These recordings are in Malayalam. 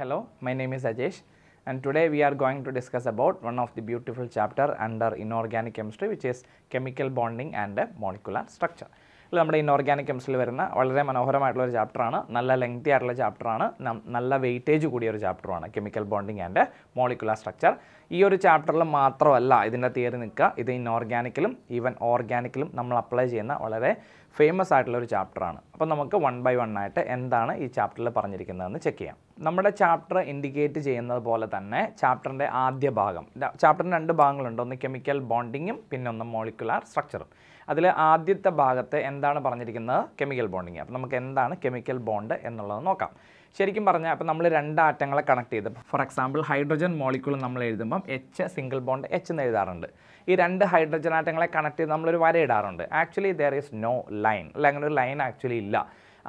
Hello my name is Ajesh and today we are are to discuss discuss one of the beautiful chapter under inorganic chemistry which is chemical chemical and and structure structure. നമ്മുടെ ഇൻഓർഗാനിക് കെമിസ്ട്രിയിൽ വരുന്ന വളരെ മനോഹരമായിട്ടുള്ള ഒരു ചാപ്റ്ററാണ് നല്ല ലെങ്തി ആയിട്ടുള്ള ചാപ്റ്ററാണ് നല്ല വെയിറ്റേജ് കൂടിയ ഒരു ചാപ്റ്ററാണ് chemical bonding and molecular structure ഈ ഒരു ചാപ്റ്ററിൽ മാത്രമല്ല ഇതിൻ്റെ തിയറി നിൽക്കുക ഇത് ഇൻഓർഗാനിക്കിലും ഈവൻ ഓർഗാനിക്കിലും നമ്മൾ അപ്ലൈ ചെയ്യുന്ന വളരെ ഫേമസ് ആയിട്ടുള്ള ഒരു ചാപ്റ്ററാണ് അപ്പോൾ നമുക്ക് വൺ ബൈ വൺ ആയിട്ട് എന്താണ് ഈ ചാപ്റ്ററിൽ പറഞ്ഞിരിക്കുന്നതെന്ന് ചെക്ക് ചെയ്യാം നമ്മുടെ ചാപ്റ്റർ ഇൻഡിക്കേറ്റ് ചെയ്യുന്നത് പോലെ തന്നെ ചാപ്റ്ററിൻ്റെ ആദ്യ ഭാഗം ചാപ്റ്ററിന് രണ്ട് ഭാഗങ്ങളുണ്ട് ഒന്ന് കെമിക്കൽ ബോണ്ടിങ്ങും പിന്നെ ഒന്ന് മോളിക്കുലാർ സ്ട്രക്ചറും അതിൽ ആദ്യത്തെ ഭാഗത്ത് എന്താണ് പറഞ്ഞിരിക്കുന്നത് കെമിക്കൽ ബോണ്ടിങ് അപ്പോൾ നമുക്ക് എന്താണ് കെമിക്കൽ ബോണ്ട് എന്നുള്ളത് നോക്കാം ശരിക്കും പറഞ്ഞാൽ അപ്പോൾ നമ്മൾ രണ്ട് ആറ്റങ്ങളെ കണക്ട് ചെയ്ത് ഫോർ എക്സാമ്പിൾ ഹൈഡ്രജൻ മോളിക്യൂൾ നമ്മൾ എഴുതുമ്പം എച്ച് സിംഗിൾ ബോണ്ട് എച്ച് എന്ന് എഴുതാറുണ്ട് ഈ രണ്ട് ഹൈഡ്രജൻ ആറ്റങ്ങളെ കണക്ട് ചെയ്ത് നമ്മളൊരു വര ഇടാറുണ്ട് actually there is no line അല്ല അങ്ങനെ ഒരു ലൈൻ ആക്ച്വലി ഇല്ല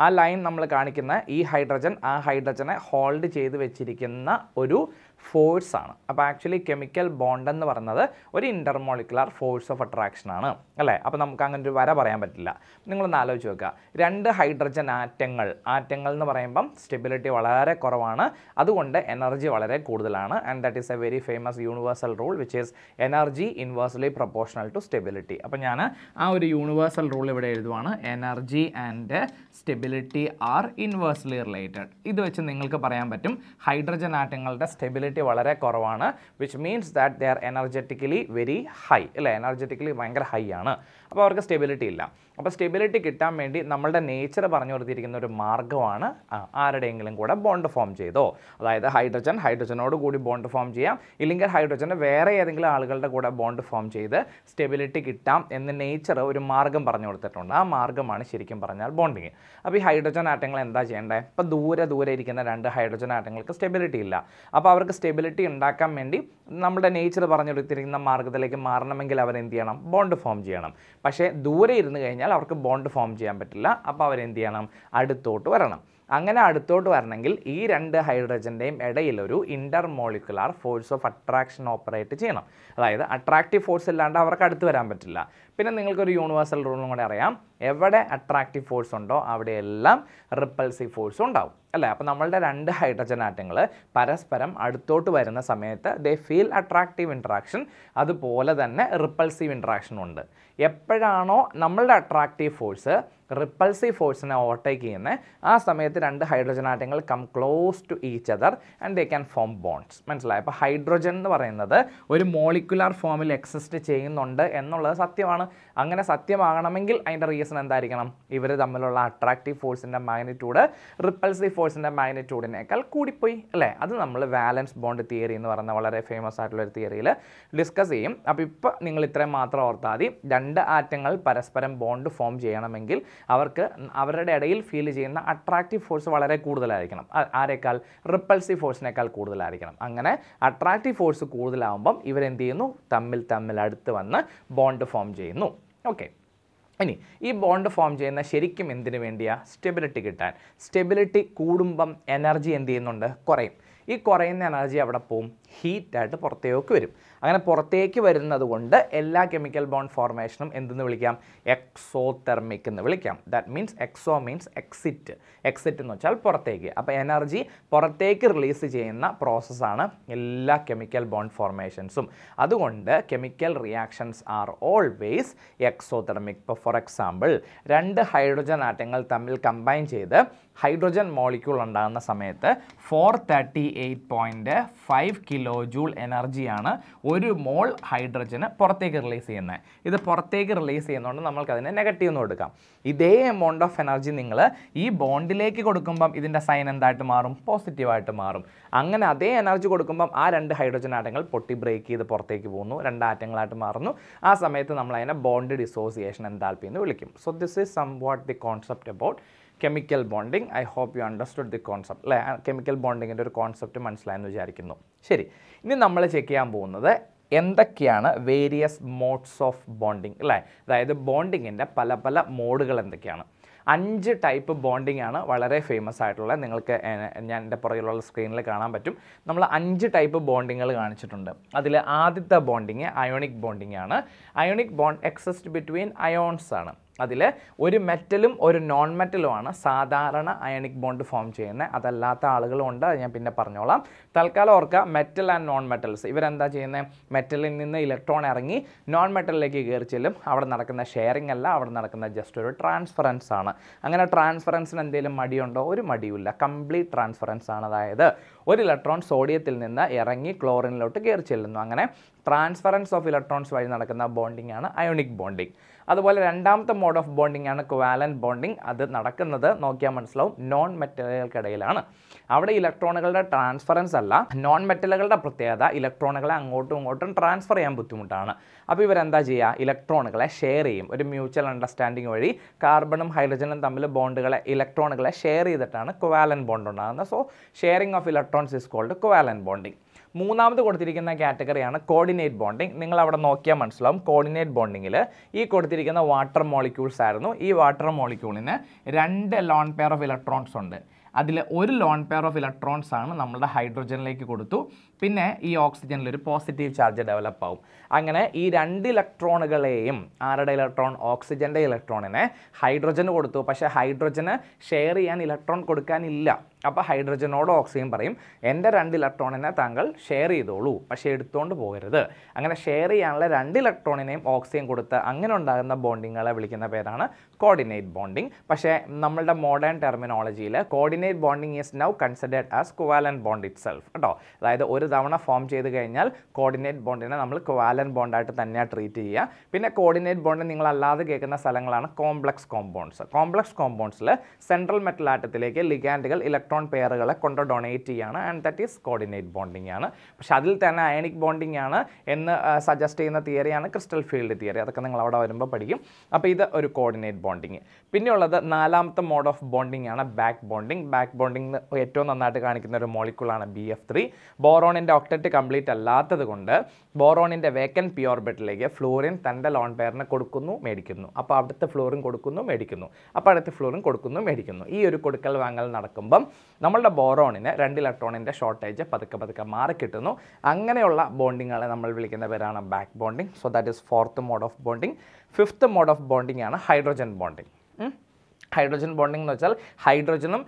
ആ ലൈൻ നമ്മൾ കാണിക്കുന്ന ഈ ഹൈഡ്രജൻ ആ ഹൈഡ്രജനെ ഹോൾഡ് ചെയ്ത് വെച്ചിരിക്കുന്ന ഒരു ഫോഴ്സ് ആണ് അപ്പോൾ ആക്ച്വലി കെമിക്കൽ ബോണ്ട് എന്ന് പറയുന്നത് ഒരു ഇൻ്റർമോളിക്കുലർ ഫോഴ്സ് ഓഫ് അട്രാക്ഷൻ ആണ് അല്ലേ അപ്പോൾ നമുക്ക് അങ്ങനെ ഒരു വര പറയാൻ പറ്റില്ല നിങ്ങളൊന്ന് ആലോചിച്ച് നോക്കുക രണ്ട് ഹൈഡ്രജൻ ആറ്റങ്ങൾ ആറ്റങ്ങൾ എന്ന് പറയുമ്പം സ്റ്റെബിലിറ്റി വളരെ കുറവാണ് അതുകൊണ്ട് എനർജി വളരെ കൂടുതലാണ് and that is a very famous universal rule which is energy inversely proportional to stability അപ്പോൾ ഞാൻ ആ ഒരു യൂണിവേഴ്സൽ റൂൾ ഇവിടെ എഴുതുവാണ് energy and stability are inversely related ഇത് വെച്ച് നിങ്ങൾക്ക് പറയാൻ പറ്റും ഹൈഡ്രജൻ ആറ്റങ്ങളുടെ സ്റ്റെബിലിറ്റി മോർട്ടാലിറ്റി വളരെ കുറവാണ് which means that they are energetically very high അല്ലേ എനർജറ്റിക്കലി ഭയങ്കര ഹൈ ആണ് അപ്പോൾ അവർക്ക് സ്റ്റെബിലിറ്റി ഇല്ല അപ്പോൾ സ്റ്റെബിലിറ്റി കിട്ടാൻ വേണ്ടി നമ്മളുടെ നേച്ചർ പറഞ്ഞു കൊടുത്തിരിക്കുന്ന ഒരു മാർഗ്ഗമാണ് ആരുടെയെങ്കിലും കൂടെ ബോണ്ട് ഫോം ചെയ്തോ അതായത് ഹൈഡ്രജൻ ഹൈഡ്രജനോട് കൂടി ബോണ്ട് ഫോം ചെയ്യാം ഇല്ലെങ്കിൽ ഹൈഡ്രജന് വേറെ ഏതെങ്കിലും ആളുകളുടെ കൂടെ ബോണ്ട് ഫോം ചെയ്ത് സ്റ്റെബിലിറ്റി കിട്ടാം എന്ന് നേച്ചർ ഒരു മാർഗ്ഗം പറഞ്ഞു കൊടുത്തിട്ടുണ്ട് ആ മാർഗ്ഗമാണ് ശരിക്കും പറഞ്ഞാൽ ബോണ്ടിങ് അപ്പോൾ ഈ ഹൈഡ്രജൻ ആറ്റങ്ങൾ എന്താ ചെയ്യേണ്ടത് ഇപ്പോൾ ദൂരെ ദൂരെ ഇരിക്കുന്ന രണ്ട് ഹൈഡ്രജൻ ആറ്റങ്ങൾക്ക് സ്റ്റെബിലിറ്റി ഇല്ല അപ്പോൾ അവർക്ക് സ്റ്റെബിലിറ്റി ഉണ്ടാക്കാൻ വേണ്ടി നമ്മുടെ നേച്ചർ പറഞ്ഞു കൊടുത്തിരിക്കുന്ന മാർഗ്ഗത്തിലേക്ക് മാറണമെങ്കിൽ അവർ എന്ത് ചെയ്യണം ബോണ്ട് ഫോം ചെയ്യണം പക്ഷേ ദൂരെ ഇരുന്ന് കഴിഞ്ഞാൽ അവർക്ക് ബോണ്ട് ഫോം ചെയ്യാൻ പറ്റില്ല അപ്പോൾ അവരെന്ത് ചെയ്യണം അടുത്തോട്ട് വരണം അങ്ങനെ അടുത്തോട്ട് വരണമെങ്കിൽ ഈ രണ്ട് ഹൈഡ്രജൻ്റെയും ഇടയിൽ ഒരു intermolecular force of attraction operate ചെയ്യണം അതായത് അട്രാക്റ്റീവ് ഫോഴ്സ് ഇല്ലാണ്ട് അവർക്ക് അടുത്ത് വരാൻ പറ്റില്ല പിന്നെ നിങ്ങൾക്കൊരു യൂണിവേഴ്സൽ റൂളും കൂടെ അറിയാം എവിടെ അട്രാക്റ്റീവ് ഫോഴ്സ് ഉണ്ടോ അവിടെയെല്ലാം റിപ്പൽസീവ് ഫോഴ്സും ഉണ്ടാവും അല്ലേ അപ്പോൾ നമ്മളുടെ രണ്ട് ഹൈഡ്രജൻ ആറ്റങ്ങൾ പരസ്പരം അടുത്തോട്ട് വരുന്ന സമയത്ത് ദേ ഫീൽ അട്രാക്റ്റീവ് ഇൻട്രാക്ഷൻ അതുപോലെ തന്നെ റിപ്പൽസീവ് ഇൻട്രാക്ഷനും ഉണ്ട് എപ്പോഴാണോ നമ്മളുടെ അട്രാക്റ്റീവ് ഫോഴ്സ് റിപ്പൾസീവ് ഫോഴ്സിനെ ഓവർടേക്ക് ചെയ്യുന്നത് ആ സമയത്ത് രണ്ട് ഹൈഡ്രോജൻ ആറ്റങ്ങൾ come close to each other and they can form bonds മനസ്സിലായി അപ്പോൾ ഹൈഡ്രോജൻ എന്ന് പറയുന്നത് ഒരു മോളിക്കുലാർ ഫോമിൽ എക്സിസ്റ്റ് ചെയ്യുന്നുണ്ട് എന്നുള്ളത് സത്യമാണ് അങ്ങനെ സത്യമാകണമെങ്കിൽ അതിൻ്റെ റീസൺ എന്തായിരിക്കണം ഇവർ തമ്മിലുള്ള അട്രാക്റ്റീവ് ഫോഴ്സിൻ്റെ മാഗ്നിറ്റ്യൂഡ് റിപ്പൾസീവ് ഫോഴ്സിൻ്റെ മാഗ്നിറ്റ്യൂഡിനേക്കാൾ കൂടിപ്പോയി അല്ലേ അത് നമ്മൾ വാലൻസ് ബോണ്ട് തിയറി എന്ന് പറയുന്ന വളരെ ഫേമസ് ആയിട്ടുള്ള ഒരു തിയറിയിൽ ഡിസ്കസ് ചെയ്യും അപ്പോൾ ഇപ്പോൾ നിങ്ങൾ ഇത്രയും മാത്രം ഓർത്താൽ മതി രണ്ട് ആറ്റങ്ങൾ പരസ്പരം ബോണ്ട് ഫോം ചെയ്യണമെങ്കിൽ അവർക്ക് അവരുടെ ഇടയിൽ ഫീൽ ചെയ്യുന്ന അട്രാക്റ്റീവ് ഫോഴ്സ് വളരെ കൂടുതലായിരിക്കണം ആരേക്കാൾ റിപ്പൾസീവ് ഫോഴ്സിനേക്കാൾ കൂടുതലായിരിക്കണം അങ്ങനെ അട്രാക്റ്റീവ് ഫോഴ്സ് കൂടുതലാവുമ്പം ഇവരെന്ത് ചെയ്യുന്നു തമ്മിൽ തമ്മിൽ അടുത്ത് വന്ന് ബോണ്ട് ഫോം ചെയ്യുന്നു ഓക്കെ ഇനി ഈ ബോണ്ട് ഫോം ചെയ്യുന്ന ശരിക്കും എന്തിനു വേണ്ടിയാണ് സ്റ്റെബിലിറ്റി കിട്ടാൻ സ്റ്റെബിലിറ്റി കൂടുമ്പം എനർജി എന്ത് ചെയ്യുന്നുണ്ട് കുറയും ഈ കുറയുന്ന എനർജി അവിടെ പോവും ഹീറ്റായിട്ട് പുറത്തേക്ക് വരും അങ്ങനെ പുറത്തേക്ക് വരുന്നത് കൊണ്ട് എല്ലാ കെമിക്കൽ ബോണ്ട് ഫോർമേഷനും എന്തെന്ന് വിളിക്കാം എക്സോ തെർമിക് എന്ന് വിളിക്കാം that means exo means exit exit എന്ന് വെച്ചാൽ പുറത്തേക്ക് അപ്പോൾ എനർജി പുറത്തേക്ക് റിലീസ് ചെയ്യുന്ന പ്രോസസ്സാണ് എല്ലാ കെമിക്കൽ ബോണ്ട് ഫോർമേഷൻസും അതുകൊണ്ട് chemical reactions are always exothermic ഇപ്പോൾ ഫോർ എക്സാമ്പിൾ രണ്ട് ഹൈഡ്രജൻ ആറ്റങ്ങൾ തമ്മിൽ കമ്പൈൻ ചെയ്ത് ഹൈഡ്രജൻ മോളിക്യൂൾ ഉണ്ടാകുന്ന സമയത്ത് four thirty eight point five kilo joule എനർജിയാണ് ഒരു മോൾ ഹൈഡ്രജന് പുറത്തേക്ക് റിലീസ് ചെയ്യുന്നത് ഇത് പുറത്തേക്ക് റിലീസ് ചെയ്യുന്നതുകൊണ്ട് നമ്മൾക്കതിനെ നെഗറ്റീവ് എന്ന് കൊടുക്കാം ഇതേ എമൗണ്ട് ഓഫ് എനർജി നിങ്ങൾ ഈ ബോണ്ടിലേക്ക് കൊടുക്കുമ്പം ഇതിൻ്റെ സൈൻ എന്തായിട്ട് മാറും പോസിറ്റീവായിട്ട് മാറും അങ്ങനെ അതേ എനർജി കൊടുക്കുമ്പം ആ രണ്ട് ഹൈഡ്രജൻ ആറ്റങ്ങൾ പൊട്ടി ബ്രേക്ക് ചെയ്ത് പുറത്തേക്ക് പോകുന്നു രണ്ട് ആറ്റങ്ങളായിട്ട് മാറുന്നു ആ സമയത്ത് നമ്മൾ അതിനെ ബോണ്ട് ഡിസോസിയേഷൻ എന്താൽപ്പി എന്ന് വിളിക്കും so this is somewhat the concept about chemical bonding I hope you understood the concept അല്ലേ കെമിക്കൽ ബോണ്ടിങ്ങിൻ്റെ ഒരു കോൺസെപ്റ്റ് മനസ്സിലായെന്ന് വിചാരിക്കുന്നു ശരി ഇനി നമ്മൾ ചെക്ക് ചെയ്യാൻ പോകുന്നത് എന്തൊക്കെയാണ് വേരിയസ് മോഡ്സ് ഓഫ് ബോണ്ടിങ് അല്ലേ അതായത് ബോണ്ടിങ്ങിൻ്റെ പല പല മോഡുകൾ എന്തൊക്കെയാണ് അഞ്ച് ടൈപ്പ് ബോണ്ടിങ് ആണ് വളരെ ഫേമസ് ആയിട്ടുള്ളത് നിങ്ങൾക്ക് ഞാൻ എൻ്റെ പുറകിലുള്ള സ്ക്രീനിൽ കാണാൻ പറ്റും നമ്മൾ അഞ്ച് ടൈപ്പ് ബോണ്ടിങ്ങൾ കാണിച്ചിട്ടുണ്ട് അതിൽ ആദ്യത്തെ ബോണ്ടിങ് അയോണിക് ബോണ്ടിങ് ആണ് ionic bond exist between ions ആണ് അതിൽ ഒരു മെറ്റലും ഒരു നോൺ മെറ്റലുമാണ് സാധാരണ അയണിക് ബോണ്ട് ഫോം ചെയ്യുന്നത് അതല്ലാത്ത ആളുകളും ഉണ്ട് അത് ഞാൻ പിന്നെ പറഞ്ഞോളാം തൽക്കാലം ഓർക്കുക മെറ്റൽ ആൻഡ് നോൺ മെറ്റൽസ് ഇവരെന്താ ചെയ്യുന്നത് മെറ്റലിൽ നിന്ന് ഇലക്ട്രോൺ ഇറങ്ങി നോൺ മെറ്റലിലേക്ക് കയറി ചെല്ലും അവിടെ നടക്കുന്ന ഷെയറിംഗ് അല്ല അവിടെ നടക്കുന്ന ജസ്റ്റ് ഒരു ട്രാൻസ്ഫറൻസ് ആണ് അങ്ങനെ ട്രാൻസ്ഫറൻസിന് എന്തെങ്കിലും മടിയുണ്ടോ ഒരു മടിയുമില്ല കംപ്ലീറ്റ് ട്രാൻസ്ഫറൻസ് ആണ് അതായത് ഒരു ഇലക്ട്രോൺ സോഡിയത്തിൽ നിന്ന് ഇറങ്ങി ക്ലോറിനിലോട്ട് കയറി ചെല്ലുന്നു അങ്ങനെ ട്രാൻസ്ഫറൻസ് ഓഫ് ഇലക്ട്രോൺസ് വഴി നടക്കുന്ന ബോണ്ടിങ് ആണ് അയോണിക് ബോണ്ടിങ് അതുപോലെ രണ്ടാമത്തെ മോഡ് ഓഫ് ബോണ്ടിങ് ആണ് ക്വാലൻ ബോണ്ടിങ് അത് നടക്കുന്നത് നോക്കിയാൽ മനസ്സിലാവും നോൺ മെറ്റലുകൾക്കിടയിലാണ് അവിടെ ഇലക്ട്രോണുകളുടെ ട്രാൻസ്ഫറൻസ് അല്ല നോൺ മെറ്റലുകളുടെ പ്രത്യേകത ഇലക്ട്രോണുകളെ അങ്ങോട്ടും ഇങ്ങോട്ടും ട്രാൻസ്ഫർ ചെയ്യാൻ ബുദ്ധിമുട്ടാണ് അപ്പോൾ ഇവരെന്താ ചെയ്യുക ഇലക്ട്രോണുകളെ ഷെയർ ചെയ്യും ഒരു മ്യൂച്വൽ അണ്ടർസ്റ്റാൻഡിങ് വഴി കാർബണും ഹൈഡ്രജനും തമ്മിൽ ബോണ്ടുകളെ ഇലക്ട്രോണുകളെ ഷെയർ ചെയ്തിട്ടാണ് ക്വാലൻ ബോണ്ട് ഉണ്ടാകുന്നത് so sharing of electrons is called covalent bonding മൂന്നാമത് കൊടുത്തിരിക്കുന്ന കാറ്റഗറിയാണ് കോർഡിനേറ്റ് ബോണ്ടിങ് നിങ്ങൾ അവിടെ നോക്കിയാൽ മനസ്സിലാവും കോർഡിനേറ്റ് ബോണ്ടിങ്ങിൽ ഈ കൊടുത്തിരിക്കുന്ന വാട്ടർ മോളിക്യൂൾസ് ആയിരുന്നു ഈ വാട്ടർ മോളിക്യൂളിന് രണ്ട് ലോൺ പെയർ ഓഫ് ഇലക്ട്രോൺസ് ഉണ്ട് അതിൽ ഒരു ലോൺ പെയർ ഓഫ് ഇലക്ട്രോൺസ് ആണ് നമ്മളുടെ ഹൈഡ്രോജനിലേക്ക് കൊടുത്തു പിന്നെ ഈ ഓക്സിജനിൽ ഒരു പോസിറ്റീവ് ചാർജ് ഡെവലപ്പ് ആവും അങ്ങനെ ഈ രണ്ട് ഇലക്ട്രോണുകളെയും ആരുടെ ഇലക്ട്രോൺ ഓക്സിജൻ്റെ ഇലക്ട്രോണിനെ ഹൈഡ്രജന് കൊടുത്തു പക്ഷേ ഹൈഡ്രജന് ഷെയർ ചെയ്യാൻ ഇലക്ട്രോൺ കൊടുക്കാനില്ല അപ്പോൾ ഹൈഡ്രജനോട് ഓക്സിജൻ പറയും എൻ്റെ രണ്ട് ഇലക്ട്രോണിനെ താങ്കൾ ഷെയർ ചെയ്തോളൂ പക്ഷേ എടുത്തുകൊണ്ട് പോകരുത് അങ്ങനെ ഷെയർ ചെയ്യാനുള്ള രണ്ട് ഇലക്ട്രോണിനെയും ഓക്സിജൻ കൊടുത്ത് അങ്ങനെ ഉണ്ടാകുന്ന ബോണ്ടിങ്ങുകളെ വിളിക്കുന്ന പേരാണ് കോർഡിനേറ്റ് ബോണ്ടിങ് പക്ഷേ നമ്മളുടെ മോഡേൺ ടെർമിനോളജിയിൽ coordinate bonding is now considered as covalent bond itself കേട്ടോ അതായത് ഒരു തവണ ഫോം ചെയ്ത് കഴിഞ്ഞാൽ കോർഡിനേറ്റ് ബോണ്ടിനെ നമ്മൾ ക്വാലൻ ബോണ്ടായിട്ട് തന്നെയാണ് ട്രീറ്റ് ചെയ്യുക പിന്നെ കോർഡിനേറ്റ് ബോണ്ട് നിങ്ങൾ അല്ലാതെ കേൾക്കുന്ന സ്ഥലങ്ങളാണ് കോംപ്ലക്സ് കോമ്പൗണ്ട്സ് കോംപ്ലക്സ് കോമ്പൗണ്ട്സിൽ സെൻട്രൽ മെറ്റൽ ആറ്റത്തിലേക്ക് ലിഗാൻഡുകൾ ഇലക്ട്രോൺ പെയറുകളെ കൊണ്ട് ഡൊണേറ്റ് ചെയ്യുകയാണ് and that is coordinate bonding ആണ് പക്ഷെ അതിൽ തന്നെ അയണിക് ബോണ്ടിങ് ആണ് എന്ന് സജസ്റ്റ് ചെയ്യുന്ന തിയറിയാണ് ക്രിസ്റ്റൽ ഫീൽഡ് തിയറി അതൊക്കെ നിങ്ങൾ അവിടെ വരുമ്പോൾ പഠിക്കും അപ്പോൾ ഇത് ഒരു കോർഡിനേറ്റ് ബോണ്ടിങ് പിന്നെയുള്ളത് നാലാമത്തെ മോഡ് ഓഫ് ബോണ്ടിങ് ആണ് ബാക്ക് ബോണ്ടിങ് ബാക്ക് ബോണ്ടിങ് ഏറ്റവും നന്നായിട്ട് കാണിക്കുന്ന ഒരു മോളിക്കുളാണ് ബി എഫ് ത്രീ ബോറോൺ ബോറോണിൻ്റെ ഒക്ടറ്റ് കംപ്ലീറ്റ് അല്ലാത്തത് കൊണ്ട് ബോറോണിൻ്റെ വേക്കൻ പി ഓർബിറ്റിലേക്ക് ഫ്ലൂറിൻ തൻ്റെ ലോൺ പെയറിനെ കൊടുക്കുന്നു മേടിക്കുന്നു അപ്പോൾ അവിടുത്തെ ഫ്ലൂറിൻ കൊടുക്കുന്നു മേടിക്കുന്നു അപ്പോൾ അടുത്ത ഫ്ലൂറിൻ കൊടുക്കുന്നു മേടിക്കുന്നു ഈ ഒരു കൊടുക്കൽ വാങ്ങൽ നടക്കുമ്പം നമ്മളുടെ ബോറോണിന് രണ്ട് ഇലക്ട്രോണിൻ്റെ ഷോർട്ടേജ് പതുക്കെ പതുക്കെ മാറി കിട്ടുന്നു അങ്ങനെയുള്ള ബോണ്ടിങ്ങുകളെ നമ്മൾ വിളിക്കുന്ന പേരാണ് back bonding so that is fourth mode of bonding fifth mode of bonding ആണ് ഹൈഡ്രോജൻ ബോണ്ടിങ് ഹൈഡ്രജൻ ബോണ്ടിംഗ് എന്ന് വെച്ചാൽ ഹൈഡ്രജനും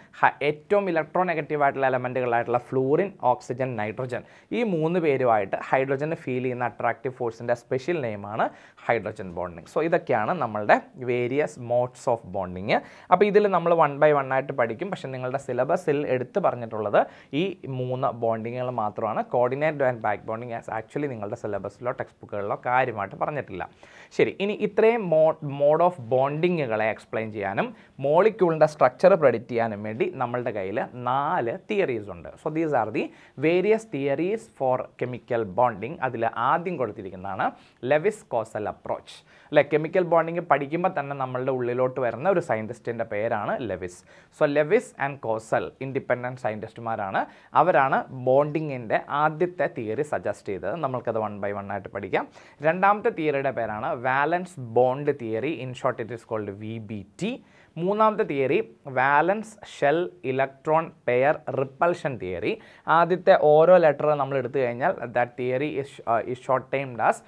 ഏറ്റവും ഇലക്ട്രോ നെഗറ്റീവ് ആയിട്ടുള്ള എലമെൻറ്റുകളായിട്ടുള്ള ഫ്ലൂറിൻ ഓക്സിജൻ നൈട്രജൻ ഈ മൂന്ന് പേരുമായിട്ട് ഹൈഡ്രജന് ഫീൽ ചെയ്യുന്ന അട്രാക്റ്റീവ് ഫോഴ്സിൻ്റെ സ്പെഷ്യൽ നെയിമാണ് ഹൈഡ്രജൻ ബോണ്ടിങ് സോ ഇതൊക്കെയാണ് നമ്മളുടെ വേരിയസ് മോഡ്സ് ഓഫ് ബോണ്ടിങ് അപ്പോൾ ഇതിൽ നമ്മൾ വൺ ബൈ വൺ ആയിട്ട് പഠിക്കും പക്ഷെ നിങ്ങളുടെ സിലബസിൽ എടുത്തു പറഞ്ഞിട്ടുള്ളത് ഈ മൂന്ന് ബോണ്ടിങ്ങുകൾ മാത്രമാണ് coordinate and back bonding as actually നിങ്ങളുടെ സിലബസിലോ ടെക്സ്റ്റ് ബുക്കുകളിലോ കാര്യമായിട്ട് പറഞ്ഞിട്ടില്ല ശരി ഇനി ഇത്രയും മോഡ് മോഡ് ഓഫ് ബോണ്ടിങ്ങുകളെ എക്സ്പ്ലെയിൻ ചെയ്യാനും മോളിക്യൂളിൻ്റെ സ്ട്രക്ചർ പ്രെഡിക്റ്റ് ചെയ്യാനും വേണ്ടി നമ്മളുടെ കയ്യിൽ നാല് തിയറീസ് ഉണ്ട് so these are the various theories for chemical bonding അതിൽ ആദ്യം കൊടുത്തിരിക്കുന്നതാണ് ലെവിസ് കോസൽ അപ്രോച്ച് അല്ലെ കെമിക്കൽ ബോണ്ടിങ് പഠിക്കുമ്പോൾ തന്നെ നമ്മളുടെ ഉള്ളിലോട്ട് വരുന്ന ഒരു സയൻറ്റിസ്റ്റിൻ്റെ പേരാണ് Lewis so Lewis and Kossel independent സയൻറ്റിസ്റ്റുമാരാണ് അവരാണ് ബോണ്ടിങ്ങിൻ്റെ ആദ്യത്തെ തിയറി സജസ്റ്റ് ചെയ്തത് നമ്മൾക്കത് വൺ ബൈ വൺ ആയിട്ട് പഠിക്കാം രണ്ടാമത്തെ തിയറിയുടെ പേരാണ് valence bond theory in short it is called V B T മൂന്നാമത്തെ theory valence shell electron pair repulsion theory ആദ്യത്തെ ഓരോ ലെറ്റർ നമ്മൾ എടുത്തു കഴിഞ്ഞാൽ that theory is short timed as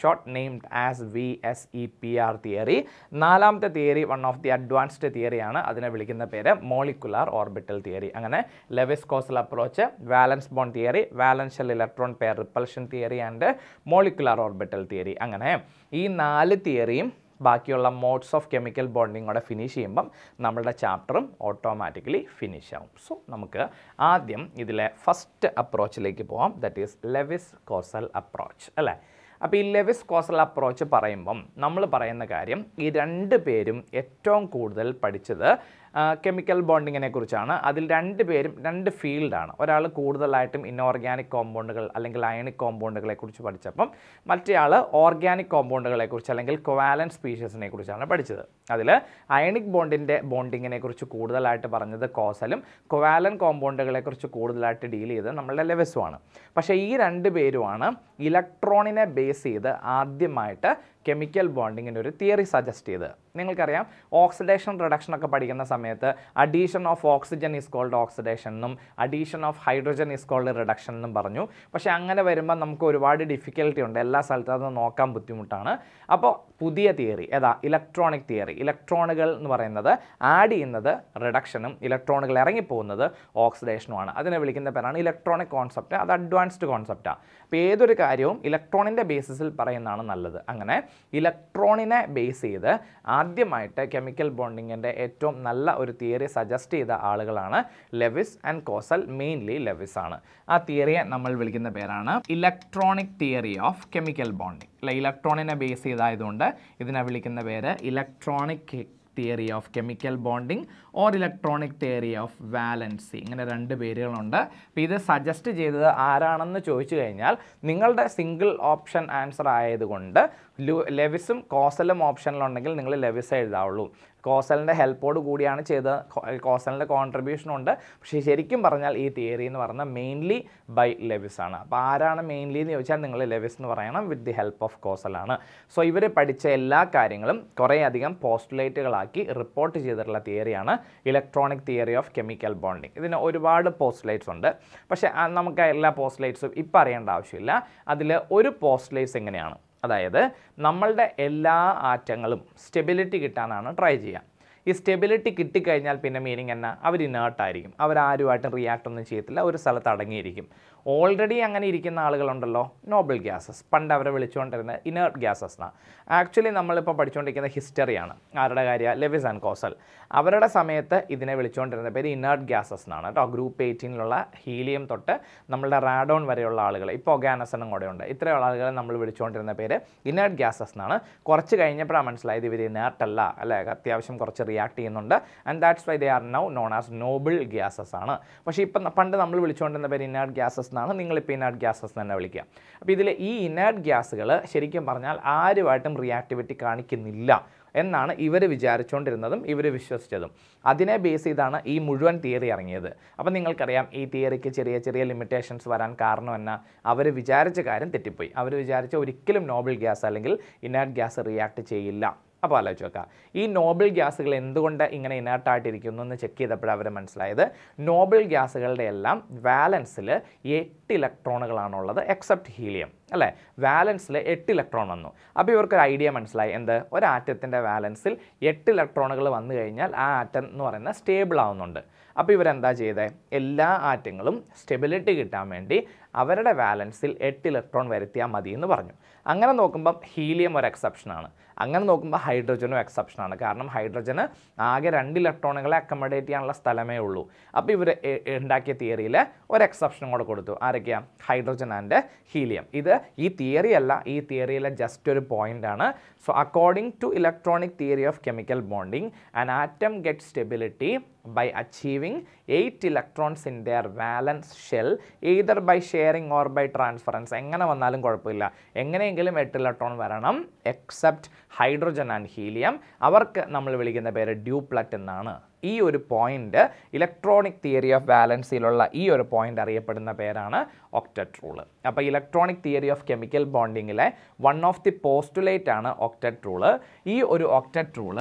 short named as V S E P R theory നാലാമത്തെ theory one of the advanced തിയറിയാണ് അതിനെ വിളിക്കുന്ന പേര് മോളിക്കുലാർ ഓർബിറ്റൽ തിയറി അങ്ങനെ Lewis Kossel approach valence bond theory valence shell electron pair repulsion theory and molecular orbital theory അങ്ങനെ ഈ നാല് തിയറിയും ബാക്കിയുള്ള മോഡ്സ് ഓഫ് കെമിക്കൽ ബോണ്ടിങ് കൂടെ ഫിനിഷ് ചെയ്യുമ്പം നമ്മളുടെ ചാപ്റ്ററും ഓട്ടോമാറ്റിക്കലി ഫിനിഷ് ആവും സോ നമുക്ക് ആദ്യം ഇതിലെ ഫസ്റ്റ് അപ്രോച്ചിലേക്ക് പോവാം that is Lewis Kossel approach അല്ലേ അപ്പോൾ ഈ ലെവിസ് കോസൽ അപ്രോച്ച് പറയുമ്പം നമ്മൾ പറയുന്ന കാര്യം ഈ രണ്ട് പേരും ഏറ്റവും കൂടുതൽ പഠിച്ചത് കെമിക്കൽ ബോണ്ടിങ്ങിനെ കുറിച്ചാണ് അതിൽ രണ്ട് പേരും രണ്ട് ഫീൽഡാണ് ഒരാൾ കൂടുതലായിട്ടും ഇൻഓർഗാനിക് കോമ്പൗണ്ടുകൾ അല്ലെങ്കിൽ അയണിക് കോമ്പൗണ്ടുകളെ കുറിച്ച് പഠിച്ചപ്പം മറ്റേയാൾ ഓർഗാനിക് കോമ്പൗണ്ടുകളെ കുറിച്ച് അല്ലെങ്കിൽ കൊവാലൻ സ്പീഷീസിനെ കുറിച്ചാണ് പഠിച്ചത് അതിൽ അയണിക് ബോണ്ടിൻ്റെ ബോണ്ടിങ്ങിനെ കുറിച്ച് കൂടുതലായിട്ട് പറഞ്ഞത് കോസലും കൊവാലൻ കോമ്പൗണ്ടുകളെ കുറിച്ച് കൂടുതലായിട്ട് ഡീൽ ചെയ്തത് നമ്മളുടെ ലെവസുമാണ് പക്ഷേ ഈ രണ്ട് പേരുമാണ് ഇലക്ട്രോണിനെ ബേസ് ചെയ്ത് ആദ്യമായിട്ട് കെമിക്കൽ ബോണ്ടിങ്ങിൻ്റെ ഒരു തിയറി സജസ്റ്റ് ചെയ്ത് നിങ്ങൾക്കറിയാം ഓക്സിഡേഷൻ റിഡക്ഷൻ ഒക്കെ പഠിക്കുന്ന സമയത്ത് addition of oxygen is called oxidation എന്നും addition of hydrogen is called reduction എന്നും പറഞ്ഞു പക്ഷേ അങ്ങനെ വരുമ്പോൾ നമുക്ക് ഒരുപാട് ഡിഫിക്കൽട്ടി ഉണ്ട് എല്ലാ സ്ഥലത്തും അത് നോക്കാൻ ബുദ്ധിമുട്ടാണ് അപ്പോൾ പുതിയ തിയറി ഏതാ ഇലക്ട്രോണിക് തിയറി ഇലക്ട്രോണുകൾ എന്ന് പറയുന്നത് ആഡ് ചെയ്യുന്നത് റിഡക്ഷനും ഇലക്ട്രോണുകൾ ഇറങ്ങിപ്പോകുന്നത് ഓക്സിഡേഷനുമാണ് അതിനെ വിളിക്കുന്ന പേരാണ് ഇലക്ട്രോണിക് കോൺസെപ്റ്റ് അത് അഡ്വാൻസ്ഡ് കോൺസെപ്റ്റാണ് അപ്പോൾ ഏതൊരു കാര്യവും ഇലക്ട്രോണിൻ്റെ ബേസിസിൽ പറയുന്നതാണ് നല്ലത് അങ്ങനെ ഇലക്ട്രോണിനെ ബേസ് ചെയ്ത് ആദ്യമായിട്ട് കെമിക്കൽ ബോണ്ടിങ്ങിൻ്റെ ഏറ്റവും നല്ല ഒരു തിയറി സജസ്റ്റ് ചെയ്ത ആളുകളാണ് Lewis and Kossel mainly Lewis ആണ് ആ തിയറിയെ നമ്മൾ വിളിക്കുന്ന പേരാണ് electronic theory of chemical bonding അല്ലെ ഇലക്ട്രോണിനെ ബേസ് ചെയ്തായതുകൊണ്ട് ഇതിനെ വിളിക്കുന്ന പേര് electronic theory of chemical bonding or electronic theory of valency ഇങ്ങനെ രണ്ട് പേരുകളുണ്ട് അപ്പോൾ ഇത് സജസ്റ്റ് ചെയ്തത് ആരാണെന്ന് ചോദിച്ചു കഴിഞ്ഞാൽ നിങ്ങളുടെ സിംഗിൾ ഓപ്ഷൻ ആൻസർ ആയതുകൊണ്ട് ലെവിസും കോസലും ഓപ്ഷനിലുണ്ടെങ്കിൽ നിങ്ങൾ ലെവിസ് എഴുതാവുള്ളൂ കോസലിൻ്റെ ഹെൽപ്പോട് കൂടിയാണ് ചെയ്ത കോസലിൻ്റെ കോൺട്രിബ്യൂഷൻ ഉണ്ട് പക്ഷേ ശരിക്കും പറഞ്ഞാൽ ഈ തിയറി എന്ന് പറഞ്ഞാൽ മെയിൻലി ബൈ ലെവിസ് ആണ് അപ്പോൾ ആരാണ് മെയിൻലി എന്ന് ചോദിച്ചാൽ നിങ്ങൾ ലെവിസ് എന്ന് പറയണം വിത്ത് ദി ഹെൽപ്പ് ഓഫ് കോസലാണ് സോ ഇവർ പഠിച്ച എല്ലാ കാര്യങ്ങളും കുറേയധികം പോസ്റ്റുലേറ്റുകളാക്കി റിപ്പോർട്ട് ചെയ്തിട്ടുള്ള തിയറിയാണ് electronic theory of chemical bonding ഇതിന് ഒരുപാട് പോസ്റ്റ്ലേറ്റ്സ് ഉണ്ട് പക്ഷേ നമുക്ക് എല്ലാ പോസ്റ്റ്ലേറ്റ്സും ഇപ്പം അറിയേണ്ട ആവശ്യമില്ല അതിൽ ഒരു പോസ്റ്റ്ലേറ്റ്സ് എങ്ങനെയാണ് അതായത് നമ്മളുടെ എല്ലാ ആറ്റങ്ങളും സ്റ്റെബിലിറ്റി കിട്ടാനാണ് ട്രൈ ചെയ്യുക ഈ സ്റ്റെബിലിറ്റി കിട്ടിക്കഴിഞ്ഞാൽ പിന്നെ മീനിങ് എന്നാ അവർ ഇനേർട്ടായിരിക്കും അവരാരുമായിട്ടും റിയാക്ട് ഒന്നും ചെയ്യത്തില്ല ഒരു സ്ഥലത്ത് അടങ്ങിയിരിക്കും ഓൾറെഡി അങ്ങനെ ഇരിക്കുന്ന ആളുകളുണ്ടല്ലോ നോബിൾ ഗ്യാസസ് പണ്ട് അവരെ വിളിച്ചുകൊണ്ടിരുന്ന ഇനേർട്ട് ഗ്യാസസ് എന്നാണ് ആക്ച്വലി നമ്മളിപ്പോൾ പഠിച്ചുകൊണ്ടിരിക്കുന്ന ഹിസ്റ്ററിയാണ് ആരുടെ കാര്യം ലെവിസ് ആൻഡ് കോസൽ അവരുടെ സമയത്ത് ഇതിനെ വിളിച്ചുകൊണ്ടിരുന്ന പേര് ഇനേർട്ട് ഗ്യാസസ് എന്നാണ് കേട്ടോ ഗ്രൂപ്പ് എയ്റ്റീനിലുള്ള ഹീലിയം തൊട്ട് നമ്മളുടെ റാഡോൺ വരെയുള്ള ആളുകൾ ഇപ്പോൾ ഒഗാനസണും കൂടെ ഉണ്ട് ഇത്രയുള്ള ആളുകളെ നമ്മൾ വിളിച്ചുകൊണ്ടിരുന്ന പേര് ഇനേർട്ട് ഗ്യാസസ് എന്നാണ് കുറച്ച് കഴിഞ്ഞപ്പോഴാണ് മനസ്സിലായത് ഇവർ ഇനേർട്ട് അല്ല അല്ലേ അത്യാവശ്യം കുറച്ച് റിയാക്ട് ചെയ്യുന്നുണ്ട് and that's why they are now known as noble gases ആണ് പക്ഷേ ഇപ്പം പണ്ട് നമ്മൾ വിളിച്ചുകൊണ്ടിരുന്ന പേര് ഇനേർട്ട് ഗ്യാസസ് എന്നാണ് നിങ്ങളിപ്പോൾ ഇനാഡ് ഗ്യാസസ് തന്നെ വിളിക്കുക അപ്പോൾ ഇതിൽ ഈ ഇനാഡ് ഗ്യാസുകൾ ശരിക്കും പറഞ്ഞാൽ ആരുമായിട്ടും റിയാക്ടിവിറ്റി കാണിക്കുന്നില്ല എന്നാണ് ഇവർ വിചാരിച്ചുകൊണ്ടിരുന്നതും ഇവർ വിശ്വസിച്ചതും അതിനെ ബേസ് ചെയ്താണ് ഈ മുഴുവൻ തിയറി ഇറങ്ങിയത് അപ്പം നിങ്ങൾക്കറിയാം ഈ തിയറിക്ക് ചെറിയ ചെറിയ ലിമിറ്റേഷൻസ് വരാൻ കാരണം എന്നാ അവർ വിചാരിച്ച കാര്യം തെറ്റിപ്പോയി അവർ വിചാരിച്ച ഒരിക്കലും നോബിൾ ഗ്യാസ് അല്ലെങ്കിൽ ഇനാഡ് ഗ്യാസ് റിയാക്ട് ചെയ്യില്ല അപ്പോൾ ആലോചിച്ച് ഈ നോബിൾ ഗ്യാസുകൾ എന്തുകൊണ്ട് ഇങ്ങനെ ഇനേർട്ടായിട്ടിരിക്കുന്നു എന്ന് ചെക്ക് ചെയ്തപ്പോൾ അവർ മനസ്സിലായത് നോബിൾ ഗ്യാസുകളുടെ എല്ലാം വാലൻസിൽ എട്ട് ഇലക്ട്രോണുകളാണുള്ളത് എക്സെപ്റ്റ് ഹീലിയം അല്ലേ വാലൻസിൽ എട്ട് ഇലക്ട്രോൺ വന്നു അപ്പോൾ ഇവർക്കൊരു ഐഡിയ മനസ്സിലായി എന്ത് ഒരു ആറ്റത്തിൻ്റെ വാലൻസിൽ എട്ട് ഇലക്ട്രോണുകൾ വന്നു കഴിഞ്ഞാൽ ആ ആറ്റം എന്ന് പറയുന്നത് സ്റ്റേബിൾ ആവുന്നുണ്ട് അപ്പോൾ ഇവരെന്താ ചെയ്തത് എല്ലാ ആറ്റങ്ങളും സ്റ്റെബിലിറ്റി കിട്ടാൻ വേണ്ടി അവരുടെ വാലൻസിൽ എട്ട് ഇലക്ട്രോൺ വരുത്തിയാൽ മതി എന്ന് പറഞ്ഞു അങ്ങനെ നോക്കുമ്പം ഹീലിയം ഒരു എക്സെപ്ഷനാണ് അങ്ങനെ നോക്കുമ്പോൾ ഹൈഡ്രജനും എക്സെപ്ഷനാണ് കാരണം ഹൈഡ്രജന് ആകെ രണ്ട് ഇലക്ട്രോണുകളെ അക്കമഡേറ്റ് ചെയ്യാനുള്ള സ്ഥലമേ ഉള്ളൂ അപ്പോൾ ഇവർ ഉണ്ടാക്കിയ തിയറിയിൽ ഒരു എക്സെപ്ഷനും കൂടെ കൊടുത്തു ആരൊക്കെയാണ് ഹൈഡ്രജൻ ആൻഡ് ഹീലിയം ഇത് ഈ തിയറി അല്ല ഈ തിയറിയിലെ ജസ്റ്റ് ഒരു ആണ് so according to electronic theory of chemical bonding and atom get stability by achieving 8 electrons in their valence shell either by share sharing or by transference എങ്ങനെ വന്നാലും കുഴപ്പമില്ല എങ്ങനെയെങ്കിലും എട്ട് ഇലക്ട്രോൺ വരണം എക്സെപ്റ്റ് ഹൈഡ്രോജൻ ആൻഡ് ഹീലിയം അവർക്ക് നമ്മൾ വിളിക്കുന്ന പേര് ഡ്യൂപ്ലറ്റ് എന്നാണ് ഈ ഒരു പോയിന്റ് ഇലക്ട്രോണിക് തിയറി ഓഫ് ബാലൻസിലുള്ള ഈ ഒരു പോയിന്റ് അറിയപ്പെടുന്ന പേരാണ് ഒക്ടറ്റ് റൂൾ അപ്പോൾ ഇലക്ട്രോണിക് തിയറി ഓഫ് കെമിക്കൽ ബോണ്ടിങ്ങിലെ വൺ ഓഫ് ദി പോസ്റ്റുലേറ്റ് ആണ് ഒക്ടറ്റ് റൂൾ ഈ ഒരു ഒക്ടറ്റ് റൂൾ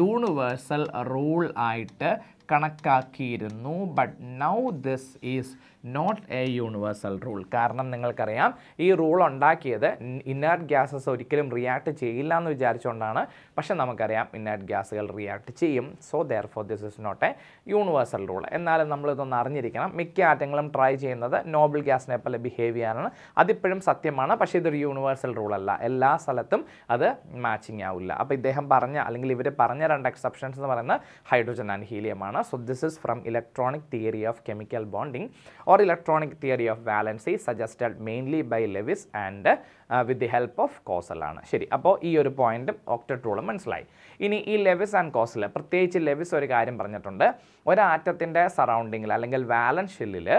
യൂണിവേഴ്സൽ റൂൾ ആയിട്ട് കണക്കാക്കിയിരുന്നു but now this is not a universal rule കാരണം നിങ്ങൾക്കറിയാം ഈ റൂൾ ഉണ്ടാക്കിയത് ഇന്നേർട്ട് ഗ്യാസസ് ഒരിക്കലും റിയാക്ട് ചെയ്യില്ല എന്ന് വിചാരിച്ചുകൊണ്ടാണ് പക്ഷെ നമുക്കറിയാം ഇന്നേർട്ട് ഗ്യാസുകൾ റിയാക്ട് ചെയ്യും so therefore this is not a universal rule എന്നാലും നമ്മളിതൊന്ന് അറിഞ്ഞിരിക്കണം മിക്ക ആറ്റങ്ങളും ട്രൈ ചെയ്യുന്നത് നോബിൾ ഗ്യാസിനെ പോലെ ബിഹേവ് ചെയ്യാനാണ് അതിപ്പോഴും സത്യമാണ് പക്ഷേ ഇതൊരു യൂണിവേഴ്സൽ റൂൾ അല്ല എല്ലാ സ്ഥലത്തും അത് മാച്ചിങ് ആവില്ല അപ്പോൾ ഇദ്ദേഹം പറഞ്ഞ അല്ലെങ്കിൽ ഇവർ പറഞ്ഞ രണ്ട് എക്സെപ്ഷൻസ് എന്ന് പറയുന്നത് ഹൈഡ്രോജൻ ആൻഡ് ഹീലിയമാണ് so this is from electronic theory of chemical bonding or electronic theory of valence is suggested mainly by Lewis and uh, with the help Kossel ആണ് ശരി അപ്പോൾ ഈ ഒരു പോയിന്റും ഒക്ടട്രൂളും മനസ്സിലായി ഇനി ഈ ലെവിസ് ആൻഡ് കോസൽ പ്രത്യേകിച്ച് ലെവിസ് ഒരു കാര്യം പറഞ്ഞിട്ടുണ്ട് ഒരാറ്റത്തിൻ്റെ സറൗണ്ടിങ്ങിൽ അല്ലെങ്കിൽ വാലൻസ് ഷെല്ലിൽ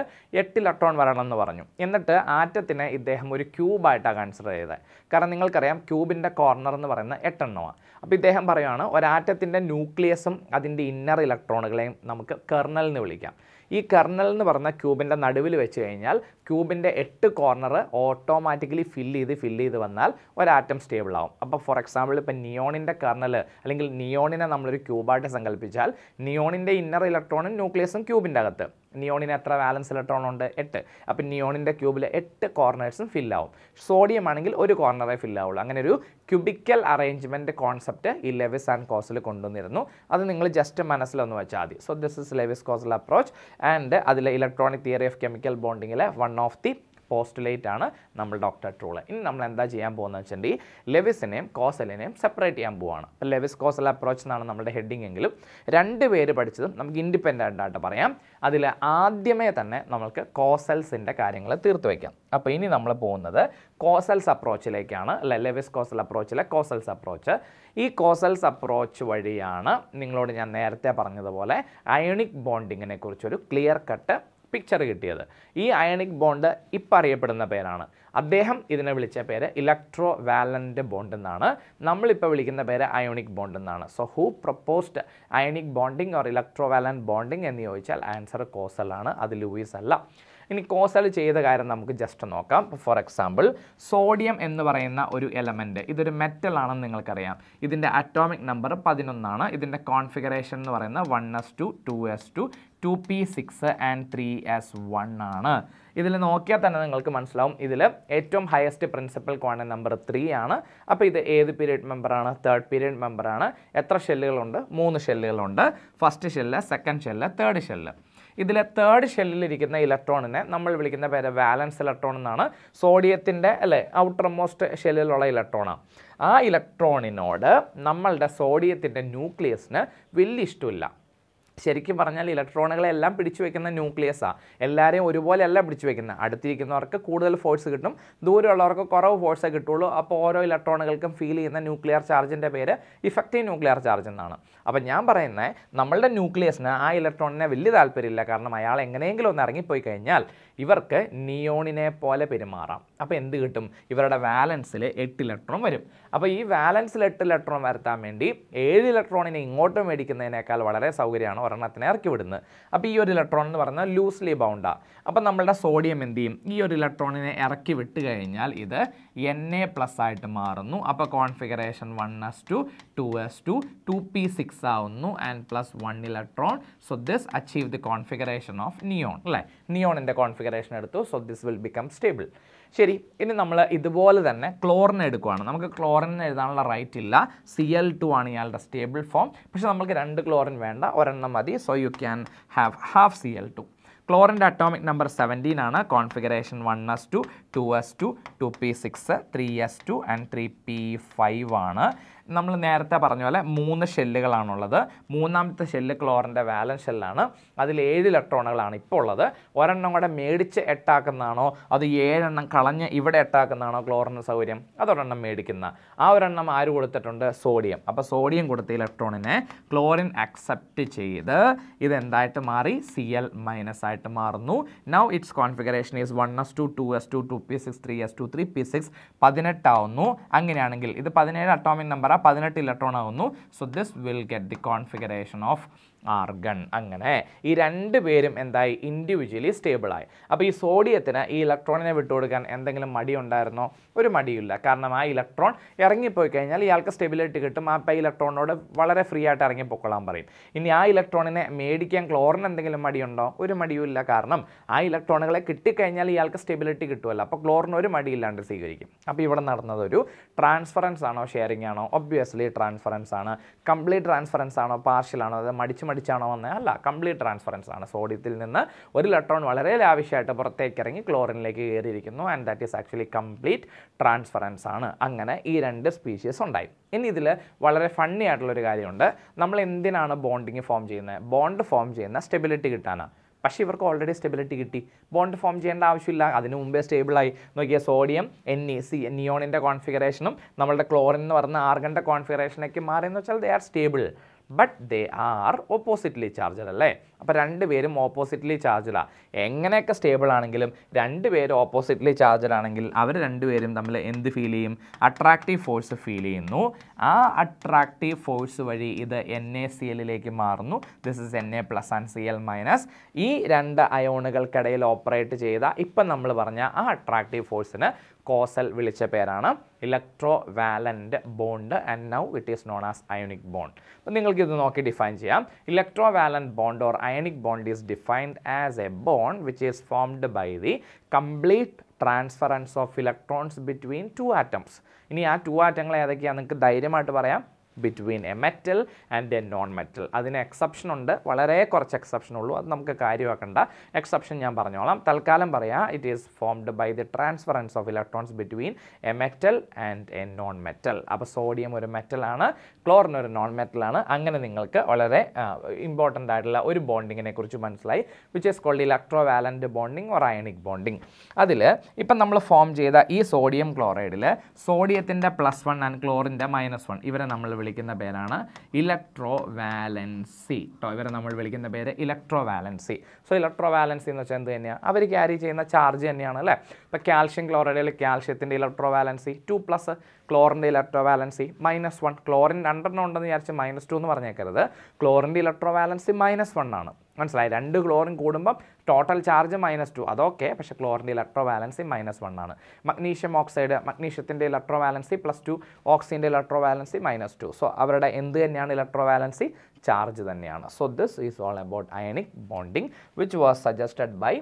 എട്ട് ഇലക്ട്രോൺ വരണം എന്ന് പറഞ്ഞു എന്നിട്ട് ആറ്റത്തിനെ ഇദ്ദേഹം ഒരു ക്യൂബായിട്ടാണ് കൺസിഡർ ചെയ്തത് കാരണം നിങ്ങൾക്കറിയാം ക്യൂബിൻ്റെ കോർണർ എന്ന് പറയുന്നത് എട്ടെണ്ണമാണ് അപ്പോൾ ഇദ്ദേഹം പറയുകയാണ് ഒരാറ്റത്തിൻ്റെ ന്യൂക്ലിയസും അതിൻ്റെ ഇന്നർ ഇലക്ട്രോണുകളെയും നമുക്ക് കെർണൽ എന്ന് വിളിക്കാം ഈ കർണൽ എന്ന് പറഞ്ഞ ക്യൂബിൻ്റെ നടുവിൽ വെച്ച് കഴിഞ്ഞാൽ ക്യൂബിൻ്റെ എട്ട് കോർണർ ഓട്ടോമാറ്റിക്കലി ഫില്ല് ചെയ്ത് ഫില്ല് ചെയ്ത് വന്നാൽ ഒരാറ്റം സ്റ്റേബിൾ ആവും അപ്പോൾ ഫോർ എക്സാമ്പിൾ ഇപ്പം നിയോണിൻ്റെ കർണൽ അല്ലെങ്കിൽ നിയോണിനെ നമ്മളൊരു ക്യൂബായിട്ട് സങ്കല്പിച്ചാൽ നിയോണിൻ്റെ ഇന്നർ ഇലക്ട്രോണും ന്യൂക്ലിയസും ക്യൂബിൻ്റെ അകത്ത് നിയോണിന് എത്ര വാലൻസ് ഇലക്ട്രോൺ ഉണ്ട് എട്ട് അപ്പം നിയോണിൻ്റെ ക്യൂബിൽ എട്ട് കോർണേഴ്സും ഫില്ലാവും സോഡിയം ആണെങ്കിൽ ഒരു കോർണറേ ഫില്ലാവുള്ളൂ അങ്ങനെ ഒരു ക്യൂബിക്കൽ അറേഞ്ച്മെൻറ്റ് കോൺസെപ്റ്റ് ഈ ലെവിസ് ആൻഡ് കോസിൽ കൊണ്ടുവന്നിരുന്നു അത് നിങ്ങൾ ജസ്റ്റ് മനസ്സിലൊന്ന് വെച്ചാൽ മതി so this is Lewis Kossel approach and അതിലെ ഇലക്ട്രോണിക് തിയറി ഓഫ് കെമിക്കൽ ബോണ്ടിങ്ങിലെ വൺ ഓഫ് ദി പോസ്റ്റുലേറ്റ് ആണ് നമ്മൾ ഡോക്ടർ ട്രൂൾ ഇനി നമ്മൾ എന്താ ചെയ്യാൻ പോകുന്നത് വെച്ചിട്ടുണ്ടെങ്കിൽ ലെവിസിനെയും കോസലിനെയും സെപ്പറേറ്റ് ചെയ്യാൻ പോവാണ് അപ്പോൾ ലെവിസ് കോസൽ അപ്രോച്ച് എന്നാണ് നമ്മുടെ ഹെഡിങ് എങ്കിലും രണ്ട് പേര് പഠിച്ചതും നമുക്ക് ഇൻഡിപെൻഡൻ്റ് ആയിട്ട് പറയാം അതിൽ ആദ്യമേ തന്നെ നമുക്ക് കോസൽസിൻ്റെ കാര്യങ്ങൾ തീർത്തു വയ്ക്കാം അപ്പോൾ ഇനി നമ്മൾ പോകുന്നത് കോസൽസ് അപ്രോച്ചിലേക്കാണ് അല്ലെ ലെവിസ് കോസൽ അപ്രോച്ചിലെ കോസൽസ് അപ്രോച്ച് ഈ കോസൽസ് അപ്രോച്ച് വഴിയാണ് നിങ്ങളോട് ഞാൻ നേരത്തെ പറഞ്ഞതുപോലെ അയോണിക് ബോണ്ടിങ്ങിനെ കുറിച്ചൊരു ക്ലിയർ കട്ട് പിക്ചർ കിട്ടിയത് ഈ അയണിക് ബോണ്ട് ഇപ്പം അറിയപ്പെടുന്ന പേരാണ് അദ്ദേഹം ഇതിനെ വിളിച്ച പേര് ഇലക്ട്രോ വാലൻ്റ് ബോണ്ട് എന്നാണ് നമ്മളിപ്പോൾ വിളിക്കുന്ന പേര് അയോണിക് ബോണ്ട് എന്നാണ് so who proposed ionic bonding or electrovalent bonding എന്ന് ചോദിച്ചാൽ ആൻസർ കോസലാണ് അത് ലൂയിസ് അല്ല ഇനി കോസൽ ചെയ്ത കാര്യം നമുക്ക് ജസ്റ്റ് നോക്കാം ഫോർ എക്സാമ്പിൾ സോഡിയം എന്ന് പറയുന്ന ഒരു എലമെൻറ്റ് ഇതൊരു മെറ്റൽ ആണെന്ന് നിങ്ങൾക്കറിയാം ഇതിൻ്റെ അറ്റോമിക് നമ്പർ പതിനൊന്നാണ് ഇതിൻ്റെ കോൺഫിഗറേഷൻ എന്ന് പറയുന്ന one S two two S two two P six and three S one ആണ് ഇതിൽ നോക്കിയാൽ തന്നെ നിങ്ങൾക്ക് മനസ്സിലാവും ഇതിൽ ഏറ്റവും highest principal quantum number three ആണ് അപ്പോൾ ഇത് ഏത് പീരീഡ് മെമ്പറാണ് തേർഡ് പീരീഡ് മെമ്പറാണ് എത്ര ഷെല്ലുകളുണ്ട് മൂന്ന് ഷെല്ലുകളുണ്ട് first shell second shell third shell ഇതിലെ തേർഡ് ഷെല്ലിലിരിക്കുന്ന ഇലക്ട്രോണിനെ നമ്മൾ വിളിക്കുന്ന പേര് വാലൻസ് ഇലക്ട്രോൺ എന്നാണ് സോഡിയത്തിൻ്റെ അല്ലേ ഔട്ടർ മോസ്റ്റ് ഷെല്ലിലുള്ള ഇലക്ട്രോണാണ് ആ ഇലക്ട്രോണിനോട് നമ്മളുടെ സോഡിയത്തിൻ്റെ ന്യൂക്ലിയസിന് വലിയ ഇഷ്ടമില്ല ശരിക്കും പറഞ്ഞാൽ ഇലക്ട്രോണുകളെ എല്ലാം പിടിച്ചു വെക്കുന്ന ന്യൂക്ലിയസാണ് എല്ലാവരെയും ഒരുപോലെയല്ല പിടിച്ചു വെക്കുന്നത് അടുത്തിരിക്കുന്നവർക്ക് കൂടുതൽ ഫോഴ്സ് കിട്ടും ദൂരമുള്ളവർക്ക് കുറവ് ഫോഴ്സേ കിട്ടുള്ളൂ അപ്പോൾ ഓരോ ഇലക്ട്രോണുകൾക്കും ഫീൽ ചെയ്യുന്ന ന്യൂക്ലിയർ ചാർജിൻ്റെ പേര് ഇഫക്റ്റീവ് ന്യൂക്ലിയർ ചാർജ് എന്നാണ് അപ്പോൾ ഞാൻ പറയുന്നത് നമ്മളുടെ ന്യൂക്ലിയസിന് ആ ഇലക്ട്രോണിനെ വലിയ താല്പര്യമില്ല കാരണം അയാൾ എങ്ങനെയെങ്കിലും ഒന്ന് ഇറങ്ങിപ്പോയി കഴിഞ്ഞാൽ ഇവർക്ക് നിയോണിനെ പോലെ പെരുമാറാം അപ്പോൾ എന്ത് കിട്ടും ഇവരുടെ വാലൻസിൽ എട്ട് ഇലക്ട്രോൺ വരും അപ്പോൾ ഈ വാലൻസിൽ എട്ട് ഇലക്ട്രോൺ വരുത്താൻ വേണ്ടി ഏഴ് ഇലക്ട്രോണിനെ ഇങ്ങോട്ട് മേടിക്കുന്നതിനേക്കാൾ വളരെ സൗകര്യമാണ് ഒരെണ്ണത്തിനെ ഇറക്കി വിടുന്നത് അപ്പോൾ ഈ ഒരു ഇലക്ട്രോൺ എന്ന് പറഞ്ഞാൽ ലൂസ്ലി ബൗണ്ടാണ് അപ്പോൾ നമ്മളുടെ സോഡിയം എന്ത് ചെയ്യും ഈ ഒരു ഇലക്ട്രോണിനെ ഇറക്കി വിട്ട് കഴിഞ്ഞാൽ ഇത് എൻ എ പ്ലസ് ആയിട്ട് മാറുന്നു അപ്പോൾ configuration one S two two S two two P six ആവുന്നു and plus one electron so this achieve the configuration of neon അല്ലേ നിയോണിൻ്റെ കോൺഫിഗറേഷൻ എടുത്തു so this will become stable ശരി ഇനി നമ്മൾ ഇതുപോലെ തന്നെ ക്ലോറിൻ എടുക്കുകയാണ് നമുക്ക് ക്ലോറിൻ എഴുതാനുള്ള റൈറ്റ് ഇല്ല സി എൽ ടു ആണ് ഇയാളുടെ സ്റ്റേബിൾ ഫോം പക്ഷേ നമുക്ക് രണ്ട് ക്ലോറിൻ വേണ്ട ഒരെണ്ണം മതി so you can have half C L two ക്ലോറിൻ്റെ അറ്റോമിക് നമ്പർ സെവൻറ്റീൻ ആണ് configuration one S two two S two two P six three S two and three P five ആണ് നമ്മൾ നേരത്തെ പറഞ്ഞ പോലെ മൂന്ന് ഷെല്ലുകളാണുള്ളത് മൂന്നാമത്തെ ഷെല്ല് ക്ലോറിൻ്റെ വാലൻസ് ഷെല്ലാണ് അതിൽ ഏഴ് ഇലക്ട്രോണുകളാണ് ഇപ്പോൾ ഉള്ളത് ഒരെണ്ണം കൂടെ മേടിച്ച് എട്ടാക്കുന്നതാണോ അത് ഏഴെണ്ണം കളഞ്ഞ് ഇവിടെ എട്ടാക്കുന്നതാണോ ക്ലോറിൻ്റെ സൗകര്യം അതൊരെണ്ണം മേടിക്കുന്ന ആ ഒരെണ്ണം ആര് കൊടുത്തിട്ടുണ്ട് സോഡിയം അപ്പോൾ സോഡിയം കൊടുത്ത ഇലക്ട്രോണിനെ ക്ലോറിൻ അക്സെപ്റ്റ് ചെയ്ത് ഇതെന്തായിട്ട് മാറി സി എൽ മൈനസ് ആയിട്ട് മാറുന്നു now it's configuration is one S two two S two two P six three S two three P six പതിനെട്ടാവുന്നു അങ്ങനെയാണെങ്കിൽ ഇത് പതിനേഴ് അറ്റോമിക് നമ്പറാണ് പതിനെട്ട് ഇലക്ട്രോൺ ആകുന്നു so this will get the configuration of argon അങ്ങനെ ഈ രണ്ട് പേരും എന്തായി ഇൻഡിവിജ്വലി സ്റ്റേബിളായി അപ്പോൾ ഈ സോഡിയത്തിന് ഈ ഇലക്ട്രോണിനെ വിട്ടുകൊടുക്കാൻ എന്തെങ്കിലും മടി ഉണ്ടായിരുന്നോ ഒരു മടിയില്ല കാരണം ആ ഇലക്ട്രോൺ ഇറങ്ങിപ്പോയി കഴിഞ്ഞാൽ ഇയാൾക്ക് സ്റ്റെബിലിറ്റി കിട്ടും ആ ഇലക്ട്രോണിനോട് വളരെ ഫ്രീ ആയിട്ട് ഇറങ്ങിപ്പോക്കൊള്ളാൻ പറയും ഇനി ആ ഇലക്ട്രോണിനെ മേടിക്കാൻ ക്ലോറിന് എന്തെങ്കിലും മടിയുണ്ടോ ഒരു മടിയുമില്ല കാരണം ആ ഇലക്ട്രോണുകളെ കിട്ടിക്കഴിഞ്ഞാൽ ഇയാൾക്ക് സ്റ്റെബിലിറ്റി കിട്ടുമല്ലോ അപ്പോൾ ക്ലോറിന് ഒരു മടിയില്ലാണ്ട് സ്വീകരിക്കും അപ്പോൾ ഇവിടെ നടന്നതൊരു ട്രാൻസ്ഫറൻസ് ആണോ ഷെയറിംഗ് ആണോ ഒബ്വിയസ്ലി ട്രാൻസ്ഫറൻസ് ആണ് കംപ്ലീറ്റ് ട്രാൻസ്ഫറൻസ് ആണോ പാർഷ്യൽ ആണോ അത് മടിച്ച് ഇലക്ട്രോൺ അടിച്ചാണോ വന്നത് അല്ല കംപ്ലീറ്റ് ട്രാൻസ്ഫറൻസ് ആണ് സോഡിയത്തിൽ നിന്ന് ഒരു ഇലക്ട്രോൺ വളരെ ലാവശ്യമായിട്ട് പുറത്തേക്ക് ഇറങ്ങി ക്ലോറിനിലേക്ക് കയറിയിരിക്കുന്നു and that is actually complete transference ആണ് അങ്ങനെ ഈ രണ്ട് സ്പീഷീസ് ഉണ്ടായി ഇനി ഇതിൽ വളരെ ഫണ്ണി ആയിട്ടുള്ളൊരു കാര്യമുണ്ട് നമ്മൾ എന്തിനാണ് ബോണ്ടിങ് ഫോം ചെയ്യുന്നത് ബോണ്ട് ഫോം ചെയ്യുന്ന സ്റ്റെബിലിറ്റി കിട്ടാനാണ് പക്ഷേ ഇവർക്ക് ഓൾറെഡി സ്റ്റെബിലിറ്റി കിട്ടി ബോണ്ട് ഫോം ചെയ്യേണ്ട ആവശ്യമില്ല അതിന് മുമ്പേ സ്റ്റേബിളായി നോക്കിയ സോഡിയം എൻ ഇ സി നിയോണിൻ്റെ കോൺഫിഗറേഷനും നമ്മളുടെ ക്ലോറിൻ എന്ന് പറഞ്ഞ ആർഗൻ്റെ കോൺഫിഗറേഷനൊക്കെ മാറിയെന്ന് വെച്ചാൽ they are stable but they are oppositely charged അല്ലേ അപ്പോൾ പേരും ഓപ്പോസിറ്റ്ലി ചാർജഡാണ് എങ്ങനെയൊക്കെ സ്റ്റേബിൾ ആണെങ്കിലും രണ്ട് രണ്ടുപേരും ഓപ്പോസിറ്റ്ലി ചാർജഡ് ആണെങ്കിൽ അവർ രണ്ടുപേരും തമ്മിൽ എന്ത് ഫീൽ ചെയ്യും അട്രാക്റ്റീവ് ഫോഴ്സ് ഫീൽ ചെയ്യുന്നു ആ അട്രാക്റ്റീവ് ഫോഴ്സ് വഴി ഇത് എൻ എ സി എല്ലിലേക്ക് മാറുന്നു this is N A plus and C L minus ഈ രണ്ട് അയോണുകൾക്കിടയിൽ ഓപ്പറേറ്റ് ചെയ്ത ഇപ്പം നമ്മൾ പറഞ്ഞ ആ അട്രാക്റ്റീവ് ഫോഴ്സിന് കോസൽ വിളിച്ച പേരാണ് electrovalent bond and now it is known as ionic bond അപ്പോൾ നിങ്ങൾക്ക് ഇത് നോക്കി ഡിഫൈൻ ചെയ്യാം electrovalent bond or ionic bond is defined as a bond which is formed by the complete transference of electrons between two atoms ഇനി ആ ടു ആറ്റങ്ങൾ ഏതൊക്കെയാണ് നിങ്ങൾക്ക് ധൈര്യമായിട്ട് പറയാം between a metal and a non metal അതിന് എക്സെപ്ഷൻ ഉണ്ട് വളരെ കുറച്ച് എക്സെപ്ഷൻ ഉള്ളൂ അത് നമുക്ക് കാര്യമാക്കേണ്ട എക്സെപ്ഷൻ ഞാൻ പറഞ്ഞോളാം തൽക്കാലം പറയാം it is formed by the transference of electrons between a metal and a non metal അപ്പോൾ സോഡിയം ഒരു മെറ്റൽ ആണ് ക്ലോറിൻ ഒരു നോൺ മെറ്റൽ ആണ് അങ്ങനെ നിങ്ങൾക്ക് വളരെ ഇമ്പോർട്ടൻ്റ് ആയിട്ടുള്ള ഒരു ബോണ്ടിങ്ങിനെ കുറിച്ച് മനസ്സിലായി which is called electrovalent bonding or ionic bonding അതിൽ ഇപ്പം നമ്മൾ ഫോം ചെയ്ത ഈ സോഡിയം ക്ലോറൈഡിൽ സോഡിയത്തിൻ്റെ പ്ലസ് വൺ ആൻഡ് ക്ലോറിൻ്റെ മൈനസ് വൺ ഇവരെ നമ്മൾ വിളിക്കും വിളിക്കുന്ന പേരാണ് ഇലക്ട്രോ വാലൻസി കേട്ടോ ഇവരെ നമ്മൾ വിളിക്കുന്ന പേര് electrovalency so electrovalency എന്ന് വെച്ചാൽ എന്ത് തന്നെയാണ് അവർ ക്യാരി ചെയ്യുന്ന ചാർജ് തന്നെയാണ് അല്ലേ ഇപ്പോൾ കാൽഷ്യം ക്ലോറൈഡിൽ കാൽഷ്യത്തിൻ്റെ ഇലക്ട്രോ വാലൻസി ടു പ്ലസ് ക്ലോറിൻ്റെ electrovalency minus one chlorine രണ്ടെണ്ണം ഉണ്ടെന്ന് വിചാരിച്ച് മൈനസ് ടു എന്ന് പറഞ്ഞേക്കരുത് ക്ലോറിൻ്റെ ഇലക്ട്രോ വാലൻസി മൈനസ് വൺ ആണ് മനസ്സിലായി രണ്ട് ക്ലോറിൻ കൂടുമ്പം ടോട്ടൽ ചാർജ് മൈനസ് ടു അതൊക്കെ പക്ഷേ ക്ലോറിൻ്റെ ഇലക്ട്രോ ബാലൻസി മൈനസ് വൺ ആണ് മഗ്നീഷ്യം ഓക്സൈഡ് മഗ്നീഷ്യത്തിൻ്റെ ഇലക്ട്രോ ബാലൻസി പ്ലസ് ടു ഓക്സിൻ്റെ electrovalency minus two so അവരുടെ എന്ത് തന്നെയാണ് ഇലക്ട്രോ ബാലൻസി ചാർജ് തന്നെയാണ് so this is all about ionic bonding which was suggested by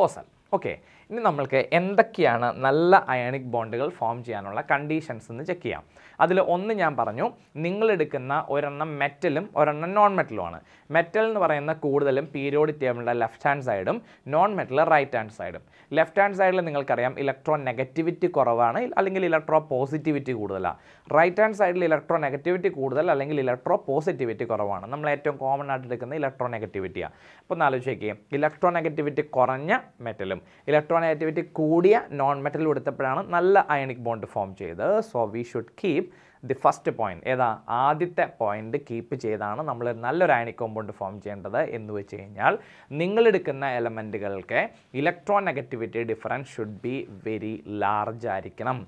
Kossel okay ഇനി നമ്മൾക്ക് എന്തൊക്കെയാണ് നല്ല അയണിക് ബോണ്ടുകൾ ഫോം ചെയ്യാനുള്ള കണ്ടീഷൻസ് എന്ന് ചെക്ക് ചെയ്യാം അതിൽ ഒന്ന് ഞാൻ പറഞ്ഞു നിങ്ങളെടുക്കുന്ന ഒരെണ്ണം മെറ്റലും ഒരെണ്ണം നോൺ മെറ്റലുമാണ് മെറ്റൽ എന്ന് പറയുന്ന കൂടുതലും പീരിയോഡിക് ടേബിളിൻ്റെ ലെഫ്റ്റ് ഹാൻഡ് സൈഡും നോൺ മെറ്റൽ റൈറ്റ് ഹാൻഡ് സൈഡും ലെഫ്റ്റ് ഹാൻഡ് സൈഡിൽ നിങ്ങൾക്കറിയാം ഇലക്ട്രോൺ നെഗറ്റിവിറ്റി കുറവാണ് അല്ലെങ്കിൽ ഇലക്ട്രോ പോസിറ്റിവിറ്റി കൂടുതലാണ് റൈറ്റ് ഹാൻഡ് സൈഡിൽ ഇലക്ട്രോ നെഗറ്റിവിറ്റി കൂടുതൽ അല്ലെങ്കിൽ ഇലക്ട്രോ പോസിറ്റിവിറ്റി കുറവാണ് നമ്മൾ ഏറ്റവും കോമൺ ആയിട്ട് എടുക്കുന്ന ഇലക്ട്രോ നെഗറ്റിവിറ്റിയാണ് അപ്പോൾ ഒന്ന് ആലോചിക്കുക ഇലക്ട്രോ നെഗറ്റിവിറ്റി കുറഞ്ഞ മെറ്റലും ഇലക്ട്രോ നെഗറ്റിവിറ്റി കൂടിയ നോൺ മെറ്റലും എടുത്തപ്പോഴാണ് നല്ല അയണിക് ബോണ്ട് ഫോം ചെയ്ത് so we should keep the first point ഏതാ ആദ്യത്തെ പോയിൻ്റ് കീപ്പ് ചെയ്താണ് നമ്മൾ നല്ലൊരു ആനി കോമ്പൗണ്ട് ഫോം ചെയ്യേണ്ടത് എന്ന് വെച്ച് കഴിഞ്ഞാൽ നിങ്ങളെടുക്കുന്ന എലമെൻറ്റുകൾക്ക് electron negativity difference should be very large ആയിരിക്കണം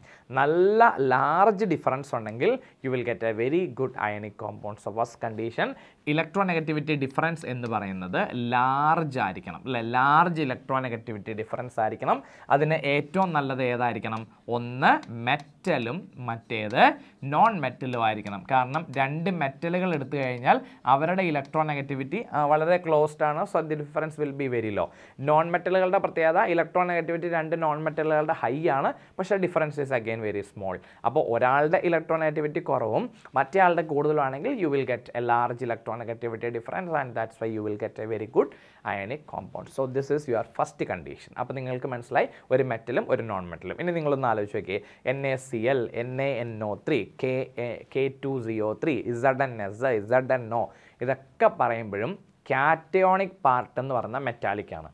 നല്ല ലാർജ് ഡിഫറൻസ് ഉണ്ടെങ്കിൽ you will get a very good ionic compounds of was condition electronegativity difference എന്ന് പറയുന്നത് ലാർജ് ആയിരിക്കണം അല്ലെ ലാർജ് ഇലക്ട്രോ നെഗറ്റിവിറ്റി ഡിഫറൻസ് ആയിരിക്കണം അതിന് ഏറ്റവും നല്ലത് ഏതായിരിക്കണം ഒന്ന് മെറ്റലും മറ്റേത് നോൺ മെറ്റലും ആയിരിക്കണം കാരണം രണ്ട് മെറ്റലുകൾ എടുത്തു കഴിഞ്ഞാൽ അവരുടെ ഇലക്ട്രോ നെഗറ്റിവിറ്റി വളരെ ക്ലോസ്ഡ് ആണ് so the difference will be very low non മെറ്റലുകളുടെ പ്രത്യേകത ഇലക്ട്രോ നെഗറ്റിവിറ്റി രണ്ട് നോൺ മെറ്റലുകളുടെ ഹൈ ആണ് പക്ഷേ difference is again very small അപ്പോൾ ഒരാളുടെ ഇലക്ട്രോ നെഗറ്റിവിറ്റി കുറവും മറ്റേ ആളുടെ കൂടുതലാണെങ്കിൽ you will get a large electro electronegativity difference and that's why you will get a very good ionic compound. So this is your first condition. അപ്പോൾ നിങ്ങൾക്ക് മനസ്സിലായി ഒരു മെറ്റലും ഒരു നോൺ മെറ്റലും ഇനി നിങ്ങളൊന്ന് ആലോചിച്ച് നോക്കിയേ N A C L N A N O three K A K two C O three Z N S Z N O ഇതൊക്കെ പറയുമ്പോഴും കാറ്റയോണിക് പാർട്ട് എന്ന് പറയുന്ന മെറ്റാലിക് ആണ്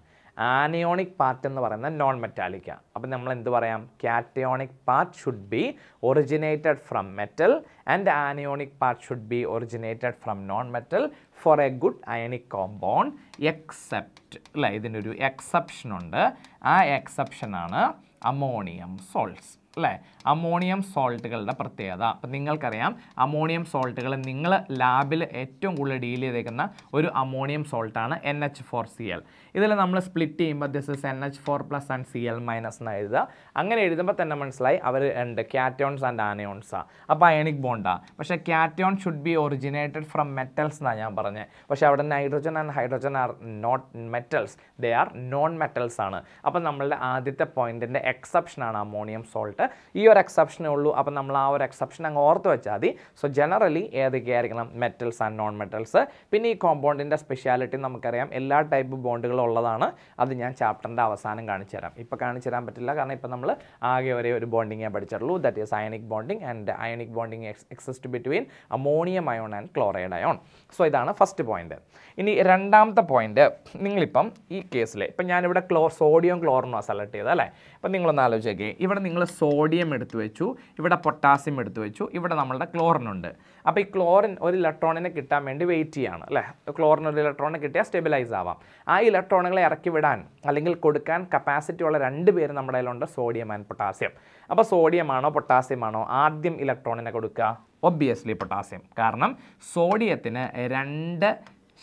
ആനയോണിക് പാർട്ട് എന്ന് പറയുന്നത് നോൺ മെറ്റാലിക്ക അപ്പം നമ്മൾ എന്ത് പറയാം cationic part should be originated from metal and anionic part should be originated from non metal for a good ionic compound except അല്ലേ ഇതിനൊരു എക്സെപ്ഷൻ ഉണ്ട് ആ എക്സെപ്ഷനാണ് അമോണിയം സോൾട്സ് അല്ലേ അമോണിയം സോൾട്ടുകളുടെ പ്രത്യേകത അപ്പം നിങ്ങൾക്കറിയാം അമോണിയം സോൾട്ടുകൾ നിങ്ങൾ ലാബിൽ ഏറ്റവും കൂടുതൽ ഡീൽ ചെയ്തേക്കുന്ന ഒരു അമോണിയം സോൾട്ടാണ് N H four C L ഇതിൽ നമ്മൾ സ്പ്ലിറ്റ് ചെയ്യുമ്പോൾ this is N H four plus and C L minus എന്ന് എഴുതുക അങ്ങനെ എഴുതുമ്പോൾ തന്നെ മനസ്സിലായി അവർ ഉണ്ട് ക്യാറ്റോൺസ് ആൻഡ് ആനയോൺസാണ് അപ്പോൾ അയണിക് ബോണ്ടാണ് പക്ഷേ cation should be originated from metals എന്നാണ് ഞാൻ പറഞ്ഞത് പക്ഷേ അവിടെ nitrogen and hydrogen are not metals they are non metals ആണ് അപ്പോൾ നമ്മളുടെ ആദ്യത്തെ പോയിൻറ്റിൻ്റെ എക്സെപ്ഷനാണ് അമോണിയം സോൾട്ട് ഈ ഒരു എക്സെപ്ഷനേ ഉള്ളൂ അപ്പം നമ്മൾ ആ ഒരു എക്സെപ്ഷൻ അങ്ങ് ഓർത്ത് വെച്ചാൽ മതി സോ ജനറലി ഏതൊക്കെയായിരിക്കണം മെറ്റൽസ് ആൻഡ് നോൺ മെറ്റൽസ് പിന്നെ ഈ കോമ്പൗണ്ടിൻ്റെ സ്പെഷ്യാലിറ്റി നമുക്കറിയാം എല്ലാ ടൈപ്പ് ബോണ്ടുകളും ഉള്ളതാണ് അത് ഞാൻ ചാപ്റ്ററിൻ്റെ അവസാനം കാണിച്ചു തരാം ഇപ്പോൾ കാണിച്ചു തരാൻ പറ്റില്ല കാരണം ഇപ്പോൾ നമ്മൾ ആകെ ഒരേ ഒരു ബോണ്ടിങ്ങേ പഠിച്ചിട്ടുള്ളൂ that is ionic bonding and ionic bonding exist between ammonium ion and chloride ion so ഇതാണ് ഫസ്റ്റ് പോയിന്റ് ഇനി രണ്ടാമത്തെ പോയിന്റ് നിങ്ങളിപ്പം ഈ കേസിൽ ഇപ്പം ഞാനിവിടെ ക്ലോ സോഡിയം ക്ലോറിനോ സെലക്ട് ചെയ്തത് അല്ലേ അപ്പം നിങ്ങളൊന്ന് ആലോചിച്ച് ഇവിടെ നിങ്ങൾ സോഡിയം എടുത്തു വെച്ചു ഇവിടെ പൊട്ടാസ്യം എടുത്തു വെച്ചു ഇവിടെ നമ്മളുടെ ക്ലോറിൻ ഉണ്ട് അപ്പോൾ ഈ ക്ലോറിൻ ഒരു ഇലക്ട്രോണിനെ കിട്ടാൻ വേണ്ടി വെയിറ്റ് ചെയ്യാണ് അല്ലേ ക്ലോറിൻ ഒരു ഇലക്ട്രോണിനെ കിട്ടിയാൽ സ്റ്റെബിലൈസ് ആവാം ആ ഇലക്ട്രോണുകളെ ഇറക്കി വിടാൻ അല്ലെങ്കിൽ കൊടുക്കാൻ കപ്പാസിറ്റി ഉള്ള രണ്ട് പേര് നമ്മുടെ കയ്യിലുണ്ട് സോഡിയം ആൻഡ് പൊട്ടാസ്യം അപ്പോൾ സോഡിയമാണോ പൊട്ടാസ്യമാണോ ആദ്യം ഇലക്ട്രോണിനെ കൊടുക്കുക ഒബ്വിയസ്ലി പൊട്ടാസ്യം കാരണം സോഡിയത്തിന് രണ്ട്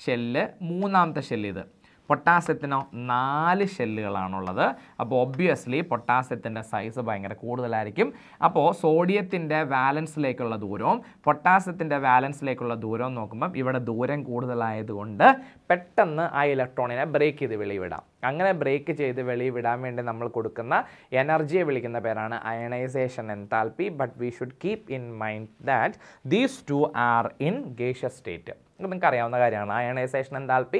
ഷെല്ല് മൂന്നാമത്തെ ഷെല്ല് ഇത് പൊട്ടാസ്യത്തിനോ നാല് ഷെല്ലുകളാണുള്ളത് അപ്പോൾ ഒബ്വിയസ്ലി പൊട്ടാസ്യത്തിൻ്റെ സൈസ് ഭയങ്കര കൂടുതലായിരിക്കും അപ്പോൾ സോഡിയത്തിൻ്റെ വാലൻസിലേക്കുള്ള ദൂരവും പൊട്ടാസ്യത്തിൻ്റെ വാലൻസിലേക്കുള്ള ദൂരവും നോക്കുമ്പം ഇവിടെ ദൂരം കൂടുതലായതുകൊണ്ട് പെട്ടെന്ന് ആ ഇലക്ട്രോണിനെ ബ്രേക്ക് ചെയ്ത് വെളിവിടാം അങ്ങനെ ബ്രേക്ക് ചെയ്ത് വെളി വിടാൻ വേണ്ടി നമ്മൾ കൊടുക്കുന്ന എനർജിയെ വിളിക്കുന്ന പേരാണ് ionisation enthalpy but we should keep in mind that these two are in gaseous state നിങ്ങൾക്ക് അറിയാവുന്ന കാര്യമാണ് അയണൈസേഷൻ എന്താൽപ്പി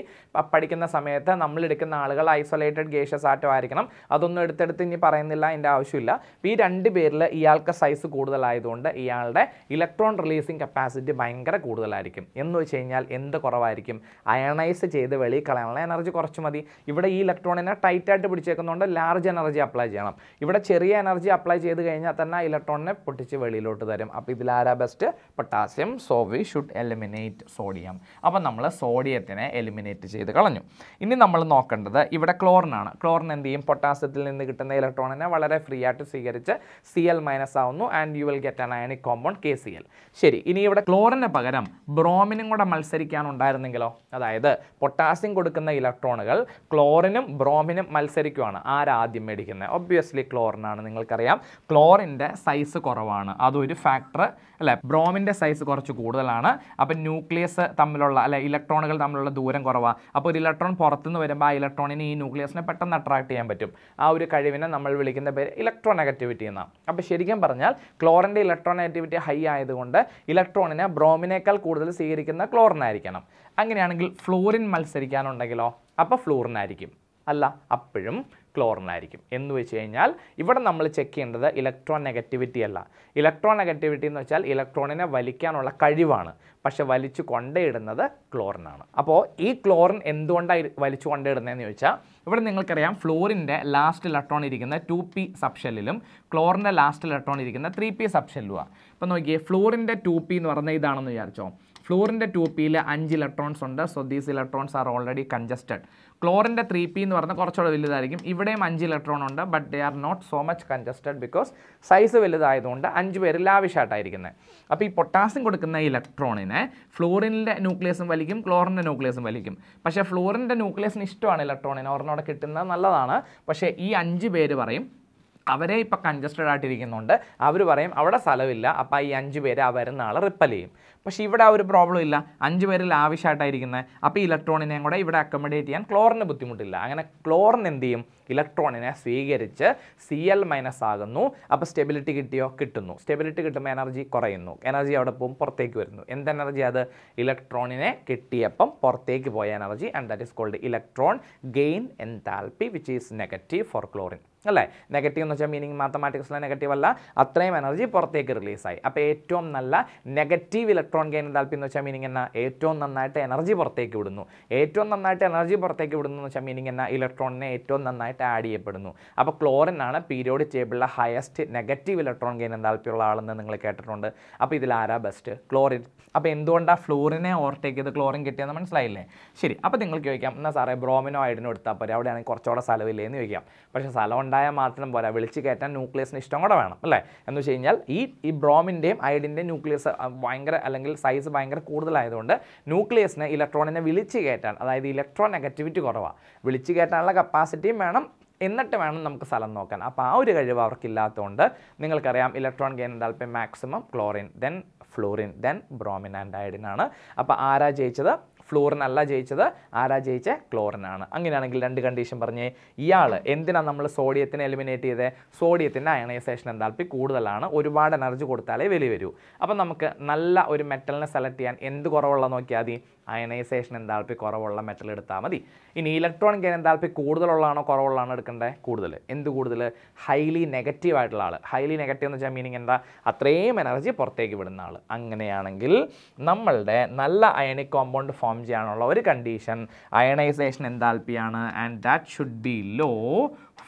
പഠിക്കുന്ന സമയത്ത് നമ്മൾ എടുക്കുന്ന ആളുകൾ ഐസൊലേറ്റഡ് ഗേഷ്യസ് ആറ്റം ആയിരിക്കണം അതൊന്നും എടുത്തെടുത്ത് ഇനി പറയുന്നില്ല അതിൻ്റെ ആവശ്യമില്ല ഈ രണ്ട് പേരിൽ ഇയാൾക്ക് സൈസ് കൂടുതലായതുകൊണ്ട് ഇയാളുടെ ഇലക്ട്രോൺ റിലീസിങ് കപ്പാസിറ്റി ഭയങ്കര കൂടുതലായിരിക്കും എന്ന് വെച്ച് കഴിഞ്ഞാൽ എന്ത് കുറവായിരിക്കും അയണൈസ് ചെയ്ത് വെളിയിൽ കളയാനുള്ള എനർജി കുറച്ച് മതി ഇവിടെ ഈ ഇലക്ട്രോണിനെ ടൈറ്റായിട്ട് പിടിച്ചേക്കുന്നതുകൊണ്ട് ലാർജ് എനർജി അപ്ലൈ ചെയ്യണം ഇവിടെ ചെറിയ എനർജി അപ്ലൈ ചെയ്ത് കഴിഞ്ഞാൽ തന്നെ ആ ഇലക്ട്രോണിനെ പൊട്ടിച്ച് വെളിയിലോട്ട് തരും അപ്പോൾ ഇതിലാരാ best potassium so we should eliminate sodium അപ്പം നമ്മൾ സോഡിയത്തിനെ എലിമിനേറ്റ് ചെയ്ത് കളഞ്ഞു ഇനി നമ്മൾ നോക്കേണ്ടത് ഇവിടെ ക്ലോറിനാണ് ക്ലോറിൻ എന്ത് ചെയ്യും പൊട്ടാസ്യത്തിൽ നിന്ന് കിട്ടുന്ന ഇലക്ട്രോണിനെ വളരെ ഫ്രീ ആയിട്ട് സ്വീകരിച്ച് സി എൽ മൈനസ് ആവുന്നു and you will get an ionic compound K C L ശരി ഇനി ഇവിടെ ക്ലോറിന് പകരം ബ്രോമിനും കൂടെ മത്സരിക്കാനുണ്ടായിരുന്നെങ്കിലോ അതായത് പൊട്ടാസ്യം കൊടുക്കുന്ന ഇലക്ട്രോണുകൾ ക്ലോറിനും ഓക്സിജനും ബ്രോമിനും മത്സരിക്കുവാണ് ആരാദ്യം മേടിക്കുന്നത് ഒബ്വിയസ്ലി ക്ലോറിനാണ് നിങ്ങൾക്കറിയാം ക്ലോറിൻ്റെ സൈസ് കുറവാണ് അതൊരു ഫാക്ടർ അല്ലേ ബ്രോമിൻ്റെ സൈസ് കുറച്ച് കൂടുതലാണ് അപ്പം ന്യൂക്ലിയസ് തമ്മിലുള്ള അല്ലെ ഇലക്ട്രോണുകൾ തമ്മിലുള്ള ദൂരം കുറവാണ് അപ്പോൾ ഒരു ഇലക്ട്രോൺ പുറത്തുനിന്ന് വരുമ്പോൾ ആ ഇലക്ട്രോണിനെ ഈ ന്യൂക്ലിയസിനെ പെട്ടെന്ന് അട്രാക്ട് ചെയ്യാൻ പറ്റും ആ ഒരു കഴിവിനെ നമ്മൾ വിളിക്കുന്ന പേര് ഇലക്ട്രോ നെഗറ്റിവിറ്റി എന്നാണ് അപ്പോൾ ശരിക്കും പറഞ്ഞാൽ ക്ലോറിൻ്റെ ഇലക്ട്രോ നെഗറ്റിവിറ്റി ഹൈ ആയതുകൊണ്ട് ഇലക്ട്രോണിനെ ബ്രോമിനേക്കാൾ കൂടുതൽ സ്വീകരിക്കുന്ന ക്ലോറിനായിരിക്കണം അങ്ങനെയാണെങ്കിൽ ഫ്ലൂറിൻ മത്സരിക്കാനുണ്ടെങ്കിലോ അപ്പോൾ ഫ്ലൂറിനായിരിക്കും അല്ല അപ്പോഴും ക്ലോറിനായിരിക്കും എന്ന് വെച്ച് കഴിഞ്ഞാൽ ഇവിടെ നമ്മൾ ചെക്ക് ചെയ്യേണ്ടത് ഇലക്ട്രോൺ നെഗറ്റിവിറ്റി അല്ല ഇലക്ട്രോൺ നെഗറ്റിവിറ്റി എന്ന് വെച്ചാൽ ഇലക്ട്രോണിനെ വലിക്കാനുള്ള കഴിവാണ് പക്ഷെ വലിച്ചു കൊണ്ടേയിടുന്നത് ക്ലോറിനാണ് അപ്പോൾ ഈ ക്ലോറിൻ എന്തുകൊണ്ടാണ് വലിച്ചു കൊണ്ടേയിടുന്നതെന്ന് ചോദിച്ചാൽ ഇവിടെ നിങ്ങൾക്കറിയാം ഫ്ലോറിൻ്റെ ലാസ്റ്റ് ഇലക്ട്രോൺ ഇരിക്കുന്ന ടു പി സബ്ഷെല്ലിലും ക്ലോറിൻ്റെ ലാസ്റ്റ് ഇലക്ട്രോൺ ഇരിക്കുന്ന ത്രീ പി സബ്ഷെല്ലുമാണ് അപ്പോൾ നോക്കിയേ ഫ്ലോറിൻ്റെ ടു പി എന്ന് പറഞ്ഞ ഇതാണെന്ന് വിചാരിച്ചോ ഫ്ലോറിൻ്റെ ടു പിയിൽ അഞ്ച് ഇലക്ട്രോൺസ് ഉണ്ട് so these electrons are already congested ക്ലോറിൻ്റെ ത്രീ പി എന്ന് പറഞ്ഞാൽ കുറച്ചുകൂടെ വലുതായിരിക്കും ഇവിടെയും അഞ്ച് ഇലക്ട്രോൺ ഉണ്ട് but they are not so much congested because size വലുതായതുകൊണ്ട് അഞ്ച് പേര് ലാവിഷായിട്ടായിരിക്കുന്നത് അപ്പോൾ ഈ പൊട്ടാസ്യം കൊടുക്കുന്ന ഇലക്ട്രോണിനെ ഫ്ലോറിൻ്റെ ന്യൂക്ലിയസും വലിക്കും ക്ലോറിൻ്റെ ന്യൂക്ലിയസും വലിക്കും പക്ഷേ ഫ്ലോറിൻ്റെ ന്യൂക്ലിയസിന് ഇഷ്ടമാണ് ഇലക്ട്രോണിനെ ഒരെണ്ണോടെ കിട്ടുന്നത് നല്ലതാണ് പക്ഷേ ഈ അഞ്ച് പേര് പറയും അവരെ ഇപ്പം കൺജസ്റ്റഡ് ആയിട്ടിരിക്കുന്നുണ്ട് അവർ പറയും അവിടെ സ്ഥലമില്ല അപ്പോൾ ഈ അഞ്ച് പേര് ആ വരുന്ന റിപ്പൽ ചെയ്യും പക്ഷേ ഇവിടെ ആ ഒരു പ്രോബ്ലം ഇല്ല അഞ്ച് പേരിൽ ആവശ്യമായിട്ടായിരിക്കുന്നത് അപ്പോൾ ഇലക്ട്രോണിനെയും കൂടെ ഇവിടെ അക്കോമഡേറ്റ് ചെയ്യാൻ ക്ലോറിന് ബുദ്ധിമുട്ടില്ല അങ്ങനെ ക്ലോറിന് എന്ത് ചെയ്യും ഇലക്ട്രോണിനെ സ്വീകരിച്ച് സി എൽ മൈനസ് ആകുന്നു അപ്പോൾ സ്റ്റെബിലിറ്റി കിട്ടിയോ കിട്ടുന്നു സ്റ്റെബിലിറ്റി കിട്ടുമ്പോൾ എനർജി കുറയുന്നു എനർജി അവിടെ പോകും പുറത്തേക്ക് വരുന്നു എന്ത് എനർജി അത് ഇലക്ട്രോണിനെ കിട്ടിയപ്പം പുറത്തേക്ക് പോയ energy and that is called electron gain enthalpy which is negative for chlorine അല്ലേ നെഗറ്റീവ് എന്ന് വെച്ചാൽ മീനിങ് മാത്തമാറ്റിക്സിലെ നെഗറ്റീവ് അല്ല അത്രയും എനർജി പുറത്തേക്ക് റിലീസായി അപ്പോൾ ഏറ്റവും നല്ല നെഗറ്റീവ് ഇലക്ട്രോൺ ഗെയിൻ താല്പര്യം എന്ന് വെച്ചാൽ മീനിങ് എന്നാൽ ഏറ്റവും നന്നായിട്ട് എനർജി പുറത്തേക്ക് വിടുന്നു ഏറ്റവും നന്നായിട്ട് എനർജി പുറത്തേക്ക് വിടുന്നു എന്ന് വെച്ചാൽ മീനിങ് എന്നാൽ ഇലക്ട്രോണിനെ ഏറ്റവും നന്നായിട്ട് ഓക്സിജനുമായിട്ട് ആഡ് ചെയ്യപ്പെടുന്നു അപ്പോൾ ക്ലോറിൻ ആണ് പീരിയോഡിക് ടേബിളിലെ ഹയസ്റ്റ് നെഗറ്റീവ് ഇലക്ട്രോൺ ഗെയിൻ എൻതാൽപ്പിയുള്ള ആളെന്ന് നിങ്ങൾ കേട്ടിട്ടുണ്ട് അപ്പോൾ ഇതിൽ ആരാ ബെസ്റ്റ് ക്ലോറിൻ അപ്പോൾ എന്തുകൊണ്ടാണ് ഫ്ലൂറിനെ ഓവർടേക്ക് ചെയ്ത് ക്ലോറിൻ കിട്ടിയെന്ന് മനസ്സിലായില്ലേ ശരി അപ്പോൾ നിങ്ങൾക്ക് ചോദിക്കാം എന്നാൽ സാറേ ബ്രോമിനോ ആയിഡിനോ എടുത്താൽ പോരെ ആണെങ്കിൽ കുറച്ചുകൂടെ സ്ഥലമില്ലേ എന്ന് ചോദിക്കാം പക്ഷേ സ്ഥലം ഉണ്ടായാൽ മാത്രം പോരാ വിളിച്ച് കയറ്റാൻ ന്യൂക്ലിയസിന് ഇഷ്ടം കൂടെ വേണം അല്ലേ എന്ന് വെച്ച് കഴിഞ്ഞാൽ ഈ ഈ ബ്രോമിൻ്റെയും ഐഡിൻ്റെയും ന്യൂക്ലിയസ് ഭയങ്കര അല്ലെങ്കിൽ സൈസ് ഭയങ്കര കൂടുതലായതുകൊണ്ട് ന്യൂക്ലിയസിനെ ഇലക്ട്രോണിനെ വിളിച്ച് കയറ്റാൻ അതായത് ഇലക്ട്രോൺ നെഗറ്റിവിറ്റി കുറവാണ് വിളിച്ച് കയറ്റാനുള്ള കപ്പാസിറ്റിയും വേണം എന്നിട്ട് വേണം നമുക്ക് സ്ഥലം നോക്കാൻ അപ്പോൾ ആ ഒരു കഴിവ് അവർക്കില്ലാത്തതുകൊണ്ട് നിങ്ങൾക്കറിയാം ഇലക്ട്രോൺ ഗെയിൻ എന്താൽപ്പം maximum chlorine then fluorine then bromine and iodine ആണ് അപ്പോൾ ആരാ ജയിച്ചത് ഫ്ലൂറിൻ അല്ല ജയിച്ചത് ആരാ ജയിച്ച ആണ് അങ്ങനെയാണെങ്കിൽ രണ്ട് കണ്ടീഷൻ പറഞ്ഞേ ഇയാൾ എന്തിനാണ് നമ്മൾ സോഡിയത്തിനെ എലിമിനേറ്റ് ചെയ്തത് സോഡിയത്തിൻ്റെ അയണൈസേഷൻ എന്താൽപ്പി കൂടുതലാണ് ഒരുപാട് എനർജി കൊടുത്താലേ വലിയ വരൂ അപ്പം നമുക്ക് നല്ല ഒരു മെറ്റലിനെ സെലക്ട് ചെയ്യാൻ എന്ത് കുറവുള്ള നോക്കിയാൽ മതി അയനൈസേഷൻ എന്താൽപ്പി കുറവുള്ള മെറ്റൽ എടുത്താൽ മതി ഇനി ഇലക്ട്രോൺ ഗെയിൻ എന്താൽപ്പി കൂടുതലുള്ളതാണോ കുറവുള്ളതാണോ എടുക്കേണ്ടത് കൂടുതൽ എന്ത് കൂടുതൽ ഹൈലി നെഗറ്റീവ് ആയിട്ടുള്ള ആൾ ഹൈലി നെഗറ്റീവ് എന്ന് വെച്ചാൽ മീനിങ് എന്താ അത്രയും എനർജി പുറത്തേക്ക് വിടുന്ന ആൾ അങ്ങനെയാണെങ്കിൽ നമ്മളുടെ നല്ല അയണിക് കോമ്പൗണ്ട് ഫോം ചെയ്യാനുള്ള ഒരു കണ്ടീഷൻ അയണൈസേഷൻ എന്താൽപ്പിയാണ് and that should be low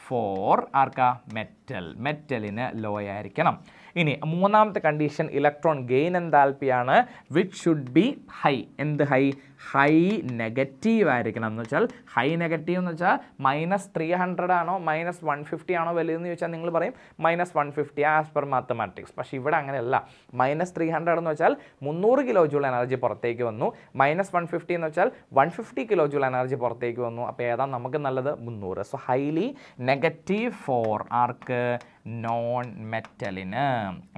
for ആർക്ക മെറ്റൽ മെറ്റലിന് ലോ ആയിരിക്കണം ഇനി മൂന്നാമത്തെ കണ്ടീഷൻ ഇലക്ട്രോൺ ഗെയിൻ എന്താൽപിയാണ് വിച്ച് ഷുഡ് ബി ഹൈ എന്ത് ഹൈ ഹൈ നെഗറ്റീവ് ആയിരിക്കണം എന്ന് വെച്ചാൽ ഹൈ നെഗറ്റീവ് എന്ന് വെച്ചാൽ മൈനസ് ത്രീ ഹൺഡ്രഡ് ആണോ മൈനസ് വൺ ഫിഫ്റ്റി ആണോ വലിയതെന്ന് ചോദിച്ചാൽ നിങ്ങൾ പറയും minus one fifty as per mathematics പക്ഷേ ഇവിടെ അങ്ങനെയല്ല മൈനസ് ത്രീ ഹൺഡ്രഡ് എന്ന് വെച്ചാൽ മുന്നൂറ് കിലോ ജൂൾ എനർജി പുറത്തേക്ക് വന്നു മൈനസ് വൺ ഫിഫ്റ്റി എന്ന് വെച്ചാൽ one fifty kilo joule energy പുറത്തേക്ക് വന്നു അപ്പോൾ ഏതാണ് നമുക്ക് നല്ലത് മുന്നൂറ് സോ ഹൈലി നെഗറ്റീവ് ഫോർ ആർക്ക് നോൺ മെറ്റലിന്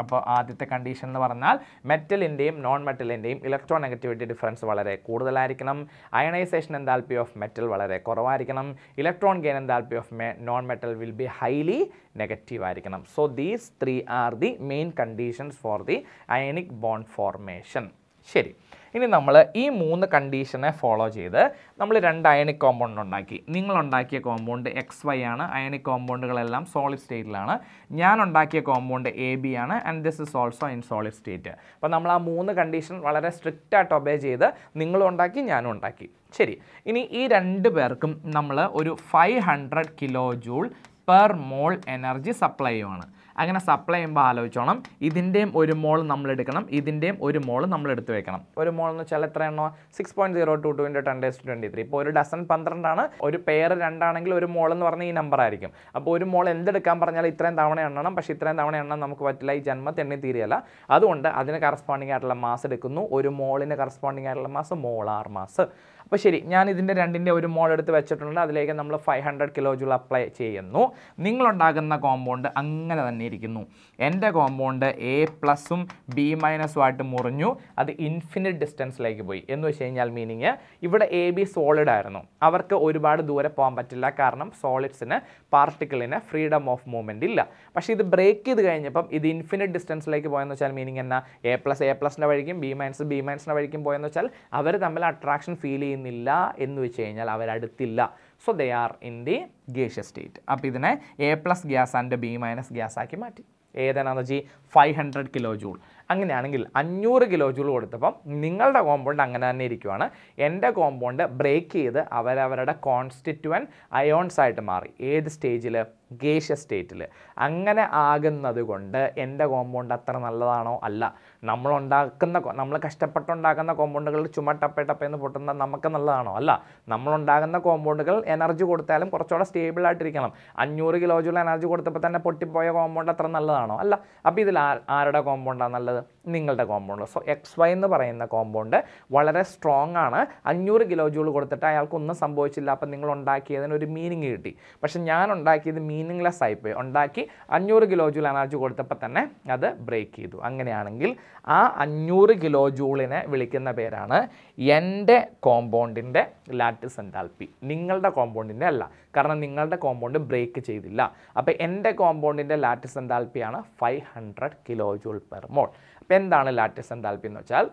അപ്പോൾ ആദ്യത്തെ കണ്ടീഷൻ എന്ന് പറഞ്ഞാൽ മെറ്റലിൻ്റെയും നോൺ മെറ്റലിൻ്റെയും ഇലക്ട്രോൺ നെഗറ്റിവിറ്റി ഡിഫറൻസ് വളരെ കൂടുതലാണ് കൂടുതലായിരിക്കണം അയണൈസേഷൻ എന്താൽപ്പി ഓഫ് മെറ്റൽ വളരെ കുറവായിരിക്കണം electron gain enthalpy of non metal will be highly negative ആയിരിക്കണം so these three are the main conditions for the ionic bond formation ശരി ഇനി നമ്മൾ ഈ മൂന്ന് കണ്ടീഷനെ ഫോളോ ചെയ്ത് നമ്മൾ രണ്ട് അയണിക് കോമ്പൗണ്ട് ഉണ്ടാക്കി നിങ്ങൾ ഉണ്ടാക്കിയ കോമ്പൗണ്ട് എക്സ് വൈ ആണ് അയണിക് കോമ്പൗണ്ടുകളെല്ലാം സോളിഡ് സ്റ്റേറ്റിലാണ് ഞാൻ ഉണ്ടാക്കിയ കോമ്പൗണ്ട് എ ബി ആണ് and this is also in solid state അപ്പോൾ നമ്മൾ ആ മൂന്ന് കണ്ടീഷൻ വളരെ സ്ട്രിക്റ്റ് ആയിട്ട് ഒബേ ചെയ്ത് നിങ്ങളും ഉണ്ടാക്കി ഞാനും ഉണ്ടാക്കി ശരി ഇനി ഈ രണ്ട് പേർക്കും നമ്മൾ ഒരു five hundred kilo joule per mole energy supply ചെയ്യുവാണ് അങ്ങനെ സപ്ലൈ ചെയ്യുമ്പോൾ ആലോചിച്ചോണം ഇതിൻ്റെയും ഒരു മോൾ നമ്മൾ എടുക്കണം ഇതിൻ്റെയും ഒരു മോൾ നമ്മൾ എടുത്ത് വെക്കണം ഒരു മോൾ എന്ന് വെച്ചാൽ എത്ര എണ്ണോ സിക്സ് പോയിൻറ്റ് സീറോ ടു ടുവിൻ്റെ ടെൻ ഡേസ് ട്വൻറ്റി ത്രീ ഇപ്പോൾ ഒരു ഡസൺ പന്ത്രണ്ടാണ് ഒരു പെയർ രണ്ടാണെങ്കിൽ ഒരു മോൾ എന്ന് പറഞ്ഞാൽ ഈ നമ്പർ ആയിരിക്കും അപ്പോൾ ഒരു മോൾ എന്തെടുക്കാൻ പറഞ്ഞാൽ ഇത്രയും തവണ എണ്ണണം പക്ഷേ ഇത്രയും തവണ എണ്ണാൻ നമുക്ക് പറ്റില്ല ഈ ജന്മത്തെ എണ്ണി തീരെയല്ല അതുകൊണ്ട് അതിന് കറസ്പോണ്ടിങ് ആയിട്ടുള്ള മാസ് എടുക്കുന്നു ഒരു മോളിന് കറസ്പോണ്ടിങ് ആയിട്ടുള്ള മാസ് മോളാർ മാസ് അപ്പോൾ ശരി ഞാൻ ഇതിൻ്റെ രണ്ടിൻ്റെ ഒരു മോൾ എടുത്ത് വെച്ചിട്ടുണ്ട് അതിലേക്ക് നമ്മൾ five hundred kilo joule apply ചെയ്യുന്നു നിങ്ങളുണ്ടാകുന്ന കോമ്പൗണ്ട് അങ്ങനെ തന്നെ ഇരിക്കുന്നു എൻ്റെ കോമ്പൗണ്ട് എ പ്ലസും ബി മൈനസും ആയിട്ട് മുറിഞ്ഞു അത് ഇൻഫിനിറ്റ് ഡിസ്റ്റൻസിലേക്ക് പോയി എന്ന് വെച്ച് കഴിഞ്ഞാൽ മീനിങ് ഇവിടെ എ ബി സോളിഡ് ആയിരുന്നു അവർക്ക് ഒരുപാട് ദൂരെ പോകാൻ പറ്റില്ല കാരണം സോളിഡ്സിന് പാർട്ടിക്കിളിന് ഫ്രീഡം ഓഫ് മൂവ്മെൻ്റ് ഇല്ല പക്ഷേ ഇത് ബ്രേക്ക് ചെയ്ത് കഴിഞ്ഞപ്പം ഇത് ഇൻഫിനിറ്റ് ഡിസ്റ്റൻസിലേക്ക് പോയെന്ന് വെച്ചാൽ മീനിങ് എന്നാ എ പ്ലസ് എ പ്ലസിൻ്റെ വഴിക്കും ബി മൈനസ് ബി മൈനസിൻ്റെ വഴിക്കും പോയെന്ന് വെച്ചാൽ അവർ തമ്മിൽ അട്രാക്ഷൻ ഫീൽ ചെയ്യുന്നില്ല എന്ന് വെച്ച് കഴിഞ്ഞാൽ അവരടുത്തില്ല so they are in the gaseous state അപ്പോൾ ഇതിനെ A plus gas and B minus gas ആക്കി മാറ്റി ഏതാണ് energy five hundred kilo joule അങ്ങനെയാണെങ്കിൽ അഞ്ഞൂറ് കിലോ ജൂൾ കൊടുത്തപ്പം നിങ്ങളുടെ കോമ്പൗണ്ട് അങ്ങനെ തന്നെ ഇരിക്കുവാണ് എൻ്റെ കോമ്പൗണ്ട് ബ്രേക്ക് ചെയ്ത് അവരവരുടെ കോൺസ്റ്റിറ്റുവൻ അയോൺസ് ആയിട്ട് മാറി ഏത് സ്റ്റേജിൽ ഗേഷ്യ സ്റ്റേറ്റിൽ അങ്ങനെ ആകുന്നത് കൊണ്ട് എൻ്റെ കോമ്പൗണ്ട് അത്ര നല്ലതാണോ അല്ല നമ്മളുണ്ടാക്കുന്ന നമ്മൾ കഷ്ടപ്പെട്ടുണ്ടാക്കുന്ന കോമ്പൗണ്ടുകൾ ചുമട്ടപ്പേട്ടപ്പേന്ന് പൊട്ടുന്ന നമുക്ക് നല്ലതാണോ അല്ല നമ്മളുണ്ടാകുന്ന കോമ്പൗണ്ടുകൾ എനർജി കൊടുത്താലും കുറച്ചുകൂടെ സ്റ്റേബിൾ അഞ്ഞൂറ് കിലോ ജൂൾ എനർജി കൊടുത്തപ്പോൾ തന്നെ പൊട്ടിപ്പോയ കോമ്പൗണ്ട് അത്ര നല്ലതാണോ അല്ല അപ്പോൾ ഇതിൽ ആരുടെ കോമ്പൗണ്ടാണ് നല്ലത് നിങ്ങളുടെ കോമ്പൗണ്ട് സോ എക്സ് വൈ എന്ന് പറയുന്ന കോമ്പൗണ്ട് വളരെ സ്ട്രോങ് ആണ് അഞ്ഞൂറ് കിലോ ജൂൾ കൊടുത്തിട്ട് അയാൾക്കൊന്നും സംഭവിച്ചില്ല അപ്പം നിങ്ങൾ ഒരു മീനിങ് കിട്ടി പക്ഷേ ഞാൻ ഉണ്ടാക്കിയത് മീനിങ്ലെസ് ആയിപ്പോയി ഉണ്ടാക്കി അഞ്ഞൂറ് കിലോ ജൂൾ എനർജി കൊടുത്തപ്പോൾ തന്നെ അത് ബ്രേക്ക് ചെയ്തു അങ്ങനെയാണെങ്കിൽ ആ അഞ്ഞൂറ് കിലോ ജൂളിനെ വിളിക്കുന്ന പേരാണ് എൻ്റെ കോമ്പൗണ്ടിൻ്റെ ലാറ്റിസ് എൻഡാൽപ്പി നിങ്ങളുടെ കോമ്പൗണ്ടിൻ്റെ അല്ല കാരണം നിങ്ങളുടെ കോമ്പൗണ്ട് ബ്രേക്ക് ചെയ്തില്ല അപ്പോൾ എൻ്റെ കോമ്പൗണ്ടിൻ്റെ ലാറ്റിസ് എൻഡാൽപ്പിയാണ് five hundred kilo joule per mole അപ്പോൾ എന്താണ് ലാറ്റിസ് എൻഡാൽപ്പി എന്ന് വെച്ചാൽ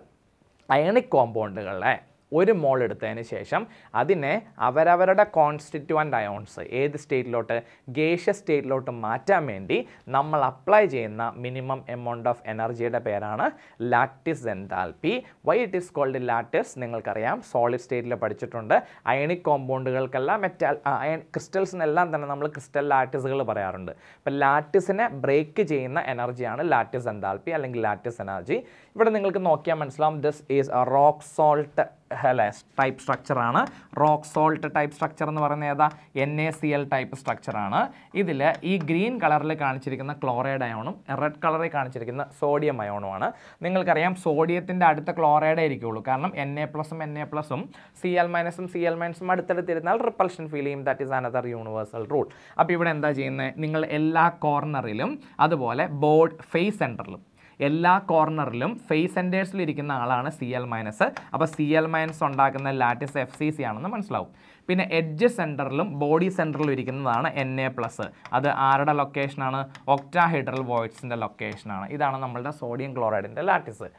അയണിക് കോമ്പൗണ്ടുകളെ ഒരു മോൾ എടുത്തതിന് ശേഷം അതിനെ അവരവരുടെ കോൺസ്റ്റിറ്റുവൻ്റ് അയോൺസ് ഏത് സ്റ്റേറ്റിലോട്ട് ഗേഷ്യ സ്റ്റേറ്റിലോട്ട് മാറ്റാൻ വേണ്ടി നമ്മൾ അപ്ലൈ ചെയ്യുന്ന മിനിമം എമൗണ്ട് ഓഫ് എനർജിയുടെ പേരാണ് lattice enthalpy why it is called lattice നിങ്ങൾക്കറിയാം സോളിഡ് സ്റ്റേറ്റിൽ പഠിച്ചിട്ടുണ്ട് അയണിക് കോമ്പൗണ്ടുകൾക്കെല്ലാം മെറ്റാൽ അയൺ ക്രിസ്റ്റൽസിനെല്ലാം തന്നെ നമ്മൾ ക്രിസ്റ്റൽ ലാറ്റിസുകൾ പറയാറുണ്ട് അപ്പോൾ ലാറ്റിസിനെ ബ്രേക്ക് ചെയ്യുന്ന എനർജിയാണ് ലാറ്റിസ് എൻതാൽപ്പി അല്ലെങ്കിൽ ലാറ്റിസ് എനർജി ഇവിടെ നിങ്ങൾക്ക് നോക്കിയാൽ മനസ്സിലാവും this is a rock salt ഹെലെ ടൈപ്പ് സ്ട്രക്ചറാണ് റോക്ക് സോൾട്ട് ടൈപ്പ് സ്ട്രക്ചർ എന്ന് പറയുന്നത് ഏതാ N A C L type സ്ട്രക്ചറാണ് ഇതിൽ ഈ ഗ്രീൻ കളറിൽ കാണിച്ചിരിക്കുന്ന ക്ലോറൈഡ് അയോണും റെഡ് കളറിൽ കാണിച്ചിരിക്കുന്ന സോഡിയം അയോണുമാണ് നിങ്ങൾക്കറിയാം സോഡിയത്തിൻ്റെ അടുത്ത ക്ലോറൈഡ് ആയിരിക്കുള്ളൂ കാരണം എൻ എ പ്ലസും എൻ എ പ്ലസും സി എൽ മൈനസും സി എൽ മൈനസും അടുത്തെടുത്തിരുന്നാൽ റിപ്പൽഷൻ ഫീൽ ചെയ്യും that is another universal rule അപ്പോൾ ഇവിടെ എന്താ ചെയ്യുന്നത് നിങ്ങൾ എല്ലാ കോർണറിലും അതുപോലെ ബോർഡ് ഫേസ് സെൻറ്ററിലും എല്ലാ കോർണറിലും ഫേസ് സെൻറ്റേഴ്സിൽ ഇരിക്കുന്ന ആളാണ് സി എൽ മൈനസ് അപ്പോൾ സി എൽ മൈനസ് ഉണ്ടാക്കുന്ന ലാറ്റിസ് എഫ് സി സി ആണെന്ന് മനസ്സിലാവും പിന്നെ എഡ്ജ് സെൻറ്ററിലും ബോഡി സെൻറ്ററിലും ഇരിക്കുന്നതാണ് എൻ എ പ്ലസ് അത് ആരുടെ ലൊക്കേഷനാണ് ഒക്ടാഹൈഡ്രൽ വോയിഡ്സിൻ്റെ ലൊക്കേഷനാണ് ഇതാണ് നമ്മളുടെ സോഡിയം ക്ലോറൈഡിൻ്റെ ലാറ്റിസ്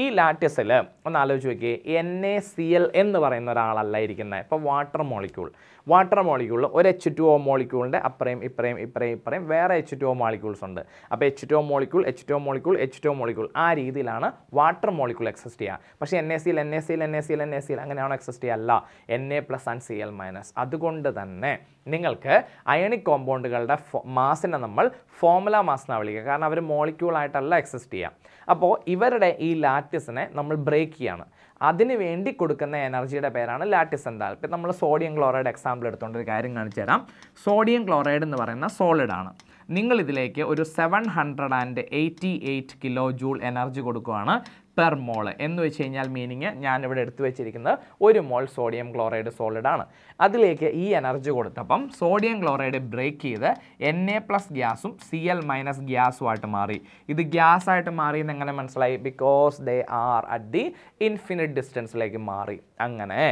ഈ ലാറ്റസിൽ ഒന്ന് ആലോചിച്ച് നോക്കിയേ എൻ എ സി എൽ എന്ന് പറയുന്ന ഒരാളല്ല ഇരിക്കുന്നത് ഇപ്പോൾ വാട്ടർ മോളിക്യൂൾ വാട്ടർ മോളിക്യൂളിൽ ഒരു എച്ച് ടു ഒ മോളിക്യൂളിൻ്റെ അപ്പുറയും ഇപ്പുറയും ഇപ്പുറയും ഇപ്പുറയും വേറെ എച്ച് ടു ഒ മോളിക്യൂൾസ് ഉണ്ട് അപ്പോൾ H two O molecule H two O molecule H two O molecule ആ രീതിയിലാണ് വാട്ടർ മോളിക്യൂൾ എക്സിസ്റ്റ് ചെയ്യുക പക്ഷേ എൻ എ സിയിൽ എൻ എ സിയിൽ എൻ എ സിയിൽ എൻ എ സിയിൽ അങ്ങനെയാണോ എക്സിസ്റ്റ് ചെയ്യല്ല N A plus and C L minus അതുകൊണ്ട് തന്നെ നിങ്ങൾക്ക് അയണിക് കോമ്പൗണ്ടുകളുടെ മാസിനെ നമ്മൾ ഫോമുല മാസിനാണ് വിളിക്കുക കാരണം അവർ മോളിക്യൂളായിട്ടല്ല എക്സിസ്റ്റ് ചെയ്യുക അപ്പോൾ ഇവരുടെ ഈ ലാറ്റിസിനെ നമ്മൾ ബ്രേക്ക് ചെയ്യാണ് അതിന് വേണ്ടി കൊടുക്കുന്ന എനർജിയുടെ പേരാണ് ലാറ്റിസ് ഇപ്പം നമ്മൾ സോഡിയം ക്ലോറൈഡ് എക്സാമ്പിൾ എടുത്തുകൊണ്ട് ഒരു കാര്യം കാണിച്ചു തരാം സോഡിയം ക്ലോറൈഡ് എന്ന് പറയുന്ന സോളിഡാണ് നിങ്ങൾ ഇതിലേക്ക് ഒരു seven hundred and eighty eight kilo joule energy കൊടുക്കുകയാണ് പെർ മോള് എന്ന് വെച്ച് കഴിഞ്ഞാൽ മീനിങ് ഞാനിവിടെ എടുത്തു വെച്ചിരിക്കുന്നത് ഒരു മോൾ സോഡിയം ക്ലോറൈഡ് സോളിഡ് ആണ് അതിലേക്ക് ഈ എനർജി കൊടുത്തപ്പം സോഡിയം ക്ലോറൈഡ് ബ്രേക്ക് ചെയ്ത് എൻ എ പ്ലസ് ഗ്യാസും സി എൽ മൈനസ് ഗ്യാസുമായിട്ട് മാറി ഇത് ഗ്യാസ് ആയിട്ട് മാറി എന്ന് എങ്ങനെ മനസ്സിലായി because they are at the infinite ഡിസ്റ്റൻസിലേക്ക് മാറി അങ്ങനെ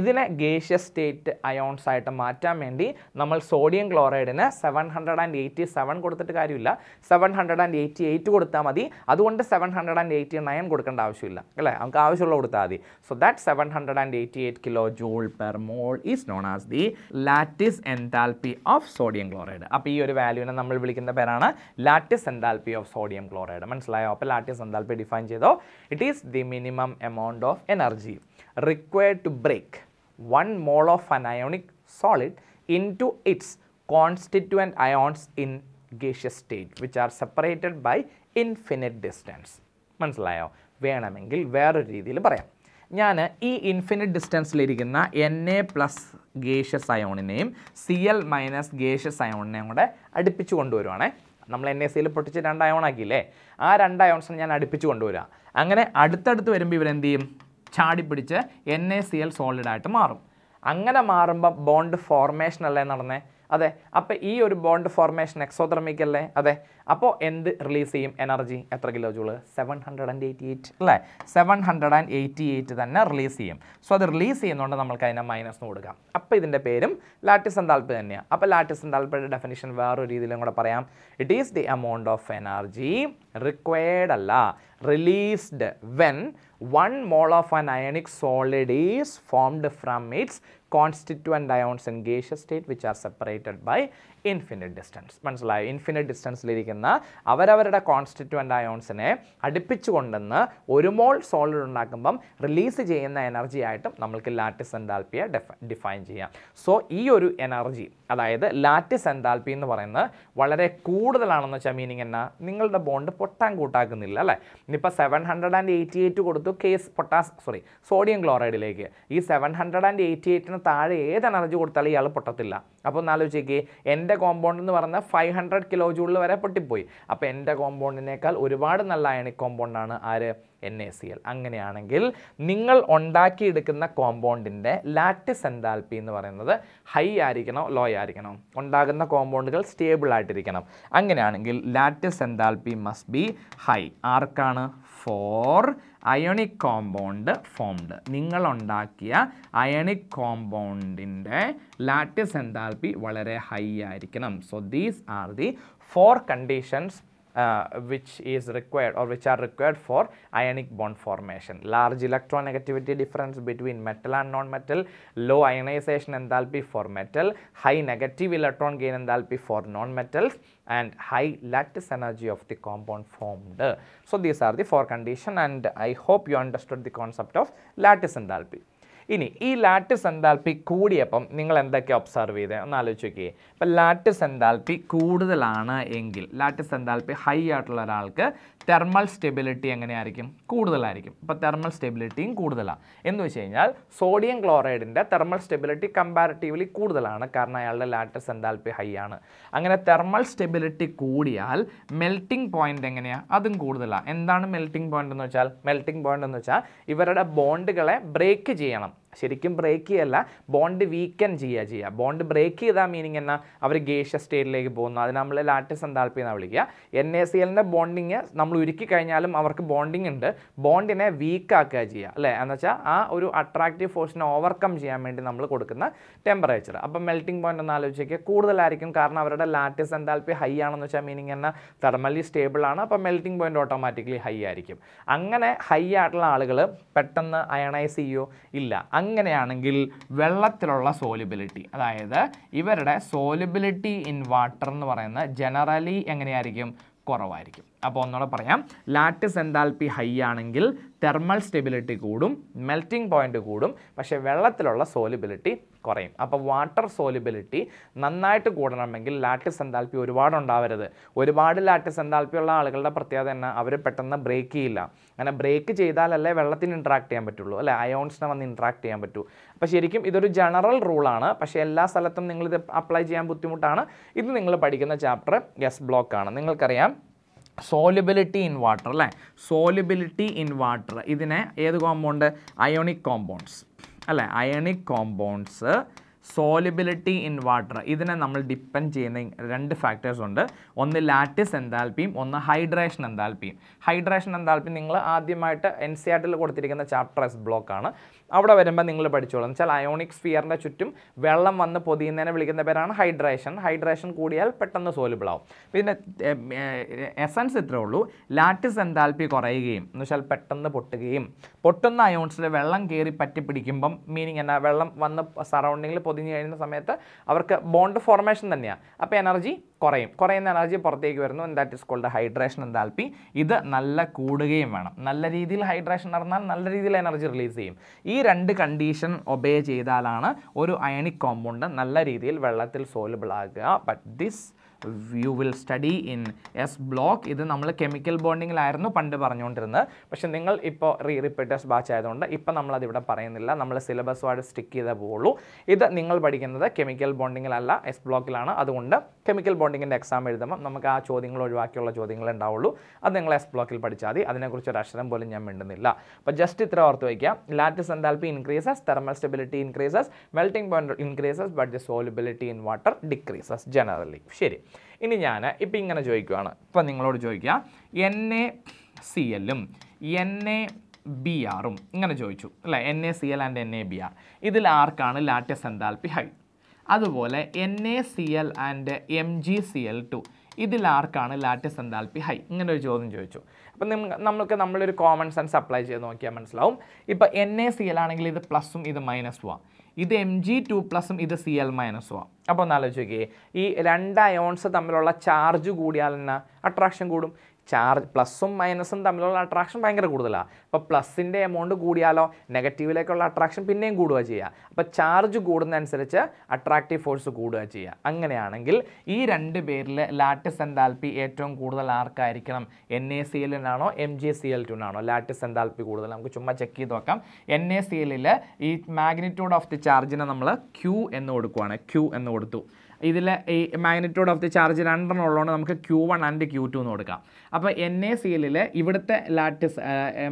ഇതിനെ ഗേഷ്യസ് സ്റ്റേറ്റ് അയോൺസ് ആയിട്ട് മാറ്റാൻ വേണ്ടി നമ്മൾ സോഡിയം ക്ലോറൈഡിന് seven hundred and eighty seven കൊടുത്തിട്ട് കാര്യമില്ല seven hundred and eighty eight കൊടുത്താൽ മതി അതുകൊണ്ട് seven hundred and eighty nine കൊടുക്കേണ്ട ആവശ്യമില്ല അല്ലേ നമുക്ക് ആവശ്യമുള്ള കൊടുത്താൽ മതി so that seven hundred and eighty eight kilo joule per mole is known as the lattice enthalpy of sodium chloride അപ്പോൾ ഈ ഒരു വാല്യൂവിനെ നമ്മൾ വിളിക്കുന്ന പേരാണ് lattice enthalpy of sodium chloride മനസ്സിലായോ അപ്പോൾ ലാറ്റിസ് എൻതാൽപ്പി ഡിഫൈൻ ചെയ്തോ it is the minimum amount of energy required to break one mole of an ionic solid into its constituent ions in gaseous state which are separated by infinite distance മനസ്സിലായോ വേണമെങ്കിൽ വേറൊരു രീതിയിൽ പറയാം ഞാൻ ഈ ഇൻഫിനിറ്റ് ഡിസ്റ്റൻസിലിരിക്കുന്ന എൻ എ പ്ലസ് ഗേഷ്യ അയോണിനെയും സി എൽ മൈനസ് ഗേഷ്യ അയോണിനെയും കൂടെ അടുപ്പിച്ച് കൊണ്ടുവരുവാണേ നമ്മൾ എൻ എ സിയിൽ പൊട്ടിച്ച് രണ്ട് അയോൺ ആക്കിയില്ലേ ആ രണ്ട് അയോൺസിനെ ഞാൻ അടുപ്പിച്ച് കൊണ്ടുവരിക അങ്ങനെ അടുത്തടുത്ത് വരുമ്പോൾ ഇവരെന്ത് ചെയ്യും പിടിച്ച് എൻ എ സി എൽ സോളിഡായിട്ട് മാറും അങ്ങനെ മാറുമ്പോൾ ബോണ്ട് ഫോർമേഷൻ അല്ലേ നടന്നേ അതെ അപ്പോൾ ഈ ഒരു ബോണ്ട് ഫോർമേഷൻ എക്സോതെർമിക് അല്ലേ അതെ അപ്പോൾ എന്ത് റിലീസ് ചെയ്യും എനർജി എത്ര kilo joule seven hundred and eighty eight അല്ലേ seven hundred and eighty eight തന്നെ റിലീസ് ചെയ്യും സോ അത് റിലീസ് ചെയ്യുന്നതുകൊണ്ട് നമുക്ക് അതിനെ മൈനസ് കൊടുക്കാം അപ്പോൾ ഇതിൻ്റെ പേരും ലാറ്റിസ് എന്താൽപ്പ് തന്നെയാണ് അപ്പോൾ ലാറ്റിസ് എന്താൽപ്പയുടെ ഡെഫിനിഷൻ വേറൊരു രീതിയിലും കൂടെ പറയാം it is the amount of energy required അല്ല released when one mole of an ionic solid is formed from its constituent ions in gaseous state which are separated by infinite distance മനസ്സിലായോ ഇൻഫിനിറ്റ് ഡിസ്റ്റൻസിലിരിക്കുന്ന അവരവരുടെ കോൺസ്റ്റിറ്റുവൻ്റ് അയോൺസിനെ അടുപ്പിച്ചു കൊണ്ടെന്ന് ഒരു മോൾ സോളിഡ് ഉണ്ടാക്കുമ്പം റിലീസ് ചെയ്യുന്ന എനർജി ആയിട്ടും നമ്മൾക്ക് ലാറ്റിസ് എൻഡാൽപ്പിയെ ഡിഫൈൻ ചെയ്യാം സോ ഈ ഒരു എനർജി അതായത് ലാറ്റിസ് എൻതാൽപ്പി എന്ന് പറയുന്നത് വളരെ കൂടുതലാണെന്ന് വെച്ചാൽ മീനിങ് എന്നാ നിങ്ങളുടെ ബോണ്ട് പൊട്ടാൻ കൂട്ടാക്കുന്നില്ല അല്ലേ ഇനിയിപ്പോൾ seven hundred and eighty eight കൊടുത്തു കേസ് പൊട്ടാസ് സോറി സോഡിയം ക്ലോറൈഡിലേക്ക് ഈ സെവൻ ഹൺഡ്രഡ് ആൻഡ് എയ്റ്റി എയ്റ്റിന് താഴെ ഏത് എനർജി കൊടുത്താലും ഇയാൾ പൊട്ടത്തില്ല അപ്പോൾ ഒന്ന് ആലോചിച്ചേക്ക് എൻ്റെ കോമ്പൗണ്ട് എന്ന് പറഞ്ഞാൽ ഫൈവ് ഹൺഡ്രഡ് കിലോ ജൂളിൽ വരെ പൊട്ടിപ്പോയി അപ്പോൾ എൻ്റെ കോമ്പൗണ്ടിനേക്കാൾ ഒരുപാട് നല്ല അയണിക് കോമ്പൗണ്ടാണ് ആര് എൻ എ സി എൽ അങ്ങനെയാണെങ്കിൽ നിങ്ങൾ ഉണ്ടാക്കിയെടുക്കുന്ന കോമ്പൗണ്ടിൻ്റെ ലാറ്റിസ് എൻതാൽപ്പി എന്ന് പറയുന്നത് ഹൈ ആയിരിക്കണോ ലോ ആയിരിക്കണം ഉണ്ടാകുന്ന കോമ്പൗണ്ടുകൾ സ്റ്റേബിൾ ആയിട്ടിരിക്കണം അങ്ങനെയാണെങ്കിൽ lattice enthalpy must be high ആർക്കാണ് ഫോർ അയണിക് കോമ്പൗണ്ട് ഫോംഡ് ഉണ്ടാക്കിയ അയണിക് കോമ്പൗണ്ടിൻ്റെ ലാറ്റിസ് എൻതാൽപ്പി വളരെ ഹൈ ആയിരിക്കണം so these are the four conditions uh, which is required or which are required for ionic bond formation. Large electronegativity difference between metal and non-metal, low ionization enthalpy for metal, high negative electron gain enthalpy for non-metals and high lattice energy of the compound formed. So, these are the four conditions and I hope you understood the concept of lattice enthalpy. ഇനി ഈ ലാറ്റിസ് എൻതാൽപ്പി കൂടിയപ്പം നിങ്ങൾ എന്തൊക്കെ ഒബ്സർവ് ചെയ്തേ ഒന്ന് ആലോചിച്ച് നോക്കിയേ ഇപ്പം ലാറ്റിസ് എൻതാൽപ്പി കൂടുതലാണ് എങ്കിൽ ലാറ്റിസ് എൻതാൽപ്പി ഹൈ ആയിട്ടുള്ള ഒരാൾക്ക് തെർമൽ സ്റ്റെബിലിറ്റി എങ്ങനെയായിരിക്കും കൂടുതലായിരിക്കും അപ്പോൾ തെർമൽ സ്റ്റെബിലിറ്റിയും കൂടുതലാണ് എന്ന് വെച്ച് കഴിഞ്ഞാൽ സോഡിയം ക്ലോറൈഡിൻ്റെ തെർമൽ സ്റ്റെബിലിറ്റി കമ്പാരിറ്റീവ്ലി കൂടുതലാണ് കാരണം അയാളുടെ ലാറ്റസ് എന്താൽപ്പി ഹൈ ആണ് അങ്ങനെ തെർമൽ സ്റ്റെബിലിറ്റി കൂടിയാൽ മെൽറ്റിംഗ് പോയിൻ്റ് എങ്ങനെയാണ് അതും കൂടുതലാണ് എന്താണ് മെൽറ്റിംഗ് പോയിൻ്റ് എന്ന് വെച്ചാൽ മെൽറ്റിംഗ് പോയിൻ്റ് എന്ന് വെച്ചാൽ ഇവരുടെ ബോണ്ടുകളെ ബ്രേക്ക് ചെയ്യണം ശരിക്കും ബ്രേക്ക് ചെയ്യല്ല ബോണ്ട് വീക്കൻ ചെയ്യുക ചെയ്യുക ബോണ്ട് ബ്രേക്ക് ചെയ്താൽ മീനിങ് എന്നാൽ അവർ ഗേഷ്യ സ്റ്റേറ്റിലേക്ക് പോകുന്നു അത് നമ്മൾ ലാറ്റസ് എന്താൽപ്പി എന്നാൽ വിളിക്കുക എൻ എ സി എല്ലിൻ്റെ ബോണ്ടിങ് നമ്മൾ ഉരുക്കി കഴിഞ്ഞാലും അവർക്ക് ബോണ്ടിങ് ഉണ്ട് ബോണ്ടിനെ വീക്കാക്കുക ചെയ്യുക അല്ലേ എന്ന് വെച്ചാൽ ആ ഒരു അട്രാക്റ്റീവ് ഫോഴ്സിനെ ഓവർകം ചെയ്യാൻ വേണ്ടി നമ്മൾ കൊടുക്കുന്ന ടെമ്പറേച്ചർ അപ്പം മെൽറ്റിംഗ് പോയിന്റ് ഒന്ന് ആലോചിക്കുക കൂടുതലായിരിക്കും കാരണം അവരുടെ ലാറ്റസ് എന്താൽപ്പി ഹൈ ആണെന്ന് വെച്ചാൽ മീനിങ് എന്നാൽ തെർമലി സ്റ്റേബിൾ ആണ് അപ്പോൾ മെൽറ്റിംഗ് പോയിന്റ് ഓട്ടോമാറ്റിക്കലി ഹൈ ആയിരിക്കും അങ്ങനെ ഹൈ ആയിട്ടുള്ള ആളുകൾ പെട്ടെന്ന് അയണൈസ് ചെയ്യോ ഇല്ല അങ്ങനെയാണെങ്കിൽ വെള്ളത്തിലുള്ള സോലിബിലിറ്റി അതായത് ഇവരുടെ സോലിബിലിറ്റി ഇൻ വാട്ടർ എന്ന് പറയുന്ന ജനറലി എങ്ങനെയായിരിക്കും കുറവായിരിക്കും അപ്പോൾ ഒന്നുകൂടെ പറയാം ലാറ്റിസ് എൻതാൽപ്പി ഹൈ ആണെങ്കിൽ തെർമൽ സ്റ്റെബിലിറ്റി കൂടും മെൽറ്റിംഗ് പോയിൻ്റ് കൂടും പക്ഷേ വെള്ളത്തിലുള്ള സോലിബിലിറ്റി കുറയും അപ്പോൾ വാട്ടർ സോലിബിലിറ്റി നന്നായിട്ട് കൂടണമെങ്കിൽ ലാറ്റിസ് എന്താൽപ്പി ഒരുപാട് ഉണ്ടാവരുത് ഒരുപാട് ലാറ്റിസ് എന്താൽപ്പി ഉള്ള ആളുകളുടെ പ്രത്യേകത തന്നെ അവർ പെട്ടെന്ന് ബ്രേക്ക് ചെയ്യില്ല അങ്ങനെ ബ്രേക്ക് ചെയ്താലല്ലേ വെള്ളത്തിന് ഇൻട്രാക്ട് ചെയ്യാൻ പറ്റുള്ളൂ അല്ലേ അയോൺസിനെ വന്ന് ഇൻട്രാക്ട് ചെയ്യാൻ പറ്റൂ അപ്പോൾ ശരിക്കും ഇതൊരു ജനറൽ റൂളാണ് പക്ഷേ എല്ലാ സ്ഥലത്തും നിങ്ങൾ ഇത് അപ്ലൈ ചെയ്യാൻ ബുദ്ധിമുട്ടാണ് ഇത് നിങ്ങൾ പഠിക്കുന്ന ചാപ്റ്റർ എസ് ബ്ലോക്കാണ് നിങ്ങൾക്കറിയാം സോലിബിലിറ്റി ഇൻ വാട്ടർ അല്ലേ സോലിബിലിറ്റി ഇൻ വാട്ടർ ഇതിനെ ഏത് കോമ്പൗണ്ട് അയോണിക് കോമ്പൗണ്ട്സ് അല്ലെ ionic compounds solubility in water ഇതിനെ നമ്മൾ ഡിപ്പെൻഡ് ചെയ്യുന്ന രണ്ട് ഫാക്ടേഴ്സ് ഉണ്ട് ഒന്ന് ലാറ്റിസ് എന്താൽപ്പിയും ഒന്ന് ഹൈഡ്രേഷൻ എന്താൽപ്പിയും ഹൈഡ്രേഷൻ എന്താൽപ്പിയും നിങ്ങൾ ആദ്യമായിട്ട് എൻ സി e കൊടുത്തിരിക്കുന്ന ചാപ്റ്റർ എസ് ബ്ലോക്കാണ് അവിടെ വരുമ്പോൾ നിങ്ങൾ പഠിച്ചോളൂ എന്ന് വെച്ചാൽ അയോണിക് സ്ഫിയറിൻ്റെ ചുറ്റും വെള്ളം വന്ന് പൊതിയുന്നതിനെ വിളിക്കുന്ന പേരാണ് ഹൈഡ്രേഷൻ ഹൈഡ്രേഷൻ കൂടിയാൽ പെട്ടെന്ന് സോലുബിൾ ആവും പിന്നെ എസൻസ് ഇത്രേ ഉള്ളൂ ലാറ്റിസ് എന്താൽപ്പി കുറയുകയും എന്ന് വെച്ചാൽ പെട്ടെന്ന് പൊട്ടുകയും പൊട്ടുന്ന അയോൺസിൽ വെള്ളം കയറി പറ്റി പിടിക്കുമ്പം മീനിങ് എന്നാ വെള്ളം വന്ന് സറൗണ്ടിങ്ങിൽ പൊതിഞ്ഞ് കഴിയുന്ന സമയത്ത് അവർക്ക് ബോണ്ട് ഫോർമേഷൻ തന്നെയാണ് അപ്പോൾ എനർജി കുറയും കുറയുന്ന എനർജി പുറത്തേക്ക് വരുന്നു that is called hydration enthalpy ഇത് നല്ല കൂടുകയും വേണം നല്ല രീതിയിൽ ഹൈഡ്രേഷൻ നടന്നാൽ നല്ല രീതിയിൽ എനർജി റിലീസ് ചെയ്യും ഈ രണ്ട് കണ്ടീഷൻ ഒബേ ചെയ്താലാണ് ഒരു അയണിക് കോമ്പൗണ്ട് നല്ല രീതിയിൽ വെള്ളത്തിൽ സോലബിൾ ആകുക but this you will study in S block ഇത് നമ്മൾ കെമിക്കൽ ബോണ്ടിങ്ങിലായിരുന്നു പണ്ട് പറഞ്ഞുകൊണ്ടിരുന്നത് പക്ഷേ നിങ്ങൾ ഇപ്പോൾ റീ റിപ്പീറ്റേഴ്സ് ബാച്ച് ആയതുകൊണ്ട് ഇപ്പം നമ്മളതിവിടെ പറയുന്നില്ല നമ്മൾ സിലബസുമായിട്ട് സ്റ്റിക്ക് ചെയ്തേ പോകുള്ളൂ ഇത് നിങ്ങൾ പഠിക്കുന്നത് കെമിക്കൽ ബോണ്ടിങ്ങിലല്ല എസ് ബ്ലോക്കിലാണ് അതുകൊണ്ട് കെമിക്കൽ ബോണ്ടിങ്ങിൻ്റെ എക്സാം എഴുതുമ്പം നമുക്ക് ആ ചോദ്യങ്ങൾ ഒഴിവാക്കിയുള്ള ചോദ്യങ്ങൾ ഉണ്ടാവുള്ളൂ അത് നിങ്ങൾ എസ് ബ്ലോക്കിൽ പഠിച്ചാൽ മതി അതിനെക്കുറിച്ച് ഒരു അക്ഷരം പോലും ഞാൻ മിണ്ടുന്നില്ല അപ്പോൾ ജസ്റ്റ് ഇത്ര ഓർത്ത് വയ്ക്കുക lattice enthalpy increases thermal stability increases melting point increases but the solubility in water decreases generally ശരി ഇനി ഞാൻ ഇപ്പം ഇങ്ങനെ ചോദിക്കുകയാണ് ഇപ്പം നിങ്ങളോട് ചോദിക്കുക എൻ എ സി എല്ലും എൻ എ ബി ആറും ഇങ്ങനെ ചോദിച്ചു അല്ലേ N A C L and N A B R ഇതിൽ ആർക്കാണ് ലാറ്റസ് എന്താൽപി ഹൈ അതുപോലെ N A C L and M G C L two ഇതിൽ ആർക്കാണ് ലാറ്റസ് എന്താൽപി ഹൈ ഇങ്ങനെ ഒരു ചോദ്യം ചോദിച്ചു അപ്പം നമ്മൾക്ക് നമ്മളൊരു കോമൺ സെൻസ് അപ്ലൈ ചെയ്ത് നോക്കിയാൽ മനസ്സിലാവും ഇപ്പം എൻ എ സി എൽ ആണെങ്കിൽ ഇത് പ്ലസും ഇത് മൈനസുമാണ് ഇത് എം ജി ടു പ്ലസും ഇത് സി എൽ മൈനസും ആണ് അപ്പോൾ ഒന്ന് ആലോചിച്ച് നോക്കിയേ ഈ രണ്ട് അയോൺസ് തമ്മിലുള്ള ചാർജ് കൂടിയാൽ തന്നെ അട്രാക്ഷൻ കൂടും ചാർജ് പ്ലസ്സും മൈനസും തമ്മിലുള്ള അട്രാക്ഷൻ ഭയങ്കര കൂടുതലാണ് അപ്പോൾ പ്ലസ്സിൻ്റെ എമൗണ്ട് കൂടിയാലോ നെഗറ്റീവിലേക്കുള്ള അട്രാക്ഷൻ പിന്നെയും കൂടുക ചെയ്യുക അപ്പോൾ ചാർജ് കൂടുന്നതനുസരിച്ച് അട്രാക്റ്റീവ് ഫോഴ്സ് കൂടുക ചെയ്യുക അങ്ങനെയാണെങ്കിൽ ഈ രണ്ട് പേരിൽ ലാറ്റിസ് എൻതാൽപ്പി ഏറ്റവും കൂടുതൽ ആർക്കായിരിക്കണം എൻ എ സി എല്ലിനാണോ എം ജി സി എൽ ടുനാണോ ലാറ്റിസ് എൻതാൽപ്പി കൂടുതൽ നമുക്ക് ചുമ്മാ ചെക്ക് ചെയ്ത് നോക്കാം എൻ എ സി എല്ലിൽ ഈ മാഗ്നിറ്റ്യൂഡ് ഓഫ് ദി ചാർജിനെ നമ്മൾ ക്യൂ എന്ന് കൊടുക്കുവാണ് ക്യൂ എന്ന് കൊടുത്തു ഇതിലെ ഈ മാഗ്നിറ്റ്യൂഡ് ഓഫ് ദി ചാർജ് രണ്ടെണ്ണം ഉള്ളതുകൊണ്ട് നമുക്ക് Q one and Q two എന്ന് കൊടുക്കാം അപ്പോൾ എൻ എ സി എല്ലിൽ ഇവിടുത്തെ ലാറ്റിസ്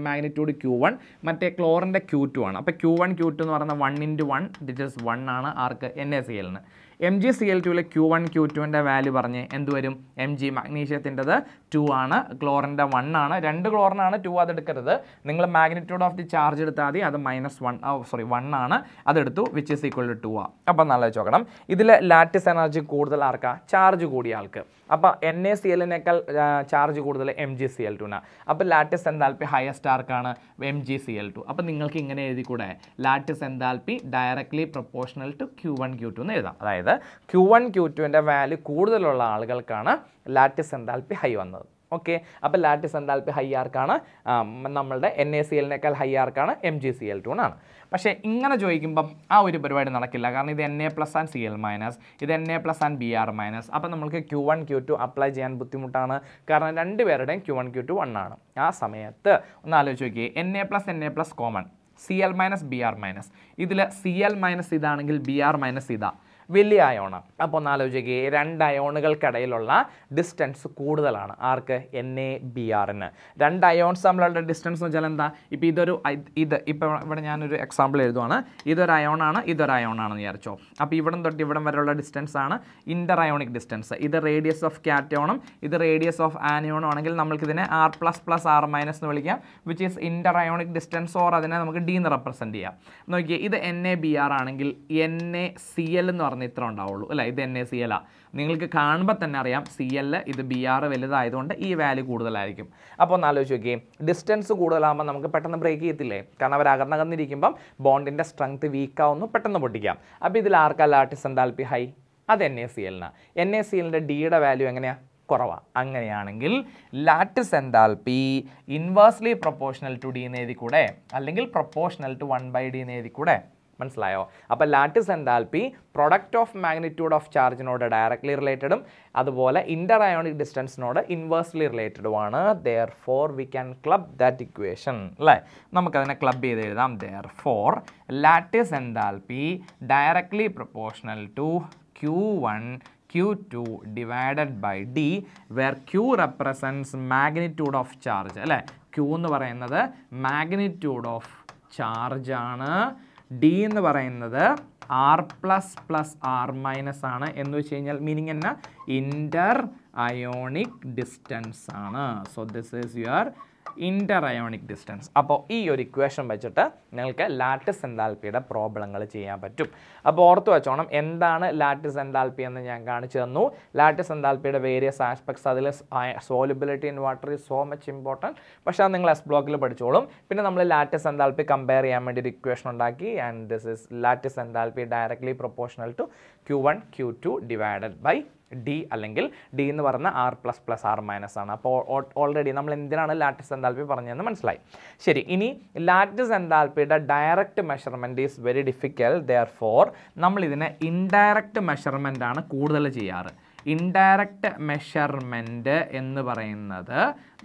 മാഗ്നിറ്റ്യൂഡ് ക്യൂ വൺ മറ്റേ ക്ലോറിൻ്റെ ക്യൂ ടു ആണ് അപ്പോൾ ക്യൂ വൺ ക്യൂ ടു എന്ന് പറയുന്ന one into one that is one ആണ് ആർക്ക് എൻ എ സി എല്ലിന് എം ജി സി എൽ ടുവിലെ ക്യു വൺ ക്യൂ ടുവിൻ്റെ വാല്യൂ പറഞ്ഞ് എന്ത് വരും എം ജി മാഗ്നീഷ്യത്തിൻ്റെത് ടു ആണ് ക്ലോറിൻ്റെ വൺ ആണ് രണ്ട് ക്ലോറിനാണ് ടു അതെടുക്കരുത് നിങ്ങൾ മാഗ്നിറ്റ്യൂഡ് ഓഫ് ദി ചാർജ് എടുത്താൽ മതി അത് മൈനസ് വൺ സോറി വൺ ആണ് അതെടുത്തു which is equal to two ആ അപ്പം നല്ല ചോക്കണം ഇതിൽ ലാറ്റിസ് എനർജി കൂടുതൽ ആർക്കാ ചാർജ് കൂടിയ ആൾക്ക് അപ്പോൾ എൻ എ സി എല്ലിനേക്കാൾ ചാർജ് കൂടുതൽ എം ജി സി എൽ ടുവിനാണ് അപ്പോൾ ലാറ്റസ് എന്താൽപ്പി ഹയസ്റ്റ് ആർക്കാണ് M G C L two അപ്പോൾ നിങ്ങൾക്ക് ഇങ്ങനെ എഴുതിക്കൂടെ lattice enthalpy directly proportional to Q one Q two എന്ന് എഴുതാം അതായത് ക്യൂ വൺ ക്യൂ ടുവിൻ്റെ വാല്യൂ കൂടുതലുള്ള ആളുകൾക്കാണ് ലാറ്റസ് എന്താൽപ്പി ഹൈ വന്നത് ഓക്കെ അപ്പോൾ ലാറ്റിസ് എൻതാൽപ്പി ഹൈ ആർക്കാണ് നമ്മളുടെ എൻ എ സി എല്ലിനേക്കാൾ ഹൈ ആർക്കാണ് M G C L to ആണ് പക്ഷേ ഇങ്ങനെ ചോദിക്കുമ്പം ആ ഒരു പരിപാടി നടക്കില്ല കാരണം ഇത് N A plus and C L minus ഇത് N A plus and B R minus അപ്പം നമ്മൾക്ക് Q one Q two apply ചെയ്യാൻ ബുദ്ധിമുട്ടാണ് കാരണം രണ്ട് പേരുടെയും Q one Q two one ആണ് ആ സമയത്ത് ഒന്ന് ആലോചിച്ച് നോക്കിയേ N A plus N A plus common C L minus B R minus ഇതിൽ സി എൽ മൈനസ് ഇതാണെങ്കിൽ ബി ആർ മൈനസ് ഇതാണ് വലിയ അയോണ് അപ്പോൾ ഒന്ന് ആലോചിക്കുക രണ്ട് അയോണുകൾക്കിടയിലുള്ള ഡിസ്റ്റൻസ് കൂടുതലാണ് ആർക്ക് എൻ എ ബി ആറിന് രണ്ട് അയോൺസ് തമ്മിലുള്ള ഡിസ്റ്റൻസ് എന്ന് വെച്ചാൽ എന്താ ഇപ്പോൾ ഇതൊരു ഇത് ഇപ്പോൾ ഇവിടെ ഞാനൊരു എക്സാമ്പിൾ എഴുതുവാണ് ഇതൊരു അയോണാണ് ഇതൊരു അയോണാണെന്ന് വിചാരിച്ചോ അപ്പോൾ ഇവിടം തൊട്ട് ഇവിടം വരെയുള്ള ഡിസ്റ്റൻസ് ആണ് ഇൻ്റർ അയോണിക് ഡിസ്റ്റൻസ് ഇത് റേഡിയസ് ഓഫ് കാറ്റയോണും ഇത് റേഡിയസ് ഓഫ് ആനിയോണും ആണെങ്കിൽ നമുക്കിതിനെ R plus plus R minus എന്ന് വിളിക്കാം which is inter ionic distance or അതിനെ നമുക്ക് ഡി എന്ന് റെപ്രസെൻറ്റ് ചെയ്യാം നോക്കിയാൽ ഇത് എൻ എ ബി ആർ ആണെങ്കിൽ എൻ എ സി എൽ എന്ന് പറഞ്ഞാൽ പറഞ്ഞാൽ ഇത്ര ഉണ്ടാവുള്ളൂ അല്ലേ ഇത് എൻ എ സി എൽ ആ നിങ്ങൾക്ക് കാണുമ്പോൾ തന്നെ അറിയാം സി എൽ ഇത് ബി ആർ വലുതായതുകൊണ്ട് ഈ വാല്യൂ കൂടുതലായിരിക്കും അപ്പോൾ ഒന്ന് ആലോചിച്ച് നോക്കിയേ ഡിസ്റ്റൻസ് കൂടുതലാകുമ്പോൾ നമുക്ക് പെട്ടെന്ന് ബ്രേക്ക് ചെയ്യത്തില്ലേ കാരണം അവർ അകന്നകന്നിരിക്കുമ്പം ബോണ്ടിൻ്റെ സ്ട്രെങ്ത് വീക്കാവുന്നു പെട്ടെന്ന് പൊട്ടിക്കാം അപ്പോൾ ഇതിൽ ആർക്കാ ലാട്ടിസ് എന്താൽപ്പി ഹൈ അത് എൻ എ സി എല്ലിനാണ് എൻ എ സി എല്ലിൻ്റെ ഡിയുടെ വാല്യൂ എങ്ങനെയാണ് കുറവാണ് അങ്ങനെയാണെങ്കിൽ lattice enthalpy inversely proportional to D എന്ന് കൂടെ അല്ലെങ്കിൽ proportional to one by D എന്ന് കൂടെ മനസ്സിലായോ അപ്പോൾ lattice enthalpy product of magnitude of ചാർജിനോട് ഡയറക്ട്ലി റിലേറ്റഡും അതുപോലെ ഇൻ്റർ അയോണിക് ഡിസ്റ്റൻസിനോട് ഇൻവേഴ്സ്ലി റിലേറ്റഡുമാണ് therefore we can club that equation അല്ലേ നമുക്കതിനെ ക്ലബ് ചെയ്ത് എഴുതാം therefore lattice enthalpy directly proportional to Q one Q2 divided by D where Q represents magnitude of charge അല്ലേ Q എന്ന് പറയുന്നത് magnitude of charge ഡി എന്ന് പറയുന്നത് R plus plus R minus ആണ് എന്ന് വെച്ച് കഴിഞ്ഞാൽ മീനിങ് എന്നാ ഇൻ്റർ അയോണിക് ഡിസ്റ്റൻസ് ആണ് so this is your inter ionic distance അപ്പോൾ ഈ ഒരു ഇക്വേഷൻ വെച്ചിട്ട് നിങ്ങൾക്ക് ലാറ്റിസ് എൻതാൽപ്പിയുടെ പ്രോബ്ലങ്ങൾ ചെയ്യാൻ പറ്റും അപ്പോൾ ഓർത്ത് വെച്ചോണം എന്താണ് ലാറ്റിസ് എൻതാൽപ്പി എന്ന് ഞാൻ കാണിച്ചു തന്നു ലാറ്റിസ് എൻതാൽപ്പിയുടെ വേരിയസ് ആസ്പെക്ട്സ് അതിൽ solubility in water is so much important പക്ഷേ അത് നിങ്ങൾ എസ് ബ്ലോക്കിൽ പഠിച്ചോളും പിന്നെ നമ്മൾ ലാറ്റിസ് എൻതാൽപ്പി കമ്പയർ ചെയ്യാൻ വേണ്ടി ഒരു ഇക്വേഷൻ ഉണ്ടാക്കി and this is lattice enthalpy directly proportional to Q one Q two divided by D അല്ലെങ്കിൽ ഡി എന്ന് പറയുന്ന R plus plus R minus ആണ് അപ്പോൾ ഓൾറെഡി നമ്മൾ എന്തിനാണ് ലാറ്റസ് എന്താൽപി പറഞ്ഞതെന്ന് മനസ്സിലായി ശരി ഇനി ലാറ്റസ് എന്താൽപിയുടെ direct measurement is very difficult therefore നമ്മളിതിനെ ഇൻഡയറക്റ്റ് മെഷർമെൻ്റ് ആണ് കൂടുതൽ ചെയ്യാറ് ഇൻഡയറക്റ്റ് മെഷർമെൻറ്റ് എന്ന് പറയുന്നത്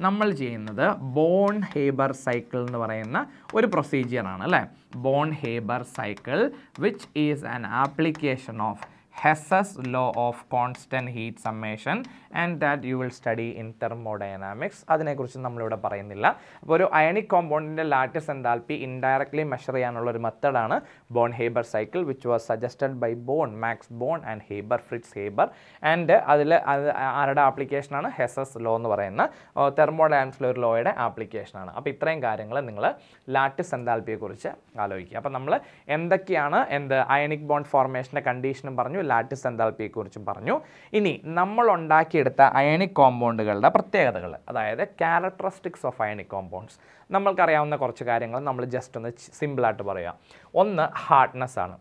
നമ്മൾ ചെയ്യുന്നത് ബോൺ ഹേബർ സൈക്കിൾ എന്ന് പറയുന്ന ഒരു പ്രൊസീജിയറാണ് അല്ലേ Born Haber cycle which is an application of Hess's law of constant heat summation and that you will study in thermodynamics. അതിനെക്കുറിച്ച് നമ്മളിവിടെ പറയുന്നില്ല അപ്പോൾ ഒരു അയണിക് കോമ്പൗണ്ടിൻ്റെ ലാറ്റസ് എന്താൽപ്പി ഇൻഡയറക്ട്ലി മെഷർ ചെയ്യാനുള്ള ഒരു മെത്തഡാണ് Born Haber cycle which was suggested by Born Max Born and Haber Fritz Haber and അതിൽ അത് ആരുടെ ആപ്ലിക്കേഷനാണ് ഹെസസ് ലോ എന്ന് പറയുന്ന തെർമോഡയനാമിക്സിലെ ഒരു ലോയുടെ ആപ്ലിക്കേഷനാണ് അപ്പോൾ ഇത്രയും കാര്യങ്ങൾ നിങ്ങൾ ലാറ്റസ് എന്താൽപ്പിയെക്കുറിച്ച് ആലോചിക്കുക അപ്പോൾ നമ്മൾ എന്തൊക്കെയാണ് എന്ത് അയണിക് ബോണ്ട് ഫോർമേഷൻ്റെ കണ്ടീഷനും പറഞ്ഞു ലാറ്റിസ് എന്താൽപ്പിയെക്കുറിച്ചും പറഞ്ഞു ഇനി നമ്മൾ ഉണ്ടാക്കിയെടുത്ത അയണിക് കോമ്പൗണ്ടുകളുടെ പ്രത്യേകതകൾ അതായത് ക്യാരക്ടറിസ്റ്റിക്സ് ഓഫ് അയണിക് കോമ്പൗണ്ട്സ് നമ്മൾക്കറിയാവുന്ന കുറച്ച് കാര്യങ്ങൾ നമ്മൾ ജസ്റ്റ് ഒന്ന് സിമ്പിളായിട്ട് പറയാം ഒന്ന് ഹാർഡ്നെസ് ആണ്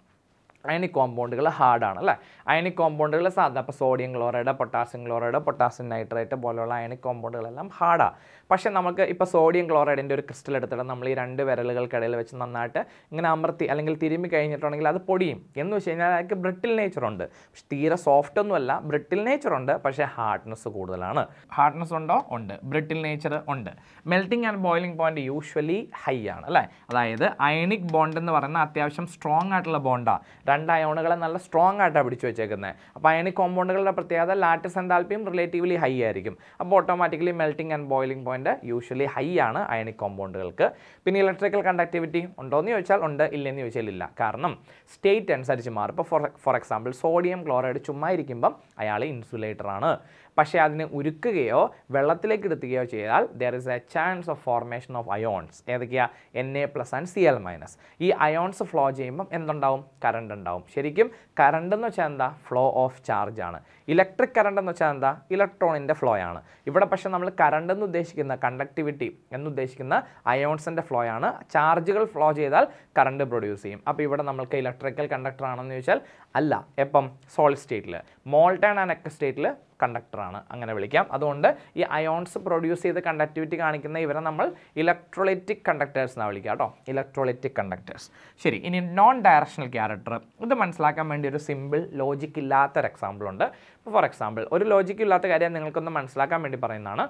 അയണിക് കോമ്പൗണ്ടുകൾ ഹാർഡാണ് അല്ലേ അയനിക് കോമ്പൗണ്ടുകൾ സാധാരണ അപ്പോൾ sodium chloride potassium chloride potassium nitrate പോലെയുള്ള അയണിക് കോമ്പൗണ്ടുകളെല്ലാം ഹാർഡാണ് പക്ഷേ നമുക്ക് ഇപ്പോൾ സോഡിയം ക്ലോറൈഡിൻ്റെ ഒരു ക്രിസ്റ്റൽ എടുത്തിടാം നമ്മൾ ഈ രണ്ട് വിരലുകൾക്കിടയിൽ വെച്ച് നന്നായിട്ട് ഇങ്ങനെ അമർത്തി അല്ലെങ്കിൽ തിരുമ്മി കഴിഞ്ഞിട്ടുണ്ടെങ്കിൽ അത് പൊടിയും എന്ന് വെച്ച് കഴിഞ്ഞാൽ അതൊക്കെ ബ്രിട്ടിൽ നേച്ചറുണ്ട് പക്ഷേ തീരെ സോഫ്റ്റ് ഒന്നുമല്ല ബ്രിട്ടിൽ നേച്ചറുണ്ട് പക്ഷേ ഹാർഡ്നെസ് കൂടുതലാണ് ഹാർഡ്നെസ് ഉണ്ടോ ഉണ്ട് ബ്രിട്ടിൽ നേച്ചർ ഉണ്ട് melting and boiling point usually high ആണ് അല്ലേ അതായത് അയണിക് ബോണ്ട് എന്ന് പറയുന്ന അത്യാവശ്യം സ്ട്രോങ് ആയിട്ടുള്ള ബോണ്ടാണ് രണ്ട് അയോണുകളെ നല്ല സ്ട്രോങ് ആയിട്ടാണ് പിടിച്ചു വെച്ചേക്കുന്നത് അപ്പോൾ അയണിക് കോമ്പൗണ്ടുകളുടെ പ്രത്യേകത ലാറ്റസ് എൻതാൽപ്പിയും റിലേറ്റീവ്ലി ഹൈ ആയിരിക്കും അപ്പോൾ automatically melting and boiling point point usually high ആണ് അയണിക് കോമ്പൗണ്ടുകൾക്ക് പിന്നെ ഇലക്ട്രിക്കൽ കണ്ടക്ടിവിറ്റി ഉണ്ടോ എന്ന് ചോദിച്ചാൽ ഉണ്ട് ഇല്ലെന്ന് ചോദിച്ചാൽ ഇല്ല കാരണം സ്റ്റേറ്റ് അനുസരിച്ച് മാറും ഇപ്പോൾ for for example sodium chloride ചുമ്മാ ഇരിക്കുമ്പം അയാൾ ഇൻസുലേറ്ററാണ് പക്ഷേ അതിനെ ഉരുക്കുകയോ വെള്ളത്തിലേക്ക് എടുത്തുകയോ ചെയ്താൽ there is a chance of formation of ions ഏതൊക്കെയാണ് N A plus and C L minus ഈ അയോൺസ് ഫ്ലോ ചെയ്യുമ്പം എന്തുണ്ടാവും കറണ്ട് ഉണ്ടാവും ശരിക്കും കറണ്ട് എന്ന് വെച്ചാൽ എന്താ ഫ്ലോ ഓഫ് ചാർജ് ആണ് ഇലക്ട്രിക് കറണ്ട് എന്ന് വെച്ചാൽ എന്താ ഇലക്ട്രോണിൻ്റെ ഫ്ലോ ആണ് ഇവിടെ പക്ഷേ നമ്മൾ കറണ്ട് എന്ന് ഉദ്ദേശിക്കുന്ന കണ്ടക്ടിവിറ്റി എന്നുദ്ദേശിക്കുന്ന അയോൺസിൻ്റെ ഫ്ലോ ആണ് ചാർജുകൾ ഫ്ലോ ചെയ്താൽ കറണ്ട് പ്രൊഡ്യൂസ് ചെയ്യും അപ്പോൾ ഇവിടെ നമ്മൾക്ക് ഇലക്ട്രിക്കൽ കണ്ടക്ടർ ആണെന്ന് ചോദിച്ചാൽ അല്ല എപ്പം സോളിഡ് സ്റ്റേറ്റിൽ മോൾട്ടൺ ആൻഡ് എക്ക സ്റ്റേറ്റിൽ കണ്ടക്ടറാണ് അങ്ങനെ വിളിക്കാം അതുകൊണ്ട് ഈ അയോൺസ് പ്രൊഡ്യൂസ് ചെയ്ത് കണ്ടക്ടിവിറ്റി കാണിക്കുന്ന ഇവരെ നമ്മൾ ഇലക്ട്രോലൈറ്റിക് കണ്ടക്ടേഴ്സ് എന്നാണ് വിളിക്കുക കേട്ടോ ഇലക്ട്രോലൈറ്റിക് കണ്ടക്ടേഴ്സ് ശരി ഇനി നോൺ ഡയറക്ഷണൽ ക്യാരക്ടർ ഇത് മനസ്സിലാക്കാൻ വേണ്ടി ഒരു സിമ്പിൾ ലോജിക് ഇല്ലാത്ത എക്സാമ്പിൾ ഉണ്ട് ഇപ്പോൾ ഫോർ എക്സാമ്പിൾ ഒരു ലോജിക് ഇല്ലാത്ത കാര്യം നിങ്ങൾക്കൊന്ന് മനസ്സിലാക്കാൻ വേണ്ടി പറയുന്നതാണ്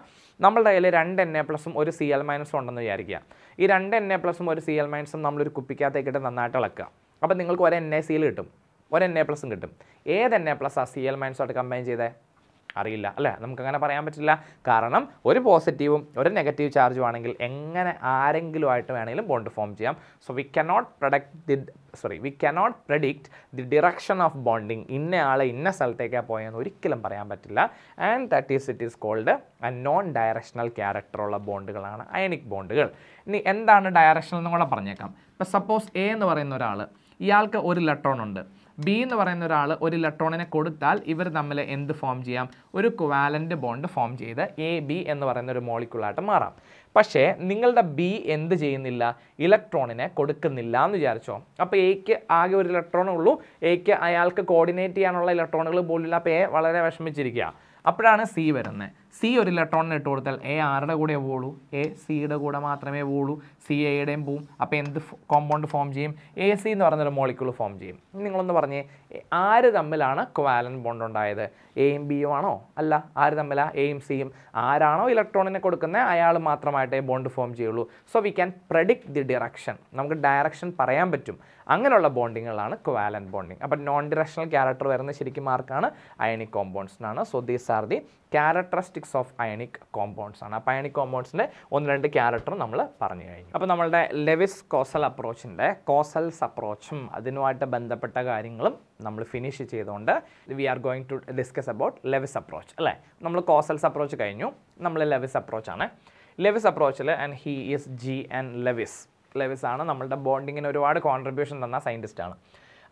നമ്മളുടെ കയ്യിൽ രണ്ട് എൻ എ പ്ലസും ഒരു സി എൽ മൈനസും ഉണ്ടെന്ന് വിചാരിക്കുക ഈ രണ്ട് എൻ എ പ്ലസും ഒരു സി എൽ മൈനസും നമ്മളൊരു കുപ്പിക്കകത്തേക്കിട്ട് നന്നായിട്ട് ഇളക്കുക അപ്പോൾ നിങ്ങൾക്ക് ഒരു എൻ എ സിയിൽ കിട്ടും ഒരു എൻ എ പ്ലസും കിട്ടും ഏത് എൻ എ പ്ലസ് ആ സി എൽ മൈനസുമായിട്ട് കമ്പൈൻ ചെയ്തേ അറിയില്ല അല്ലേ നമുക്കങ്ങനെ പറയാൻ പറ്റില്ല കാരണം ഒരു പോസിറ്റീവും ഒരു നെഗറ്റീവ് ചാർജും ആണെങ്കിൽ എങ്ങനെ ആരെങ്കിലും ആയിട്ട് വേണമെങ്കിലും ബോണ്ട് ഫോം ചെയ്യാം so we cannot product the sorry we cannot predict the direction of bonding ഇന്ന ആളെ ഇന്ന സ്ഥലത്തേക്കാണ് പോയെന്ന് ഒരിക്കലും പറയാൻ പറ്റില്ല and that is it is called a non directional ക്യാരക്ടറുള്ള ബോണ്ടുകളാണ് അയണിക് ബോണ്ടുകൾ ഇനി എന്താണ് ഡയറക്ഷണൽ എന്നും കൂടെ പറഞ്ഞേക്കാം ഇപ്പം സപ്പോസ് എ എന്ന് പറയുന്ന ഒരാൾ ഇയാൾക്ക് ഒരു ഇലക്ട്രോൺ ഉണ്ട് ബി എന്ന് പറയുന്ന ഒരാൾ ഒരു ഇലക്ട്രോണിനെ കൊടുത്താൽ ഇവർ തമ്മിൽ എന്ത് ഫോം ചെയ്യാം ഒരു ക്വാലൻ്റ് ബോണ്ട് ഫോം ചെയ്ത് എ ബി എന്ന് പറയുന്ന ഒരു മോളിക്കുളായിട്ട് മാറാം പക്ഷേ നിങ്ങളുടെ ബി എന്ത് ചെയ്യുന്നില്ല ഇലക്ട്രോണിനെ കൊടുക്കുന്നില്ല എന്ന് വിചാരിച്ചോ അപ്പോൾ എക്ക് ആകെ ഒരു ഇലക്ട്രോണേ ഉള്ളൂ എക്ക് അയാൾക്ക് കോർഡിനേറ്റ് ചെയ്യാനുള്ള ഇലക്ട്രോണുകൾ പോലില്ല അപ്പോൾ എ വളരെ വിഷമിച്ചിരിക്കുക അപ്പോഴാണ് സി വരുന്നത് സി ഒരു ഇലക്ട്രോണിന് ഇട്ട് കൊടുത്താൽ എ ആരുടെ കൂടെ പോളൂ എ സിയുടെ കൂടെ മാത്രമേ പോളൂ സി എയുടെയും പോവും അപ്പോൾ എന്ത് കോമ്പൗണ്ട് ഫോം ചെയ്യും എ സി എന്ന് പറഞ്ഞൊരു മോളിക്യൂൾ ഫോം ചെയ്യും നിങ്ങളൊന്ന് പറഞ്ഞേ ആര് തമ്മിലാണ് ക്വാലൻ ബോണ്ട് ഉണ്ടായത് എയും ബിയും ആണോ അല്ല ആര് തമ്മിലാണ് എയും സിയും ആരാണോ ഇലക്ട്രോണിനെ കൊടുക്കുന്നത് അയാൾ മാത്രമായിട്ടേ ബോണ്ട് ഫോം ചെയ്യുള്ളൂ so we can predict the direction നമുക്ക് ഡയറക്ഷൻ പറയാൻ പറ്റും അങ്ങനെയുള്ള ബോണ്ടിങ്ങുകളാണ് ക്വാലൻ ബോണ്ടിങ് അപ്പം നോൺ ഡിറക്ഷണൽ ക്യാരക്ടർ വരുന്ന ശരിക്കും മാർക്കാണ് അയണി കോമ്പൗണ്ട്സിനാണ് so these are the characteristic characteristics of ionic compounds ആണ് അപ്പോൾ അയണിക് കോമ്പൗണ്ട്സിൻ്റെ ഒന്ന് രണ്ട് ക്യാരക്ടർ നമ്മൾ പറഞ്ഞു കഴിഞ്ഞു അപ്പോൾ നമ്മളുടെ ലെവിസ് കോസൽ അപ്രോച്ചിൻ്റെ കോസൽസ് അപ്രോച്ചും അതിനുമായിട്ട് ബന്ധപ്പെട്ട കാര്യങ്ങളും നമ്മൾ ഫിനിഷ് ചെയ്തുകൊണ്ട് we are going to discuss about Lewis approach അല്ലേ നമ്മൾ കോസൽസ് അപ്രോച്ച് കഴിഞ്ഞു നമ്മൾ ലെവിസ് അപ്രോച്ചാണ് ലെവിസ് അപ്രോച്ചിൽ and he is G and Lewis Lewis ആണ് നമ്മളുടെ ബോണ്ടിങ്ങിന് ഒരുപാട് കോൺട്രിബ്യൂഷൻ തന്ന സയൻറ്റിസ്റ്റാണ്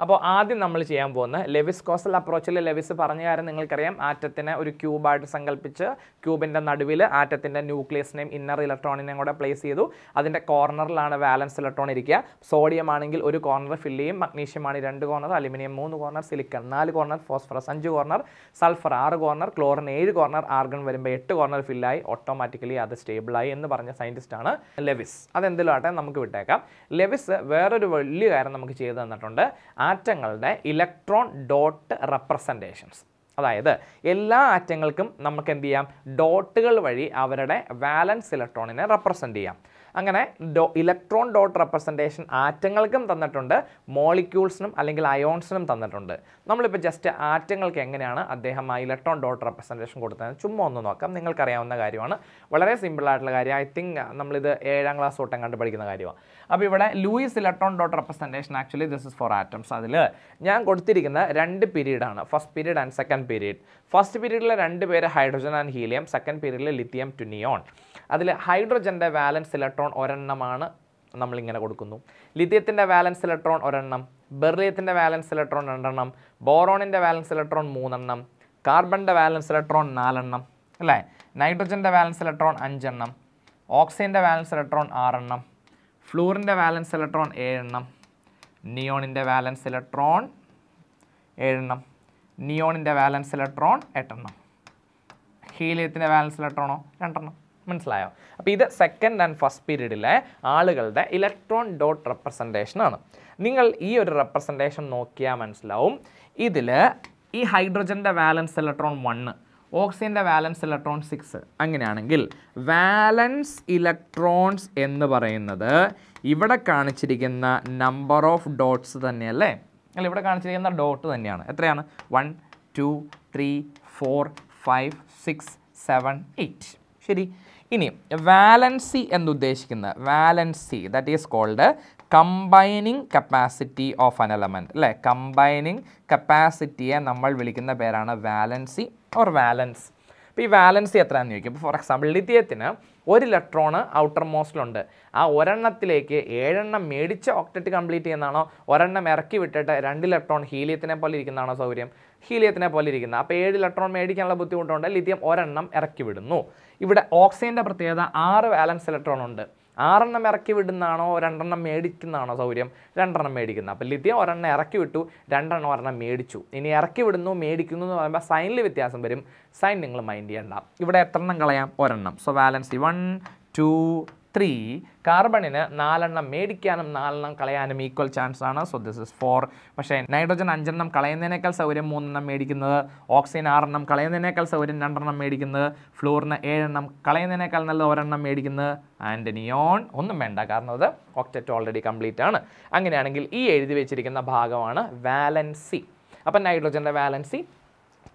അപ്പോൾ ആദ്യം നമ്മൾ ചെയ്യാൻ പോകുന്ന ലെവിസ് കോസൽ അപ്രോച്ചിൽ ലെവിസ് പറഞ്ഞ കാര്യം നിങ്ങൾക്കറിയാം ആറ്റത്തിനെ ഒരു ക്യൂബായിട്ട് സങ്കല്പിച്ച് ക്യൂബിൻ്റെ നടുവിൽ ആറ്റത്തിൻ്റെ ന്യൂക്ലിയസിനെയും ഇന്നർ ഇലക്ട്രോണിനെയും കൂടെ പ്ലേസ് ചെയ്തു അതിൻ്റെ കോർണറിലാണ് വാലൻസ് ഇലക്ട്രോൺ ഇരിക്കുക സോഡിയം ആണെങ്കിൽ ഒരു കോർണർ ഫില്ല് ചെയ്യും മഗ്നീഷ്യം ആണ് രണ്ട് കോർണർ അലുമിനിയം മൂന്ന് കോർണർ സിലിക്കൺ നാല് കോർണർ ഫോസ്ഫറസ് അഞ്ച് കോർണർ സൾഫർ ആറ് കോർണർ ക്ലോറിൻ ഏഴ് കോർണർ ആർഗൺ വരുമ്പോൾ എട്ട് കോർണർ ഫില്ലായി ഓട്ടോമാറ്റിക്കലി അത് സ്റ്റേബിളായി എന്ന് പറഞ്ഞ സയൻറ്റിസ്റ്റാണ് ലെവിസ് അതെന്തെങ്കിലും ആട്ടെ നമുക്ക് വിട്ടേക്കാം ലെവിസ് വേറൊരു വലിയ കാര്യം നമുക്ക് ചെയ്തു തന്നിട്ടുണ്ട് ആ ആറ്റങ്ങളുടെ ഇലക്ട്രോൺ ഡോട്ട് റെപ്രസെൻറ്റേഷൻസ് അതായത് എല്ലാ ആറ്റങ്ങൾക്കും നമുക്ക് എന്ത് ചെയ്യാം ഡോട്ടുകൾ വഴി അവരുടെ വാലൻസ് ഇലക്ട്രോണിനെ റെപ്രസെൻ്റ് ചെയ്യാം അങ്ങനെ ഡോ ഇലക്ട്രോൺ ഡോട്ട് റെപ്രസെൻറ്റേഷൻ ആറ്റങ്ങൾക്കും തന്നിട്ടുണ്ട് മോളിക്യൂൾസിനും അല്ലെങ്കിൽ അയോൺസിനും തന്നിട്ടുണ്ട് നമ്മളിപ്പോൾ ജസ്റ്റ് ആറ്റങ്ങൾക്ക് എങ്ങനെയാണ് അദ്ദേഹം ആ ഇലക്ട്രോൺ ഡോട്ട് റെപ്രസെൻറ്റേഷൻ കൊടുത്തത് ചുമ്മാ ഒന്ന് നോക്കാം നിങ്ങൾക്കറിയാവുന്ന കാര്യമാണ് വളരെ സിമ്പിളായിട്ടുള്ള കാര്യം ഐ തിങ്ക് നമ്മളിത് ഏഴാം ക്ലാസ് തൊട്ടം കണ്ട് പഠിക്കുന്ന കാര്യമാണ് അപ്പോൾ ഇവിടെ Lewis electron dot representation actually this is for atoms അതിൽ ഞാൻ കൊടുത്തിരിക്കുന്ന രണ്ട് പീരീഡാണ് first period and second period first പീരീഡിലെ രണ്ട് പേര് ഹൈഡ്രജൻ ആൻഡ് ഹീലിയം സെക്കൻഡ് പീരീഡിൽ ലിത്തിയം ടു നിയോൺ അതിൽ ഹൈഡ്രോജൻ്റെ വാലൻസ് ഇലക്ട്രോൺ ഇലക്ട്രോൺ ഒരെണ്ണമാണ് നമ്മളിങ്ങനെ കൊടുക്കുന്നു ലിഥിയത്തിൻ്റെ വാലൻസ് ഇലക്ട്രോൺ ഒരെണ്ണം ബെർലിയത്തിൻ്റെ വാലൻസ് ഇലക്ട്രോൺ രണ്ടെണ്ണം ബോറോണിൻ്റെ വാലൻസ് ഇലക്ട്രോൺ മൂന്നെണ്ണം കാർബണിൻ്റെ വാലൻസ് ഇലക്ട്രോൺ നാലെണ്ണം അല്ലേ നൈട്രജൻ്റെ വാലൻസ് ഇലക്ട്രോൺ അഞ്ചെണ്ണം ഓക്സിജൻ്റെ വാലൻസ് ഇലക്ട്രോൺ ആറെണ്ണം ഫ്ലൂറിൻ്റെ വാലൻസ് ഇലക്ട്രോൺ ഏഴെണ്ണം നിയോണിൻ്റെ വാലൻസ് ഇലക്ട്രോൺ ഏഴെണ്ണം നിയോണിൻ്റെ വാലൻസ് ഇലക്ട്രോൺ എട്ടെണ്ണം ഹീലിയത്തിൻ്റെ വാലൻസ് ഇലക്ട്രോണോ രണ്ടെണ്ണം മനസ്സിലായോ അപ്പോൾ ഇത് സെക്കൻഡ് ആൻഡ് ഫസ്റ്റ് പീരീഡിലെ ആളുകളുടെ ഇലക്ട്രോൺ ഡോട്ട് റെപ്രസെൻറ്റേഷനാണ് നിങ്ങൾ ഈ ഒരു റെപ്രസെൻറ്റേഷൻ നോക്കിയാൽ മനസ്സിലാവും ഇതിൽ ഈ ഹൈഡ്രജൻ്റെ വാലൻസ് ഇലക്ട്രോൺ വണ്ണ് ഓക്സിജൻ്റെ വാലൻസ് ഇലക്ട്രോൺ സിക്സ് അങ്ങനെയാണെങ്കിൽ വാലൻസ് ഇലക്ട്രോൺസ് എന്ന് പറയുന്നത് ഇവിടെ കാണിച്ചിരിക്കുന്ന നമ്പർ ഓഫ് ഡോട്ട്സ് തന്നെയല്ലേ അല്ല ഇവിടെ കാണിച്ചിരിക്കുന്ന ഡോട്ട് തന്നെയാണ് എത്രയാണ് one two three four five six seven eight ശരി ഇനി വാലൻസി എന്നുദ്ദേശിക്കുന്നത് valency that is called combining capacity of an element അല്ലേ കമ്പൈനിങ് കപ്പാസിറ്റിയെ നമ്മൾ വിളിക്കുന്ന പേരാണ് വാലൻസി ഓർ വാലൻസ് അപ്പോൾ ഈ വാലൻസി എത്രയാണെന്ന് ചോദിക്കും ഇപ്പോൾ ഫോർ എക്സാമ്പിൾ ലിത്തിയത്തിന് ഒരു ഇലക്ട്രോണ് ഔട്ടർ മോസ്റ്റിലുണ്ട് ആ ഒരെണ്ണത്തിലേക്ക് ഏഴെണ്ണം മേടിച്ച ഓക്ടറ്റ് കംപ്ലീറ്റ് ചെയ്യുന്നതാണോ ഒരെണ്ണം ഇറക്കി വിട്ടിട്ട് രണ്ട് ഇലക്ട്രോൺ ഹീലിയത്തിനെ പോലെ ഇരിക്കുന്നതാണോ സൗകര്യം ഹീലിയത്തിനെ പോലെ ഇരിക്കുന്നത് അപ്പോൾ ഏഴ് ഇലക്ട്രോൺ മേടിക്കാനുള്ള ബുദ്ധിമുട്ടുണ്ട് ലിഥിയം ഒരെണ്ണം ഇറക്കി വിടുന്നു ഇവിടെ ഓക്സിജൻ്റെ പ്രത്യേകത ആറ് വാലൻസ് ഇലക്ട്രോൺ ഉണ്ട് ആറെണ്ണം ഇറക്കി വിടുന്നതാണോ രണ്ടെണ്ണം മേടിക്കുന്നതാണോ സൗകര്യം രണ്ടെണ്ണം മേടിക്കുന്നത് അപ്പോൾ ലിഥിയം ഒരെണ്ണം ഇറക്കി വിട്ടു രണ്ടെണ്ണം ഒരെണ്ണം മേടിച്ചു ഇനി ഇറക്കി വിടുന്നു മേടിക്കുന്നു എന്ന് പറയുമ്പോൾ സൈനിൽ വ്യത്യാസം വരും സൈൻ നിങ്ങൾ മൈൻഡ് ചെയ്യണ്ട ഇവിടെ എത്ര എണ്ണം കളയാം ഒരെണ്ണം so valence one two three കാർബണിന് നാലെണ്ണം മേടിക്കാനും നാലെണ്ണം കളയാനും ഈക്വൽ ചാൻസ് ആണ് സോ ദിസ് ഇസ് ഫോർ പക്ഷേ നൈട്രജൻ അഞ്ചെണ്ണം കളയുന്നതിനേക്കാൾ സൗകര്യം മൂന്നെണ്ണം മേടിക്കുന്നത് ഓക്സിജൻ ആറെണ്ണം കളയുന്നതിനേക്കാൾ സൗകര്യം രണ്ടെണ്ണം മേടിക്കുന്നത് ഫ്ലൂറിന് ഏഴെണ്ണം കളയുന്നതിനേക്കാൾ നല്ല ഒരെണ്ണം മേടിക്കുന്നത് ആൻഡ് നിയോൺ ഒന്നും വേണ്ട കാരണം അത് ഒക്ടറ്റ് ഓൾറെഡി കംപ്ലീറ്റ് ആണ് അങ്ങനെയാണെങ്കിൽ ഈ എഴുതി വെച്ചിരിക്കുന്ന ഭാഗമാണ് വാലൻസി അപ്പം നൈട്രജൻ്റെ വാലൻസി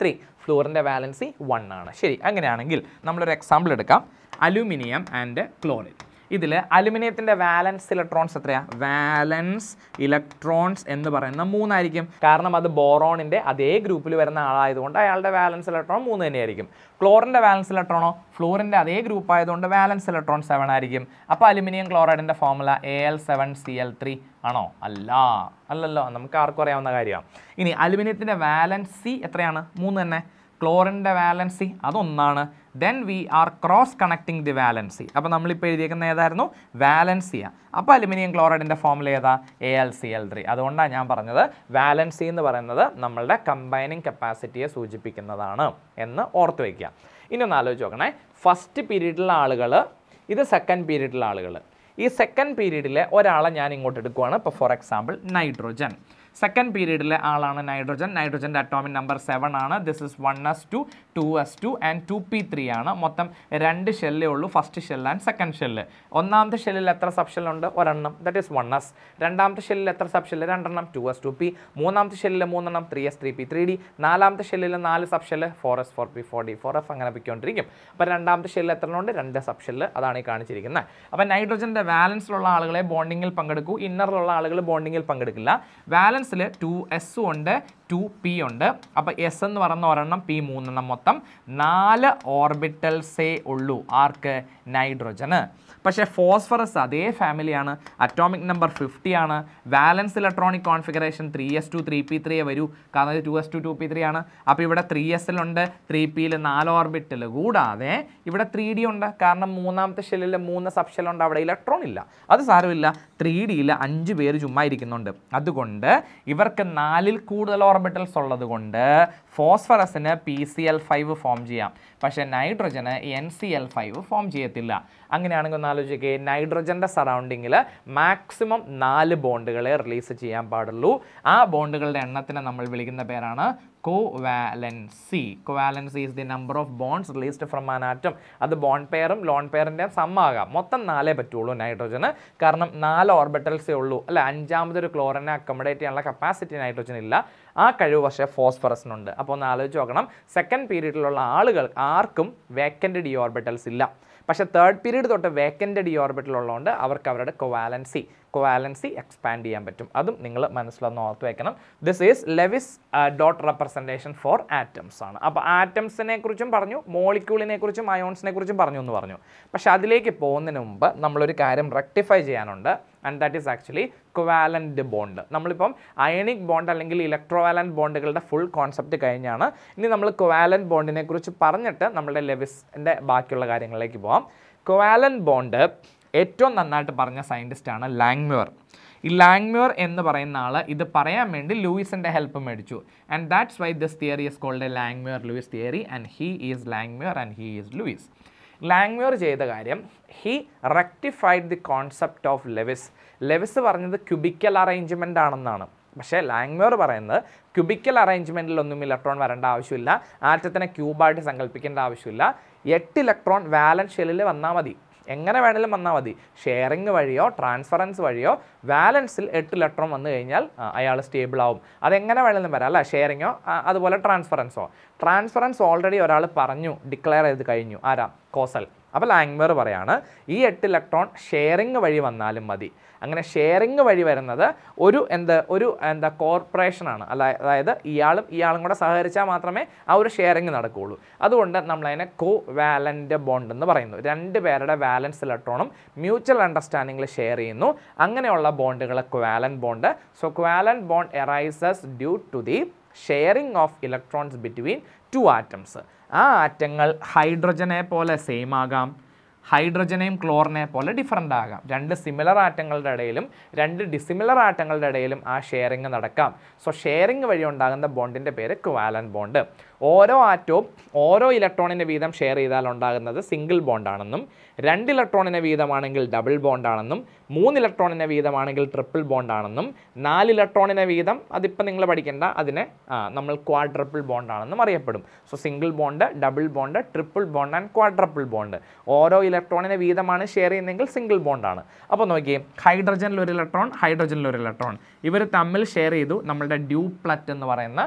ത്രീ ഫ്ലൂറിൻ്റെ വാലൻസി വൺ ആണ് ശരി അങ്ങനെയാണെങ്കിൽ നമ്മളൊരു എക്സാമ്പിൾ എടുക്കാം അലുമിനിയം ആൻഡ് ക്ലോറിൻ ഇതിൽ അലുമിനിയത്തിൻ്റെ വാലൻസ് ഇലക്ട്രോൺസ് എത്രയാണ് വാലൻസ് ഇലക്ട്രോൺസ് എന്ന് പറയുന്ന മൂന്നായിരിക്കും കാരണം അത് ബോറോണിൻ്റെ അതേ ഗ്രൂപ്പിൽ വരുന്ന ആളായതുകൊണ്ട് അയാളുടെ വാലൻസ് ഇലക്ട്രോൺ മൂന്ന് തന്നെയായിരിക്കും ക്ലോറിൻ്റെ വാലൻസ് ഇലക്ട്രോണോ ഫ്ലൂറിൻ്റെ അതേ ഗ്രൂപ്പ് ആയതുകൊണ്ട് വാലൻസ് ഇലക്ട്രോൺ സെവൻ ആയിരിക്കും അപ്പോൾ അലുമിനിയം ക്ലോറൈഡിൻ്റെ formula A L seven C L three ആണോ അല്ല അല്ലല്ലോ നമുക്ക് ആർക്കും അറിയാവുന്ന കാര്യമാണ് ഇനി അലുമിനിയത്തിൻ്റെ വാലൻസ് സി എത്രയാണ് മൂന്ന് തന്നെ ക്ലോറിൻ്റെ വാലൻസി അതൊന്നാണ് then we are cross connecting the valency അപ്പോൾ നമ്മളിപ്പോൾ എഴുതിയേക്കുന്ന ഏതായിരുന്നു വാലൻസിയ അപ്പോൾ അലുമിനിയം ക്ലോറൈഡിൻ്റെ ഫോമിൽ ഏതാ A L C L three അതുകൊണ്ടാണ് ഞാൻ പറഞ്ഞത് വാലൻസി എന്ന് പറയുന്നത് നമ്മളുടെ കമ്പൈനിങ് കപ്പാസിറ്റിയെ സൂചിപ്പിക്കുന്നതാണ് എന്ന് ഓർത്ത് വയ്ക്കുക ഇനി ഒന്ന് ആലോചിച്ച് നോക്കണേ ഫസ്റ്റ് പീരീഡിലെ ആളുകൾ ഇത് സെക്കൻഡ് പീരീഡിലെ ആളുകൾ ഈ സെക്കൻഡ് പീരീഡിലെ ഒരാളെ ഞാൻ ഇങ്ങോട്ട് എടുക്കുവാണ് ഇപ്പോൾ ഫോർ എക്സാമ്പിൾ നൈട്രോജൻ സെക്കൻഡ് പീരീഡിലെ ആളാണ് നൈട്രോജൻ നൈട്രോജൻ്റെ അറ്റോമിക് നമ്പർ സെവൻ ആണ് this is one S two two S two and two P three ആണ് മൊത്തം രണ്ട് ഷെല്ലേ ഉള്ളൂ first shell and second shell ഒന്നാമത്തെ ഷെല്ലിൽ എത്ര സബ് ഷെല്ലുണ്ട് ഒരെണ്ണം ദറ്റ് ഈസ് വൺ എസ് രണ്ടാമത്തെ ഷെല്ലിൽ എത്ര സബ് ഷെല്ല് രണ്ടെണ്ണം ടു എസ് ടു പി മൂന്നാമത്തെ ഷെല്ലിൽ മൂന്നെണ്ണം three S three P three D നാലാമത്തെ ഷെല്ലിൽ നാല് sub shell four S four P four D four F അങ്ങനെ പിക്കൊണ്ടിരിക്കും അപ്പോൾ രണ്ടാമത്തെ ഷെല്ലിൽ എത്ര ഉണ്ട് രണ്ട് സബ് ഷെല്ല് അതാണ് ഈ കാണിച്ചിരിക്കുന്നത് അപ്പോൾ നൈട്രോജൻ്റെ വാലൻസിലുള്ള ആളുകളെ ബോണ്ടിങ്ങിൽ പങ്കെടുക്കൂ ഇന്നറിലുള്ള ആളുകൾ ബോണ്ടിങ്ങിൽ പങ്കെടുക്കില്ല വാലൻസ് ഡിസ്റ്റൻസിൽ ടു എസ് ഉണ്ട് ടു പി ഉണ്ട് അപ്പോൾ എസ് എന്ന് പറയുന്ന ഒരെണ്ണം പി മൂന്നെണ്ണം മൊത്തം നാല് ഓർബിറ്റൽസേ ഉള്ളൂ ആർക്ക് നൈട്രജന് പക്ഷേ ഫോസ്ഫറസ് അതേ ഫാമിലിയാണ് അറ്റോമിക് നമ്പർ ഫിഫ്റ്റി ആണ് valence electronic configuration three S two three P three വരൂ കാരണം two S two two P three ആണ് അപ്പോൾ ഇവിടെ ത്രീ എസിലുണ്ട് ത്രീ പിയിൽ നാല് ഓർബിറ്റൽ കൂടാതെ ഇവിടെ ത്രീ ഡി ഉണ്ട് കാരണം മൂന്നാമത്തെ ഷെല്ലിൽ മൂന്ന് സബ്ഷെല്ലുണ്ട് അവിടെ ഇലക്ട്രോൺ ഇല്ല അത് സാരമില്ല ത്രീ ഡിയിൽ അഞ്ച് പേര് ചുമ്മാ ഇരിക്കുന്നുണ്ട് അതുകൊണ്ട് ഇവർക്ക് നാലിൽ കൂടുതൽ ഓർബിറ്റൽസ് ഉള്ളത് കൊണ്ട് ഫോസ്ഫറസിന് P C L five form ചെയ്യാം പക്ഷേ നൈട്രജന് N C L five form ചെയ്യത്തില്ല അങ്ങനെയാണെങ്കിൽ ഒന്ന് ആലോചിക്കുക നൈട്രജൻ്റെ സറൗണ്ടിങ്ങിൽ മാക്സിമം നാല് ബോണ്ടുകളെ റിലീസ് ചെയ്യാൻ പാടുള്ളൂ ആ ബോണ്ടുകളുടെ എണ്ണത്തിനെ നമ്മൾ വിളിക്കുന്ന പേരാണ് covalency covalency is the number of bonds released from an atom അത് ബോൺ പെയറും ലോൺ പെയറിൻ്റെ സമ്മാകാം മൊത്തം നാലേ പറ്റുള്ളൂ നൈട്രോജന് കാരണം നാല് ഓർബിറ്റൽസേ ഉള്ളൂ അല്ല അഞ്ചാമതൊരു ക്ലോറിനെ അക്കോമഡേറ്റ് ചെയ്യാനുള്ള കപ്പാസിറ്റി നൈട്രോജൻ ഇല്ല ആ കഴിവ് പക്ഷേ ഫോസ്ഫറസിനുണ്ട് അപ്പോൾ ഒന്ന് ആലോചിച്ച് നോക്കണം സെക്കൻഡ് പീരീഡിലുള്ള ആളുകൾ ആർക്കും വേക്കൻഡ് ഡി ഓർബിറ്റൽസ് ഇല്ല പക്ഷേ തേർഡ് പീരീഡ് തൊട്ട് വേക്കൻഡ് ഡി ഓർബിറ്റിലുള്ളതുകൊണ്ട് അവർക്ക് അവരുടെ കൊവാലൻസി കൊവാലൻസി എക്സ്പാൻഡ് ചെയ്യാൻ പറ്റും അതും നിങ്ങൾ മനസ്സിലൊന്ന് ഓർത്ത് വെക്കണം this is Lewis dot representation for atoms ആണ് അപ്പോൾ ആറ്റംസിനെ കുറിച്ചും പറഞ്ഞു മോളിക്യൂളിനെ കുറിച്ചും അയോൺസിനെ കുറിച്ചും പറഞ്ഞു എന്ന് പറഞ്ഞു പക്ഷേ അതിലേക്ക് പോകുന്നതിന് മുമ്പ് നമ്മളൊരു കാര്യം റെക്ടിഫൈ ചെയ്യാനുണ്ട് and that is actually covalent bond നമ്മളിപ്പം അയണിക് ബോണ്ട് അല്ലെങ്കിൽ ഇലക്ട്രോവാലൻ്റ് ബോണ്ടുകളുടെ ഫുൾ കോൺസെപ്റ്റ് കഴിഞ്ഞാണ് ഇനി നമ്മൾ കൊവാലൻ്റ് ബോണ്ടിനെ കുറിച്ച് പറഞ്ഞിട്ട് നമ്മുടെ ലെവിസിൻ്റെ ബാക്കിയുള്ള കാര്യങ്ങളിലേക്ക് പോകാം കൊവാലൻ്റ് ബോണ്ട് ഏറ്റവും നന്നായിട്ട് പറഞ്ഞ സയൻറ്റിസ്റ്റാണ് ലാങ്മ്യൂർ ഈ ലാങ്മ്യൂർ എന്ന് പറയുന്ന ആൾ ഇത് പറയാൻ വേണ്ടി ലൂയിസിൻ്റെ ഹെൽപ്പ് മേടിച്ചു and that's why this theory is called a Langmuir Lewis theory and he is Langmuir and he is Lewis Langmuir ചെയ്ത കാര്യം he rectified the concept of Lewis Lewis പറഞ്ഞത് ക്യൂബിക്കൽ അറേഞ്ച്മെൻ്റ് ആണെന്നാണ് പക്ഷേ ലാംഗ്വേർ പറയുന്നത് ക്യൂബിക്കൽ അറേഞ്ച്മെൻറ്റിലൊന്നും ഇലക്ട്രോൺ വരേണ്ട ആവശ്യമില്ല ആറ്റത്തിനെ ക്യൂബായിട്ട് സങ്കല്പിക്കേണ്ട ആവശ്യമില്ല എട്ട് ഇലക്ട്രോൺ വാലൻഷ്യലിൽ വന്നാൽ മതി എങ്ങനെ വേണമെങ്കിലും വന്നാൽ മതി ഷെയറിങ് വഴിയോ ട്രാൻസ്ഫറൻസ് വഴിയോ ബാലൻസിൽ എട്ട് ലെറ്ററും വന്നു കഴിഞ്ഞാൽ അയാൾ സ്റ്റേബിൾ ആവും അതെങ്ങനെ വേണമെങ്കിലും വരാം അല്ല ഷെയറിങ്ങോ അതുപോലെ ട്രാൻസ്ഫറൻസോ ട്രാൻസ്ഫറൻസ് ഓൾറെഡി ഒരാൾ പറഞ്ഞു ഡിക്ലെയർ ചെയ്ത് കഴിഞ്ഞു ആരാ കോസൽ അപ്പോൾ ലാങ്വർ പറയാണ് ഈ എട്ട് ഇലക്ട്രോൺ ഷെയറിങ് വഴി വന്നാലും മതി അങ്ങനെ ഷെയറിങ് വഴി വരുന്നത് ഒരു എന്ത് ഒരു എന്താ കോർപ്പറേഷനാണ് അല്ല അതായത് ഇയാളും ഇയാളും കൂടെ സഹകരിച്ചാൽ മാത്രമേ ആ ഒരു ഷെയറിങ് നടക്കുകയുള്ളൂ അതുകൊണ്ട് നമ്മളതിനെ കോ വാലൻ്റ് ബോണ്ട് എന്ന് പറയുന്നു രണ്ട് പേരുടെ വാലൻസ് ഇലക്ട്രോണും മ്യൂച്വൽ അണ്ടർസ്റ്റാൻഡിങ്ങിൽ ഷെയർ ചെയ്യുന്നു അങ്ങനെയുള്ള ബോണ്ടുകളെ covalent bond so covalent bond arises due to the sharing of electrons between two atoms ആ ആറ്റങ്ങൾ ഹൈഡ്രജനെ പോലെ സെയിം ആകാം ഹൈഡ്രജനെയും ക്ലോറിനെ പോലെ ഡിഫറൻ്റ് ആകാം രണ്ട് സിമിലർ ആറ്റങ്ങളുടെ ഇടയിലും രണ്ട് ഡിസിമിലർ ആറ്റങ്ങളുടെ ഇടയിലും ആ ഷെയറിങ് നടക്കാം സോ ഷെയറിങ് വഴി ഉണ്ടാകുന്ന ബോണ്ടിൻ്റെ പേര് ക്വാലൻ ബോണ്ട് ഓരോ ആറ്റവും ഓരോ ഇലക്ട്രോണിൻ്റെ വീതം ഷെയർ ചെയ്താൽ ഉണ്ടാകുന്നത് സിംഗിൾ ബോണ്ടാണെന്നും രണ്ട് ഇലക്ട്രോണിൻ്റെ വീതമാണെങ്കിൽ ഡബിൾ ബോണ്ടാണെന്നും മൂന്ന് ഇലക്ട്രോണിൻ്റെ വീതമാണെങ്കിൽ ട്രിപ്പിൾ ബോണ്ടാണെന്നും നാല് ഇലക്ട്രോണിൻ്റെ വീതം അതിപ്പോൾ നിങ്ങൾ പഠിക്കേണ്ട അതിനെ നമ്മൾ ക്വാഡ്രപ്പിൾ ബോണ്ടാണെന്നും അറിയപ്പെടും so single bond double bond triple bond and quadruple bond ഓരോ ഇലക്ട്രോണിൻ്റെ വീതമാണ് ഷെയർ ചെയ്യുന്നതെങ്കിൽ സിംഗിൾ ബോണ്ടാണ് അപ്പോൾ നോക്കിയേ ഹൈഡ്രജനിൽ ഒരു ഇലക്ട്രോൺ ഹൈഡ്രജനിൽ ഒരു ഇലക്ട്രോൺ ഇവർ തമ്മിൽ ഷെയർ ചെയ്തു നമ്മളുടെ ഡ്യൂപ്ലറ്റ് എന്ന് പറയുന്ന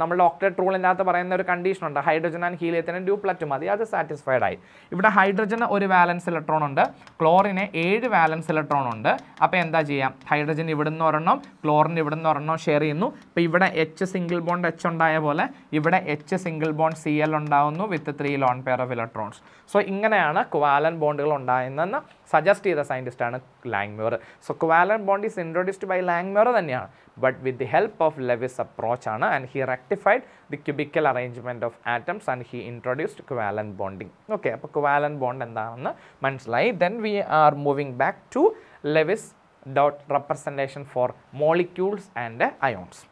നമ്മളുടെ ഓക്ടേറ്റ് റൂളിനകത്ത് പറയുന്ന ഒരു കണ്ടീഷൻ ഉണ്ട് ഹൈഡ്രജൻ ആൻഡ് ഹീലിയത്തിന് ഡ്യൂപ്ലറ്റ് മതി അത് സാറ്റിസ്ഫൈഡ് ആയി ഇവിടെ ഹൈഡ്രജന് ഒരു വാലൻസ് ഇലക്ട്രോൺ ഉണ്ട് ക്ലോറിന് ഏഴ് വാലൻസ് ഇലക്ട്രോൺ ഉണ്ട് അപ്പോൾ എന്താ ചെയ്യാം ഹൈഡ്രജൻ ഇവിടെ നിന്ന് ഒരെണ്ണം ക്ലോറിൻ ഇവിടെ നിന്ന് ഒരെണ്ണം ഷെയർ ചെയ്യുന്നു അപ്പോൾ ഇവിടെ എച്ച് സിംഗിൾ ബോണ്ട് എച്ച് ഉണ്ടായ പോലെ ഇവിടെ H single bond C L ഉണ്ടാവുന്നു with three lone pair of electrons so ഇങ്ങനെയാണ് ക്വാലൻ ബോണ്ടുകൾ ഉണ്ടായിരുന്നെന്ന് സജസ്റ്റ് ചെയ്ത സയൻറ്റിസ്റ്റാണ് Langmuir so covalent bond is introduced by Langmuir തന്നെയാണ് but with the help of Lewis approach ആണ് and he rectified the cubical arrangement of atoms and he introduced covalent bonding okay അപ്പോൾ കോവാലന്റ് ബോണ്ട് എന്താണെന്ന് മനസ്സിലായി then we are moving back to Lewis dot representation four molecules and ions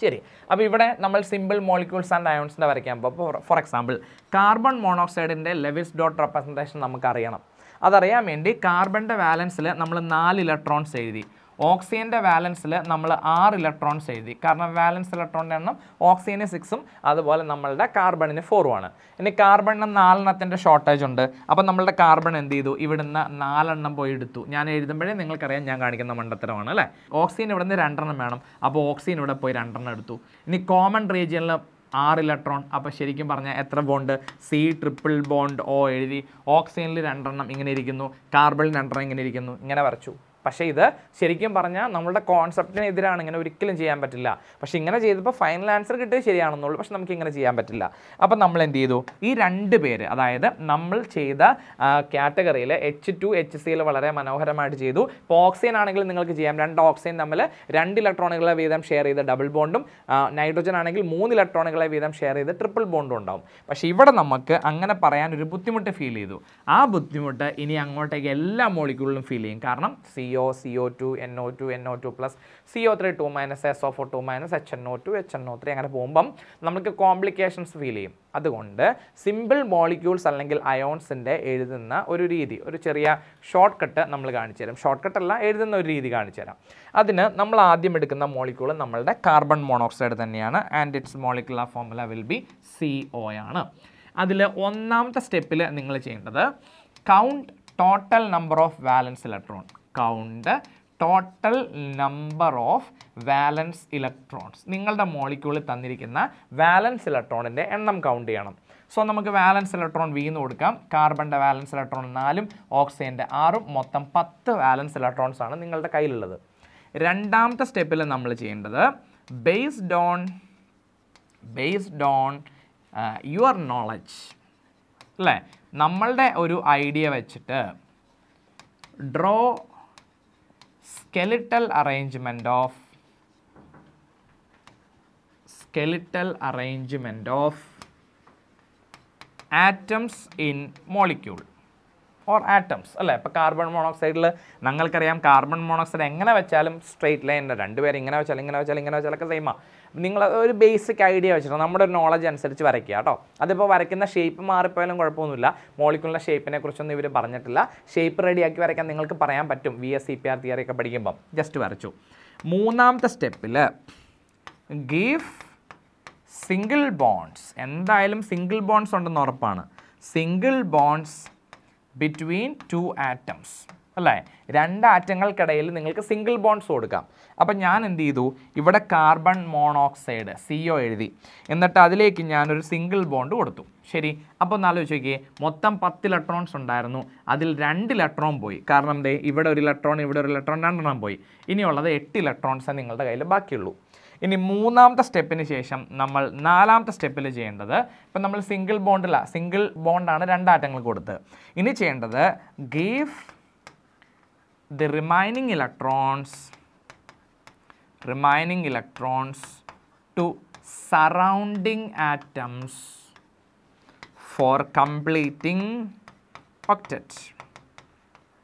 ശരി അപ്പോൾ ഇവിടെ നമ്മൾ സിമ്പിൾ മോളിക്യൂൾസ് ആൻഡ് അയോൺസിൻ്റെ വരയ്ക്കാൻ പോകുമ്പോൾ ഫോർ എക്സാമ്പിൾ കാർബൺ മോണോക്സൈഡിൻ്റെ ലെവിസ് ഡോട്ട് റെപ്രസെൻറ്റേഷൻ നമുക്കറിയണം അതറിയാൻ വേണ്ടി കാർബണിൻ്റെ വാലൻസിൽ നമ്മൾ നാല് ഇലക്ട്രോൺസ് എഴുതി ഓക്സിജൻ്റെ വാലൻസിൽ നമ്മൾ ആറ് ഇലക്ട്രോൺസ് എഴുതി കാരണം വാലൻസ് ഇലക്ട്രോണിൻ്റെ എണ്ണം ഓക്സിജന് സിക്സും അതുപോലെ നമ്മളുടെ കാർബണിന് ആണ് ഇനി കാർബണിന് നാലെണ്ണത്തിൻ്റെ ഷോർട്ടേജ് ഉണ്ട് അപ്പം നമ്മളുടെ കാർബൺ എന്ത് ചെയ്തു ഇവിടുന്ന് നാലെണ്ണം പോയി എടുത്തു ഞാൻ എഴുതുമ്പോഴേ നിങ്ങൾക്കറിയാം ഞാൻ കാണിക്കുന്ന മണ്ഡത്തരമാണ് അല്ലേ ഓക്സിജൻ ഇവിടുന്ന് രണ്ടെണ്ണം വേണം അപ്പോൾ ഓക്സിജൻ ഇവിടെ പോയി രണ്ടെണ്ണം എടുത്തു ഇനി കോമൺ റീജിയനിൽ ആറ് ഇലക്ട്രോൺ അപ്പോൾ ശരിക്കും പറഞ്ഞാൽ എത്ര bond C triple bond O എഴുതി ഓക്സിജനിൽ രണ്ടെണ്ണം ഇങ്ങനെ ഇരിക്കുന്നു കാർബണിൽ രണ്ടെണ്ണം ഇങ്ങനെ ഇരിക്കുന്നു ഇങ്ങനെ വരച്ചു പക്ഷേ ഇത് ശരിക്കും പറഞ്ഞാൽ നമ്മുടെ കോൺസെപ്റ്റിനെതിരാണ് ഇങ്ങനെ ഒരിക്കലും ചെയ്യാൻ പറ്റില്ല പക്ഷേ ഇങ്ങനെ ചെയ്തപ്പോൾ ഫൈനൽ ആൻസർ കിട്ടിയത് ശരിയാണെന്നുള്ളൂ പക്ഷെ നമുക്ക് ഇങ്ങനെ ചെയ്യാൻ പറ്റില്ല അപ്പം നമ്മൾ എന്ത് ചെയ്തു ഈ രണ്ട് പേര് അതായത് നമ്മൾ ചെയ്ത കാറ്റഗറിയിൽ എച്ച് ടു എച്ച് സിയിൽ വളരെ മനോഹരമായിട്ട് ചെയ്തു ഇപ്പോൾ ഓക്സിജൻ ആണെങ്കിൽ നിങ്ങൾക്ക് ചെയ്യാം രണ്ട് ഓക്സിജൻ തമ്മിൽ രണ്ട് ഇലക്ട്രോണുകളെ വീതം ഷെയർ ചെയ്ത് ഡബിൾ ബോണ്ടും നൈട്രോജൻ ആണെങ്കിൽ മൂന്ന് ഇലക്ട്രോണുകളെ വീതം ഷെയർ ചെയ്ത് ട്രിപ്പിൾ ബോണ്ടും ഉണ്ടാവും പക്ഷേ ഇവിടെ നമുക്ക് അങ്ങനെ പറയാൻ ഒരു ബുദ്ധിമുട്ട് ഫീൽ ചെയ്തു ആ ബുദ്ധിമുട്ട് ഇനി അങ്ങോട്ടേക്ക് എല്ലാ മോളിക്യൂളിലും ഫീൽ ചെയ്യും കാരണം C CO, CO2, NO2, NO2 plus CO3 2 three two minus S O four അങ്ങനെ പോകുമ്പം നമുക്ക് കോംപ്ലിക്കേഷൻസ് ഫീൽ ചെയ്യും അതുകൊണ്ട് സിമ്പിൾ മോളിക്യൂൾസ് അല്ലെങ്കിൽ അയോൺസിൻ്റെ എഴുതുന്ന ഒരു രീതി ഒരു ചെറിയ ഷോർട്ട് കട്ട് നമ്മൾ കാണിച്ചു തരാം ഷോർട്ട് കട്ട് അല്ല എഴുതുന്ന ഒരു രീതി കാണിച്ചു തരാം അതിന് നമ്മൾ ആദ്യം എടുക്കുന്ന മോളിക്യൂൾ നമ്മളുടെ കാർബൺ മോണോക്സൈഡ് തന്നെയാണ് and its molecular formula will be C O ആണ് അതിൽ ഒന്നാമത്തെ സ്റ്റെപ്പിൽ നിങ്ങൾ ചെയ്യേണ്ടത് count total number of valence electron count total number of valence electrons നിങ്ങളുടെ മോളിക്യൂളിൽ തന്നിരിക്കുന്ന വാലൻസ് ഇലക്ട്രോണിൻ്റെ എണ്ണം കൗണ്ട് ചെയ്യണം സോ നമുക്ക് വാലൻസ് ഇലക്ട്രോൺ വീന്ന് കൊടുക്കാം കാർബണിൻ്റെ വാലൻസ് ഇലക്ട്രോൺ നാലും ഓക്സിജൻ്റെ ആറും മൊത്തം പത്ത് വാലൻസ് ഇലക്ട്രോൺസ് ആണ് നിങ്ങളുടെ കയ്യിലുള്ളത് രണ്ടാമത്തെ സ്റ്റെപ്പിൽ നമ്മൾ ചെയ്യേണ്ടത് based on based on your knowledge അല്ലേ നമ്മളുടെ ഒരു ഐഡിയ വെച്ചിട്ട് draw skeletal arrangement of skeletal arrangement of atoms in molecule or atoms അല്ലേ ഇപ്പോൾ കാർബൺ മോണോക്സൈഡിൽ ഞങ്ങൾക്കറിയാം കാർബൺ മോണോക്സൈഡ് എങ്ങനെ വെച്ചാലും സ്ട്രെയിറ്റ് ലൈൻ രണ്ടുപേരും ഇങ്ങനെ വെച്ചാൽ ഇങ്ങനെ വെച്ചാൽ ഇങ്ങനെ വെച്ചാലൊക്കെ സെയിമാണ് നിങ്ങൾ ഒരു ബേസിക് ഐഡിയ വെച്ചിട്ട് നമ്മുടെ ഒരു നോളജ് അനുസരിച്ച് വരയ്ക്കുക കേട്ടോ അതിപ്പോൾ വരയ്ക്കുന്ന ഷേപ്പ് മാറിപ്പോയാലും കുഴപ്പമൊന്നുമില്ല മോളിക്കുള്ള ഷേപ്പിനെ കുറിച്ചൊന്നും ഇവർ പറഞ്ഞിട്ടില്ല ഷേപ്പ് റെഡിയാക്കി വരയ്ക്കാൻ നിങ്ങൾക്ക് പറയാൻ പറ്റും V S C P R theory ഒക്കെ പഠിക്കുമ്പം ജസ്റ്റ് വരച്ചു മൂന്നാമത്തെ സ്റ്റെപ്പിൽ ഗീഫ് സിംഗിൾ ബോൺസ് എന്തായാലും സിംഗിൾ ബോൺസ് ഉണ്ടെന്ന് ഉറപ്പാണ് single bonds between two atoms അല്ലേ രണ്ട് ആറ്റങ്ങൾക്കിടയിൽ നിങ്ങൾക്ക് സിംഗിൾ ബോൺസ് കൊടുക്കാം അപ്പം ഞാൻ എന്ത് ചെയ്തു ഇവിടെ കാർബൺ മോണോക്സൈഡ് സി ഒ എഴുതി എന്നിട്ട് അതിലേക്ക് ഞാനൊരു സിംഗിൾ ബോണ്ട് കൊടുത്തു ശരി അപ്പോൾ ഒന്ന് ആലോചിച്ച് മൊത്തം പത്ത് ഇലക്ട്രോൺസ് ഉണ്ടായിരുന്നു അതിൽ രണ്ട് ഇലക്ട്രോൺ പോയി കാരണം ദേ ഇവിടെ ഒരു ഇലക്ട്രോൺ ഇവിടെ ഒരു ഇലക്ട്രോൺ രണ്ടെണ്ണം പോയി ഇനിയുള്ളത് എട്ട് ഇലക്ട്രോൺസ് നിങ്ങളുടെ കയ്യിൽ ബാക്കിയുള്ളൂ ഇനി മൂന്നാമത്തെ സ്റ്റെപ്പിന് ശേഷം നമ്മൾ നാലാമത്തെ സ്റ്റെപ്പിൽ ചെയ്യേണ്ടത് ഇപ്പം നമ്മൾ സിംഗിൾ ബോണ്ടില്ല സിംഗിൾ ബോണ്ടാണ് രണ്ടാറ്റങ്ങൾ ആറ്റങ്ങൾ കൊടുത്തത് ഇനി ചെയ്യേണ്ടത് give the remaining electrons remaining electrons to surrounding atoms for completing octet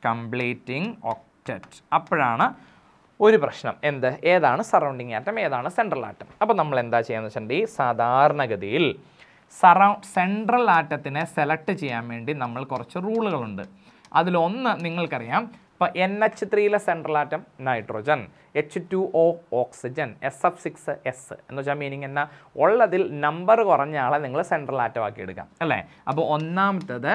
completing octet അപ്പോഴാണ് ഒരു പ്രശ്നം എന്ത് ഏതാണ് സറൗണ്ടിങ് ആറ്റം ഏതാണ് സെൻട്രൽ ആറ്റം അപ്പോൾ നമ്മൾ എന്താ ചെയ്യുന്നത് വെച്ചിട്ടുണ്ടെങ്കിൽ സാധാരണഗതിയിൽ സറൗ സെൻട്രൽ ആറ്റത്തിനെ സെലക്ട് ചെയ്യാൻ വേണ്ടി നമ്മൾ കുറച്ച് റൂളുകളുണ്ട് അതിലൊന്ന് നിങ്ങൾക്കറിയാം അപ്പോൾ എൻ എച്ച് ത്രീയിലെ central atom nitrogen H two O oxygen S F six S എന്ന് വെച്ചാൽ മീനിങ് എന്നാ ഉള്ളതിൽ നമ്പർ കുറഞ്ഞ ആളെ നിങ്ങൾ സെൻട്രൽ ആറ്റം ആക്കി എടുക്കാം അല്ലേ അപ്പോൾ ഒന്നാമത്തത്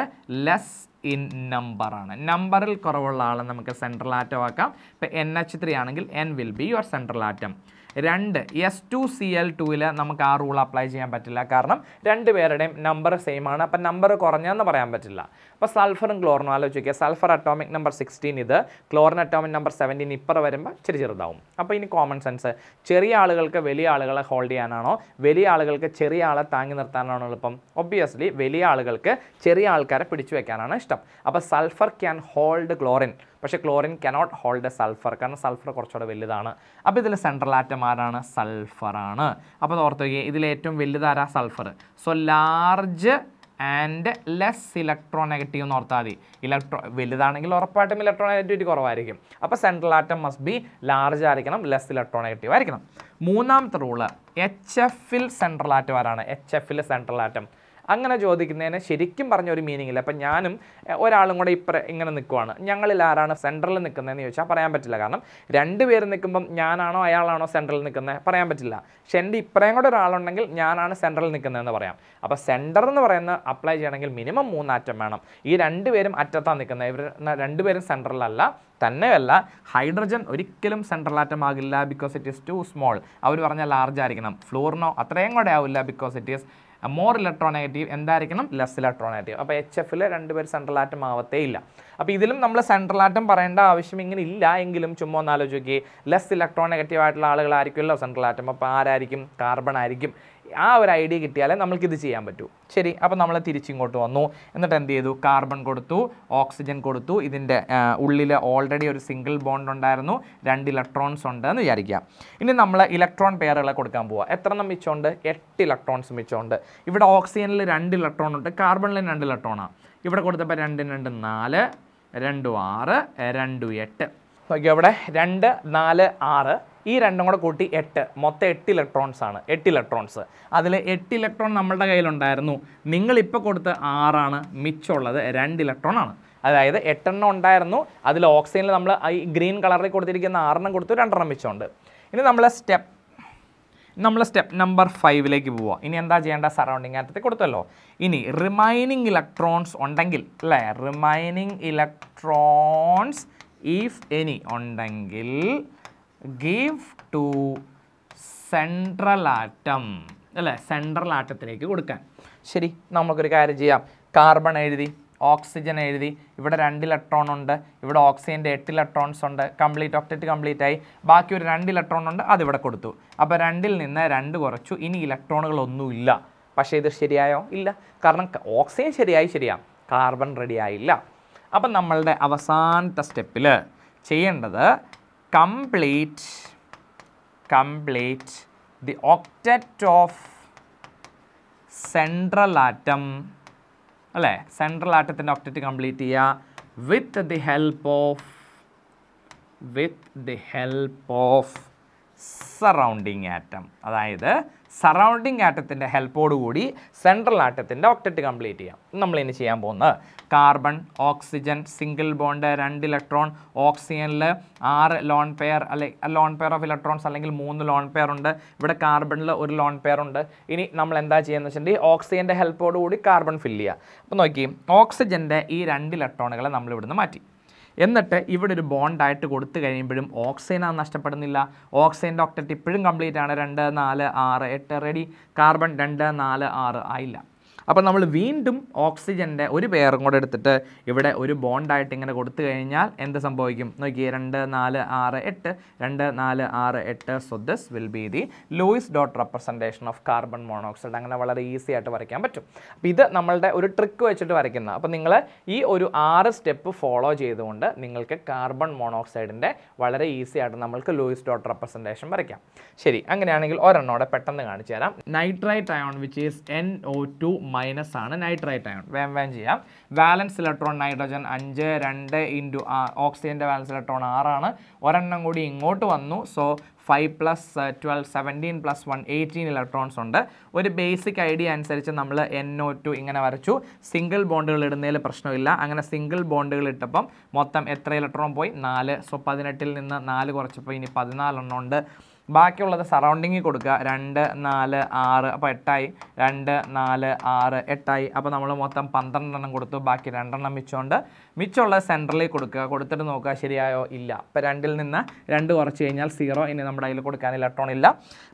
ലെസ് ഇൻ നമ്പറാണ് നമ്പറിൽ കുറവുള്ള ആളെ നമുക്ക് സെൻട്രൽ ആറ്റം ആക്കാം ഇപ്പോൾ എൻ എച്ച് ത്രീ ആണെങ്കിൽ N will be your central atom രണ്ട് എസ് ടു സി എൽ ടുവിൽ നമുക്ക് ആ റൂൾ അപ്ലൈ ചെയ്യാൻ പറ്റില്ല കാരണം രണ്ട് പേരുടെയും നമ്പർ സെയിം ആണ് അപ്പം നമ്പർ കുറഞ്ഞെന്ന് പറയാൻ പറ്റില്ല അപ്പോൾ സൾഫറും ക്ലോറിനും ആലോചിക്കുക സൾഫർ അറ്റോമിക് നമ്പർ സിക്സ്റ്റീൻ ഇത് ക്ലോറിൻ അറ്റോമിക് നമ്പർ സെവൻറ്റീൻ ഇപ്പുറം വരുമ്പോൾ ചെറിയ ചെറുതാവും അപ്പോൾ ഇനി കോമൺ സെൻസ് ചെറിയ ആളുകൾക്ക് വലിയ ആളുകളെ ഹോൾഡ് ചെയ്യാനാണോ വലിയ ആളുകൾക്ക് ചെറിയ ആളെ താങ്ങി നിർത്താനാണോ എളുപ്പം ഒബ്വിയസ്ലി വലിയ ആളുകൾക്ക് ചെറിയ ആൾക്കാരെ പിടിച്ചു വയ്ക്കാനാണ് ഇഷ്ടം അപ്പോൾ സൾഫർ ക്യാൻ ഹോൾഡ് ക്ലോറിൻ പക്ഷേ chlorine cannot hold a sulphur കാരണം സൾഫർ കുറച്ചുകൂടെ വലുതാണ് അപ്പോൾ ഇതിൽ സെൻട്രൽ ആറ്റം ആരാണ് സൾഫറാണ് അപ്പോൾ ഓർത്തുകയെ ഇതിൽ ഏറ്റവും വലുതാരാ sulphur so large and less electronegative എന്ന് ഓർത്താൽ മതി ഇലക്ട്രോ വലുതാണെങ്കിൽ ഉറപ്പായിട്ടും ഇലക്ട്രോ നെഗറ്റിവിറ്റി കുറവായിരിക്കും അപ്പോൾ central atom must be large ആയിരിക്കണം ലെസ് ഇലക്ട്രോ നെഗറ്റീവ് ആയിരിക്കണം മൂന്നാമത്തെ റൂള് എച്ച് എഫിൽ സെൻട്രൽ ആറ്റം ആരാണ് എച്ച് എഫിൽ സെൻട്രൽ ആറ്റം അങ്ങനെ ചോദിക്കുന്നതിന് ശരിക്കും പറഞ്ഞ ഒരു മീനിങ് ഇല്ല അപ്പം ഞാനും ഒരാളും കൂടെ ഇപ്പം ഇങ്ങനെ നിൽക്കുവാണ് ഞങ്ങളിൽ ആരാണ് സെൻട്രലിൽ നിൽക്കുന്നതെന്ന് ചോദിച്ചാൽ പറയാൻ പറ്റില്ല കാരണം പേര് നിൽക്കുമ്പം ഞാനാണോ അയാളാണോ സെൻട്രലിൽ നിൽക്കുന്നത് പറയാൻ പറ്റില്ല പക്ഷെ എൻ്റെ ഇപ്പറേം കൂടെ ഒരാളുണ്ടെങ്കിൽ ഞാനാണ് സെൻട്രലിൽ നിൽക്കുന്നതെന്ന് പറയാം അപ്പോൾ സെൻറ്റർ എന്ന് പറയുന്ന അപ്ലൈ ചെയ്യണമെങ്കിൽ മിനിമം മൂന്നാറ്റം വേണം ഈ രണ്ട് പേരും അറ്റത്താണ് നിൽക്കുന്നത് ഇവർ പേരും സെൻട്രലല്ല തന്നെയല്ല ഹൈഡ്രജൻ ഒരിക്കലും സെൻട്രൽ ആറ്റം ആകില്ല because it is too small അവർ പറഞ്ഞാൽ ലാർജ് ആയിരിക്കണം ഫ്ലോറിനോ അത്രയും കൂടെ ആവില്ല because it is more negative എന്തായിരിക്കണം ലെസ് നെഗറ്റീവ് അപ്പോൾ എച്ച് എഫിൽ രണ്ടുപേർ സെൻട്രൽ ആറ്റം ആവത്തേ ഇല്ല അപ്പോൾ ഇതിലും നമ്മൾ സെൻട്രൽ ആറ്റം പറയേണ്ട ആവശ്യം ഇങ്ങനെ ഇല്ല എങ്കിലും ചുമ്മാ ഒന്ന് ആലോചിക്കുക ലെസ് നെഗറ്റീവ് ആയിട്ടുള്ള ആളുകളായിരിക്കുമല്ലോ സെൻട്രൽ ആറ്റം അപ്പോൾ ആരായിരിക്കും കാർബൺ ആയിരിക്കും ആ ഒരു ഐഡിയ കിട്ടിയാലേ നമ്മൾക്കിത് ചെയ്യാൻ പറ്റൂ ശരി അപ്പോൾ നമ്മൾ തിരിച്ചിങ്ങോട്ട് വന്നു എന്നിട്ട് എന്ത് ചെയ്തു കാർബൺ കൊടുത്തു ഓക്സിജൻ കൊടുത്തു ഇതിൻ്റെ ഉള്ളിൽ ഓൾറെഡി ഒരു സിംഗിൾ ബോണ്ട് ഉണ്ടായിരുന്നു രണ്ട് ഇലക്ട്രോൺസ് ഉണ്ട് എന്ന് വിചാരിക്കുക ഇനി നമ്മൾ ഇലക്ട്രോൺ പെയറുകളെ കൊടുക്കാൻ പോവുക എത്ര എണ്ണം മിച്ചമുണ്ട് എട്ട് ഇലക്ട്രോൺസ് മിച്ചമുണ്ട് ഇവിടെ ഓക്സിജനിൽ രണ്ട് ഇലക്ട്രോൺ ഉണ്ട് കാർബണിൽ രണ്ട് ഇലക്ട്രോണാണ് ഇവിടെ കൊടുത്തപ്പോൾ രണ്ട് രണ്ട് നാല് രണ്ടും ആറ് രണ്ടു എട്ട് നോക്കിയാൽ ഇവിടെ രണ്ട് നാല് ആറ് ഈ രണ്ടും കൂടെ കൂട്ടി എട്ട് മൊത്തം എട്ട് ഇലക്ട്രോൺസ് ആണ് എട്ട് ഇലക്ട്രോൺസ് അതിൽ എട്ട് ഇലക്ട്രോൺ നമ്മളുടെ കയ്യിലുണ്ടായിരുന്നു നിങ്ങളിപ്പോൾ കൊടുത്ത ആറാണ് മിച്ചമുള്ളത് രണ്ട് ഇലക്ട്രോൺ ആണ് അതായത് എട്ടെണ്ണം ഉണ്ടായിരുന്നു അതിൽ ഓക്സിജനിൽ നമ്മൾ ഈ ഗ്രീൻ കളറിൽ കൊടുത്തിരിക്കുന്ന ആറെണ്ണം കൊടുത്തു രണ്ടെണ്ണം മിച്ചമുണ്ട് ഇനി നമ്മൾ സ്റ്റെപ്പ് നമ്മൾ സ്റ്റെപ്പ് നമ്പർ ഫൈവിലേക്ക് പോവാം ഇനി എന്താ ചെയ്യേണ്ട സറൗണ്ടിങ് ആറ്റത്തിൽ കൊടുത്തല്ലോ ഇനി റിമൈനിങ് ഇലക്ട്രോൺസ് ഉണ്ടെങ്കിൽ അല്ലേ റിമൈനിങ് ഇലക്ട്രോൺസ് ഈഫ് എനി ഉണ്ടെങ്കിൽ ഗീവ് ടു സെൻട്രൽ ആറ്റം അല്ലേ സെൻട്രൽ ആറ്റത്തിലേക്ക് കൊടുക്കാൻ ശരി നമുക്കൊരു കാര്യം ചെയ്യാം കാർബൺ എഴുതി ഓക്സിജൻ എഴുതി ഇവിടെ രണ്ട് ഇലക്ട്രോൺ ഉണ്ട് ഇവിടെ ഓക്സിജൻ്റെ എട്ട് ഇലക്ട്രോൺസ് ഉണ്ട് കംപ്ലീറ്റ് ഒക്ടറ്റ് കംപ്ലീറ്റ് ആയി ബാക്കി ഒരു രണ്ട് ഇലക്ട്രോൺ ഉണ്ട് അതിവിടെ കൊടുത്തു അപ്പോൾ രണ്ടിൽ നിന്ന് രണ്ട് കുറച്ചു ഇനി ഇലക്ട്രോണുകളൊന്നുമില്ല പക്ഷേ ഇത് ശരിയായോ ഇല്ല കാരണം ഓക്സിജൻ ശരിയായി ശരിയാ കാർബൺ റെഡിയായില്ല അപ്പം നമ്മളുടെ അവസാനത്തെ സ്റ്റെപ്പിൽ ചെയ്യേണ്ടത് complete complete the octet of central atom അല്ലേ സെൻട്രൽ ആറ്റത്തിൻ്റെ ഒക്ടറ്റ് കംപ്ലീറ്റ് ചെയ്യുക with the help of with the help of surrounding atom അതായത് സറൗണ്ടിങ് ആറ്റത്തിൻ്റെ ഹെൽപ്പോടുകൂടി സെൻട്രൽ ആറ്റത്തിൻ്റെ ഒക്ടറ്റ് കംപ്ലീറ്റ് ചെയ്യാം നമ്മൾ ഇനി ചെയ്യാൻ പോകുന്നത് കാർബൺ ഓക്സിജൻ സിംഗിൾ ബോണ്ട് രണ്ട് ഇലക്ട്രോൺ ഓക്സിജനിൽ ആറ് ലോൺ പെയർ അല്ലെ ലോൺ പെയർ ഓഫ് ഇലക്ട്രോൺസ് അല്ലെങ്കിൽ മൂന്ന് ലോൺ പെയർ ഉണ്ട് ഇവിടെ കാർബണിൽ ഒരു ലോൺ പെയർ ഉണ്ട് ഇനി നമ്മൾ എന്താ ചെയ്യുന്നത് വെച്ചിട്ടുണ്ടെങ്കിൽ ഓക്സിജൻ്റെ ഹെൽപ്പോടുകൂടി കാർബൺ ഫില്ല് ചെയ്യുക അപ്പോൾ നോക്കി ഓക്സിജൻ്റെ ഈ രണ്ട് ഇലക്ട്രോണുകളെ നമ്മൾ ഇവിടുന്ന് മാറ്റി എന്നിട്ട് ഇവിടെ ഒരു ബോണ്ടായിട്ട് കൊടുത്തു കഴിയുമ്പോഴും ഓക്സിജൻ ആണ് നഷ്ടപ്പെടുന്നില്ല ഓക്സിജൻ ഡോക്ടർ ഇപ്പോഴും കംപ്ലീറ്റ് ആണ് രണ്ട് നാല് ആറ് എട്ട് റെഡി കാർബൺ രണ്ട് നാല് ആറ് ആയില്ല അപ്പോൾ നമ്മൾ വീണ്ടും ഓക്സിജൻ്റെ ഒരു പെയറും കൂടെ എടുത്തിട്ട് ഇവിടെ ഒരു ബോണ്ടായിട്ട് ഇങ്ങനെ കൊടുത്തു കഴിഞ്ഞാൽ എന്ത് സംഭവിക്കും നോക്കിയേ രണ്ട് നാല് ആറ് എട്ട് രണ്ട് നാല് ആറ് എട്ട് so this will be the Lewis dot representation of carbon monoxide അങ്ങനെ വളരെ ഈസി ആയിട്ട് വരയ്ക്കാൻ പറ്റും അപ്പോൾ ഇത് നമ്മളുടെ ഒരു ട്രിക്ക് വെച്ചിട്ട് വരയ്ക്കുന്നത് അപ്പോൾ നിങ്ങൾ ഈ ഒരു ആറ് സ്റ്റെപ്പ് ഫോളോ ചെയ്തുകൊണ്ട് നിങ്ങൾക്ക് കാർബൺ മോണോക്സൈഡിൻ്റെ വളരെ ഈസി ആയിട്ട് നമ്മൾക്ക് ലൂയിസ് ഡോട്ട് റെപ്രസെൻറ്റേഷൻ വരയ്ക്കാം ശരി അങ്ങനെയാണെങ്കിൽ ഒരെണ്ണോടെ പെട്ടെന്ന് കാണിച്ചു തരാം nitrite ion which is N O two minus ആണ് നൈട്രേറ്റ് അയോൺ വേം വേം ചെയ്യാം വാലൻസ് ഇലക്ട്രോൺ നൈട്രജൻ അഞ്ച് രണ്ട് ഇൻറ്റു ഓക്സിജൻ്റെ വാലൻസ് ഇലക്ട്രോൺ ആറാണ് ഒരെണ്ണം കൂടി ഇങ്ങോട്ട് വന്നു so five plus twelve seventeen plus one eighteen electrons ഉണ്ട് ഒരു ബേസിക് ഐഡിയ അനുസരിച്ച് നമ്മൾ എൻ ഒ ടു ഇങ്ങനെ വരച്ചു സിംഗിൾ ബോണ്ടുകൾ ഇടുന്നതിൽ പ്രശ്നമില്ല അങ്ങനെ സിംഗിൾ ബോണ്ടുകൾ ഇട്ടപ്പം മൊത്തം എത്ര ഇലക്ട്രോൺ പോയി നാല് സോ പതിനെട്ടിൽ നിന്ന് നാല് കുറച്ചപ്പോൾ ഇനി പതിനാലെണ്ണം ഉണ്ട് ബാക്കിയുള്ളത് സറൗണ്ടിങ്ങിൽ കൊടുക്കുക രണ്ട് നാല് ആറ് അപ്പോൾ എട്ടായി രണ്ട് നാല് ആറ് എട്ടായി അപ്പോൾ നമ്മൾ മൊത്തം പന്ത്രണ്ടെണ്ണം കൊടുത്തു ബാക്കി രണ്ടെണ്ണം വെച്ചുകൊണ്ട് മിച്ചമുള്ള സെൻറ്ററിലേക്ക് കൊടുക്കുക കൊടുത്തിട്ട് നോക്കുക ശരിയായോ ഇല്ല അപ്പോൾ രണ്ടിൽ നിന്ന് രണ്ട് കുറച്ച് കഴിഞ്ഞാൽ സീറോ ഇനി നമ്മുടെ അതിൽ കൊടുക്കാൻ ഇലക്ട്രോൺ ഇല്ല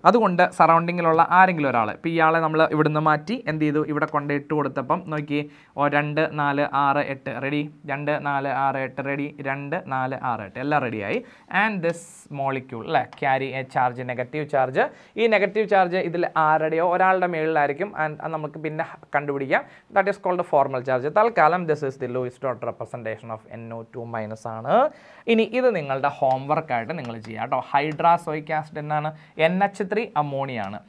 അതുകൊണ്ട് സറൗണ്ടിങ്ങിലുള്ള ആരെങ്കിലും ഒരാൾ ഇപ്പം ഇയാളെ നമ്മൾ ഇവിടുന്ന് മാറ്റി എന്ത് ചെയ്തു ഇവിടെ കൊണ്ട് ഇട്ട് കൊടുത്തപ്പം നോക്കി ഓ രണ്ട് നാല് ആറ് എട്ട് റെഡി രണ്ട് നാല് ആറ് എട്ട് റെഡി രണ്ട് നാല് ആറ് എട്ട് എല്ലാം റെഡിയായി ആൻഡ് ദിസ് മോളിക്യൂൾ അല്ലേ carry a charge negative charge ഈ നെഗറ്റീവ് ചാർജ് ഇതിൽ ആരുടെയോ ഒരാളുടെ മേളിലായിരിക്കും ആൻഡ് നമുക്ക് പിന്നെ കണ്ടുപിടിക്കാം that is called formal charge തൽക്കാലം this is the Lewis dot represent concentration of N O two minus ആണ് ഇനി ഇത് നിങ്ങളുടെ ഹോംവർക്കായിട്ട് നിങ്ങൾ ചെയ്യാം കേട്ടോ ഹൈഡ്രാസോയിക് ആസിഡ് എന്നാണ് എൻ എച്ച് ത്രീ അമോണിയാണ്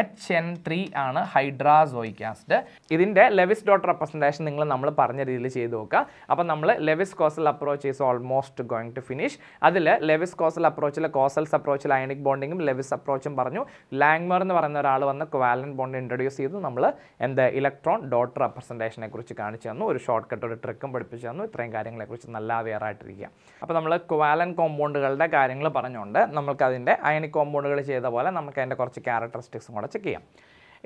എച്ച് എൻ ത്രീ ആണ് ഹൈഡ്രാസോയിക് ആസിഡ് ഇതിൻ്റെ ലെവിസ് ഡോട്ട് റെപ്രസെൻറ്റേഷൻ നിങ്ങൾ നമ്മൾ പറഞ്ഞ രീതിയിൽ ചെയ്ത് നോക്കുക അപ്പോൾ നമ്മൾ Lewis Kossel approach is almost going to finish അതിൽ ലെവിസ് കോസൽ അപ്രോച്ചിൽ കോസൽസ് അപ്രോച്ചിൽ അയണിക് ബോണ്ടിങ്ങും ലെവിസ് അപ്രോച്ചും പറഞ്ഞു ലാങ്മർ എന്ന് പറയുന്ന ഒരാൾ വന്ന് ക്വാലൻ ബോണ്ട് ഇൻട്രൊഡ്യൂസ് ചെയ്തു നമ്മൾ എന്താ ഇലക്ട്രോൺ ഡോട്ട് റെപ്രസെൻറ്റേഷനെ കുറിച്ച് കാണിച്ചു തന്നു ഒരു ഷോർട്ട് കട്ട് ഒരു ട്രിക്കും പഠിപ്പിച്ചു തന്നു ഇത്രയും കാര്യങ്ങളെക്കുറിച്ച് നല്ല അവെയർ ആയിട്ടിരിക്കുക അപ്പോൾ നമ്മൾ ക്വാലൻ കോമ്പൗണ്ടുകളുടെ കാര്യങ്ങൾ പറഞ്ഞുകൊണ്ട് നമുക്കതിൻ്റെ അയണിക് കോമ്പൗണ്ടുകൾ ചെയ്ത പോലെ നമുക്ക് അതിൻ്റെ കുറച്ച് ക്യാരക്ടറിസ്റ്റിക്സ് കൂടെ ചെക്ക് ചെയ്യാം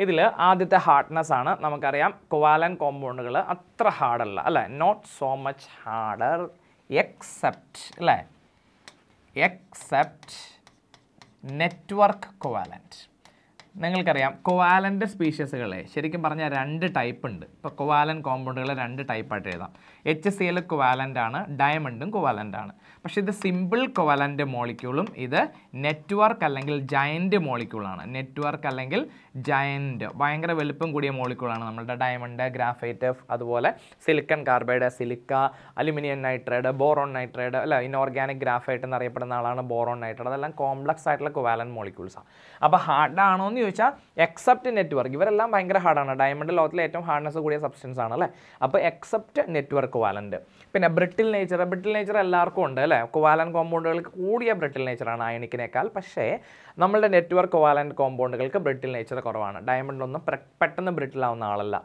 ഇതിൽ ആദ്യത്തെ ഹാർഡ്നെസ് ആണ് നമുക്കറിയാം കുവാലൻ കോമ്പൗണ്ടുകൾ അത്ര ഹാർഡല്ല അല്ലേ not so much harder except അല്ലേ എക്സെപ്റ്റ് നെറ്റ്വർക്ക് കുവാലൻറ്റ് നിങ്ങൾക്കറിയാം കൊവാലൻ്റ് സ്പീഷ്യസുകളെ ശരിക്കും പറഞ്ഞാൽ രണ്ട് ടൈപ്പ് ഉണ്ട് ഇപ്പോൾ കുവാലൻ കോമ്പൗണ്ടുകളെ രണ്ട് ടൈപ്പായിട്ട് എഴുതാം എച്ച് സി എൽ കൊവാലൻ്റ് ആണ് ഡയമണ്ടും കൊവാലൻ്റ് ആണ് പക്ഷേ ഇത് സിമ്പിൾ കൊവാലൻ്റ് മോളിക്യൂളും ഇത് നെറ്റ്വർക്ക് അല്ലെങ്കിൽ ജയൻറ്റ് മോളിക്യൂളാണ് നെറ്റ്വർക്ക് അല്ലെങ്കിൽ ജയൻറ്റ് ഭയങ്കര വലുപ്പം കൂടിയ മോളിക്യൂളാണ് നമ്മളുടെ ഡയമണ്ട് ഗ്രാഫൈറ്റ് അതുപോലെ silicon carbide silica aluminium nitride boron nitride അല്ല ഇൻഓർഗാനിക് ഗ്രാഫൈറ്റ് എന്നറിയപ്പെടുന്ന ആളാണ് ബോറോൺ നൈട്രൈഡ് അതെല്ലാം കോംപ്ലക്സ് ആയിട്ടുള്ള കൊവാലൻ മോളിക്യൂൾസാണ് അപ്പോൾ ഹാർഡാണോ എന്ന് ചോദിച്ചാൽ എക്സെപ്റ്റ് നെറ്റ്വർക്ക് ഇവരെല്ലാം ഭയങ്കര ഹാർഡാണ് ഡയമണ്ട് ലോകത്തിലെ ഏറ്റവും ഹാർഡ്നെസ് കൂടിയ സബ്സ്റ്റൻസ് ആണ് അല്ലേ അപ്പോൾ എക്സെപ്റ്റ് നെറ്റ്വർക്ക് കുവാലൻ്റ് പിന്നെ ബ്രിട്ടിൽ നേച്ചർ ബ്രിട്ടിൽ നേച്ചർ എല്ലാവർക്കും ഉണ്ട് അല്ലേ കുവാലൻ കോമ്പൗണ്ടുകൾക്ക് കൂടിയ ബ്രിട്ടിൽ നേച്ചറാണ് അയണിക്കിനേക്കാൾ പക്ഷേ നമ്മളുടെ നെറ്റ്വർക്ക് കുവാലൻ കോമ്പൗണ്ടുകൾക്ക് ബ്രിട്ടിൽ നേച്ചർ കുറവാണ് ഡയമണ്ടിലൊന്നും പെട്ടെന്ന് ബ്രിട്ടിലാവുന്ന ആളല്ല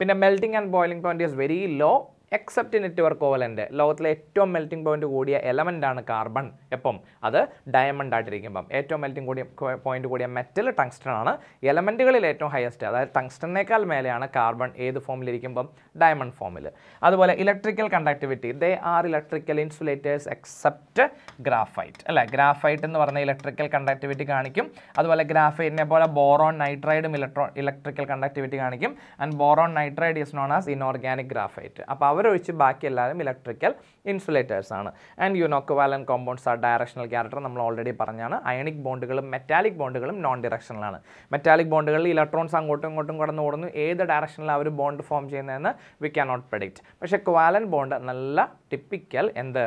പിന്നെ melting and boiling point is very low except network covalent ലോകത്തിലെ ഏറ്റവും മെൽറ്റിംഗ് പോയിന്റ് കൂടിയ എലമെൻ്റാണ് കാർബൺ എപ്പം അത് ഡയമണ്ട് ആയിട്ടിരിക്കുമ്പം ഏറ്റവും മെൽറ്റിംഗ് കൂടിയ പോയിന്റ് കൂടിയ മെറ്റൽ ടങ്സ്റ്റൺ ആണ് എലമെൻറ്റുകളിൽ ഏറ്റവും ഹയസ്റ്റ് അതായത് ടങ്സ്റ്റണിനേക്കാൾ മേലെയാണ് കാർബൺ ഏത് ഫോമിലിരിക്കുമ്പം ഡയമണ്ട് ഫോമിൽ അതുപോലെ electrical conductivity they are electrical insulators except graphite അല്ലേ ഗ്രാഫൈറ്റ് എന്ന് പറഞ്ഞ ഇലക്ട്രിക്കൽ കണ്ടക്ടിവിറ്റി കാണിക്കും അതുപോലെ ഗ്രാഫൈറ്റിനെ പോലെ ബോറോൺ നൈട്രൈഡും ഇലക്ട്രോ ഇലക്ട്രിക്കൽ കണ്ടക്ടിവിറ്റി കാണിക്കും and boron nitride is known as inorganic graphite അപ്പോൾ അവർ അവരൊഴിച്ച് ബാക്കി എല്ലാവരും ഇലക്ട്രിക്കൽ ഇൻസുലേറ്റേഴ്സ് ആണ് ആൻഡ് യുനോക്കോവാലൻ കോമ്പൗണ്ട്സ് ആ ഡയറക്ഷണൽ ക്യാരക്ടർ നമ്മൾ ഓൾറെഡി പറഞ്ഞാണ് അയണിക് ബോണ്ടുകളും മെറ്റാലിക് ബോണ്ടുകളും നോൺ ഡയറക്ഷണലാണ് മെറ്റാലിക് ബോണ്ടുകളിൽ ഇലക്ട്രോൺസ് അങ്ങോട്ടും ഇങ്ങോട്ടും കടന്നു ഓടുന്നു ഏത് ഡയറക്ഷനിൽ അവർ ബോണ്ട് ഫോം ചെയ്യുന്നതെന്ന് വി നോട്ട് പ്രഡിക്റ്റ് പക്ഷേ ക്വാലൻ ബോണ്ട് നല്ല ടിപ്പിക്കൽ എന്ത്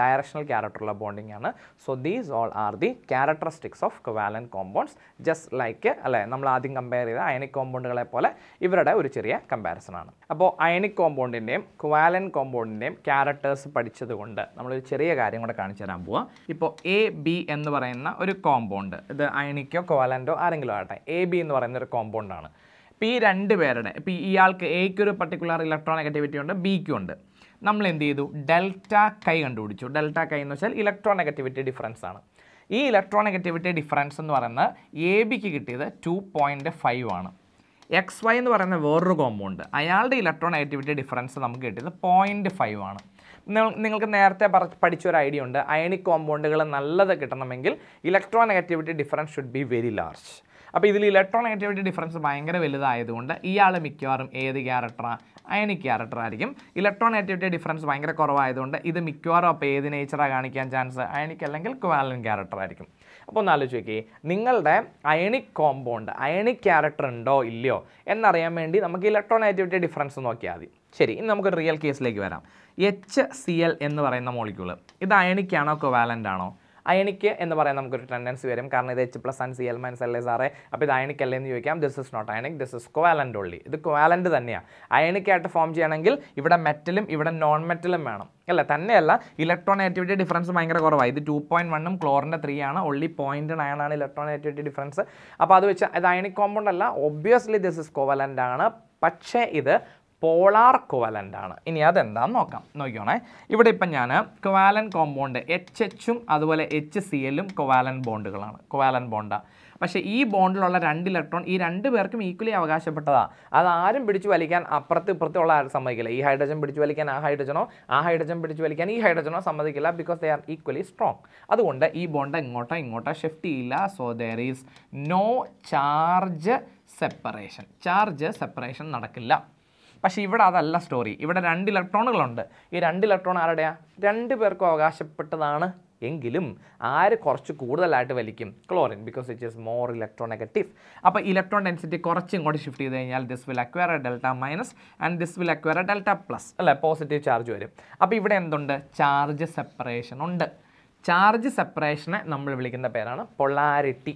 ഡയറക്ഷണൽ ക്യാരക്ടറുള്ള ബോണ്ടിങ് ആണ് so these all are the characteristics of covalent compounds just like അല്ലേ നമ്മൾ ആദ്യം കമ്പയർ ചെയ്ത അയണിക് കോമ്പൗണ്ടുകളെ പോലെ ഇവരുടെ ഒരു ചെറിയ കമ്പാരിസൺ ആണ് അപ്പോൾ അയണിക് കോമ്പൗണ്ടിൻ്റെയും ക്വാലൻ കോമ്പൗണ്ടിൻ്റെയും ക്യാരക്ടേഴ്സ് പഠിച്ചത് കൊണ്ട് നമ്മളൊരു ചെറിയ കാര്യം കൂടെ കാണിച്ചു തരാൻ പോവാം ഇപ്പോൾ എ ബി എന്ന് പറയുന്ന ഒരു കോമ്പൗണ്ട് ഇത് അയണിക്കോ കോലൻ്റോ ആരെങ്കിലും ആകട്ടെ എ ബി എന്ന് പറയുന്ന ഒരു കോമ്പൗണ്ടാണ് ഇപ്പോൾ ഈ രണ്ട് പേരുടെ ഇപ്പോൾ ഇയാൾക്ക് എക്ക് ഒരു പർട്ടിക്കുലർ ഇലക്ട്രോൺ നെഗറ്റിവിറ്റി ഉണ്ട് ബിക്ക് ഉണ്ട് നമ്മൾ എന്ത് ചെയ്തു ഡെൽറ്റ കൈ കണ്ടുപിടിച്ചു ഡെൽറ്റ കൈ എന്ന് വെച്ചാൽ ഇലക്ട്രോൺ നെഗറ്റിവിറ്റി ഡിഫറൻസ് ആണ് ഈ ഇലക്ട്രോൺ നെഗറ്റിവിറ്റി ഡിഫറൻസ് എന്ന് പറയുന്നത് എ ബിക്ക് കിട്ടിയത് ടു പോയിൻറ്റ് ഫൈവ് ആണ് എക്സ് വൈ എന്ന് പറയുന്ന വേറൊരു കോമ്പൗണ്ട് അയാളുടെ ഇലക്ട്രോൺ നെഗറ്റിവിറ്റി ഡിഫറൻസ് നമുക്ക് കിട്ടിയത് പോയിൻറ്റ് ഫൈവ് ആണ് നിങ്ങൾക്ക് നേരത്തെ പഠിച്ച ഒരു ഐഡിയ ഉണ്ട് അയണിക് കോമ്പൗണ്ടുകൾ നല്ലത് കിട്ടണമെങ്കിൽ electronegativity difference should be very large അപ്പോൾ ഇതിൽ ഇലക്ട്രോ നെഗറ്റിവിറ്റി ഡിഫറൻസ് ഭയങ്കര വലുതായതുകൊണ്ട് ഇയാൾ മിക്കവാറും ഏത് ക്യാരക്ടറാണ് അയണിക് ക്യാരക്ടർ ആയിരിക്കും ഇലക്ട്രോൺ നെഗറ്റിവിറ്റി ഡിഫറൻസ് ഭയങ്കര കുറവായതുകൊണ്ട് ഇത് മിക്കവാറും അപ്പോൾ ഏത് നേച്ചറാണ് കാണിക്കാൻ ചാൻസ് അയണിക് അല്ലെങ്കിൽ ക്വാലൻ ക്യാരക്ടർ ആയിരിക്കും അപ്പോൾ ഒന്ന് ആലോചിച്ച് നോക്കി നിങ്ങളുടെ അയണിക് കോമ്പൗണ്ട് അയണിക് ക്യാരക്ടർ ഉണ്ടോ ഇല്ലയോ എന്നറിയാൻ വേണ്ടി നമുക്ക് ഇലക്ട്രോ നെഗറ്റിവിറ്റി ഡിഫറൻസ് നോക്കിയാൽ മതി ശരി ഇനി നമുക്ക് റിയൽ കേസിലേക്ക് വരാം എച്ച് സി എൽ എന്ന് പറയുന്ന മോളിക്യൂൾ ഇത് അയണിക്കാണോ കൊവാലൻ്റ് ആണോ അയണിക്ക് എന്ന് പറയാൻ നമുക്കൊരു ടെൻഡൻസി വരും കാരണം ഇത് H plus and C L minus L സാറേ അപ്പോൾ ഇത് അയണിക്കല്ലേ എന്ന് ചോദിക്കാം this is not ionic this is covalent only ഇത് കോവാലൻ്റ് തന്നെയാണ് അയണിക്കായിട്ട് ഫോം ചെയ്യണമെങ്കിൽ ഇവിടെ മെറ്റലും ഇവിടെ നോൺ മെറ്റലും വേണം അല്ല തന്നെയല്ല ഇലക്ട്രോൺ ആക്ടിവിറ്റി ഡിഫറൻസ് ഭയങ്കര കുറവാണ് ഇത് ടു പോയിൻറ്റ് വണ്ണും ക്ലോറിൻ്റെ ത്രീ ആണ് ഒള്ളി പോയിൻറ്റ് നയൻ ആണ് ഇലക്ട്രോൺ ആക്ടിവിറ്റി ഡിഫറൻസ് അപ്പോൾ അത് വെച്ചാൽ അത് അയണിക് കോമ്പൗണ്ട് അല്ല ഒബ്വിയസ്ലി ദിസ് ഇസ് കോവാലൻ്റ് ആണ് പക്ഷേ ഇത് പോളാർ കുവലൻ്റ് ആണ് ഇനി അതെന്താന്ന് നോക്കാം നോക്കിയോണേ ഇവിടെ ഇപ്പം ഞാൻ കുവാലൻ കോമ്പൗണ്ട് എച്ച് എച്ചും അതുപോലെ എച്ച് സി എല്ലും കുവാലൻ ബോണ്ടുകളാണ് കുവാലൻ ബോണ്ടാണ് പക്ഷേ ഈ ബോണ്ടിലുള്ള രണ്ട് ഇലക്ട്രോൺ ഈ രണ്ട് പേർക്കും ഈക്വലി അവകാശപ്പെട്ടതാണ് അത് ആരും പിടിച്ചു വലിക്കാൻ അപ്പുറത്ത് ഇപ്പുറത്തുള്ള ആരും സമ്മതിക്കില്ല ഈ ഹൈഡ്രജൻ പിടിച്ചു വലിക്കാൻ ആ ഹൈഡ്രജനോ ആ ഹൈഡ്രജൻ പിടിച്ചു വലിക്കാൻ ഈ ഹൈഡ്രജനോ സമ്മതിക്കില്ല because they are equally strong അതുകൊണ്ട് ഈ ബോണ്ട് ഇങ്ങോട്ടോ ഇങ്ങോട്ടോ ഷിഫ്റ്റ് ചെയ്യില്ല so there is no charge separation charge separation നടക്കില്ല പക്ഷേ ഇവിടെ അതല്ല സ്റ്റോറി ഇവിടെ രണ്ട് ഇലക്ട്രോണുകളുണ്ട് ഈ രണ്ട് ഇലക്ട്രോൺ ആരുടെയാണ് രണ്ട് പേർക്കും അവകാശപ്പെട്ടതാണ് എങ്കിലും ആര് കുറച്ച് കൂടുതലായിട്ട് വലിക്കും chlorine because it is more electronegative അപ്പോൾ ഇലക്ട്രോൺ ഡെൻസിറ്റി കുറച്ച് ഇങ്ങോട്ട് ഷിഫ്റ്റ് ചെയ്ത് കഴിഞ്ഞാൽ this will acquire delta minus and this will acquire delta plus അല്ലേ പോസിറ്റീവ് ചാർജ് വരും അപ്പോൾ ഇവിടെ എന്തുണ്ട് ചാർജ് സെപ്പറേഷൻ ഉണ്ട് ചാർജ് സെപ്പറേഷനെ നമ്മൾ വിളിക്കുന്ന പേരാണ് പൊളാരിറ്റി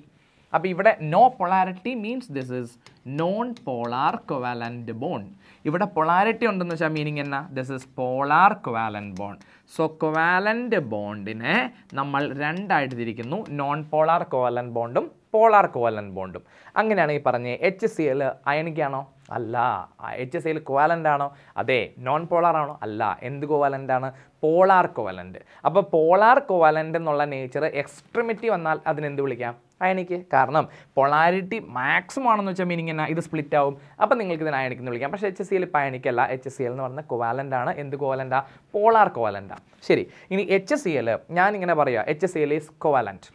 അപ്പോൾ ഇവിടെ no polarity means this is non polar covalent bond ഇവിടെ പൊളാരിറ്റി ഉണ്ടെന്ന് വെച്ചാൽ മീനിങ് എന്നാ this is polar covalent bond so കൊവാലൻറ്റ് ബോണ്ടിനെ നമ്മൾ രണ്ടായിട്ട് തിരിക്കുന്നു നോൺ പോളാർ കൊവാലൻറ്റ് ബോണ്ടും പോളാർ കൊവാലൻറ്റ് ബോണ്ടും അങ്ങനെയാണ് ഈ പറഞ്ഞത് എച്ച് സി എൽ അയണിക്കാണോ അല്ല എച്ച് എസ് ഐയിൽ കോവാലൻ്റ് ആണോ അതെ നോൺ പോളാർ ആണോ അല്ല എന്ത് കോവാലൻ്റ് ആണ് പോളാർ കോവാലൻ്റ് അപ്പോൾ പോളാർ കോവാലൻ്റ് എന്നുള്ള നേച്ചർ എക്സ്ട്രിമിറ്റി വന്നാൽ അതിനെന്ത് വിളിക്കാം അയണിക്ക് കാരണം പൊളാരിറ്റി മാക്സിമം ആണെന്ന് വെച്ചാൽ മീനിങ് എന്നാൽ ഇത് സ്പ്ലിറ്റ് ആവും അപ്പോൾ നിങ്ങൾക്ക് ഇതിന് അയണിക്ക് എന്ന് വിളിക്കാം പക്ഷേ എച്ച് എസ് സിയിൽ ഇപ്പോൾ അയണിക്കല്ല എച്ച് എസ് സി എൽ എന്ന് പറഞ്ഞ കോവാലൻ്റ് ആണ് എന്ത് കോവാലൻ്റാ പോളാർ കോവാലൻ്റാ ശരി ഇനി എച്ച് എസ് സി എൽ ഞാനിങ്ങനെ പറയുക H S C L is covalent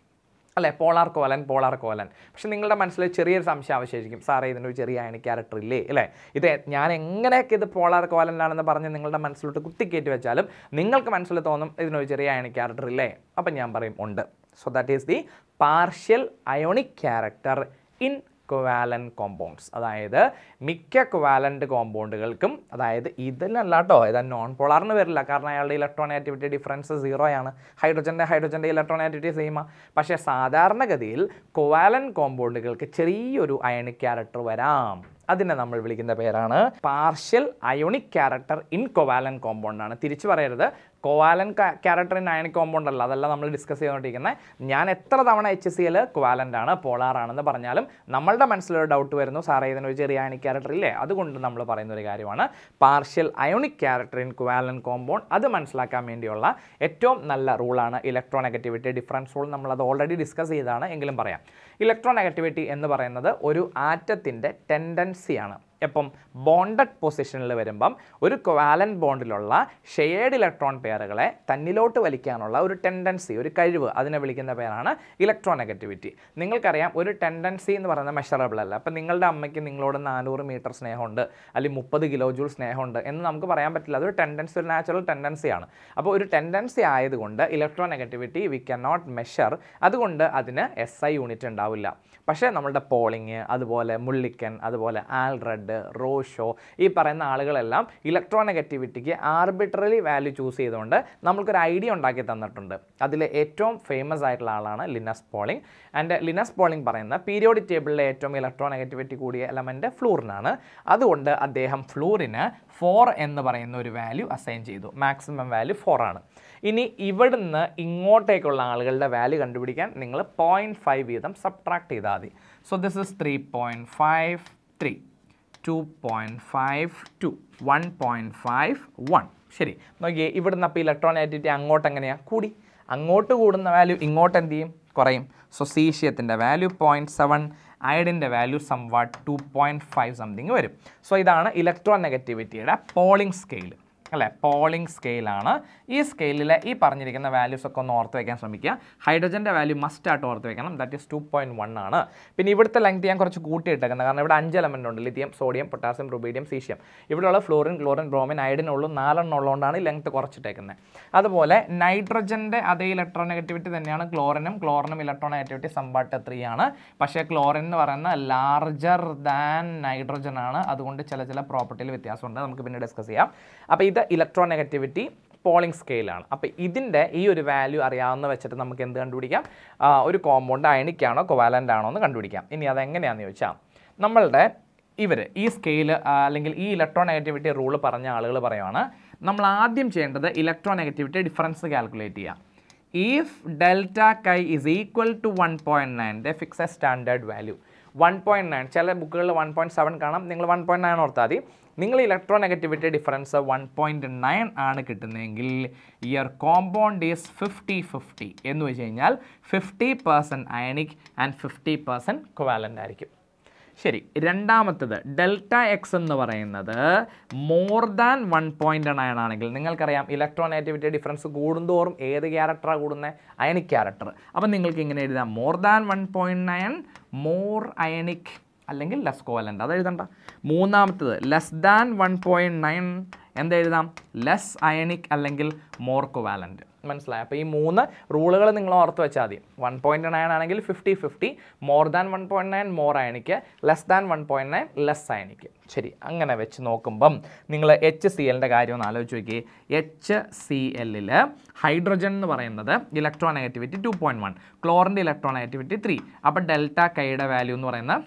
അല്ലെ പോളാർ കോലൻ പോളാർ കോലൻ പക്ഷെ നിങ്ങളുടെ മനസ്സിൽ ചെറിയൊരു സംശയം അവശേഷിക്കും സാറേ ഇതിൻ്റെ ഒരു ചെറിയ അയണി ക്യാരക്ടർ ഇല്ലേ അല്ലേ ഇത് ഞാൻ എങ്ങനെയൊക്കെ ഇത് പോളാർ ആണെന്ന് പറഞ്ഞ് നിങ്ങളുടെ മനസ്സിലോട്ട് കുത്തിക്കയറ്റി വെച്ചാലും നിങ്ങൾക്ക് മനസ്സിൽ തോന്നും ഇതിനൊരു ചെറിയ അയണി ക്യാരക്ടർ ഇല്ലേ അപ്പം ഞാൻ പറയും ഉണ്ട് so that is the partial ionic character in covalent compounds അതായത് മിക്ക കോവാലൻ്റ് കോമ്പൗണ്ടുകൾക്കും അതായത് ഇതിലല്ല കേട്ടോ ഏതാ നോൺ പോളാറിന് വരില്ല കാരണം അയാളുടെ ഇലക്ട്രോൺ ആക്ടിവിറ്റി ഡിഫറൻസ് സീറോയാണ് ഹൈഡ്രോജൻ്റെ ഹൈഡ്രോജൻ്റെ ഇലക്ട്രോൺ ആക്ടിവിറ്റി സെയിമാണ് പക്ഷേ സാധാരണഗതിയിൽ കോവാലൻ കോമ്പൗണ്ടുകൾക്ക് ചെറിയൊരു അയണിക് ക്യാരക്ടർ വരാം അതിനെ നമ്മൾ വിളിക്കുന്ന പേരാണ് partial ionic character in covalent കോമ്പൗണ്ടാണ് തിരിച്ചു പറയരുത് കോവാലൻ ക്യാരക്ടറിൻ അയണി കോമ്പൗണ്ട് അല്ല അതല്ല നമ്മൾ ഡിസ്കസ് ചെയ്തുകൊണ്ടിരിക്കുന്നത് ഞാൻ എത്ര തവണ എച്ച് സി എൽ കോവാലൻ്റ് ആണ് പോളാർ പറഞ്ഞാലും നമ്മളുടെ മനസ്സിലൊരു ഡൗട്ട് വരുന്നു സാറേ ഇതിനൊരു ചെറിയ അയണി ക്യാരക്ടർ ഇല്ലേ അതുകൊണ്ട് നമ്മൾ പറയുന്ന ഒരു കാര്യമാണ് partial ionic in covalent compound അത് മനസ്സിലാക്കാൻ വേണ്ടിയുള്ള ഏറ്റവും നല്ല റൂളാണ് ഇലക്ട്രോനെഗറ്റിവിറ്റി ഡിഫറൻസ് റൂൾ നമ്മളത് ഓൾറെഡി ഡിസ്കസ് ചെയ്താണ് എങ്കിലും പറയാം ഇലക്ട്രോനെഗറ്റിവിറ്റി എന്ന് പറയുന്നത് ഒരു ആറ്റത്തിൻ്റെ ടെൻഡൻസിയാണ് അപ്പം ബോണ്ടഡ് പൊസിഷനിൽ വരുമ്പം ഒരു ക്വാലൻ ബോണ്ടിലുള്ള ഷെയർഡ് ഇലക്ട്രോൺ പെയറുകളെ തന്നിലോട്ട് വലിക്കാനുള്ള ഒരു ടെൻഡൻസി ഒരു കഴിവ് അതിനെ വിളിക്കുന്ന പേരാണ് ഇലക്ട്രോൺ നെഗറ്റിവിറ്റി നിങ്ങൾക്കറിയാം ഒരു ടെൻഡൻസി എന്ന് പറയുന്നത് മെഷറബിൾ അല്ല അപ്പം നിങ്ങളുടെ അമ്മയ്ക്ക് നിങ്ങളോട് നാനൂറ് മീറ്റർ സ്നേഹമുണ്ട് അല്ലെങ്കിൽ മുപ്പത് കിലോ ജൂൾ സ്നേഹമുണ്ട് എന്ന് നമുക്ക് പറയാൻ പറ്റില്ല അതൊരു ടെൻഡൻസി ഒരു നാച്ചുറൽ ടെൻഡൻസിയാണ് അപ്പോൾ ഒരു ടെൻഡൻസി ആയതുകൊണ്ട് electronegativity we can not measure അതുകൊണ്ട് അതിന് എസ് ഐ യൂണിറ്റ് ഉണ്ടാവില്ല പക്ഷേ നമ്മളുടെ പോളിങ് അതുപോലെ മുള്ളിക്കൻ അതുപോലെ ആൽറെഡ് ബ്രാൻഡ് റോഷോ ഈ പറയുന്ന ആളുകളെല്ലാം ഇലക്ട്രോനെഗറ്റിവിറ്റിക്ക് ആർബിട്രറി വാല്യൂ ചൂസ് ചെയ്തുകൊണ്ട് നമ്മൾക്കൊരു ഐഡിയ ഉണ്ടാക്കി തന്നിട്ടുണ്ട് അതിൽ ഏറ്റവും ഫേമസ് ആയിട്ടുള്ള ആളാണ് Linus Pauling and Linus Pauling പറയുന്ന പീരിയോഡിക് ടേബിളിലെ ഏറ്റവും ഇലക്ട്രോനെഗറ്റിവിറ്റി കൂടിയ എലമെൻറ്റ് ഫ്ലൂറിനാണ് അതുകൊണ്ട് അദ്ദേഹം ഫ്ലൂറിന് ഫോർ എന്ന് പറയുന്ന ഒരു വാല്യൂ അസൈൻ ചെയ്തു മാക്സിമം വാല്യൂ ഫോർ ആണ് ഇനി ഇവിടുന്ന് ഇങ്ങോട്ടേക്കുള്ള ആളുകളുടെ വാല്യൂ കണ്ടുപിടിക്കാൻ നിങ്ങൾ പോയിൻറ്റ് ഫൈവ് വീതം സബ്ട്രാക്ട് ചെയ്താൽ മതി so this is three point five three 2.52 1.51 ശരി നോക്കിയേ ഇവിടുന്ന് അപ്പോൾ ഇലക്ട്രോൺ ആറ്റിറ്റി അങ്ങോട്ട് എങ്ങനെയാണ് കൂടി അങ്ങോട്ട് കൂടുന്ന വാല്യൂ ഇങ്ങോട്ട് എന്ത് ചെയ്യും കുറയും സോ സീഷ്യത്തിൻ്റെ വാല്യൂ പോയിൻറ്റ് സെവൻ അയഡിൻ്റെ value somewhat two point five something വരും സോ ഇതാണ് ഇലക്ട്രോൺ നെഗറ്റിവിറ്റിയുടെ പോളിംഗ് സ്കെയിൽ അല്ലേ പോളിംഗ് സ്കെയിലാണ് ഈ സ്കെയിലിലെ ഈ പറഞ്ഞിരിക്കുന്ന വാല്യൂസ് ഒക്കെ ഒന്ന് ഓർത്ത് വയ്ക്കാൻ ശ്രമിക്കുക ഹൈഡ്രജൻ്റെ വാല്യൂ മസ്റ്റ് ആയിട്ട് ഓർത്ത് വെക്കണം that is two point one ആണ് പിന്നെ ഇവിടുത്തെ ലെങ്ത് ഞാൻ കുറച്ച് കൂട്ടിയിട്ടേക്കുന്നത് കാരണം ഇവിടെ അഞ്ച് എലമെൻ്റ് ഉണ്ട് lithium sodium potassium rubidium caesium ഇവിടെയുള്ള ഫ്ലോറിൻ ക്ലോറിൻ ബ്രോമിൻ അയഡിൻ ഉള്ളൂ നാലെണ്ണം ഉള്ളതുകൊണ്ടാണ് ഈ ലെങ്ത് കുറച്ചിട്ടേക്കുന്നത് അതുപോലെ നൈട്രജൻ്റെ അതേ ഇലക്ട്രോ നെഗറ്റിവിറ്റി തന്നെയാണ് ക്ലോറിനും ക്ലോറിനും ഇലക്ട്രോ നെഗറ്റിവിറ്റി സമ്പാട്ട് ത്രീ ആണ് പക്ഷേ ക്ലോറിൻ എന്ന് പറയുന്ന ലാർജർ ദാൻ നൈട്രജൻ ആണ് അതുകൊണ്ട് ചില ചില പ്രോപ്പർട്ടിയിൽ വ്യത്യാസമുണ്ട് നമുക്ക് പിന്നെ ഡിസ്കസ് ചെയ്യാം അപ്പോൾ ഇത് ഇലക്ട്രോനെഗറ്റിവിറ്റി പോളിംഗ് സ്കെയിലാണ് അപ്പോൾ ഇതിൻ്റെ ഈ ഒരു വാല്യൂ അറിയാവുന്ന വെച്ചിട്ട് നമുക്ക് എന്ത് കണ്ടുപിടിക്കാം ഒരു കോമ്പൗണ്ട് അയണിക്കാണോ കൊവാലൻ്റ് ആണോ എന്ന് കണ്ടുപിടിക്കാം ഇനി അതെങ്ങനെയാണെന്ന് ചോദിച്ചാൽ നമ്മളുടെ ഇവർ ഈ സ്കെയിൽ അല്ലെങ്കിൽ ഈ ഇലക്ട്രോനെഗറ്റിവിറ്റി റൂൾ പറഞ്ഞ ആളുകൾ പറയുവാണ് നമ്മൾ ആദ്യം ചെയ്യേണ്ടത് ഇലക്ട്രോനെഗറ്റിവിറ്റി ഡിഫറൻസ് കാൽക്കുലേറ്റ് ചെയ്യുക if delta chi is equal to one point നയൻ്റെ fixed standard value one point nine ചില ബുക്കുകളിൽ വൺ പോയിൻറ്റ് സെവൻ കാണാം നിങ്ങൾ വൺ പോയിൻറ്റ് നയൻ ഓർത്താൽ മതി നിങ്ങൾ electronegativity difference one point nine ആണ് കിട്ടുന്നതെങ്കിൽ ഇയർ കോമ്പൗണ്ട് ഈസ് ഫിഫ്റ്റി ഫിഫ്റ്റി എന്ന് വെച്ച് കഴിഞ്ഞാൽ fifty percent ionic and fifty percent covalent ആയിരിക്കും ശരി രണ്ടാമത്തത് ഡെൽറ്റ എക്സ് എന്ന് പറയുന്നത് more than one point nine ആണെങ്കിൽ നിങ്ങൾക്കറിയാം ഇലക്ട്രോ നെഗറ്റിവിറ്റി ഡിഫറൻസ് കൂടുന്തോറും ഏത് ക്യാരക്ടറാണ് കൂടുന്നത് അയണിക് ക്യാരക്ടർ അപ്പം നിങ്ങൾക്ക് ഇങ്ങനെ എഴുതാം more than one point nine more ionic അല്ലെങ്കിൽ ലെസ് കോവലൻ്റ് അത് എഴുതണ്ട മൂന്നാമത്തത് less than one point nine എന്തെഴുതാം ലെസ് അയണിക് അല്ലെങ്കിൽ മോർ കോവാലൻ്റ് മനസ്സിലായി അപ്പോൾ ഈ മൂന്ന് റൂളുകൾ നിങ്ങൾ ഓർത്ത് വെച്ചാൽ മതി വൺ പോയിൻറ്റ് നയൻ ആണെങ്കിൽ fifty fifty more than one point nine more ionic less than one point nine less ionic ശരി അങ്ങനെ വെച്ച് നോക്കുമ്പം നിങ്ങൾ എച്ച് സി എല്ലിൻ്റെ കാര്യം ഒന്ന് ആലോചിച്ച് നോക്കി എച്ച് സി എല്ലിൽ ഹൈഡ്രജൻ എന്ന് പറയുന്നത് electron negativity two point one ക്ലോറിൻ്റെ ഇലക്ട്രോൺ നെഗറ്റിവിറ്റി ത്രീ അപ്പോൾ ഡെൽറ്റ കൈയുടെ വാല്യൂ എന്ന് പറയുന്നത്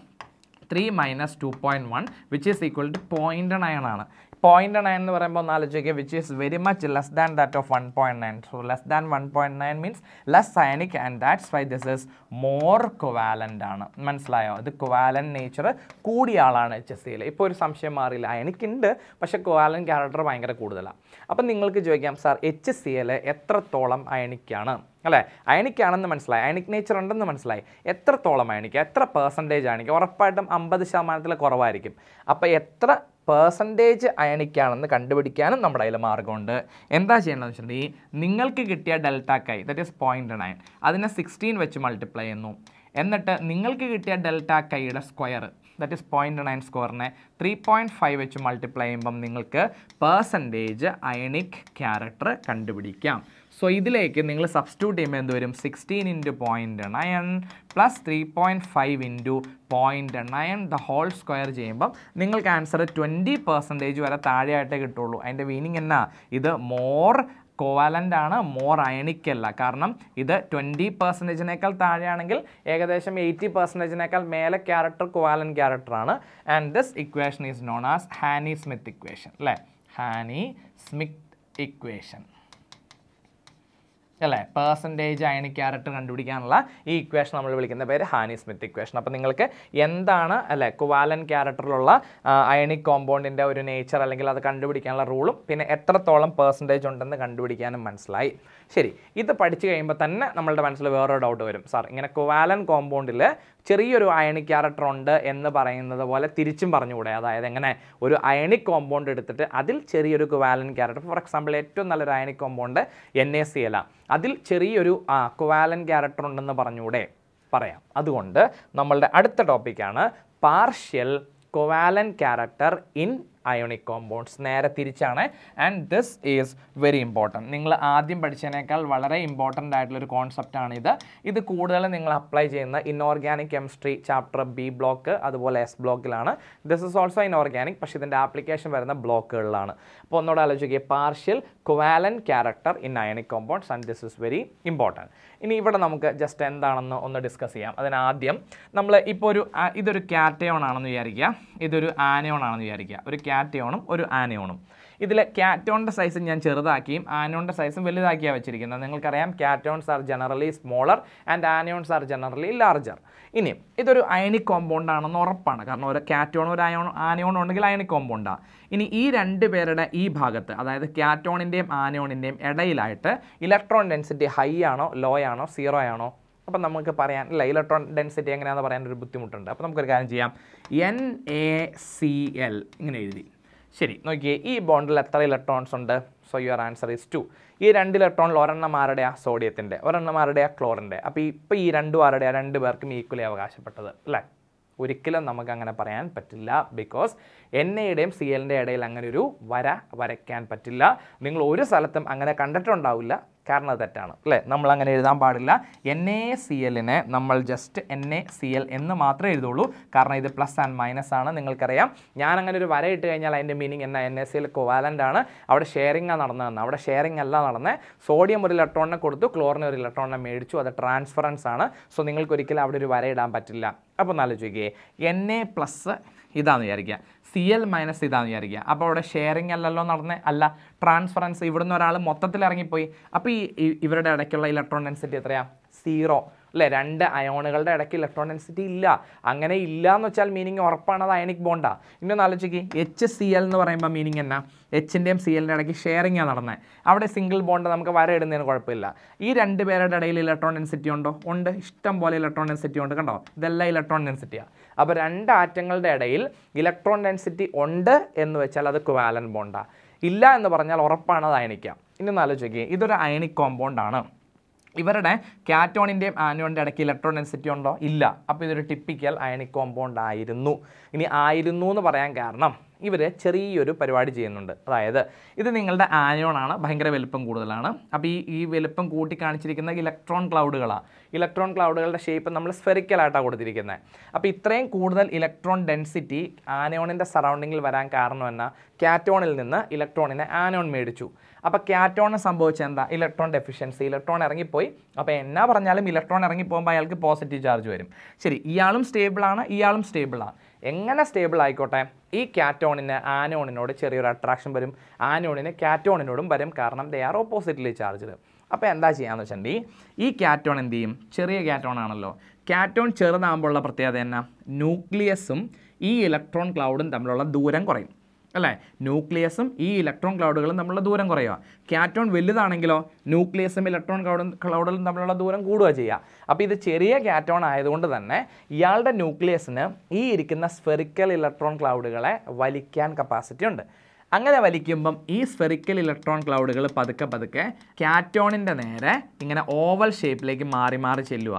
three minus two point one which is equal to point nine ആണ് പോയിൻറ്റ് നയൻ എന്ന് പറയുമ്പോൾ ഒന്ന് ആലോചിക്കുക which is very much less than that of one point nine so less than one point nine means less ionic and that's why this is more covalent ആണ് മനസ്സിലായോ ഇത് കൊവാലൻ നേച്ചർ കൂടിയ ആളാണ് എച്ച് എസ് സിയിൽ ഇപ്പോൾ ഒരു സംശയം മാറിയില്ല എനിക്കുണ്ട് പക്ഷേ കൊവാലൻ ക്യാരക്ടർ ഭയങ്കര കൂടുതലാണ് അപ്പം നിങ്ങൾക്ക് ചോദിക്കാം സാർ എച്ച് എസ് സിയിൽ എത്രത്തോളം അയണിക്കാണ് അല്ലേ അയണിക്കാണെന്ന് മനസ്സിലായി അയണിക് നേച്ചർ ഉണ്ടെന്ന് മനസ്സിലായി എത്രത്തോളം അയണിക്കുക എത്ര പേഴ്സൻറ്റേജ് അയണിക്കുക ഉറപ്പായിട്ടും അമ്പത് ശതമാനത്തിൽ കുറവായിരിക്കും അപ്പോൾ എത്ര പേഴ്സൻറ്റേജ് അയണിക്കാണെന്ന് കണ്ടുപിടിക്കാനും നമ്മുടെ അതിൽ മാർഗമുണ്ട് എന്താ ചെയ്യേണ്ടതെന്ന് വെച്ചിട്ടുണ്ടെങ്കിൽ നിങ്ങൾക്ക് കിട്ടിയ delta chi that is point nine അതിനെ സിക്സ്റ്റീൻ വെച്ച് മൾട്ടിപ്ലൈ ചെയ്യുന്നു എന്നിട്ട് നിങ്ങൾക്ക് കിട്ടിയ ഡെൽറ്റ കൈയുടെ square that is point nine സ്ക്വയറിനെ ത്രീ പോയിൻറ്റ് ഫൈവ് വെച്ച് മൾട്ടിപ്ലൈ ചെയ്യുമ്പം നിങ്ങൾക്ക് പേഴ്സൻറ്റേജ് അയണിക് ക്യാരക്ടർ കണ്ടുപിടിക്കാം സോ ഇതിലേക്ക് നിങ്ങൾ സബ്സ്റ്റിറ്റ്യൂട്ട് ചെയ്യുമ്പോൾ എന്ത് വരും sixteen into point nine plus three point five into point nine the whole square ചെയ്യുമ്പം നിങ്ങൾക്ക് ആൻസർ ട്വൻറ്റി പെർസെൻറ്റേജ് വരെ താഴെയായിട്ടേ കിട്ടുള്ളൂ അതിൻ്റെ മീനിങ് എന്നാ ഇത് മോർ കോവാലൻ്റ് ആണ് മോർ അയണിക്കല്ല കാരണം ഇത് ട്വൻറ്റി പെർസെൻറ്റേജിനേക്കാൾ താഴെയാണെങ്കിൽ ഏകദേശം എയ്റ്റി പെർസെൻറ്റേജിനേക്കാൾ മേലെ ക്യാരക്ടർ കോവാലൻ ക്യാരക്ടറാണ് and this equation is known as Hannay Smith equation അല്ലേ ഹാനി സ്മിത്ത് ഇക്വേഷൻ അല്ലേ പേഴ്സൻറ്റേജ് അയണി ക്യാരറ്റ് കണ്ടുപിടിക്കാനുള്ള ഈ ഇക്വേഷൻ നമ്മൾ വിളിക്കുന്ന പേര് ഹാനി സ്മിത്ത് ഇക്വേഷൻ അപ്പോൾ നിങ്ങൾക്ക് എന്താണ് അല്ലേ കുവാലൻ ക്യാരക്ടറിലുള്ള അയണിക് കോമ്പൗണ്ടിൻ്റെ ഒരു നേച്ചർ അല്ലെങ്കിൽ അത് കണ്ടുപിടിക്കാനുള്ള റൂളും പിന്നെ എത്രത്തോളം പേഴ്സൻറ്റേജ് ഉണ്ടെന്ന് കണ്ടുപിടിക്കാനും മനസ്സിലായി ശരി ഇത് പഠിച്ചു കഴിയുമ്പോൾ തന്നെ നമ്മളുടെ മനസ്സിൽ വേറെ ഡൗട്ട് വരും സാർ ഇങ്ങനെ കുവാലൻ കോമ്പൗണ്ടിൽ ചെറിയൊരു അയണിക് ക്യാരക്ടർ ഉണ്ട് എന്ന് പറയുന്നത് പോലെ തിരിച്ചും പറഞ്ഞുകൂടെ അതായത് എങ്ങനെ ഒരു അയണിക് കോമ്പൗണ്ട് എടുത്തിട്ട് അതിൽ ചെറിയൊരു കുവാലൻ ക്യാരക്ടർ ഫോർ എക്സാമ്പിൾ ഏറ്റവും നല്ലൊരു ionic compound N A C L അതിൽ ചെറിയൊരു കുവാലൻ ക്യാരക്ടർ ഉണ്ടെന്ന് പറഞ്ഞുകൂടെ പറയാം അതുകൊണ്ട് നമ്മളുടെ അടുത്ത ടോപ്പിക്കാണ് partial covalent character in ionic compounds നേരെ തിരിച്ചാണ് and this is very important നിങ്ങൾ ആദ്യം പഠിച്ചതിനേക്കാൾ വളരെ ഇമ്പോർട്ടൻ്റ് ആയിട്ടുള്ളൊരു കോൺസെപ്റ്റാണിത് ഇത് ഇത് കൂടുതൽ നിങ്ങൾ അപ്ലൈ ചെയ്യുന്ന inorganic chemistry chapter B block അതുപോലെ എസ് ബ്ലോക്കിലാണ് ദിസ് ഇസ് ഓൾസോ ഇൻഓർഗാനിക് പക്ഷേ ഇതിൻ്റെ ആപ്ലിക്കേഷൻ വരുന്ന ബ്ലോക്കുകളിലാണ് അപ്പോൾ ഒന്നുകൂടെ ആലോചിക്കുക partial covalent character in ionic compounds and this is very important ഇനി ഇവിടെ നമുക്ക് ജസ്റ്റ് എന്താണെന്ന് ഒന്ന് ഡിസ്കസ് ചെയ്യാം അതിനാദ്യം നമ്മൾ ഇപ്പോൾ ഒരു ഇതൊരു കാറ്റയോൺ ആണെന്ന് വിചാരിക്കുക ഇതൊരു ആനയോൺ ആണെന്ന് വിചാരിക്കുക ഒരു കാറ്റയോണും ഒരു ആനയോണും ഇതിൽ കാറ്റോണിൻ്റെ സൈസ് ഞാൻ ചെറുതാക്കിയും ആനോണിൻ്റെ സൈസും വലുതാക്കിയാണ് വെച്ചിരിക്കുന്നത് നിങ്ങൾക്കറിയാം cations are generally smaller and anions are generally larger ഇനി ഇതൊരു അയണിക് കോമ്പൗണ്ട് ആണെന്ന് ഉറപ്പാണ് കാരണം ഒരു കാറ്റോൺ ഒരു അയോൺ ആനയോൺ ഉണ്ടെങ്കിൽ അയണിക് കോമ്പൗണ്ടാണ് ഇനി ഈ രണ്ട് പേരുടെ ഈ ഭാഗത്ത് അതായത് കാറ്റോണിൻ്റെയും ആനോണിൻ്റെയും ഇടയിലായിട്ട് ഇലക്ട്രോൺ ഡെൻസിറ്റി ഹൈ ആണോ ലോ ആണോ സീറോ ആണോ അപ്പം നമുക്ക് പറയാൻ അല്ല ഇലക്ട്രോൺ ഡെൻസിറ്റി എങ്ങനെയാണെന്ന് പറയാൻ ഒരു ബുദ്ധിമുട്ടുണ്ട് അപ്പോൾ നമുക്കൊരു കാര്യം ചെയ്യാം എൻ എ സി എൽ ഇങ്ങനെ എഴുതി ശരി നോക്കിയേ ഈ ബോണ്ടിൽ എത്ര ഇലക്ട്രോൺസ് ഉണ്ട് so your answer is two ഈ രണ്ട് ഇലക്ട്രോണിൽ ഒരെണ്ണം ആരുടെയാ സോഡിയത്തിൻ്റെ ഒരെണ്ണം ആരുടെയാ ക്ലോറിൻ്റെ അപ്പോൾ ഇപ്പോൾ ഈ രണ്ടും ആരുടെയാ രണ്ട് പേർക്കും ഈക്വലി അവകാശപ്പെട്ടത് അല്ലേ ഒരിക്കലും നമുക്ക് അങ്ങനെ പറയാൻ പറ്റില്ല ബിക്കോസ് എൻ എയുടെയും സി എല്ലിൻ്റെ ഇടയിൽ അങ്ങനെ ഒരു വര വരയ്ക്കാൻ പറ്റില്ല നിങ്ങൾ ഒരു സ്ഥലത്തും അങ്ങനെ കണ്ടിട്ടുണ്ടാവില്ല കാരണം അത് തെറ്റാണ് അല്ലേ നമ്മൾ അങ്ങനെ എഴുതാൻ പാടില്ല എൻ എ സി എല്ലിനെ നമ്മൾ just N A C L എന്ന് മാത്രമേ എഴുതുള്ളൂ കാരണം ഇത് പ്ലസ് ആൻഡ് മൈനസ് ആണ് നിങ്ങൾക്കറിയാം ഞാൻ അങ്ങനെ ഒരു വര ഇട്ട് കഴിഞ്ഞാൽ അതിൻ്റെ മീനിങ് എന്നാൽ എൻ സി എൽ കോവാലൻ്റ് ആണ് അവിടെ ഷെയറിംഗാണ് നടന്നതെന്ന് അവിടെ ഷെയറിംഗ് അല്ല നടന്നത് സോഡിയം ഒരു ഇലക്ട്രോണിനെ കൊടുത്തു ക്ലോറിനെ ഒരു ഇലക്ട്രോണിനെ മേടിച്ചു അത് ട്രാൻസ്ഫറൻസ് ആണ് സോ നിങ്ങൾക്ക് ഒരിക്കലും അവിടെ ഒരു വര ഇടാൻ പറ്റില്ല അപ്പോൾ നാലോചിക്കുകയെ എൻ എ പ്ലസ് ഇതാന്ന് വിചാരിക്കുക സി എൽ മൈനസ് ഇതാന്ന് വിചാരിക്കുക അപ്പോൾ അവിടെ ഷെയറിംഗ് അല്ലല്ലോ നടന്നേ അല്ല ട്രാൻസ്ഫറൻസ് ഇവിടുന്ന് ഒരാൾ മൊത്തത്തിൽ ഇറങ്ങിപ്പോയി അപ്പോൾ ഇവരുടെ ഇടയ്ക്കുള്ള ഇലക്ട്രോൺ ഡെൻസിറ്റി എത്രയാണ് സീറോ അല്ലേ രണ്ട് അയോണുകളുടെ ഇടയ്ക്ക് ഇലക്ട്രോൺ ഡെൻസിറ്റി ഇല്ല അങ്ങനെ ഇല്ല എന്ന് വെച്ചാൽ മീനിങ് ഉറപ്പാണ് അത് അയനിക് ബോണ്ടാ ഇനി ഒന്ന് ആലോചിക്കുക എച്ച് സി എൽ എന്ന് പറയുമ്പോൾ മീനിങ് എന്നാ എച്ചിൻ്റെയും സി എല്ലിൻ്റെ ഇടയ്ക്ക് ഷെയറിങ്ങാണ് നടന്നത് അവിടെ സിംഗിൾ ബോണ്ട് നമുക്ക് വര ഇടുന്നതിന് കുഴപ്പമില്ല ഈ രണ്ട് പേരുടെ ഇടയിൽ ഇലക്ട്രോൺ ഡെൻസിറ്റി ഉണ്ടോ ഉണ്ട് ഇഷ്ടം പോലെ ഇലക്ട്രോൺ ഡെൻസിറ്റി ഉണ്ട് കണ്ടോ ഇതെല്ലാം ഇലക്ട്രോൺ ഡെൻസിറ്റിയാണ് അപ്പോൾ രണ്ട് ആറ്റങ്ങളുടെ ഇടയിൽ ഇലക്ട്രോൺ ഡെൻസിറ്റി ഉണ്ട് എന്ന് വെച്ചാൽ അത് ക്വാലൻ ബോണ്ടാണ് ഇല്ല എന്ന് പറഞ്ഞാൽ ഉറപ്പാണ് അത് അയണിക്കാം ഇനി ഒന്ന് ആലോചിക്കുക ഇതൊരു അയണിക് ആണ് ഇവരുടെ കാറ്റോണിൻ്റെയും ആനോണിൻ്റെ ഇടയ്ക്ക് ഇലക്ട്രോൺ ഡെൻസിറ്റി ഉണ്ടോ ഇല്ല അപ്പോൾ ഇതൊരു ടിപ്പിക്കൽ അയണിക് കോമ്പൗണ്ട് ആയിരുന്നു ഇനി ആയിരുന്നു എന്ന് പറയാൻ കാരണം ഇവർ ചെറിയൊരു പരിപാടി ചെയ്യുന്നുണ്ട് അതായത് ഇത് നിങ്ങളുടെ ആണ് ഭയങ്കര വലുപ്പം കൂടുതലാണ് അപ്പോൾ ഈ ഈ വലുപ്പം കൂട്ടി കാണിച്ചിരിക്കുന്ന ഇലക്ട്രോൺ ക്ലൗഡുകളാണ് ഇലക്ട്രോൺ ക്ലൗഡുകളുടെ ഷേപ്പ് നമ്മൾ സ്ഫെറിക്കലായിട്ടാണ് കൊടുത്തിരിക്കുന്നത് അപ്പോൾ ഇത്രയും കൂടുതൽ ഇലക്ട്രോൺ ഡെൻസിറ്റി ആനയോണിൻ്റെ സറൗണ്ടിങ്ങിൽ വരാൻ കാരണം എന്നാ കാറ്റോണിൽ നിന്ന് ഇലക്ട്രോണിനെ ആനോൺ മേടിച്ചു അപ്പോൾ കാറ്റോണിന് സംഭവിച്ച എന്താ ഇലക്ട്രോൺ ഡെഫിഷ്യൻസി ഇലക്ട്രോൺ ഇറങ്ങിപ്പോയി അപ്പോൾ എന്നാ പറഞ്ഞാലും ഇലക്ട്രോൺ ഇറങ്ങിപ്പോകുമ്പോൾ അയാൾക്ക് പോസിറ്റീവ് ചാർജ് വരും ശരി ഇയാളും സ്റ്റേബിളാണ് ഇയാളും സ്റ്റേബിളാണ് എങ്ങനെ സ്റ്റേബിൾ ആയിക്കോട്ടെ ഈ കാറ്റോണിന് ആനോണിനോട് ചെറിയൊരു അട്രാക്ഷൻ വരും ആനോണിന് കാറ്റോണിനോടും വരും കാരണം ദേ ആർ ഓപ്പോസിറ്റ്ലി ചാർജ്ഡ് അപ്പോൾ എന്താ ചെയ്യാന്ന് വെച്ചിട്ടുണ്ടെങ്കിൽ ഈ കാറ്റോൺ എന്ത് ചെയ്യും ചെറിയ കാറ്റോൺ ആണല്ലോ കാറ്റോൺ ചെറുതാകുമ്പോഴുള്ള പ്രത്യേകത എന്നാ ന്യൂക്ലിയസും ഈ ഇലക്ട്രോൺ ക്ലൗഡും തമ്മിലുള്ള ദൂരം കുറയും അല്ലേ ന്യൂക്ലിയസും ഈ ഇലക്ട്രോൺ ക്ലൗഡുകളും തമ്മിലുള്ള ദൂരം കുറയുക ക്യാറ്റോൺ വലുതാണെങ്കിലോ ന്യൂക്ലിയസും ഇലക്ട്രോൺ ക്ലൗഡും ക്ലൗഡും തമ്മിലുള്ള ദൂരം കൂടുക ചെയ്യുക അപ്പോൾ ഇത് ചെറിയ ക്യാറ്റോൺ ആയതുകൊണ്ട് തന്നെ ഇയാളുടെ ന്യൂക്ലിയസിന് ഈ ഇരിക്കുന്ന സ്ഫെറിക്കൽ ഇലക്ട്രോൺ ക്ലൗഡുകളെ വലിക്കാൻ കപ്പാസിറ്റി ഉണ്ട് അങ്ങനെ വലിക്കുമ്പം ഈ സ്ഫെറിക്കൽ ഇലക്ട്രോൺ ക്ലൗഡുകൾ പതുക്കെ പതുക്കെ ക്യാറ്റോണിൻ്റെ നേരെ ഇങ്ങനെ ഓവൽ ഷേപ്പിലേക്ക് മാറി മാറി ചെല്ലുക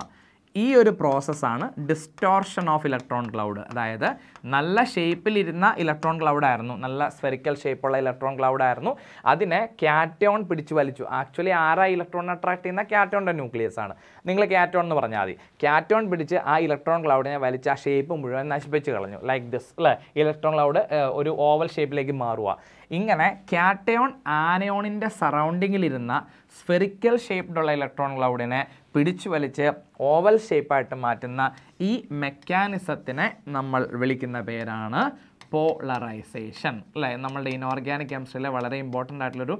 ഈ ഒരു പ്രോസസ്സാണ് ഡിസ്റ്റോർഷൻ ഓഫ് ഇലക്ട്രോൺ ക്ലൗഡ് അതായത് നല്ല ഷേപ്പിലിരുന്ന ഇലക്ട്രോൺ ക്ലൗഡ് ആയിരുന്നു നല്ല സ്ഫെറിക്കൽ ഷേപ്പുള്ള ഇലക്ട്രോൺ ക്ലൗഡ് ആയിരുന്നു അതിനെ കാറ്റോൺ പിടിച്ചു വലിച്ചു ആക്ച്വലി ആരാ ഇലക്ട്രോൺ അട്രാക്ട് ചെയ്യുന്ന കാറ്റോണിൻ്റെ ന്യൂക്ലിയസ് ആണ് നിങ്ങൾ കാറ്റോൺ എന്ന് പറഞ്ഞാൽ മതി കാറ്റോൺ പിടിച്ച് ആ ഇലക്ട്രോൺ ക്ലൗഡിനെ വലിച്ച് ആ ഷേപ്പ് മുഴുവൻ നശിപ്പിച്ച് കളഞ്ഞു ലൈക്ക് ദിസ് അല്ലേ ഇലക്ട്രോൺ ക്ലൗഡ് ഒരു ഓവൽ ഷേപ്പിലേക്ക് മാറുക ഇങ്ങനെ കാറ്റയോൺ ആനയോണിൻ്റെ സറൗണ്ടിങ്ങിലിരുന്ന സ്ഫെറിക്കൽ ഷേപ്ഡുള്ള ഇലക്ട്രോൺ ക്ലൗഡിനെ പിടിച്ചു വലിച്ച് ഓവൽ ഷേപ്പായിട്ട് മാറ്റുന്ന ഈ മെക്കാനിസത്തിനെ നമ്മൾ വിളിക്കുന്ന പേരാണ് പോളറൈസേഷൻ അല്ലേ നമ്മളുടെ ഇനോർഗാനിക് കെമിസ്ട്രിയിലെ വളരെ ഇമ്പോർട്ടൻ്റ് ആയിട്ടുള്ളൊരു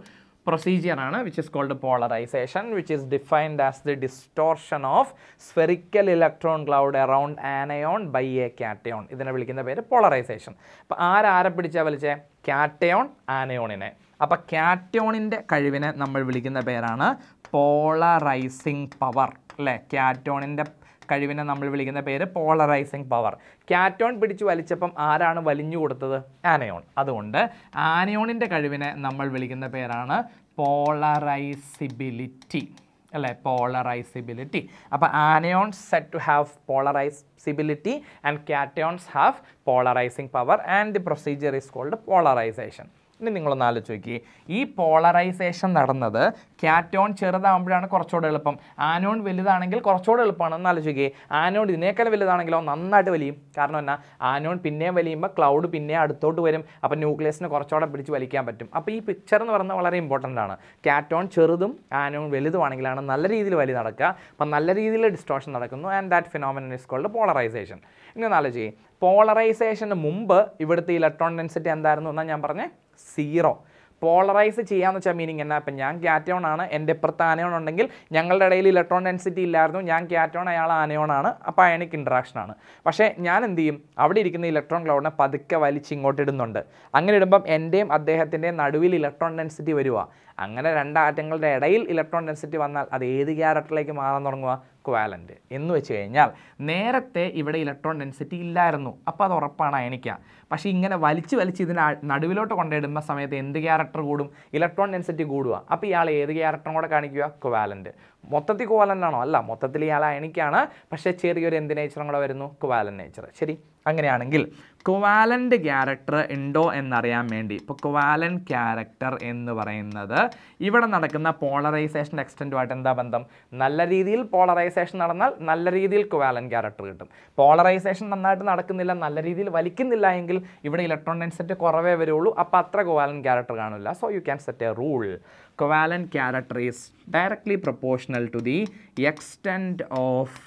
പ്രൊസീജിയറാണ് which is called polarization which is defined as the distortion of spherical electron cloud around anion by a cation ഇതിനെ വിളിക്കുന്ന പേര് പോളറൈസേഷൻ അപ്പോൾ ആരാരെ പിടിച്ചാൽ വലിച്ചേ കാറ്റയോൺ ആനയോണിനെ അപ്പോൾ കാറ്റോണിൻ്റെ കഴിവിനെ നമ്മൾ വിളിക്കുന്ന പേരാണ് പോളറൈസിങ് പവർ അല്ലേ കാറ്റോണിൻ്റെ കഴിവിനെ നമ്മൾ വിളിക്കുന്ന പേര് പോളറൈസിങ് പവർ കാറ്റോൺ പിടിച്ച് വലിച്ചപ്പം ആരാണ് വലിഞ്ഞു കൊടുത്തത് ആനയോൺ അതുകൊണ്ട് ആനയോണിൻ്റെ കഴിവിനെ നമ്മൾ വിളിക്കുന്ന പേരാണ് പോളറൈസിബിലിറ്റി അല്ലേ പോളറൈസിബിലിറ്റി അപ്പോൾ anions said to have polarizability and cations have polarizing power and the procedure is called polarization ഇനി നിങ്ങളൊന്ന് ആലോചിച്ച് നോക്കി ഈ പോളറൈസേഷൻ നടന്നത് കാറ്റോൺ ചെറുതാകുമ്പോഴാണ് കുറച്ചുകൂടെ എളുപ്പം ആനോൺ വലുതാണെങ്കിൽ കുറച്ചുകൂടെ എളുപ്പമാണ് ഒന്ന് ആലോചിക്കുക ആനോൺ ഇതിനേക്കാൾ വലുതാണെങ്കിലോ നന്നായിട്ട് വലിയും കാരണം എന്നാ ആനോൺ പിന്നെയും വലിയുമ്പോൾ ക്ലൗഡ് പിന്നെ അടുത്തോട്ട് വരും അപ്പോൾ ന്യൂക്ലിയസിന് കുറച്ചുകൂടെ പിടിച്ച് വലിക്കാൻ പറ്റും അപ്പോൾ ഈ പിക്ചർ എന്ന് പറയുന്നത് വളരെ ഇമ്പോർട്ടൻ്റ് ആണ് കാറ്റോൺ ചെറുതും ആനോൺ വലുതുമാണെങ്കിലാണ് നല്ല രീതിയിൽ വലി നടക്കുക അപ്പം നല്ല രീതിയിൽ ഡിസ്ട്രോഷൻ നടക്കുന്നു and that phenomenal is called polarization ഇങ്ങനെ ആലോചിക്കുക പോളറൈസേഷന് മുമ്പ് ഇവിടുത്തെ ഇലക്ട്രോൺ ഡെൻസിറ്റി എന്തായിരുന്നു എന്നാൽ ഞാൻ പറഞ്ഞത് സീറോ പോളറൈസ് ചെയ്യാന്ന് വെച്ചാൽ മീനിങ് എന്നാ ഇപ്പം ഞാൻ ക്യാറ്റോൺ ആണ് എൻ്റെ ഇപ്പുറത്ത് ആനയോൺ ഉണ്ടെങ്കിൽ ഞങ്ങളുടെ ഇടയിൽ ഇലക്ട്രോൺ ഡെൻസിറ്റി ഇല്ലായിരുന്നു ഞാൻ ക്യാറ്റോൺ അയാൾ ആനയോൺ ആണ് അപ്പോൾ അയണിക് ഇൻട്രാക്ഷൻ ആണ് പക്ഷേ ഞാൻ എന്ത് ചെയ്യും അവിടെ ഇരിക്കുന്ന ഇലക്ട്രോൺ ക്ലൗഡിനെ പതുക്കെ വലിച്ച് ഇങ്ങോട്ട് ഇടുന്നുണ്ട് അങ്ങനെ ഇടുമ്പം എൻ്റെയും അദ്ദേഹത്തിൻ്റെയും നടുവിൽ ഇലക്ട്രോൺ ഡെൻസിറ്റി വരുവാ അങ്ങനെ രണ്ട് ആറ്റങ്ങളുടെ ഇടയിൽ ഇലക്ട്രോൺ ഡെൻസിറ്റി വന്നാൽ അത് ഏത് ക്യാരക്ടറിലേക്ക് മാറാൻ തുടങ്ങുക ക്വാലൻ്റ് എന്ന് വെച്ച് കഴിഞ്ഞാൽ നേരത്തെ ഇവിടെ ഇലക്ട്രോൺ ഡെൻസിറ്റി ഇല്ലായിരുന്നു അപ്പോൾ അത് ഉറപ്പാണ് അയണിക്ക പക്ഷേ ഇങ്ങനെ വലിച്ച് വലിച്ച് ഇതിന് നടുവിലോട്ട് കൊണ്ടിടുന്ന സമയത്ത് എന്ത് ക്യാരക്ടർ കൂടും ഇലക്ട്രോൺ ഡെൻസിറ്റി കൂടുക അപ്പോൾ ഇയാൾ ഏത് ക്യാരക്ടറും കൂടെ കാണിക്കുക ക്വാലൻ്റ് മൊത്തത്തിൽ കോവാലൻ്റാണോ അല്ല മൊത്തത്തിൽ ഇയാൾ അയണിക്കാണ് പക്ഷേ ചെറിയൊരു എന്ത് നേച്ചറും കൂടെ വരുന്നു ക്വാലൻ നേച്ചർ ശരി അങ്ങനെയാണെങ്കിൽ കൊവാലൻ്റ് ക്യാരക്ടർ ഉണ്ടോ എന്നറിയാൻ വേണ്ടി ഇപ്പോൾ കൊവാലൻ്റ് ക്യാരക്ടർ എന്ന് പറയുന്നത് ഇവിടെ നടക്കുന്ന പോളറൈസേഷൻ എക്സ്റ്റൻറ്റുമായിട്ട് എന്താ ബന്ധം നല്ല രീതിയിൽ പോളറൈസേഷൻ നടന്നാൽ നല്ല രീതിയിൽ കൊവാലൻ്റ് ക്യാരക്ടർ കിട്ടും പോളറൈസേഷൻ നന്നായിട്ട് നടക്കുന്നില്ല നല്ല രീതിയിൽ വലിക്കുന്നില്ല എങ്കിൽ ഇവിടെ ഇലക്ട്രോൺ ഡെൻസിറ്റി കുറവേ വരുള്ളൂ അപ്പോൾ അത്ര കൊവാലൻ്റ് ക്യാരക്ടർ കാണില്ല so you can set a rule covalent character is directly proportional to the extent of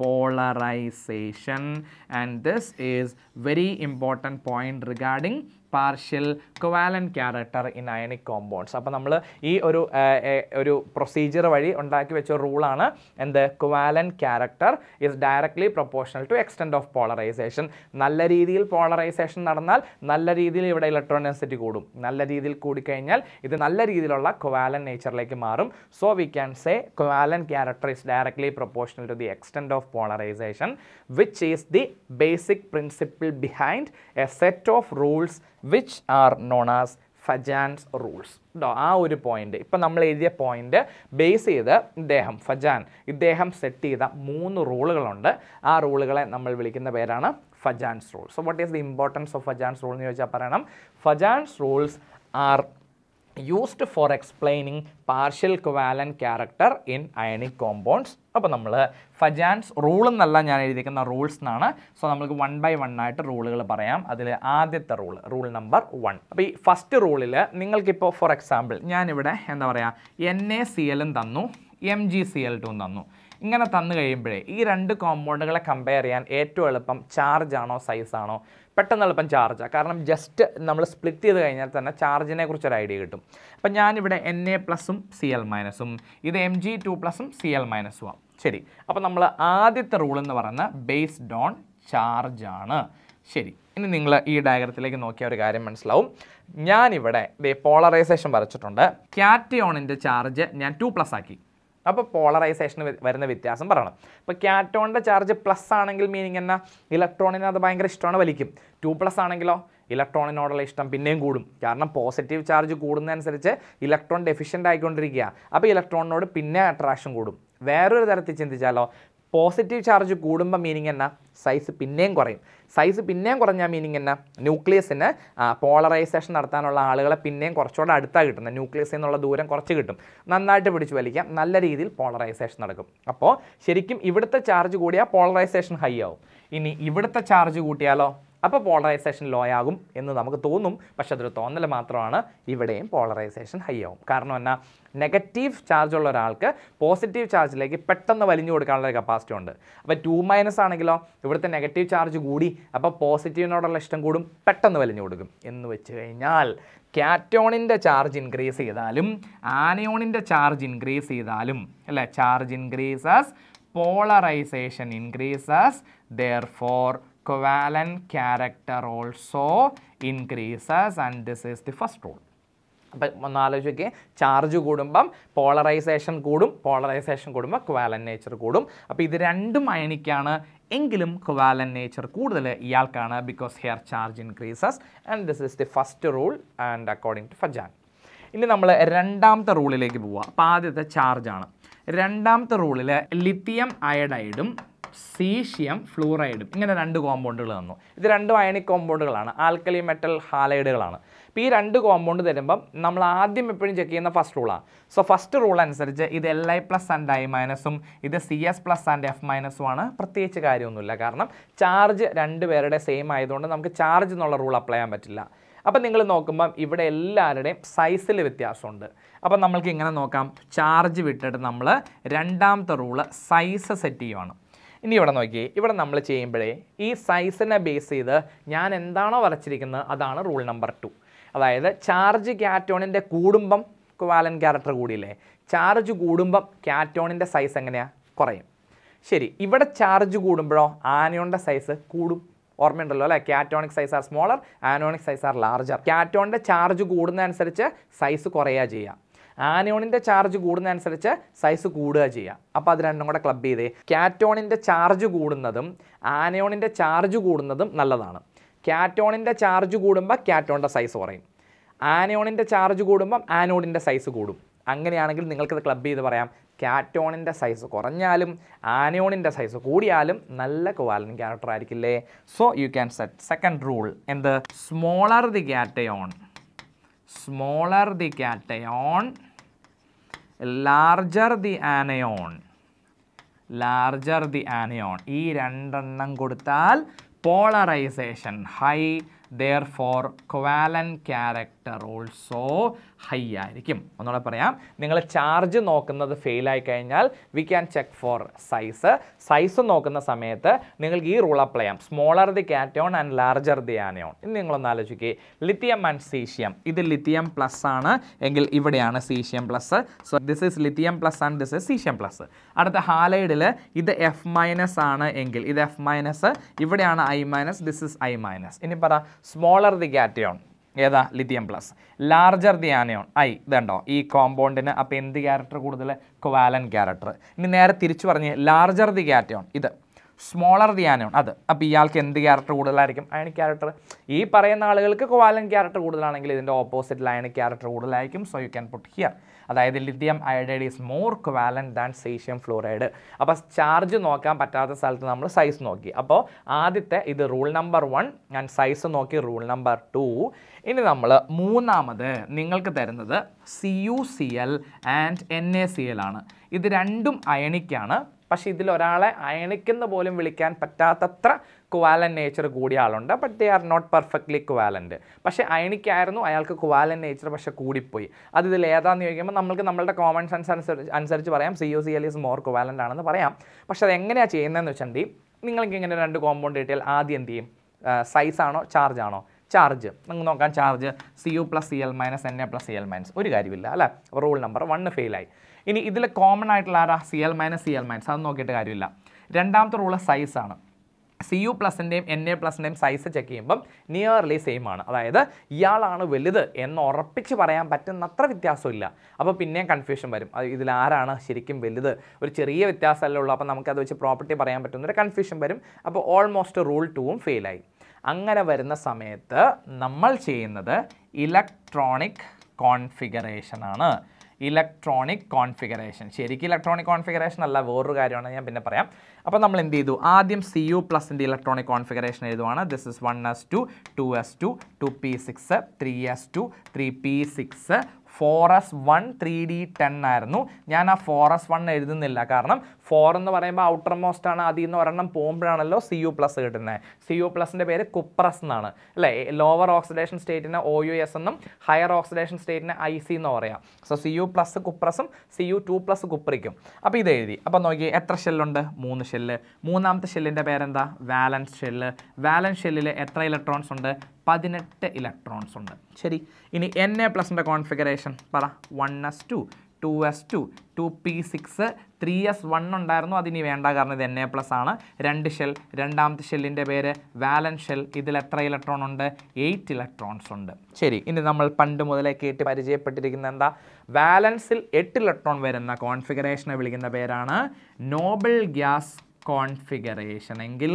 polarization and this is very important point regarding partial covalent character in ionic compounds അപ്പോൾ നമ്മൾ ഈ ഒരു ഒരു പ്രൊസീജിയർ വഴി ഉണ്ടാക്കി വെച്ച റൂളാണ് എന്ത് covalent character is directly proportional to extent of polarization നല്ല രീതിയിൽ പോളറൈസേഷൻ നടന്നാൽ നല്ല രീതിയിൽ ഇവിടെ ഇലക്ട്രോൺ ഡെൻസിറ്റി കൂടും നല്ല രീതിയിൽ കൂടിക്കഴിഞ്ഞാൽ ഇത് നല്ല രീതിയിലുള്ള കൊവാലൻ നേച്ചറിലേക്ക് മാറും so we can say covalent character is directly proportional to the extent of polarization which is the basic principle behind a set of rules which are known as Fajans rules ഉണ്ടോ ആ ഒരു പോയിന്റ് ഇപ്പം നമ്മൾ എഴുതിയ പോയിന്റ് ബേസ് ചെയ്ത് ഇദ്ദേഹം ഫജാൻ ഇദ്ദേഹം സെറ്റ് ചെയ്ത മൂന്ന് റൂളുകളുണ്ട് ആ റൂളുകളെ നമ്മൾ വിളിക്കുന്ന പേരാണ് Fajans rule so what is the importance of Fajans rule എന്ന് ചോദിച്ചാൽ പറയണം Fajans rules are used for explaining partial covalent character in ionic compounds അപ്പോൾ നമ്മൾ ഫജാൻസ് റൂൾ എന്നല്ല ഞാൻ എഴുതിയിരിക്കുന്ന റൂൾസ് എന്നാണ് സോ നമുക്ക് വൺ ബൈ വൺ ആയിട്ട് റൂളുകൾ പറയാം അതിൽ ആദ്യത്തെ റൂൾ റൂൾ നമ്പർ വൺ അപ്പോൾ ഈ ഫസ്റ്റ് റൂളിൽ നിങ്ങൾക്കിപ്പോൾ ഫോർ എക്സാമ്പിൾ ഞാനിവിടെ എന്താ പറയുക എൻ എ സി എല്ലും തന്നു M G C L two തന്നു ഇങ്ങനെ തന്നു കഴിയുമ്പോഴേ ഈ രണ്ട് കോമ്പൗണ്ടുകളെ കമ്പയർ ചെയ്യാൻ ഏറ്റവും എളുപ്പം ചാർജ് ആണോ സൈസ് ആണോ പെട്ടെന്നുള്ളപ്പം ചാർജാണ് കാരണം ജസ്റ്റ് നമ്മൾ സ്പ്ലിറ്റ് ചെയ്ത് കഴിഞ്ഞാൽ തന്നെ ചാർജിനെ കുറിച്ചൊരു ഐഡിയ കിട്ടും അപ്പം ഞാനിവിടെ എൻ എ പ്ലസും സി എൽ മൈനസും ഇത് എം ജി ടു പ്ലസും സി എൽ ആണ് ശരി അപ്പോൾ നമ്മൾ ആദ്യത്തെ റൂൾ എന്ന് പറയുന്നത് ബേസ്ഡ് ഓൺ ചാർജാണ് ശരി ഇനി നിങ്ങൾ ഈ ഡയഗ്രത്തിലേക്ക് നോക്കിയ ഒരു കാര്യം മനസ്സിലാവും ഞാനിവിടെ പോളറൈസേഷൻ വരച്ചിട്ടുണ്ട് ക്യാറ്റിയോണിൻ്റെ ചാർജ് ഞാൻ ടു പ്ലസ് ആക്കി അപ്പോൾ പോളറൈസേഷൻ വരുന്ന വ്യത്യാസം പറയണം ഇപ്പോൾ ക്യാറ്റോണിൻ്റെ ചാർജ് പ്ലസ് ആണെങ്കിൽ മീനിങ് എന്നാ ഇലക്ട്രോണിന് അത് ഭയങ്കര ഇഷ്ടമാണ് വലിക്കും ടു പ്ലസ് ആണെങ്കിലോ ഇലക്ട്രോണിനോടുള്ള ഇഷ്ടം പിന്നെയും കൂടും കാരണം പോസിറ്റീവ് ചാർജ് കൂടുന്നതനുസരിച്ച് ഇലക്ട്രോൺ ഡെഫിഷ്യൻ്റ് ആയിക്കൊണ്ടിരിക്കുക അപ്പോൾ ഇലക്ട്രോണിനോട് പിന്നെ അട്രാക്ഷൻ കൂടും വേറൊരു തരത്തിൽ ചിന്തിച്ചാലോ പോസിറ്റീവ് ചാർജ് കൂടുമ്പോൾ മീനിങ് എന്നാ സൈസ് പിന്നെയും കുറയും സൈസ് പിന്നെയും കുറഞ്ഞാൽ മീനിങ് എന്നാ ന്യൂക്ലിയസിന് പോളറൈസേഷൻ നടത്താനുള്ള ആളുകളെ പിന്നെയും കുറച്ചുകൂടെ അടുത്താണ് കിട്ടുന്നത് ന്യൂക്ലിയസ് എന്നുള്ള ദൂരം കുറച്ച് കിട്ടും നന്നായിട്ട് പിടിച്ചു വലിക്കാം നല്ല രീതിയിൽ പോളറൈസേഷൻ നടക്കും അപ്പോൾ ശരിക്കും ഇവിടുത്തെ ചാർജ് കൂടിയാൽ പോളറൈസേഷൻ ഹൈ ആവും ഇനി ഇവിടുത്തെ ചാർജ് കൂട്ടിയാലോ അപ്പോൾ പോളറൈസേഷൻ ലോ ആകും എന്ന് നമുക്ക് തോന്നും പക്ഷെ അതൊരു തോന്നൽ മാത്രമാണ് ഇവിടെയും പോളറൈസേഷൻ ഹൈ ആവും കാരണം എന്നാ നെഗറ്റീവ് ചാർജ് ഉള്ള ഒരാൾക്ക് പോസിറ്റീവ് ചാർജിലേക്ക് പെട്ടെന്ന് വലിഞ്ഞു കൊടുക്കാനുള്ള കപ്പാസിറ്റി ഉണ്ട് അപ്പോൾ ടു മൈനസ് ആണെങ്കിലോ ഇവിടുത്തെ നെഗറ്റീവ് ചാർജ് കൂടി അപ്പോൾ പോസിറ്റീവിനോടുള്ള ഇഷ്ടം കൂടും പെട്ടെന്ന് വലിഞ്ഞു കൊടുക്കും എന്ന് വെച്ച് കഴിഞ്ഞാൽ ക്യാറ്റോണിൻ്റെ ചാർജ് ഇൻക്രീസ് ചെയ്താലും ആനയോണിൻ്റെ ചാർജ് ഇൻക്രീസ് ചെയ്താലും അല്ലേ charge increases polarization increases therefore covalent character also increases and this is the first rule. അപ്പം ഒന്നാലോചിച്ച് നോക്കിയേ ചാർജ് കൂടുമ്പം പോളറൈസേഷൻ കൂടും പോളറൈസേഷൻ കൂടുമ്പോൾ ക്വാലൻ നേച്ചർ കൂടും അപ്പോൾ ഇത് രണ്ടും അയണിക്കാണ് എങ്കിലും ക്വാലൻ നേച്ചർ കൂടുതൽ ഇയാൾക്കാണ് because here charge increases and this is the first rule and according to Fajan ഇനി നമ്മൾ രണ്ടാമത്തെ റൂളിലേക്ക് പോവുക അപ്പോൾ ആദ്യത്തെ ചാർജാണ് രണ്ടാമത്തെ റൂളിൽ ലിത്തിയം അയഡൈഡും സീഷ്യം ഫ്ലൂറൈഡും ഇങ്ങനെ രണ്ട് കോമ്പൗണ്ടുകൾ തന്നു ഇത് രണ്ട് അയണിക് കോമ്പൗണ്ടുകളാണ് ആൽക്കലി മെറ്റൽ ഹാലൈഡുകളാണ് അപ്പോൾ ഈ രണ്ട് കോമ്പൗണ്ട് തരുമ്പം നമ്മൾ ആദ്യം എപ്പോഴും ചെക്ക് ചെയ്യുന്ന ഫസ്റ്റ് റൂളാണ് സോ ഫസ്റ്റ് റൂൾ അനുസരിച്ച് ഇത് L I plus and I മൈനസും ഇത് C S plus and F മൈനസും ആണ് പ്രത്യേകിച്ച് കാര്യമൊന്നുമില്ല കാരണം ചാർജ് രണ്ട് പേരുടെ സെയിം ആയതുകൊണ്ട് നമുക്ക് ചാർജ് എന്നുള്ള റൂൾ അപ്ലൈ ചെയ്യാൻ പറ്റില്ല അപ്പം നിങ്ങൾ നോക്കുമ്പം ഇവിടെ എല്ലാവരുടെയും സൈസിൽ വ്യത്യാസമുണ്ട് അപ്പം നമ്മൾക്ക് ഇങ്ങനെ നോക്കാം ചാർജ് വിട്ടിട്ട് നമ്മൾ രണ്ടാമത്തെ റൂള് സൈസ് സെറ്റ് ചെയ്യുവാണ് ഇനി ഇവിടെ നോക്കി ഇവിടെ നമ്മൾ ചെയ്യുമ്പോഴേ ഈ സൈസിനെ ബേസ് ചെയ്ത് ഞാൻ എന്താണോ വരച്ചിരിക്കുന്നത് അതാണ് റൂൾ നമ്പർ ടു അതായത് ചാർജ് ക്യാറ്റോണിൻ്റെ കൂടുമ്പം വാലൻ ക്യാരക്ടർ കൂടിയില്ലേ ചാർജ് കൂടുമ്പം ക്യാറ്റോണിൻ്റെ സൈസ് എങ്ങനെയാണ് കുറയും ശരി ഇവിടെ ചാർജ് കൂടുമ്പോഴോ ആനയോണിൻ്റെ സൈസ് കൂടും ഓർമ്മയുണ്ടല്ലോ അല്ലേ cationic size are smaller anionic size are larger കാറ്റോണിൻ്റെ ചാർജ് കൂടുന്നതനുസരിച്ച് സൈസ് കുറയുക ചെയ്യുക ആനോണിൻ്റെ ചാർജ് കൂടുന്നതനുസരിച്ച് സൈസ് കൂടുക ചെയ്യുക അപ്പോൾ അത് രണ്ടും കൂടെ ക്ലബ് ചെയ്തേ കാറ്റോണിൻ്റെ ചാർജ് കൂടുന്നതും ആനയോണിൻ്റെ ചാർജ് കൂടുന്നതും നല്ലതാണ് കാറ്റോണിൻ്റെ ചാർജ് കൂടുമ്പോൾ കാറ്റോണിൻ്റെ സൈസ് കുറയും ആനയോണിൻ്റെ ചാർജ് കൂടുമ്പം ആനോണിൻ്റെ സൈസ് കൂടും അങ്ങനെയാണെങ്കിൽ നിങ്ങൾക്കത് ക്ലബ് ചെയ്ത് പറയാം കാറ്റോണിൻ്റെ സൈസ് കുറഞ്ഞാലും ആനയോണിൻ്റെ സൈസ് കൂടിയാലും നല്ല കോവാലൻ ക്യാരക്ടർ ആയിരിക്കില്ലേ so you can set second rule എന്ത് smaller the cation smaller the cation larger the anion larger the anion ഈ രണ്ടെണ്ണം കൊടുത്താൽ polarization high therefore covalent character factor also high ആയിരിക്കും ഒന്നുകൂടെ പറയാം നിങ്ങൾ ചാർജ് നോക്കുന്നത് ഫെയിലായി കഴിഞ്ഞാൽ we can check for size size നോക്കുന്ന സമയത്ത് നിങ്ങൾക്ക് ഈ റൂൾ അപ്ലൈ ചെയ്യാം smaller the cation and larger the anion ഇന്ന് നിങ്ങളൊന്ന് ആലോചിക്കുക ലിത്തിയം ആൻഡ് സീഷ്യം ഇത് ലിത്തിയം പ്ലസ് ആണ് എങ്കിൽ ഇവിടെയാണ് caesium plus so this is lithium plus and this is caesium plus അടുത്ത ഹാലൈഡിൽ ഇത് എഫ് മൈനസ് ആണ് എങ്കിൽ ഇത് എഫ് മൈനസ് ഇവിടെയാണ് I minus this is I minus ഇനി പറ സ്മോളർ ദി കാറ്റയോൺ ഏതാ lithium plus larger the anion I ഇതുണ്ടോ ഈ കോമ്പൗണ്ടിന് അപ്പോൾ എന്ത് ക്യാരക്ടർ കൂടുതൽ ക്വാലൻ ക്യാരക്ടർ ഇനി നേരെ തിരിച്ചു പറഞ്ഞ് ലാർജർ ദി കാറ്റയോൺ ഇത് സ്മോളർ ദി ആനയോൺ അത് അപ്പോൾ ഇയാൾക്ക് എന്ത് ക്യാരക്ടർ കൂടുതലായിരിക്കും അയണി ക്യാരക്ടർ ഈ പറയുന്ന ആളുകൾക്ക് ക്വാലൻ ക്യാരക്ടർ കൂടുതലാണെങ്കിൽ ഇതിൻ്റെ ഓപ്പോസിറ്റിൽ അയണി ക്യാരക്ടർ കൂടുതലായിരിക്കും so you can put here അതായത് lithium iodide is more covalent than caesium fluoride അപ്പോൾ ചാർജ് നോക്കാൻ പറ്റാത്ത സ്ഥലത്ത് നമ്മൾ സൈസ് നോക്കി അപ്പോൾ ആദ്യത്തെ ഇത് റൂൾ നമ്പർ വൺ ഞാൻ സൈസ് നോക്കി റൂൾ നമ്പർ ടു ഇനി നമ്മൾ മൂന്നാമത് നിങ്ങൾക്ക് തരുന്നത് C U C L and N A C L ആണ് ഇത് രണ്ടും അയണിക്കാണ് പക്ഷേ ഇതിലൊരാളെ അയണിക്കുന്ന പോലും വിളിക്കാൻ പറ്റാത്തത്ര കുവാലൻ നേച്ചർ കൂടിയ ആളുണ്ട് but they are not perfectly covalent പക്ഷേ അയണിക്കായിരുന്നു അയാൾക്ക് കുവാലൻ നേച്ചർ പക്ഷേ കൂടിപ്പോയി അത് ഇതിൽ ഏതാണെന്ന് ചോദിക്കുമ്പോൾ നമ്മൾക്ക് നമ്മളുടെ കോമൺ സെൻസ് അനുസരിച്ച് അനുസരിച്ച് പറയാം C O C L is more covalent ആണെന്ന് പറയാം പക്ഷേ അത് എങ്ങനെയാണ് ചെയ്യുന്നതെന്ന് വെച്ചിട്ടുണ്ടെങ്കിൽ നിങ്ങൾക്ക് ഇങ്ങനെ രണ്ട് കോമ്പൗണ്ട് കിട്ടിയാൽ ആദ്യം എന്ത് ചെയ്യും സൈസ് ആണോ ചാർജ് നമുക്ക് നോക്കാം charge C U plus C L minus N A plus C L minus ഒരു കാര്യമില്ല അല്ലേ റൂൾ നമ്പർ വണ്ണ് ഫെയിലായി ഇനി ഇതിൽ കോമൺ ആയിട്ടുള്ള ആരാ C L minus C L minus അത് നോക്കിയിട്ട് കാര്യമില്ല രണ്ടാമത്തെ റൂള് സൈസാണ് സി യു പ്ലസിൻ്റെയും എൻ എ പ്ലസിൻ്റെയും സൈസ് ചെക്ക് ചെയ്യുമ്പം നിയർലി സെയിം ആണ് അതായത് ഇയാളാണ് വലുത് എന്ന് ഉറപ്പിച്ച് പറയാൻ പറ്റുന്നത്ര വ്യത്യാസമില്ല അപ്പോൾ പിന്നെയും കൺഫ്യൂഷൻ വരും അത് ഇതിലാരാണ് ശരിക്കും വലുത് ഒരു ചെറിയ വ്യത്യാസമല്ലേ ഉള്ളൂ അപ്പോൾ നമുക്കത് വെച്ച് പ്രോപ്പർട്ടി പറയാൻ പറ്റുന്നൊരു കൺഫ്യൂഷൻ വരും അപ്പോൾ ഓൾമോസ്റ്റ് റൂൾ ടൂവും ഫെയിലായി അങ്ങനെ വരുന്ന സമയത്ത് നമ്മൾ ചെയ്യുന്നത് ഇലക്ട്രോണിക് കോൺഫിഗറേഷനാണ് ഇലക്ട്രോണിക് കോൺഫിഗറേഷൻ ശരിക്കും ഇലക്ട്രോണിക് കോൺഫിഗറേഷൻ അല്ല വേറൊരു കാര്യമാണ് ഞാൻ പിന്നെ പറയാം അപ്പോൾ നമ്മൾ എന്ത് ചെയ്തു ആദ്യം സി യു പ്ലസിൻ്റെ ഇലക്ട്രോണിക് കോൺഫിഗറേഷൻ എഴുതുവാണ് this is one S two two S two two P six three S two three P six four S one three D ten ആയിരുന്നു ഞാൻ ആ ഫോർ എസ് വൺ എഴുതുന്നില്ല കാരണം ഫോർ എന്ന് പറയുമ്പോൾ ഔട്ടർ മോസ്റ്റ് ആണ് അതിൽ നിന്ന് ഒരെണ്ണം പോകുമ്പോഴാണല്ലോ സി യു പ്ലസ് കിട്ടുന്നത് സി യു പ്ലസിൻ്റെ പേര് കുപ്രസ് എന്നാണ് അല്ലേ ലോവർ ഓക്സിഡേഷൻ സ്റ്റേറ്റിന് ഒ യു എസ് എന്നും ഹയർ ഓക്സിഡേഷൻ സ്റ്റേറ്റിന് ഐ സി എന്ന് പറയാം സോ സി യു പ്ലസ് കുപ്രസും സി യു ടു പ്ലസ് കുപ്രിക്കും അപ്പോൾ ഇത് എഴുതി അപ്പോൾ നോക്കി എത്ര ഷെല്ലുണ്ട് മൂന്ന് ഷെല്ല് മൂന്നാമത്തെ ഷെല്ലിൻ്റെ പേരെന്താ വാലൻസ് ഷെല്ല് വാലൻസ് ഷെല്ലിൽ എത്ര ഇലക്ട്രോൺസ് ഉണ്ട് പതിനെട്ട് ഇലക്ട്രോൺസ് ഉണ്ട് ശരി ഇനി എൻ എ പ്ലസിൻ്റെ കോൺഫിഗറേഷൻ പറ one S two two S two two P six three S one ഉണ്ടായിരുന്നു അതിനി വേണ്ട കാരണം ഇത് എൻ എ പ്ലസ് ആണ് രണ്ട് ഷെൽ രണ്ടാമത്തെ ഷെല്ലിൻ്റെ പേര് വാലൻ ഷെൽ ഇതിൽ എത്ര ഇലക്ട്രോൺ ഉണ്ട് എയ്റ്റ് ഇലക്ട്രോൺസ് ഉണ്ട് ശരി ഇനി നമ്മൾ പണ്ട് മുതലേ കേട്ട് പരിചയപ്പെട്ടിരിക്കുന്ന എന്താ വാലൻസിൽ എട്ട് ഇലക്ട്രോൺ വരുന്ന കോൺഫിഗറേഷനെ വിളിക്കുന്ന പേരാണ് നോബിൾ ഗ്യാസ് കോൺഫിഗറേഷൻ എങ്കിൽ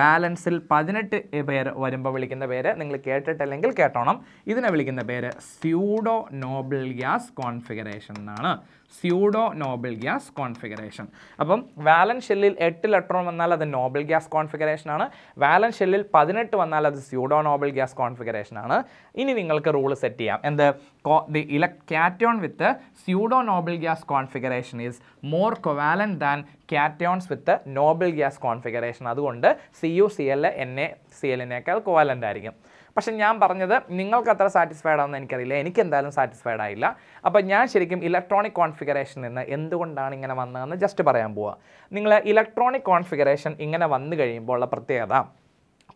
വാലൻസിൽ പതിനെട്ട് പേര് വരുമ്പോൾ വിളിക്കുന്ന പേര് നിങ്ങൾ കേട്ടിട്ടില്ലെങ്കിൽ കേട്ടോണം ഇതിനെ വിളിക്കുന്ന പേര് സ്യൂഡോ നോബിൾ ഗ്യാസ് കോൺഫിഗറേഷൻ എന്നാണ് സ്യൂഡോ നോബിൾ ഗ്യാസ് കോൺഫിഗറേഷൻ അപ്പം വാലൻ ഷെല്ലിൽ എട്ട് ഇലക്ട്രോൺ വന്നാൽ അത് നോബിൾ ഗ്യാസ് കോൺഫിഗറേഷനാണ് വാലൻ ഷെല്ലിൽ പതിനെട്ട് വന്നാൽ അത് സ്യൂഡോ നോബിൾ ഗ്യാസ് കോൺഫിഗറേഷനാണ് ഇനി നിങ്ങൾക്ക് റൂൾ സെറ്റ് ചെയ്യാം എന്ത് ദി ഇലക് cation with pseudo noble gas configuration is more covalent than cations with noble gas configuration അതുകൊണ്ട് C U C L N A C എല്ലിനേക്കാൾ കൊവാലൻ്റ് ആയിരിക്കും പക്ഷേ ഞാൻ പറഞ്ഞത് നിങ്ങൾക്ക് അത്ര സാറ്റിസ്ഫൈഡ് ആണെന്ന് എനിക്കറിയില്ല എനിക്ക് എന്തായാലും സാറ്റിസ്ഫൈഡ് ആയില്ല അപ്പോൾ ഞാൻ ശരിക്കും ഇലക്ട്രോണിക് കോൺഫിഗറേഷൻ നിന്ന് എന്തുകൊണ്ടാണ് ഇങ്ങനെ വന്നതെന്ന് ജസ്റ്റ് പറയാൻ പോവുക നിങ്ങൾ ഇലക്ട്രോണിക് കോൺഫിഗറേഷൻ ഇങ്ങനെ വന്നു കഴിയുമ്പോൾ ഉള്ള പ്രത്യേകത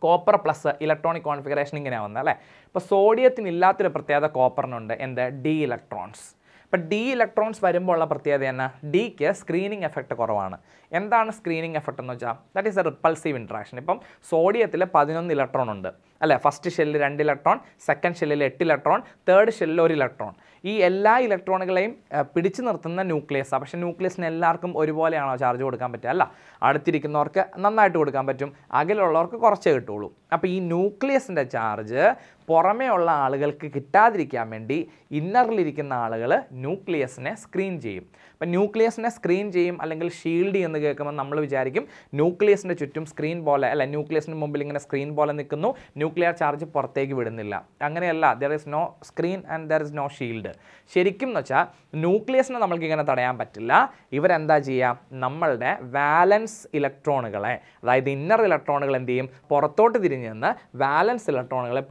കോപ്പർ പ്ലസ് ഇലക്ട്രോണിക് കോൺഫിഗറേഷൻ ഇങ്ങനെ വന്നത് അല്ലേ ഇപ്പോൾ സോഡിയത്തിന് ഇല്ലാത്തൊരു പ്രത്യേകത കോപ്പറിനുണ്ട് എന്ത് ഡി ഇലക്ട്രോൺസ് ഇപ്പം ഡി ഇലക്ട്രോൺസ് വരുമ്പോൾ ഉള്ള പ്രത്യേകത എന്നാ ഡിക്ക് സ്ക്രീനിങ് എഫക്റ്റ് കുറവാണ് എന്താണ് സ്ക്രീനിങ് എഫക്റ്റ് എന്ന് വെച്ചാൽ that is a repulsive interaction ഇപ്പം സോഡിയത്തിൽ പതിനൊന്ന് ഇലക്ട്രോൺ ഉണ്ട് അല്ലേ ഫസ്റ്റ് ഷെല്ലിൽ രണ്ട് ഇലക്ട്രോൺ സെക്കൻഡ് ഷെല്ലിൽ എട്ട് ഇലക്ട്രോൺ തേർഡ് ഷെല്ലിൽ ഒരു ഇലക്ട്രോൺ ഈ എല്ലാ ഇലക്ട്രോണുകളെയും പിടിച്ചു നിർത്തുന്ന ന്യൂക്ലിയസാണ് പക്ഷേ ന്യൂക്ലിയസിന് എല്ലാവർക്കും ഒരുപോലെയാണോ ചാർജ് കൊടുക്കാൻ പറ്റുക അല്ല അടുത്തിരിക്കുന്നവർക്ക് നന്നായിട്ട് കൊടുക്കാൻ പറ്റും അകലുള്ളവർക്ക് കുറച്ചേ കിട്ടുള്ളൂ അപ്പോൾ ഈ ന്യൂക്ലിയസിൻ്റെ ചാർജ് പുറമേ ഉള്ള ആളുകൾക്ക് കിട്ടാതിരിക്കാൻ വേണ്ടി ഇന്നറിലിരിക്കുന്ന ആളുകൾ ന്യൂക്ലിയസിനെ സ്ക്രീൻ ചെയ്യും അപ്പം ന്യൂക്ലിയസിനെ സ്ക്രീൻ ചെയ്യും അല്ലെങ്കിൽ ഷീൽഡ് എന്ന് കേൾക്കുമ്പോൾ നമ്മൾ വിചാരിക്കും ന്യൂക്ലിയസിൻ്റെ ചുറ്റും സ്ക്രീൻ പോലെ അല്ല ന്യൂക്ലിയസിന് മുമ്പിൽ ഇങ്ങനെ സ്ക്രീൻ പോലെ നിൽക്കുന്നു ന്യൂക്ലിയർ ചാർജ് പുറത്തേക്ക് വിടുന്നില്ല അങ്ങനെയല്ല there is no screen and there is no shield ശരിക്കും എന്ന് വെച്ചാൽ ന്യൂക്ലിയസിനെ നമ്മൾക്ക് ഇങ്ങനെ തടയാൻ പറ്റില്ല ഇവരെന്താ ചെയ്യുക നമ്മളുടെ വാലൻസ് ഇലക്ട്രോണുകളെ അതായത് ഇന്നർ ഇലക്ട്രോണുകൾ എന്ത് ചെയ്യും പുറത്തോട്ട് തിരിഞ്ഞ് നിന്ന് വാലൻസ് ഇലക്ട്രോണുകളെ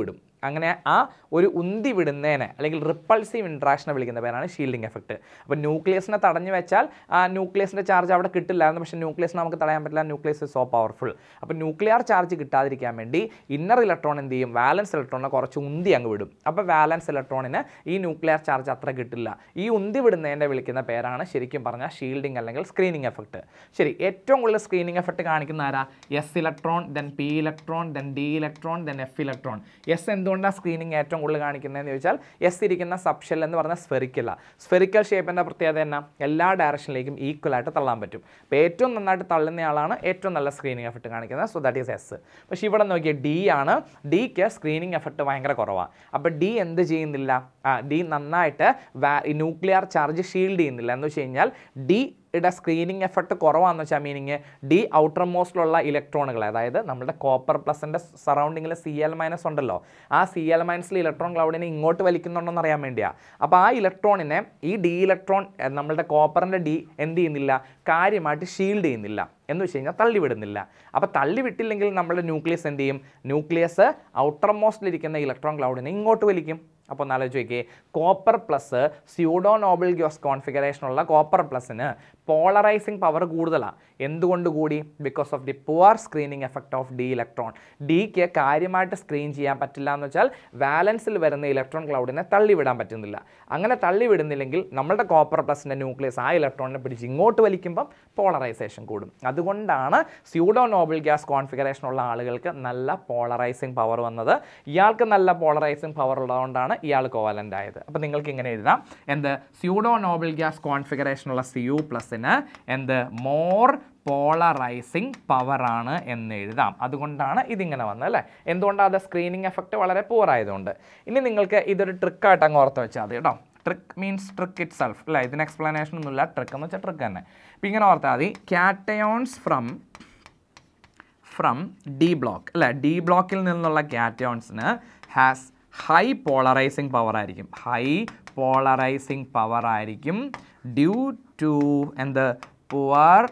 വിടും അങ്ങനെ ആ ഒരു ഉന്തി വിടുന്നതിനെ അല്ലെങ്കിൽ റിപ്പൾസീവ് ഇൻട്രാക്ഷനെ വിളിക്കുന്ന പേരാണ് ഷീൽഡിംഗ് എഫക്റ്റ് അപ്പോൾ ന്യൂക്ലിയസിനെ തടഞ്ഞു വെച്ചാൽ ആ ന്യൂക്ലിയസിൻ്റെ ചാർജ് അവിടെ കിട്ടില്ലായിരുന്നു പക്ഷേ ന്യൂക്ലിയസ് നമുക്ക് തടയാൻ പറ്റില്ല ന്യൂക്ലിയസ് ഇസ് സോ പവർഫുൾ അപ്പോൾ ന്യൂക്ലിയർ ചാർജ് കിട്ടാതിരിക്കാൻ വേണ്ടി ഇന്നർ ഇലക്ട്രോൺ എന്ത് ചെയ്യും വാലൻസ് ഇലക്ട്രോണിനെ കുറച്ച് ഉന്തി അങ്ങ് വിടും അപ്പോൾ വാലൻസ് ഇലക്ട്രോണിന് ഈ ന്യൂക്ലിയർ ചാർജ് അത്ര കിട്ടില്ല ഈ ഉന്തി വിടുന്നതിൻ്റെ വിളിക്കുന്ന പേരാണ് ശരിക്കും പറഞ്ഞാൽ ഷീൽഡിംഗ് അല്ലെങ്കിൽ സ്ക്രീനിങ് എഫക്റ്റ് ശരി ഏറ്റവും കൂടുതൽ സ്ക്രീനിങ് എഫക്റ്റ് കാണിക്കുന്ന ആരാ S electron then P electron then D electron then F electron S എന്ത് എന്തുകൊണ്ടാണ് സ്ക്രീനിങ് ഏറ്റവും കൂടുതൽ കാണിക്കുന്നതെന്ന് ചോദിച്ചാൽ എസ് ഇരിക്കുന്ന സബ്ഷെൽ എന്ന് പറഞ്ഞ സ്ഫെറിക്കല്ല സ്ഫെറിക്കൽ ഷേപ്പിൻ്റെ പ്രത്യേകത തന്നെ എല്ലാ ഡയറക്ഷനിലേക്കും ഈക്വലായിട്ട് തള്ളാൻ പറ്റും അപ്പോൾ ഏറ്റവും നന്നായിട്ട് തള്ളുന്നയാളാണ് ഏറ്റവും നല്ല സ്ക്രീനിങ് എഫക്റ്റ് കാണിക്കുന്നത് സോ ദാറ്റ് ഈസ് എസ് പക്ഷേ ഇവിടെ നോക്കിയാൽ ഡി ആണ് ഡിക്ക് സ്ക്രീനിങ് എഫക്റ്റ് ഭയങ്കര കുറവാണ് അപ്പോൾ ഡി എന്ത് ചെയ്യുന്നില്ല ഡി നന്നായിട്ട് ന്യൂക്ലിയർ ചാർജ് ഷീൽഡ് ചെയ്യുന്നില്ല എന്ന് വെച്ച് കഴിഞ്ഞാൽ ഡി ഇവിടെ സ്ക്രീനിങ് എഫക്റ്റ് കുറവാണെന്ന് വെച്ചാൽ മീനിങ് ഡി ഔട്ടർ മോസ്റ്റിലുള്ള ഇലക്ട്രോണുകൾ അതായത് നമ്മുടെ കോപ്പർ പ്ലസിൻ്റെ സറൗണ്ടിങ്ങിൽ സി എൽ മൈനസ് ഉണ്ടല്ലോ ആ സി എൽ മൈനസിൽ ഇലക്ട്രോൺ ക്ലൗഡിനെ ഇങ്ങോട്ട് വലിക്കുന്നുണ്ടോ അറിയാൻ വേണ്ടിയാണ് അപ്പോൾ ആ ഇലക്ട്രോണിനെ ഈ ഡി ഇലക്ട്രോൺ നമ്മളുടെ കോപ്പറിൻ്റെ ഡി എന്ത് ചെയ്യുന്നില്ല കാര്യമായിട്ട് ഷീൽഡ് ചെയ്യുന്നില്ല എന്ന് വെച്ച് കഴിഞ്ഞാൽ തള്ളിവിടുന്നില്ല അപ്പോൾ തള്ളിവിട്ടില്ലെങ്കിൽ നമ്മുടെ ന്യൂക്ലിയസ് എന്ത് ചെയ്യും ന്യൂക്ലിയസ് ഔട്ടർ മോസ്റ്റിലിരിക്കുന്ന ഇലക്ട്രോൺ ക്ലൗഡിനെ ഇങ്ങോട്ട് വലിക്കും അപ്പോൾ ഒന്ന് ആലോചിച്ച് നോക്കിയേ copper plus pseudo noble gas കോൺഫിഗറേഷനുള്ള കോപ്പർ പ്ലസിന് പോളറൈസിങ് പവർ കൂടുതലാണ് എന്തുകൊണ്ട് കൂടി because of the poor screening effect of d electron ഡിക്ക് കാര്യമായിട്ട് സ്ക്രീൻ ചെയ്യാൻ പറ്റില്ല എന്ന് വെച്ചാൽ വാലൻസിൽ വരുന്ന ഇലക്ട്രോൺ ക്ലൗഡിനെ തള്ളിവിടാൻ പറ്റുന്നില്ല അങ്ങനെ തള്ളിവിടുന്നില്ലെങ്കിൽ നമ്മളുടെ കോപ്പർ പ്ലസിൻ്റെ ന്യൂക്ലിയസ് ആ ഇലക്ട്രോണിനെ പിടിച്ച് ഇങ്ങോട്ട് വലിക്കുമ്പം പോളറൈസേഷൻ കൂടും അതുകൊണ്ടാണ് സ്യൂഡോ നോബിൾ ഗ്യാസ് കോൺഫിഗറേഷൻ ഉള്ള ആളുകൾക്ക് നല്ല പോളറൈസിങ് പവർ വന്നത് ഇയാൾക്ക് നല്ല പോളറൈസിങ് പവർ ഉള്ളതുകൊണ്ടാണ് ഇയാൾ കോവലൻ്റ് ആയത് അപ്പോൾ നിങ്ങൾക്ക് ഇങ്ങനെ എഴുതാം എന്ത് സ്യൂഡോ നോബിൾ ഗ്യാസ് കോൺഫിഗറേഷനുള്ള സി യു പ്ലസ് ഗ്യാസിന് എന്ത് മോർ പോളറൈസിങ് പവറാണ് എന്ന് എഴുതാം അതുകൊണ്ടാണ് ഇതിങ്ങനെ വന്നത് അല്ലേ എന്തുകൊണ്ടാണ് അത് സ്ക്രീനിങ് എഫക്റ്റ് വളരെ പൂർ ആയതുകൊണ്ട് ഇനി നിങ്ങൾക്ക് ഇതൊരു ട്രിക്കായിട്ട് അങ്ങ് ഓർത്ത് വെച്ചാൽ മതി കേട്ടോ trick means trick itself അല്ലേ ഇതിന് എക്സ്പ്ലനേഷൻ ഒന്നുമില്ല ട്രിക്ക് എന്ന് വെച്ചാൽ ട്രിക്ക് തന്നെ ഇപ്പം ഇങ്ങനെ ഓർത്താൽ മതി cations from from d block അല്ലേ ഡി ബ്ലോക്കിൽ നിന്നുള്ള ക്യാറ്റയോൺസിന് ഹാസ് ഹൈ പോളറൈസിങ് പവർ ആയിരിക്കും ഹൈ പോളറൈസിങ് പവർ ആയിരിക്കും due 2 and the poor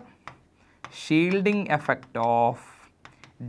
shielding effect of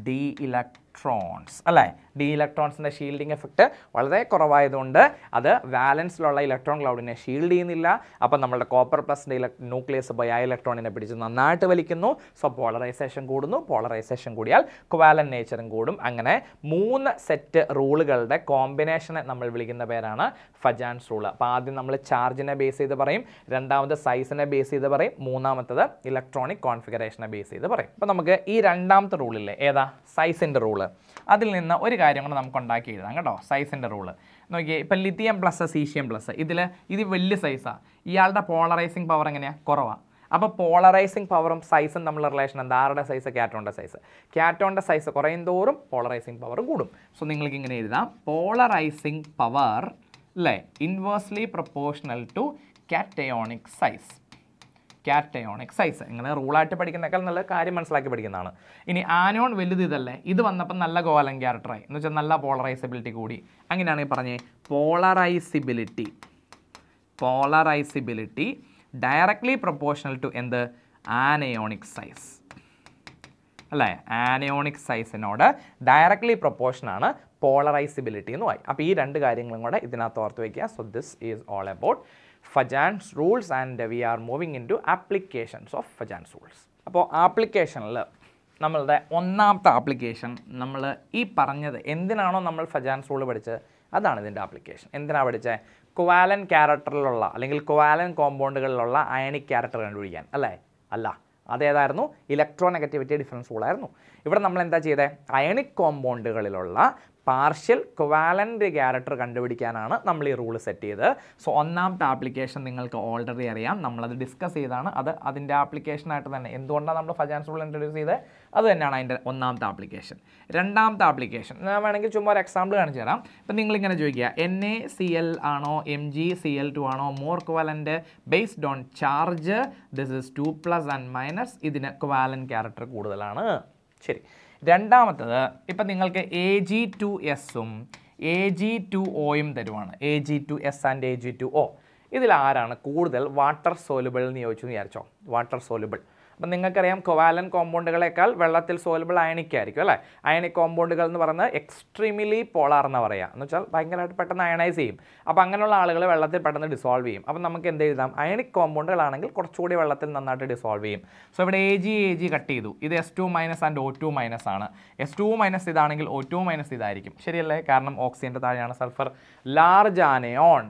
d electrons Alright. D ഇലക്ട്രോൺസിൻ്റെ ഷീൽഡിംഗ് എഫക്റ്റ് വളരെ കുറവായതുകൊണ്ട് അത് വാലൻസിലുള്ള ഇലക്ട്രോൺ ക്ലൗഡിനെ ഷീൽഡ് ചെയ്യുന്നില്ല അപ്പം നമ്മുടെ കോപ്പർ പ്ലസിൻ്റെ ഇലക് ന്യൂക്ലിയസ് ബയാ ഇലക്ട്രോണിനെ പിടിച്ച് നന്നായിട്ട് വലിക്കുന്നു സോ പോളറൈസേഷൻ കൂടുന്നു പോളറൈസേഷൻ കൂടിയാൽ ക്വാലൻ നേച്ചറും കൂടും അങ്ങനെ മൂന്ന് സെറ്റ് റൂളുകളുടെ കോമ്പിനേഷനെ നമ്മൾ വിളിക്കുന്ന പേരാണ് ഫജാൻസ് റൂൾ അപ്പോൾ ആദ്യം നമ്മൾ ചാർജിനെ ബേസ് ചെയ്ത് പറയും രണ്ടാമത് സൈസിനെ ബേസ് ചെയ്ത് പറയും മൂന്നാമത്തത് ഇലക്ട്രോണിക് കോൺഫിഗറേഷനെ ബേസ് ചെയ്ത് പറയും അപ്പോൾ നമുക്ക് ഈ രണ്ടാമത്തെ റൂളില്ലേ ഏതാ സൈസിൻ്റെ റൂള് അതിൽ നിന്ന് ഒരു കാര്യം കൂടെ നമുക്ക് ഉണ്ടാക്കി എഴുതാം കേട്ടോ സൈസിൻ്റെ റൂള് നോക്കിയേ ഇപ്പം ലിത്തിയം പ്ലസ് സീഷ്യം പ്ലസ് ഇതിൽ ഇത് വലിയ സൈസാണ് ഇയാളുടെ പോളറൈസിങ് പവർ എങ്ങനെയാണ് കുറവാണ് അപ്പോൾ പോളറൈസിങ് പവറും സൈസും തമ്മിലുള്ള റിലേഷൻ എന്താ ആരുടെ സൈസ് ക്യാറ്റോണിൻ്റെ സൈസ് ക്യാറ്റോണിൻ്റെ സൈസ് കുറയും തോറും പോളറൈസിങ് പവറും കൂടും സോ നിങ്ങൾക്ക് ഇങ്ങനെ എഴുതാം പോളറൈസിങ് പവർ അല്ലേ inversely proportional to cationic size cation excise ഇങ്ങനെ റൂളായിട്ട് പഠിക്കുന്നേക്കാൾ നല്ല കാര്യം മനസ്സിലാക്കി പഠിക്കുന്നതാണ് ഇനി ആനോൺ വലുത് ഇതല്ലേ ഇത് വന്നപ്പോൾ നല്ല ഗോലം ക്യാരക്ടറായി എന്ന് വെച്ചാൽ നല്ല പോളറൈസബിലിറ്റി കൂടി അങ്ങനെയാണ് ഈ പറഞ്ഞത് polarisability polarisability directly proportional to എന്ത് ആനയോണിക് സൈസ് അല്ലേ ആനയോണിക് സൈസിനോട് ഡയറക്ട്ലി പ്രൊപ്പോർഷനാണ് പോളറൈസിബിലിറ്റി പറയും അപ്പോൾ ഈ രണ്ട് കാര്യങ്ങളും കൂടെ ഇതിനകത്ത് ഓർത്ത് വയ്ക്കുക so this is all about Fajans rules and we are moving into applications of Fajans rules അപ്പോൾ ആപ്ലിക്കേഷനിൽ നമ്മളുടെ ഒന്നാമത്തെ ആപ്ലിക്കേഷൻ നമ്മൾ ഈ പറഞ്ഞത് എന്തിനാണോ നമ്മൾ ഫജാൻസ് റൂൾ പഠിച്ചത് അതാണ് ഇതിൻ്റെ ആപ്ലിക്കേഷൻ എന്തിനാണ് പഠിച്ചത് കുവാലൻ ക്യാരക്ടറിലുള്ള അല്ലെങ്കിൽ കുവാലൻ കോമ്പൗണ്ടുകളിലുള്ള അയണിക് ക്യാരക്ടർ കണ്ടുപിടിക്കാൻ അല്ലേ അല്ല അതേതായിരുന്നു ഇലക്ട്രോ നെഗറ്റിവിറ്റി ഡിഫറൻസ് റൂളായിരുന്നു ഇവിടെ നമ്മൾ എന്താ ചെയ്തത് അയണിക് കോമ്പൗണ്ടുകളിലുള്ള പാർഷ്യൽ ക്വാലൻ്റ് ക്യാരക്ടർ കണ്ടുപിടിക്കാനാണ് നമ്മൾ ഈ റൂൾ സെറ്റ് ചെയ്തത് സോ ഒന്നാമത്തെ ആപ്ലിക്കേഷൻ നിങ്ങൾക്ക് ഓൾറെഡി അറിയാം നമ്മളത് ഡിസ്കസ് ചെയ്താണ് അത് അതിൻ്റെ ആപ്ലിക്കേഷനായിട്ട് തന്നെ എന്തുകൊണ്ടാണ് നമ്മൾ ഫജാൻസ് റൂൾ ഇൻട്രൊഡ്യൂസ് ചെയ്തത് അത് തന്നെയാണ് അതിൻ്റെ ഒന്നാമത്തെ ആപ്ലിക്കേഷൻ രണ്ടാമത്തെ ആപ്ലിക്കേഷൻ ഞാൻ വേണമെങ്കിൽ ചുമ്മാ ഒരു എക്സാമ്പിൾ കാണിച്ചു തരാം ഇപ്പം നിങ്ങളിങ്ങനെ ചോദിക്കുക എൻ എ സി എൽ ആണോ M G C L two ആണോ more covalent based on charge this is two plus and minus ഇതിന് ക്വാലൻ ക്യാരക്ടർ കൂടുതലാണ് ശരി രണ്ടാമത്തത് ഇപ്പം നിങ്ങൾക്ക് എ ജി ടു എസും എ ജി ടു ഒയും തരുവാണ് A G two S and A G two O ഇതിലാരാണ് കൂടുതൽ വാട്ടർ സോലുബിൾ എന്ന് ചോദിച്ചു വിചാരിച്ചോ വാട്ടർ സോലുബിൾ അപ്പം നിങ്ങൾക്കറിയാം കൊവാലൻ കോമ്പൗണ്ടുകളേക്കാൾ വെള്ളത്തിൽ സോലബിൾ അയണിക്കായിരിക്കും അല്ലേ അയണിക് കോമ്പൗണ്ടുകൾ എന്ന് പറയുന്നത് എക്സ്ട്രീമിലി പോളാർ എന്ന് പറയാം എന്ന് വെച്ചാൽ ഭയങ്കരമായിട്ട് പെട്ടെന്ന് അയണൈസ് ചെയ്യും അപ്പോൾ അങ്ങനെയുള്ള ആളുകൾ വെള്ളത്തിൽ പെട്ടെന്ന് ഡിസോൾവ് ചെയ്യും അപ്പം നമുക്ക് എന്ത് എഴുതാം അയണിക് കോമ്പൗണ്ടുകളാണെങ്കിൽ കുറച്ചുകൂടി വെള്ളത്തിൽ നന്നായിട്ട് ഡിസോൾവ് ചെയ്യും സോ ഇവിടെ A G A G cut ചെയ്തു ഇത് S two minus and O two minus ആണ് എസ് ടു മൈനസ് ഇതാണെങ്കിൽ ഒ ടു മൈനസ് ഇതായിരിക്കും ശരിയല്ലേ കാരണം ഓക്സിജൻ്റെ താഴെയാണ് സൾഫർ ലാർജ് ആനയോൺ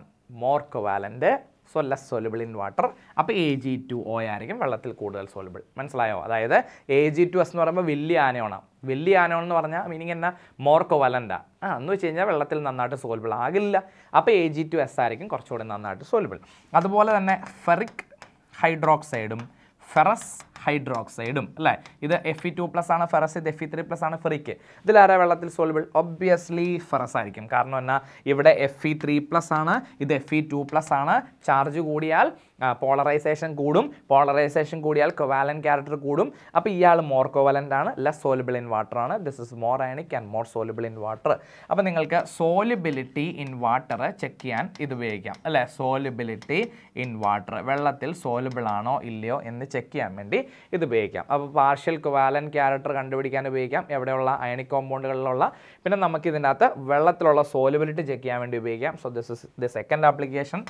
മോർ വാലൻ്റെ so less soluble in water അപ്പോൾ എ ജി ടു ഒ ആയിരിക്കും വെള്ളത്തിൽ കൂടുതൽ സോലബിൾ മനസ്സിലായോ അതായത് എ ജി ടു എസ് എന്ന് പറയുമ്പോൾ വലിയ ആനയോണം വലിയ ആനോൺ എന്ന് പറഞ്ഞാൽ മീനിങ് എന്നാൽ മോർ കൊവലൻ്റ ആ എന്ന് വെച്ച് കഴിഞ്ഞാൽ വെള്ളത്തിൽ നന്നായിട്ട് സോലബിൾ ആകില്ല അപ്പോൾ എ ജി ടു എസ് ആയിരിക്കും കുറച്ചുകൂടി നന്നായിട്ട് സോലബിൾ അതുപോലെ തന്നെ ഫെറിക് ഹൈഡ്രോക്സൈഡും ഫെറസ് ഹൈഡ്രോക്സൈഡും അല്ലേ ഇത് എഫ് ഇ ടു പ്ലസ് ആണ് ഫെറസ് ഇത് എഫ് ഇ ത്രീ പ്ലസ് ആണ് ഫെറിക്ക് ഇതിലാരാ വെള്ളത്തിൽ സോൾബിൾ ഒബ്വിയസ്ലി ഫെറസ് ആയിരിക്കും കാരണം എന്നാൽ ഇവിടെ എഫ് ഇ ത്രീ പ്ലസ് ആണ് ഇത് എഫ് ഇ ടു പ്ലസ് ആണ് ചാർജ് കൂടിയാൽ പോളറൈസേഷൻ കൂടും പോളറൈസേഷൻ കൂടിയാൽ കൊവാലൻ ക്യാരക്ടർ കൂടും അപ്പോൾ ഇയാൾ മോർ കൊവാലൻ്റ് ആണ് ലെസ് സോലിബിൾ ഇൻ വാട്ടർ ആണ് this is more ionic and more soluble in water അപ്പോൾ നിങ്ങൾക്ക് സോലിബിലിറ്റി ഇൻ വാട്ടർ ചെക്ക് ചെയ്യാൻ ഇത് ഉപയോഗിക്കാം അല്ലേ സോലിബിലിറ്റി ഇൻ വാട്ടർ വെള്ളത്തിൽ സോലിബിൾ ആണോ ഇല്ലയോ എന്ന് ചെക്ക് ചെയ്യാൻ വേണ്ടി ഇത് ഉപയോഗിക്കാം അപ്പോൾ പാർഷ്യൽ ക്വാലൻ ക്യാരക്ടർ കണ്ടുപിടിക്കാൻ ഉപയോഗിക്കാം എവിടെയുള്ള അയണിക് കോമ്പൗണ്ടുകളിലുള്ള പിന്നെ നമുക്ക് ഇതിൻ്റെ അകത്ത് വെള്ളത്തിലുള്ള സോലബിലിറ്റി ചെക്ക് ചെയ്യാൻ വേണ്ടി ഉപയോഗിക്കാം so this is the second application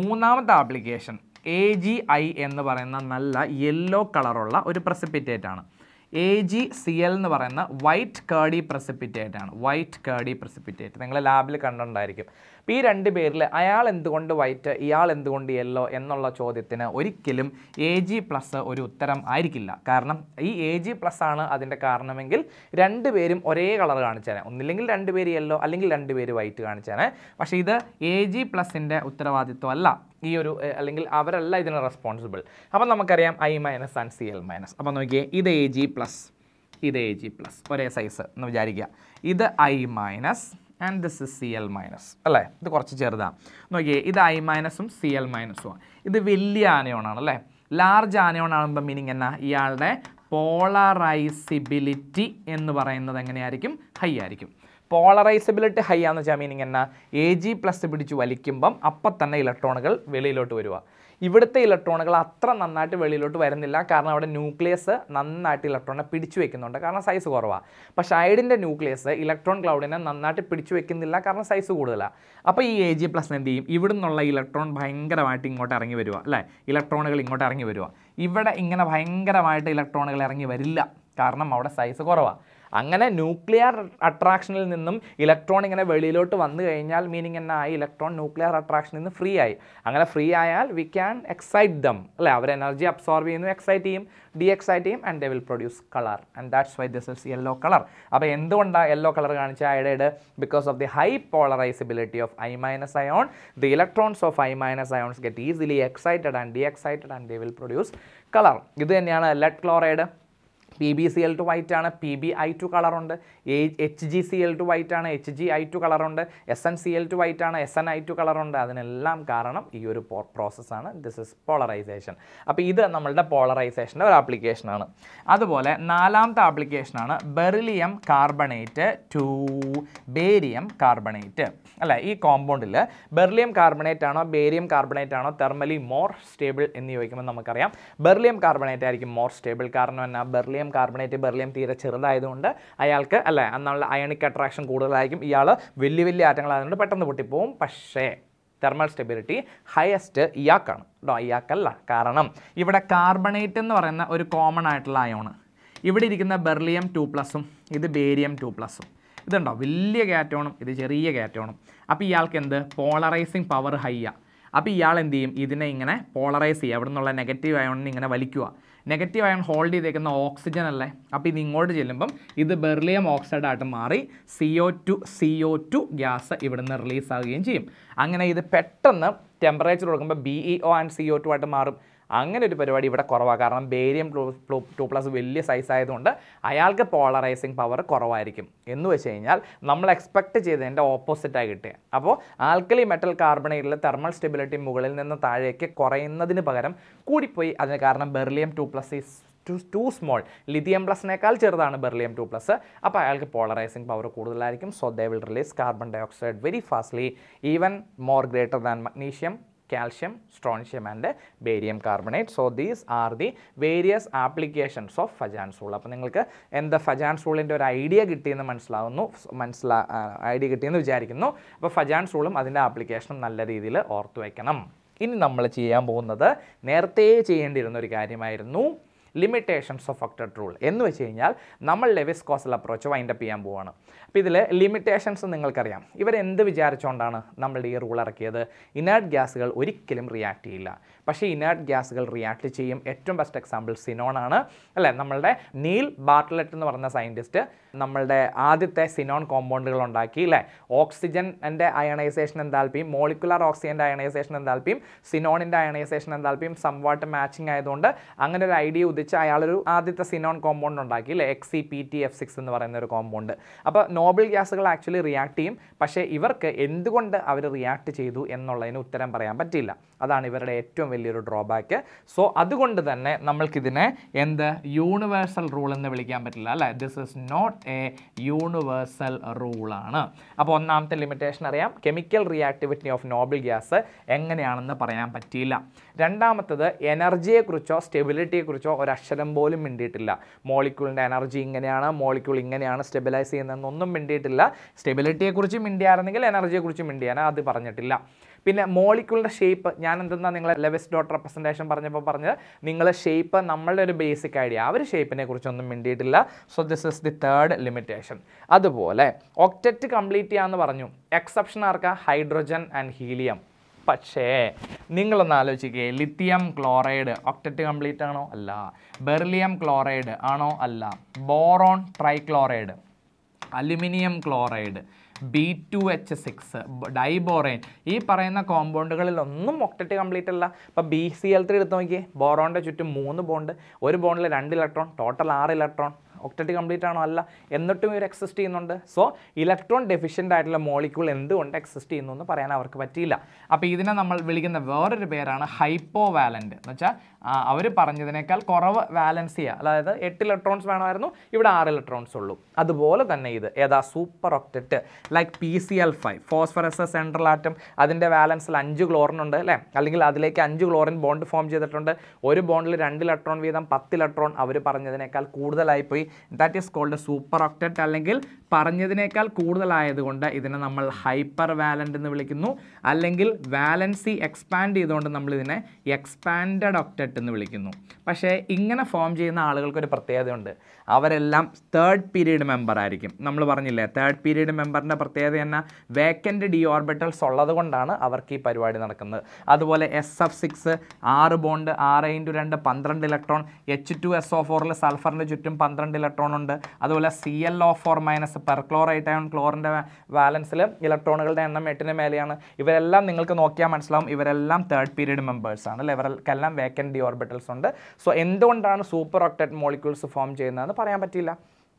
മൂന്നാമത്തെ ആപ്ലിക്കേഷൻ എ ജി ഐ എന്ന് പറയുന്ന നല്ല യെല്ലോ കളറുള്ള ഒരു ആണ് എ ജി സി എൽ എന്ന് പറയുന്ന വൈറ്റ് കേഡി പ്രസിപ്പിറ്റേറ്റ് ആണ് വൈറ്റ് കേഡി പ്രസിപ്പിറ്റേറ്റ് നിങ്ങൾ ലാബിൽ കണ്ടിട്ടുണ്ടായിരിക്കും അപ്പം ഈ രണ്ട് പേരിൽ അയാൾ എന്തുകൊണ്ട് വൈറ്റ് ഇയാൾ എന്തുകൊണ്ട് യെല്ലോ എന്നുള്ള ചോദ്യത്തിന് ഒരിക്കലും എ ജി പ്ലസ് ഒരു ഉത്തരം ആയിരിക്കില്ല കാരണം ഈ എ ജി പ്ലസ് ആണ് അതിൻ്റെ കാരണമെങ്കിൽ രണ്ട് പേരും ഒരേ കളർ കാണിച്ചേനെ ഒന്നില്ലെങ്കിൽ രണ്ട് പേര് യെല്ലോ അല്ലെങ്കിൽ രണ്ട് പേര് വൈറ്റ് കാണിച്ചേനെ പക്ഷേ ഇത് എ ജി പ്ലസിൻ്റെ ഉത്തരവാദിത്വം അല്ല ഈ ഒരു അല്ലെങ്കിൽ അവരല്ല ഇതിന് റെസ്പോൺസിബിൾ അപ്പം നമുക്കറിയാം I minus and C L minus അപ്പം നോക്കിയേ ഇത് എ ജി പ്ലസ് ഇത് എ ജി പ്ലസ് ഒരേ സൈസ് എന്ന് വിചാരിക്കുക ഇത് I minus and this is C L minus അല്ലേ ഇത് കുറച്ച് ചെറുതാണ് നോക്കിയേ ഇത് ഐ മൈനസും സി എൽ മൈനസും ആണ് ഇത് വലിയ ആനയോണാണ് അല്ലേ ലാർജ് ആനയോണാകുമ്പോൾ മീനിങ് എന്നാ ഇയാളുടെ പോളറൈസിബിലിറ്റി എന്ന് പറയുന്നത് എങ്ങനെയായിരിക്കും ഹൈ ആയിരിക്കും പോളറൈസിബിലിറ്റി ഹൈ ആണെന്ന് വെച്ചാൽ മീനിങ് എന്നാ എ ജി പ്ലസ് പിടിച്ച് വലിക്കുമ്പം അപ്പം തന്നെ ഇലക്ട്രോണുകൾ വെളിയിലോട്ട് വരിക ഇവിടുത്തെ ഇലക്ട്രോണുകൾ അത്ര നന്നായിട്ട് വെളിയിലോട്ട് വരുന്നില്ല കാരണം അവിടെ ന്യൂക്ലിയസ് നന്നായിട്ട് ഇലക്ട്രോണിനെ പിടിച്ചു വെക്കുന്നുണ്ട് കാരണം സൈസ് കുറവാണ് പക്ഷേ അയഡിൻ്റെ ന്യൂക്ലിയസ് ഇലക്ട്രോൺ ക്ലൗഡിനെ നന്നായിട്ട് പിടിച്ചു വെക്കുന്നില്ല കാരണം സൈസ് കൂടുതലാണ് അപ്പോൾ ഈ എ ജി പ്ലസ് എന്ത് ചെയ്യും ഇവിടെ നിന്നുള്ള ഇലക്ട്രോൺ ഭയങ്കരമായിട്ട് ഇങ്ങോട്ട് ഇറങ്ങി വരിക അല്ലേ ഇലക്ട്രോണുകൾ ഇങ്ങോട്ട് ഇറങ്ങി വരിക ഇവിടെ ഇങ്ങനെ ഭയങ്കരമായിട്ട് ഇലക്ട്രോണുകൾ ഇറങ്ങി വരില്ല കാരണം അവിടെ സൈസ് കുറവാണ് അങ്ങനെ ന്യൂക്ലിയർ അട്രാക്ഷനിൽ നിന്നും ഇലക്ട്രോൺ ഇങ്ങനെ വെളിയിലോട്ട് വന്നു കഴിഞ്ഞാൽ മീനിങ് എന്നാ ആ ഇലക്ട്രോൺ ന്യൂക്ലിയർ അട്രാക്ഷനിൽ നിന്ന് ഫ്രീ ആയി അങ്ങനെ ഫ്രീ ആയാൽ വി ക്യാൻ എക്സൈറ്റ് ദം അല്ലേ അവർ എനർജി അബ്സോർബ് ചെയ്യുന്നു എക്സൈറ്റ് ചെയ്യും ഡി എക്സൈറ്റ് ചെയ്യും and they will produce colour and that's why this is yellow colour അപ്പോൾ എന്തുകൊണ്ടാണ് യെല്ലോ കളർ കാണിച്ച iodide because of the high polarisability of I minus ion the electrons of I minus ions get easily excited and de excited and they will produce colour ഇത് തന്നെയാണ് lead chloride P B C L two white ആണ് പി ബി ഐ ടു കളറുണ്ട് H G C L two white ആണ് എച്ച് ജി ഐ ടു കളറുണ്ട് S N C L two white ആണ് എസ് എൻ ഐ ടു കളറുണ്ട് അതിനെല്ലാം കാരണം ഈ ഒരു പ്രോസസ്സാണ് ദിസ് ഇസ് പോളറൈസേഷൻ അപ്പോൾ ഇത് നമ്മളുടെ പോളറൈസേഷൻ്റെ ഒരു ആപ്ലിക്കേഷനാണ് അതുപോലെ നാലാമത്തെ ആപ്ലിക്കേഷനാണ് beryllium carbonate to barium carbonate അല്ല ഈ കോമ്പൗണ്ടിൽ ബെർലിയം കാർബണേറ്റ് ആണോ ബേരിയം കാർബണേറ്റ് ആണോ തെർമലി മോർ സ്റ്റേബിൾ എന്ന് ചോദിക്കുമ്പോൾ നമുക്കറിയാം ബെർലിയം കാർബണേറ്റ് ആയിരിക്കും മോർ സ്റ്റേബിൾ കാരണം എന്നാ ബെർലിയം ബെറിലിയം കാർബണേറ്റ് ബെറിലിയം തീരെ ചെറുതായതുകൊണ്ട് അയാൾക്ക് അല്ലേ അന്നുള്ള അയണിക് അട്രാക്ഷൻ കൂടുതലായിരിക്കും ഇയാൾ വലിയ വലിയ ആറ്റങ്ങളായതുകൊണ്ട് പെട്ടെന്ന് പൊട്ടിപ്പോവും പക്ഷേ തെർമൽ സ്റ്റെബിലിറ്റി ഹയസ്റ്റ് ഇയാക്കാണ് കേട്ടോ ഇയാക്കല്ല കാരണം ഇവിടെ കാർബണേറ്റ് എന്ന് പറയുന്ന ഒരു കോമൺ ആയിട്ടുള്ള അയോണ് ഇവിടെ ഇരിക്കുന്ന ബെർലിയം ടു പ്ലസും ഇത് ബേരിയം ടു പ്ലസും ഇതുണ്ടോ വലിയ കാറ്റോണും ഇത് ചെറിയ കാറ്റോണും അപ്പോൾ ഇയാൾക്ക് എന്ത് പോളറൈസിങ് പവർ ഹൈയാണ് അപ്പോൾ ഇയാൾ എന്ത് ചെയ്യും ഇതിനെ ഇങ്ങനെ പോളറൈസ് ചെയ്യുക അവിടെ നിന്നുള്ള നെഗറ്റീവ് അയോണിനെ ഇങ്ങനെ വലിക്കുക നെഗറ്റീവ് അയൺ ഹോൾഡ് ചെയ്തേക്കുന്ന ഓക്സിജൻ അല്ലേ അപ്പോൾ ഇത് ഇങ്ങോട്ട് ചെല്ലുമ്പം ഇത് ബെർലിയം ഓക്സൈഡ് ആയിട്ട് മാറി C O two C O two gas നിന്ന് റിലീസ് ആവുകയും ചെയ്യും അങ്ങനെ ഇത് പെട്ടെന്ന് ടെമ്പറേച്ചർ കൊടുക്കുമ്പോൾ B E O and C O two ആയിട്ട് മാറും അങ്ങനെ ഒരു പരിപാടി ഇവിടെ കുറവാണ് കാരണം ബേരിയം ടു പ്ലസ് വലിയ സൈസ് ആയതുകൊണ്ട് അയാൾക്ക് പോളറൈസിങ് പവർ കുറവായിരിക്കും എന്ന് വെച്ച് കഴിഞ്ഞാൽ നമ്മൾ എക്സ്പെക്ട് ചെയ്തതിൻ്റെ ഓപ്പോസിറ്റായി കിട്ടുക അപ്പോൾ ആൽക്കലി മെറ്റൽ കാർബണേറ്റിലെ തെർമൽ സ്റ്റെബിലിറ്റി മുകളിൽ നിന്ന് താഴേക്ക് കുറയുന്നതിന് പകരം കൂടിപ്പോയി അതിന് കാരണം beryllium two plus is too too small lithium പ്ലസിനേക്കാൾ ചെറുതാണ് ബെർലിയം ടു പ്ലസ് അപ്പോൾ അയാൾക്ക് പോളറൈസിങ് പവർ കൂടുതലായിരിക്കും so they will release carbon dioxide very fastly even more greater than magnesium calcium, strontium and barium carbonate. So, these are the various applications of Fajans rule അപ്പോൾ നിങ്ങൾക്ക് എന്താ ഫജാൻസൂളിൻ്റെ ഒരു ഐഡിയ കിട്ടിയെന്ന് മനസ്സിലാവുന്നു മനസ്സിലാ ഐഡിയ കിട്ടിയെന്ന് വിചാരിക്കുന്നു അപ്പോൾ ഫജാൻസൂളും അതിൻ്റെ ആപ്ലിക്കേഷനും നല്ല രീതിയിൽ ഓർത്തു വയ്ക്കണം ഇനി നമ്മൾ ചെയ്യാൻ പോകുന്നത് നേരത്തെ ചെയ്യേണ്ടിയിരുന്ന ഒരു കാര്യമായിരുന്നു ലിമിറ്റേഷൻസ് ഓഫ് ഫക്ടഡ് റൂൾ എന്ന് വെച്ച് കഴിഞ്ഞാൽ നമ്മൾ ലെവിസ് കോസൽ അപ്രോച്ച് വൈൻഡപ്പ് ചെയ്യാൻ പോവാണ് അപ്പോൾ ഇതിൽ ലിമിറ്റേഷൻസ് നിങ്ങൾക്കറിയാം ഇവരെന്ത് വിചാരിച്ചുകൊണ്ടാണ് നമ്മളുടെ ഈ റൂൾ ഇറക്കിയത് ഇനേർട്ട് ഗ്യാസുകൾ ഒരിക്കലും റിയാക്ട് ചെയ്യില്ല പക്ഷേ ഇനേർട്ട് ഗ്യാസുകൾ റിയാക്ട് ചെയ്യും ഏറ്റവും ബെസ്റ്റ് എക്സാമ്പിൾ സിനോൺ ആണ് അല്ലേ നമ്മളുടെ നീൽ ബാർട്ട്ലെറ്റ് എന്ന് പറഞ്ഞ സയൻറ്റിസ്റ്റ് നമ്മളുടെ ആദ്യത്തെ സിനോൺ കോമ്പൗണ്ടുകൾ ഉണ്ടാക്കി അല്ലേ ഓക്സിജൻ്റെ അയണൈസേഷൻ എന്താൽപ്പിയും മോളിക്കുലർ ഓക്സിജൻ്റെ അയണൈസേഷൻ എന്താൽപ്പിയും സിനോണിൻ്റെ അയണൈസേഷൻ എന്താൽപ്പിയും സംവാട്ട് മാച്ചിങ് ആയതുകൊണ്ട് അങ്ങനെ ഒരു ഐഡിയ ഉദിച്ച് അയാളൊരു ആദ്യത്തെ സിനോൺ കോമ്പൗണ്ട് ഉണ്ടാക്കി അല്ലേ X C P T F six എന്ന് പറയുന്ന ഒരു കോമ്പൗണ്ട് അപ്പോൾ നോബിൾ ഗ്യാസുകൾ ആക്ച്വലി റിയാക്ട് ചെയ്യും പക്ഷേ ഇവർക്ക് എന്തുകൊണ്ട് അവർ റിയാക്ട് ചെയ്തു എന്നുള്ളതിന് ഉത്തരം പറയാൻ പറ്റില്ല അതാണ് ഇവരുടെ ഏറ്റവും വലിയൊരു ഡ്രോബാക്ക് സോ അതുകൊണ്ട് തന്നെ നമ്മൾക്കിതിനെ എന്ത് യൂണിവേഴ്സൽ റൂൾ എന്ന് വിളിക്കാൻ പറ്റില്ല അല്ലേ this is not a universal റൂളാണ് അപ്പോൾ ഒന്നാമത്തെ ലിമിറ്റേഷൻ അറിയാം chemical reactivity of noble gas എങ്ങനെയാണെന്ന് പറയാൻ പറ്റിയില്ല രണ്ടാമത്തത് എനർജിയെക്കുറിച്ചോ സ്റ്റെബിലിറ്റിയെക്കുറിച്ചോ ഒരക്ഷരം പോലും മിണ്ടിയിട്ടില്ല മോളിക്യൂളിൻ്റെ എനർജി ഇങ്ങനെയാണ് മോളിക്യൂൾ ഇങ്ങനെയാണ് സ്റ്റെബിലൈസ് ചെയ്യുന്നതെന്നൊന്നും മിണ്ടിയിട്ടില്ല സ്റ്റെബിലിറ്റിയെക്കുറിച്ച് മിണ്ടിയായിരുന്നെങ്കിൽ എനർജിയെക്കുറിച്ച് മിണ്ടിയാണ് അത് പറഞ്ഞിട്ടില്ല പിന്നെ മോളിക്കുളിൻ്റെ ഷേപ്പ് ഞാൻ എന്തെന്നാ നിങ്ങളെ ലെവസ് ഡോട്ട് റെപ്രസെൻറ്റേഷൻ പറഞ്ഞപ്പോൾ പറഞ്ഞത് നിങ്ങൾ ഷേപ്പ് നമ്മളുടെ ഒരു ബേസിക് ഐഡിയ ആ ഒരു ഷേപ്പിനെ കുറിച്ചൊന്നും മിണ്ടിയിട്ടില്ല so this is the third limitation അതുപോലെ ഒക്ടറ്റ് കംപ്ലീറ്റ് ചെയ്യാമെന്ന് പറഞ്ഞു എക്സെപ്ഷൻ ആർക്കാ ഹൈഡ്രോജൻ ആൻഡ് ഹീലിയം പക്ഷേ നിങ്ങളൊന്ന് ആലോചിക്കുകയെ ലിത്തിയം ക്ലോറൈഡ് ഒക്ടറ്റ് കംപ്ലീറ്റ് ആണോ അല്ല ബെർലിയം ക്ലോറൈഡ് ആണോ അല്ല boron trichloride aluminium chloride B two H six diborane ഈ പറയുന്ന കോമ്പൗണ്ടുകളിൽ ഒന്നും ഒക്ടറ്റ് കംപ്ലീറ്റ് അല്ല ഇപ്പോൾ ബി സി എൽ ത്രീ എടുത്ത് നോക്കിയേ ബോറോണിൻ്റെ ചുറ്റും മൂന്ന് ബോണ്ട് ഒരു ബോണ്ടിൽ രണ്ട് ഇലക്ട്രോൺ ടോട്ടൽ ആറ് ഇലക്ട്രോൺ ഒക്ടറ്റ് കംപ്ലീറ്റ് ആണോ അല്ല എന്നിട്ടും ഇവർ എക്സിസ്റ്റ് ചെയ്യുന്നുണ്ട് സോ ഇലക്ട്രോൺ ഡെഫിഷ്യൻ്റ് ആയിട്ടുള്ള മോളിക്യൂൾ എന്തുകൊണ്ട് എക്സിസ്റ്റ് ചെയ്യുന്നു എന്ന് പറയാൻ അവർക്ക് പറ്റിയില്ല അപ്പോൾ ഇതിനെ നമ്മൾ വിളിക്കുന്ന വേറൊരു പേരാണ് ഹൈപ്പോ വാലൻ്റ് എന്ന് വെച്ചാൽ അവർ പറഞ്ഞതിനേക്കാൾ കുറവ് വാലൻസ് ചെയ്യുക അതായത് എട്ട് ഇലക്ട്രോൺസ് വേണമായിരുന്നു ഇവിടെ ആറ് ഇലക്ട്രോൺസ് ഉള്ളൂ അതുപോലെ തന്നെ ഇത് ഏതാ super octet like P C L five phosphorus central atom അതിൻ്റെ വാലൻസിൽ അഞ്ച് ക്ലോറിൻ ഉണ്ട് അല്ലേ അല്ലെങ്കിൽ അതിലേക്ക് അഞ്ച് ക്ലോറിൻ ബോണ്ട് ഫോം ചെയ്തിട്ടുണ്ട് ഒരു ബോണ്ടിൽ രണ്ട് ഇലക്ട്രോൺ വീതം പത്ത് ഇലക്ട്രോൺ അവർ പറഞ്ഞതിനേക്കാൾ കൂടുതലായി പോയി that is called a superoctet അല്ലെങ്കിൽ പറഞ്ഞതിനേക്കാൾ കൂടുതലായതുകൊണ്ട് ഇതിനെ നമ്മൾ ഹൈപ്പർ വാലൻ്റ് എന്ന് വിളിക്കുന്നു അല്ലെങ്കിൽ വാലൻസി എക്സ്പാൻഡ് ചെയ്തുകൊണ്ട് നമ്മൾ ഇതിനെ എക്സ്പാൻഡഡ് ഒക്ടറ്റ് എന്ന് വിളിക്കുന്നു പക്ഷേ ഇങ്ങനെ ഫോം ചെയ്യുന്ന ആളുകൾക്കൊരു ഒരു പ്രത്യേകതയുണ്ട് അവരെല്ലാം തേർഡ് പീരീഡ് മെമ്പർ ആയിരിക്കും നമ്മൾ പറഞ്ഞില്ലേ തേർഡ് പീരീഡ് മെമ്പറിൻ്റെ പ്രത്യേകത എന്ന വേക്കൻ്റ് ഡി ഓർബിറ്റൽസ് ഉള്ളത് കൊണ്ടാണ് അവർക്ക് ഈ പരിപാടി നടക്കുന്നത് അതുപോലെ എസ് എഫ് സിക്സ് ആറ് ബോണ്ട് ആറ് ഇൻറ്റു രണ്ട് പന്ത്രണ്ട് electron H two S O ഫോറിൽ സൾഫറിൻ്റെ ചുറ്റും പന്ത്രണ്ട് ഇലക്ട്രോൺ ഉണ്ട് അതുപോലെ C L O four minus valence perchlorate ion ക്ലോറിൻ്റെ വാലൻസിൽ ഇലക്ട്രോണുകളുടെ എണ്ണം എട്ടിന് മേലെയാണ് ഇവരെല്ലാം നിങ്ങൾക്ക് നോക്കിയാൽ മനസ്സിലാവും ഇവരെല്ലാം തേർഡ് പീരീഡ് മെമ്പേഴ്സാണ് ആണ് അല്ലേ ഇവർക്കെല്ലാം വേക്കൻറ്റ് ഡി ഓർബിറ്റൽസ് ഉണ്ട് സോ എന്തുകൊണ്ടാണ് സൂപ്പർ ഒക്ടറ്റ് മോളിക്യൂൾസ് ഫോം ചെയ്യുന്നതെന്ന് പറയാൻ പറ്റില്ല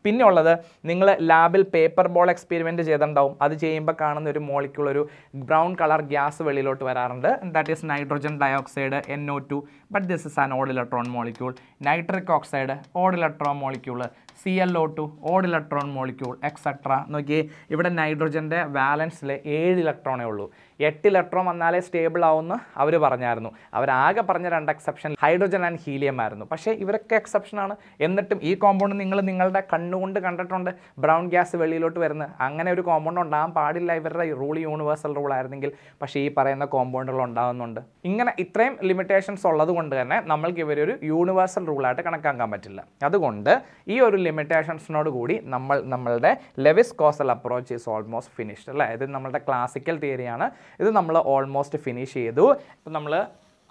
പിന്നെ ഉള്ളത് നിങ്ങൾ ലാബിൽ പേപ്പർ ബോൾ എക്സ്പെരിമെൻറ്റ് ചെയ്തിട്ടുണ്ടാവും അത് ചെയ്യുമ്പോൾ കാണുന്ന ഒരു മോളിക്യൂൾ ഒരു ബ്രൗൺ കളർ ഗ്യാസ് വെളിയിലോട്ട് വരാറുണ്ട് that is nitrogen dioxide N O two but this is an odd electron molecule nitric oxide odd electron molecule C L O two odd electron molecule etcetera നോക്കിയേ ഇവിടെ നൈട്രോജൻ്റെ വാലൻസിൽ ഏഴ് ഇലക്ട്രോണേ ഉള്ളൂ എട്ട് ഇലക്ട്രോൺ വന്നാലേ സ്റ്റേബിൾ ആവുമെന്ന് അവർ പറഞ്ഞായിരുന്നു അവരാകെ പറഞ്ഞ രണ്ട് എക്സെപ്ഷൻ ഹൈഡ്രജൻ ആൻഡ് ഹീലിയം ആയിരുന്നു പക്ഷേ ഇവരൊക്കെ എക്സെപ്ഷനാണ് എന്നിട്ടും ഈ കോമ്പൗണ്ട് നിങ്ങൾ നിങ്ങളുടെ കണ്ണുകൊണ്ട് കണ്ടിട്ടുണ്ട് ബ്രൗൺ ഗ്യാസ് വെളിയിലോട്ട് വരുന്നത് അങ്ങനെ ഒരു കോമ്പൗണ്ട് ഉണ്ടാകാൻ പാടില്ല ഇവരുടെ റൂൾ യൂണിവേഴ്സൽ റൂൾ ആയിരുന്നെങ്കിൽ പക്ഷേ ഈ പറയുന്ന കോമ്പൗണ്ടുകൾ ഉണ്ടാകുന്നുണ്ട് ഇങ്ങനെ ഇത്രയും ലിമിറ്റേഷൻസ് ഉള്ളത് കൊണ്ട് തന്നെ നമ്മൾക്ക് ഇവരൊരു യൂണിവേഴ്സൽ റൂളായിട്ട് കണക്കാക്കാൻ പറ്റില്ല അതുകൊണ്ട് ഈ ഒരു ലിമിറ്റേഷൻസിനോട് കൂടി നമ്മൾ നമ്മളുടെ Lewis Kossel approach is almost finished അല്ലേ ഇത് നമ്മളുടെ ക്ലാസിക്കൽ തിയറിയാണ് ഇത് നമ്മൾ ഓൾമോസ്റ്റ് ഫിനിഷ് ചെയ്തു ഇപ്പം നമ്മൾ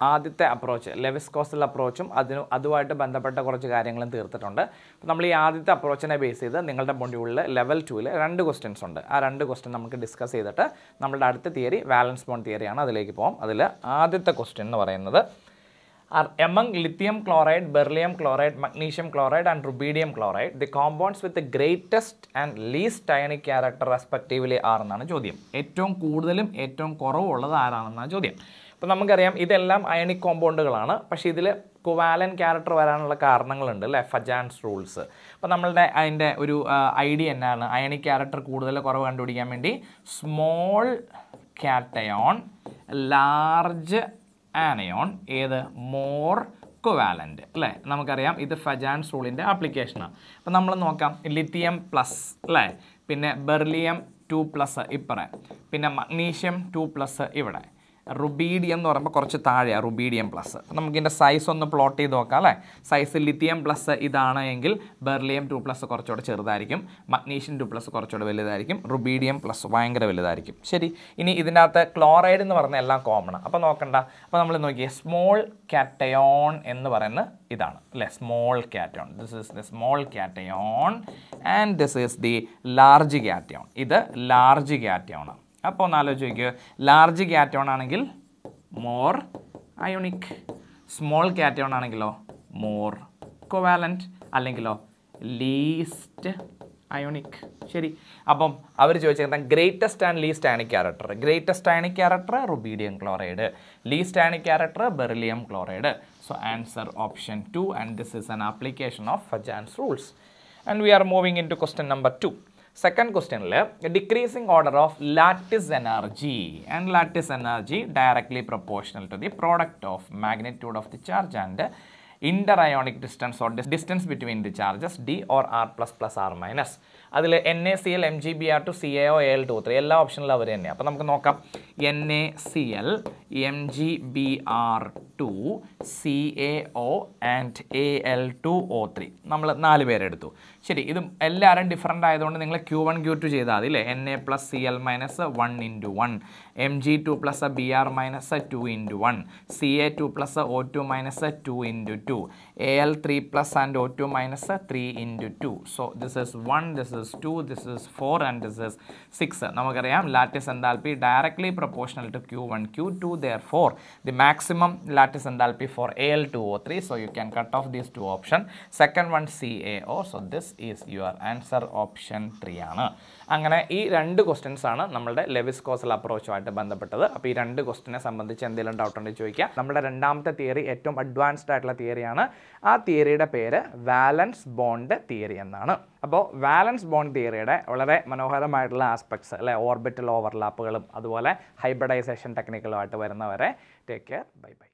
ആദ്യത്തെ അപ്രോച്ച് ലെവിസ് കോസ്റ്റൽ അപ്രോച്ചും അതിനും അതുമായിട്ട് ബന്ധപ്പെട്ട കുറച്ച് കാര്യങ്ങളും തീർത്തിട്ടുണ്ട് അപ്പോൾ നമ്മൾ ഈ ആദ്യത്തെ അപ്രോച്ചിനെ ബേസ് ചെയ്ത് നിങ്ങളുടെ മൊഡ്യൂളിൽ ലെവൽ ടുവിൽ രണ്ട് ക്വസ്റ്റ്യൻസ് ഉണ്ട് ആ രണ്ട് ക്വസ്റ്റ്യൻ നമുക്ക് ഡിസ്കസ് ചെയ്തിട്ട് നമ്മുടെ അടുത്ത തിയറി വാലൻസ് ബോൺ തിയറിയാണ് അതിലേക്ക് പോകും അതിൽ ആദ്യത്തെ ക്വസ്റ്റ്യൻ എന്ന് പറയുന്നത് are among lithium chloride, beryllium chloride, magnesium chloride and rubidium chloride, the compounds with the greatest and least ionic character respectively are എന്നാണ് ചോദ്യം ഏറ്റവും കൂടുതലും ഏറ്റവും കുറവുള്ളത് ആരാണെന്നാണ് ചോദ്യം അപ്പോൾ നമുക്കറിയാം ഇതെല്ലാം അയണിക് കോമ്പൗണ്ടുകളാണ് പക്ഷേ ഇതിൽ കുവാലൻ ക്യാരക്ടർ വരാനുള്ള കാരണങ്ങളുണ്ട് അല്ലേ ഫജാൻസ് റൂൾസ് അപ്പോൾ നമ്മളുടെ അതിൻ്റെ ഒരു ഐഡിയ എന്നാണ് അയണിക് ക്യാരക്ടർ കൂടുതൽ കുറവ് കണ്ടുപിടിക്കാൻ വേണ്ടി സ്മോൾ കാറ്റയോൺ ലാർജ് ആനയോൺ ഏത് മോർ കൊവാലൻ്റ് അല്ലേ നമുക്കറിയാം ഇത് ഫജാൻസ് റൂളിൻ്റെ ആപ്ലിക്കേഷനാണ് അപ്പം നമ്മൾ നോക്കാം ലിത്തിയം പ്ലസ് അല്ലേ പിന്നെ ബെർലിയം ടു പ്ലസ് ഇപ്പറേ പിന്നെ മഗ്നീഷ്യം ടു പ്ലസ് ഇവിടെ റുബീഡിയം എന്ന് പറയുമ്പോൾ കുറച്ച് താഴെയാണ് റുബീഡിയം പ്ലസ് നമുക്കിതിൻ്റെ സൈസ് ഒന്ന് പ്ലോട്ട് ചെയ്ത് നോക്കാം അല്ലേ സൈസ് ലിത്തിയം പ്ലസ് ഇതാണ് എങ്കിൽ ബെർലിയം ടു പ്ലസ് കുറച്ചുകൂടെ ചെറുതായിരിക്കും മഗ്നീഷ്യം ടു പ്ലസ് കുറച്ചുകൂടെ വലുതായിരിക്കും റുബീഡിയം പ്ലസ് ഭയങ്കര വലുതായിരിക്കും ശരി ഇനി ഇതിനകത്ത് ക്ലോറൈഡ് എന്ന് പറയുന്ന എല്ലാം കോമൺ അപ്പോൾ നോക്കണ്ട അപ്പോൾ നമ്മൾ നോക്കിയാൽ സ്മോൾ കാറ്റയോൺ എന്ന് പറയുന്ന ഇതാണ് അല്ലേ small cation this is the small cation and this is the large cation ഇത് ലാർജ് കാറ്റയോൺ ആണ് അപ്പോൾ ഒന്നാലോചിച്ച് നോക്കിയോ ലാർജ് കാറ്റോൺ ആണെങ്കിൽ മോർ അയോണിക് സ്മോൾ കാറ്റോൺ ആണെങ്കിലോ മോർ കോവാലൻറ്റ് അല്ലെങ്കിലോ ലീസ്റ്റ് അയോണിക് ശരി അപ്പം അവർ ചോദിച്ചേക്കുന്ന greatest and least ionic character greatest ionic character rubidium chloride least ionic character beryllium chloride so answer option two and this is an application of Fajans rules and we are moving into question number two second ക്വസ്റ്റ്യനിൽ decreasing order of lattice energy and lattice energy directly proportional to the product of magnitude of the charge and inter ionic distance or distance between the charges D or R plus plus R minus അതിൽ N A C L M G B R two C A O L two three എല്ലാ ഓപ്ഷനിലും അവർ തന്നെയാണ് അപ്പോൾ നമുക്ക് നോക്കാം N A C L M G B R two C A O and A L two O three നമ്മൾ നാല് പേരെടുത്തു ശരി ഇതും എല്ലാവരും ഡിഫറൻ്റ് ആയതുകൊണ്ട് നിങ്ങൾ ക്യൂ വൺ ക്യൂ ടു ചെയ്താൽ മതി അല്ലേ N A plus C L minus one into one M G two plus B R minus two into one C A two plus O two minus two into two A L three plus and O two minus three into two so this is one this is two this is four and this is six നമുക്കറിയാം lattice enthalpy directly proportional to Q one Q two there for the maximum lattice enthalpy for A L two O three so you can cut off these two option second one C A O so this is your answer option three ആണ് അങ്ങനെ ഈ രണ്ട് ക്വസ്റ്റ്യൻസ് ആണ് നമ്മുടെ ലെവിസ് കോസൽ അപ്രോച്ചുമായിട്ട് ബന്ധപ്പെട്ടത് അപ്പോൾ ഈ രണ്ട് ക്വസ്റ്റിനെ സംബന്ധിച്ച് എന്തെങ്കിലും ഡൗട്ട് ഉണ്ടെങ്കിൽ ചോദിക്കുക നമ്മുടെ രണ്ടാമത്തെ തിയറി ഏറ്റവും അഡ്വാൻസ്ഡ് ആയിട്ടുള്ള തിയറിയാണ് ആ തിയറിയുടെ പേര് വാലൻസ് ബോണ്ട് തിയറി എന്നാണ് അപ്പോൾ വാലൻസ് ബോണ്ട് തിയറിയുടെ വളരെ മനോഹരമായിട്ടുള്ള ആസ്പെക്ട്സ് അല്ലെ ഓർബിറ്റൽ ഓവർലാപ്പുകളും അതുപോലെ ഹൈബ്രിഡൈസേഷൻ ടെക്നിക്കുകളുമായിട്ട് വരുന്നവരെ ടേക്ക് കെയർ ബൈ ബൈ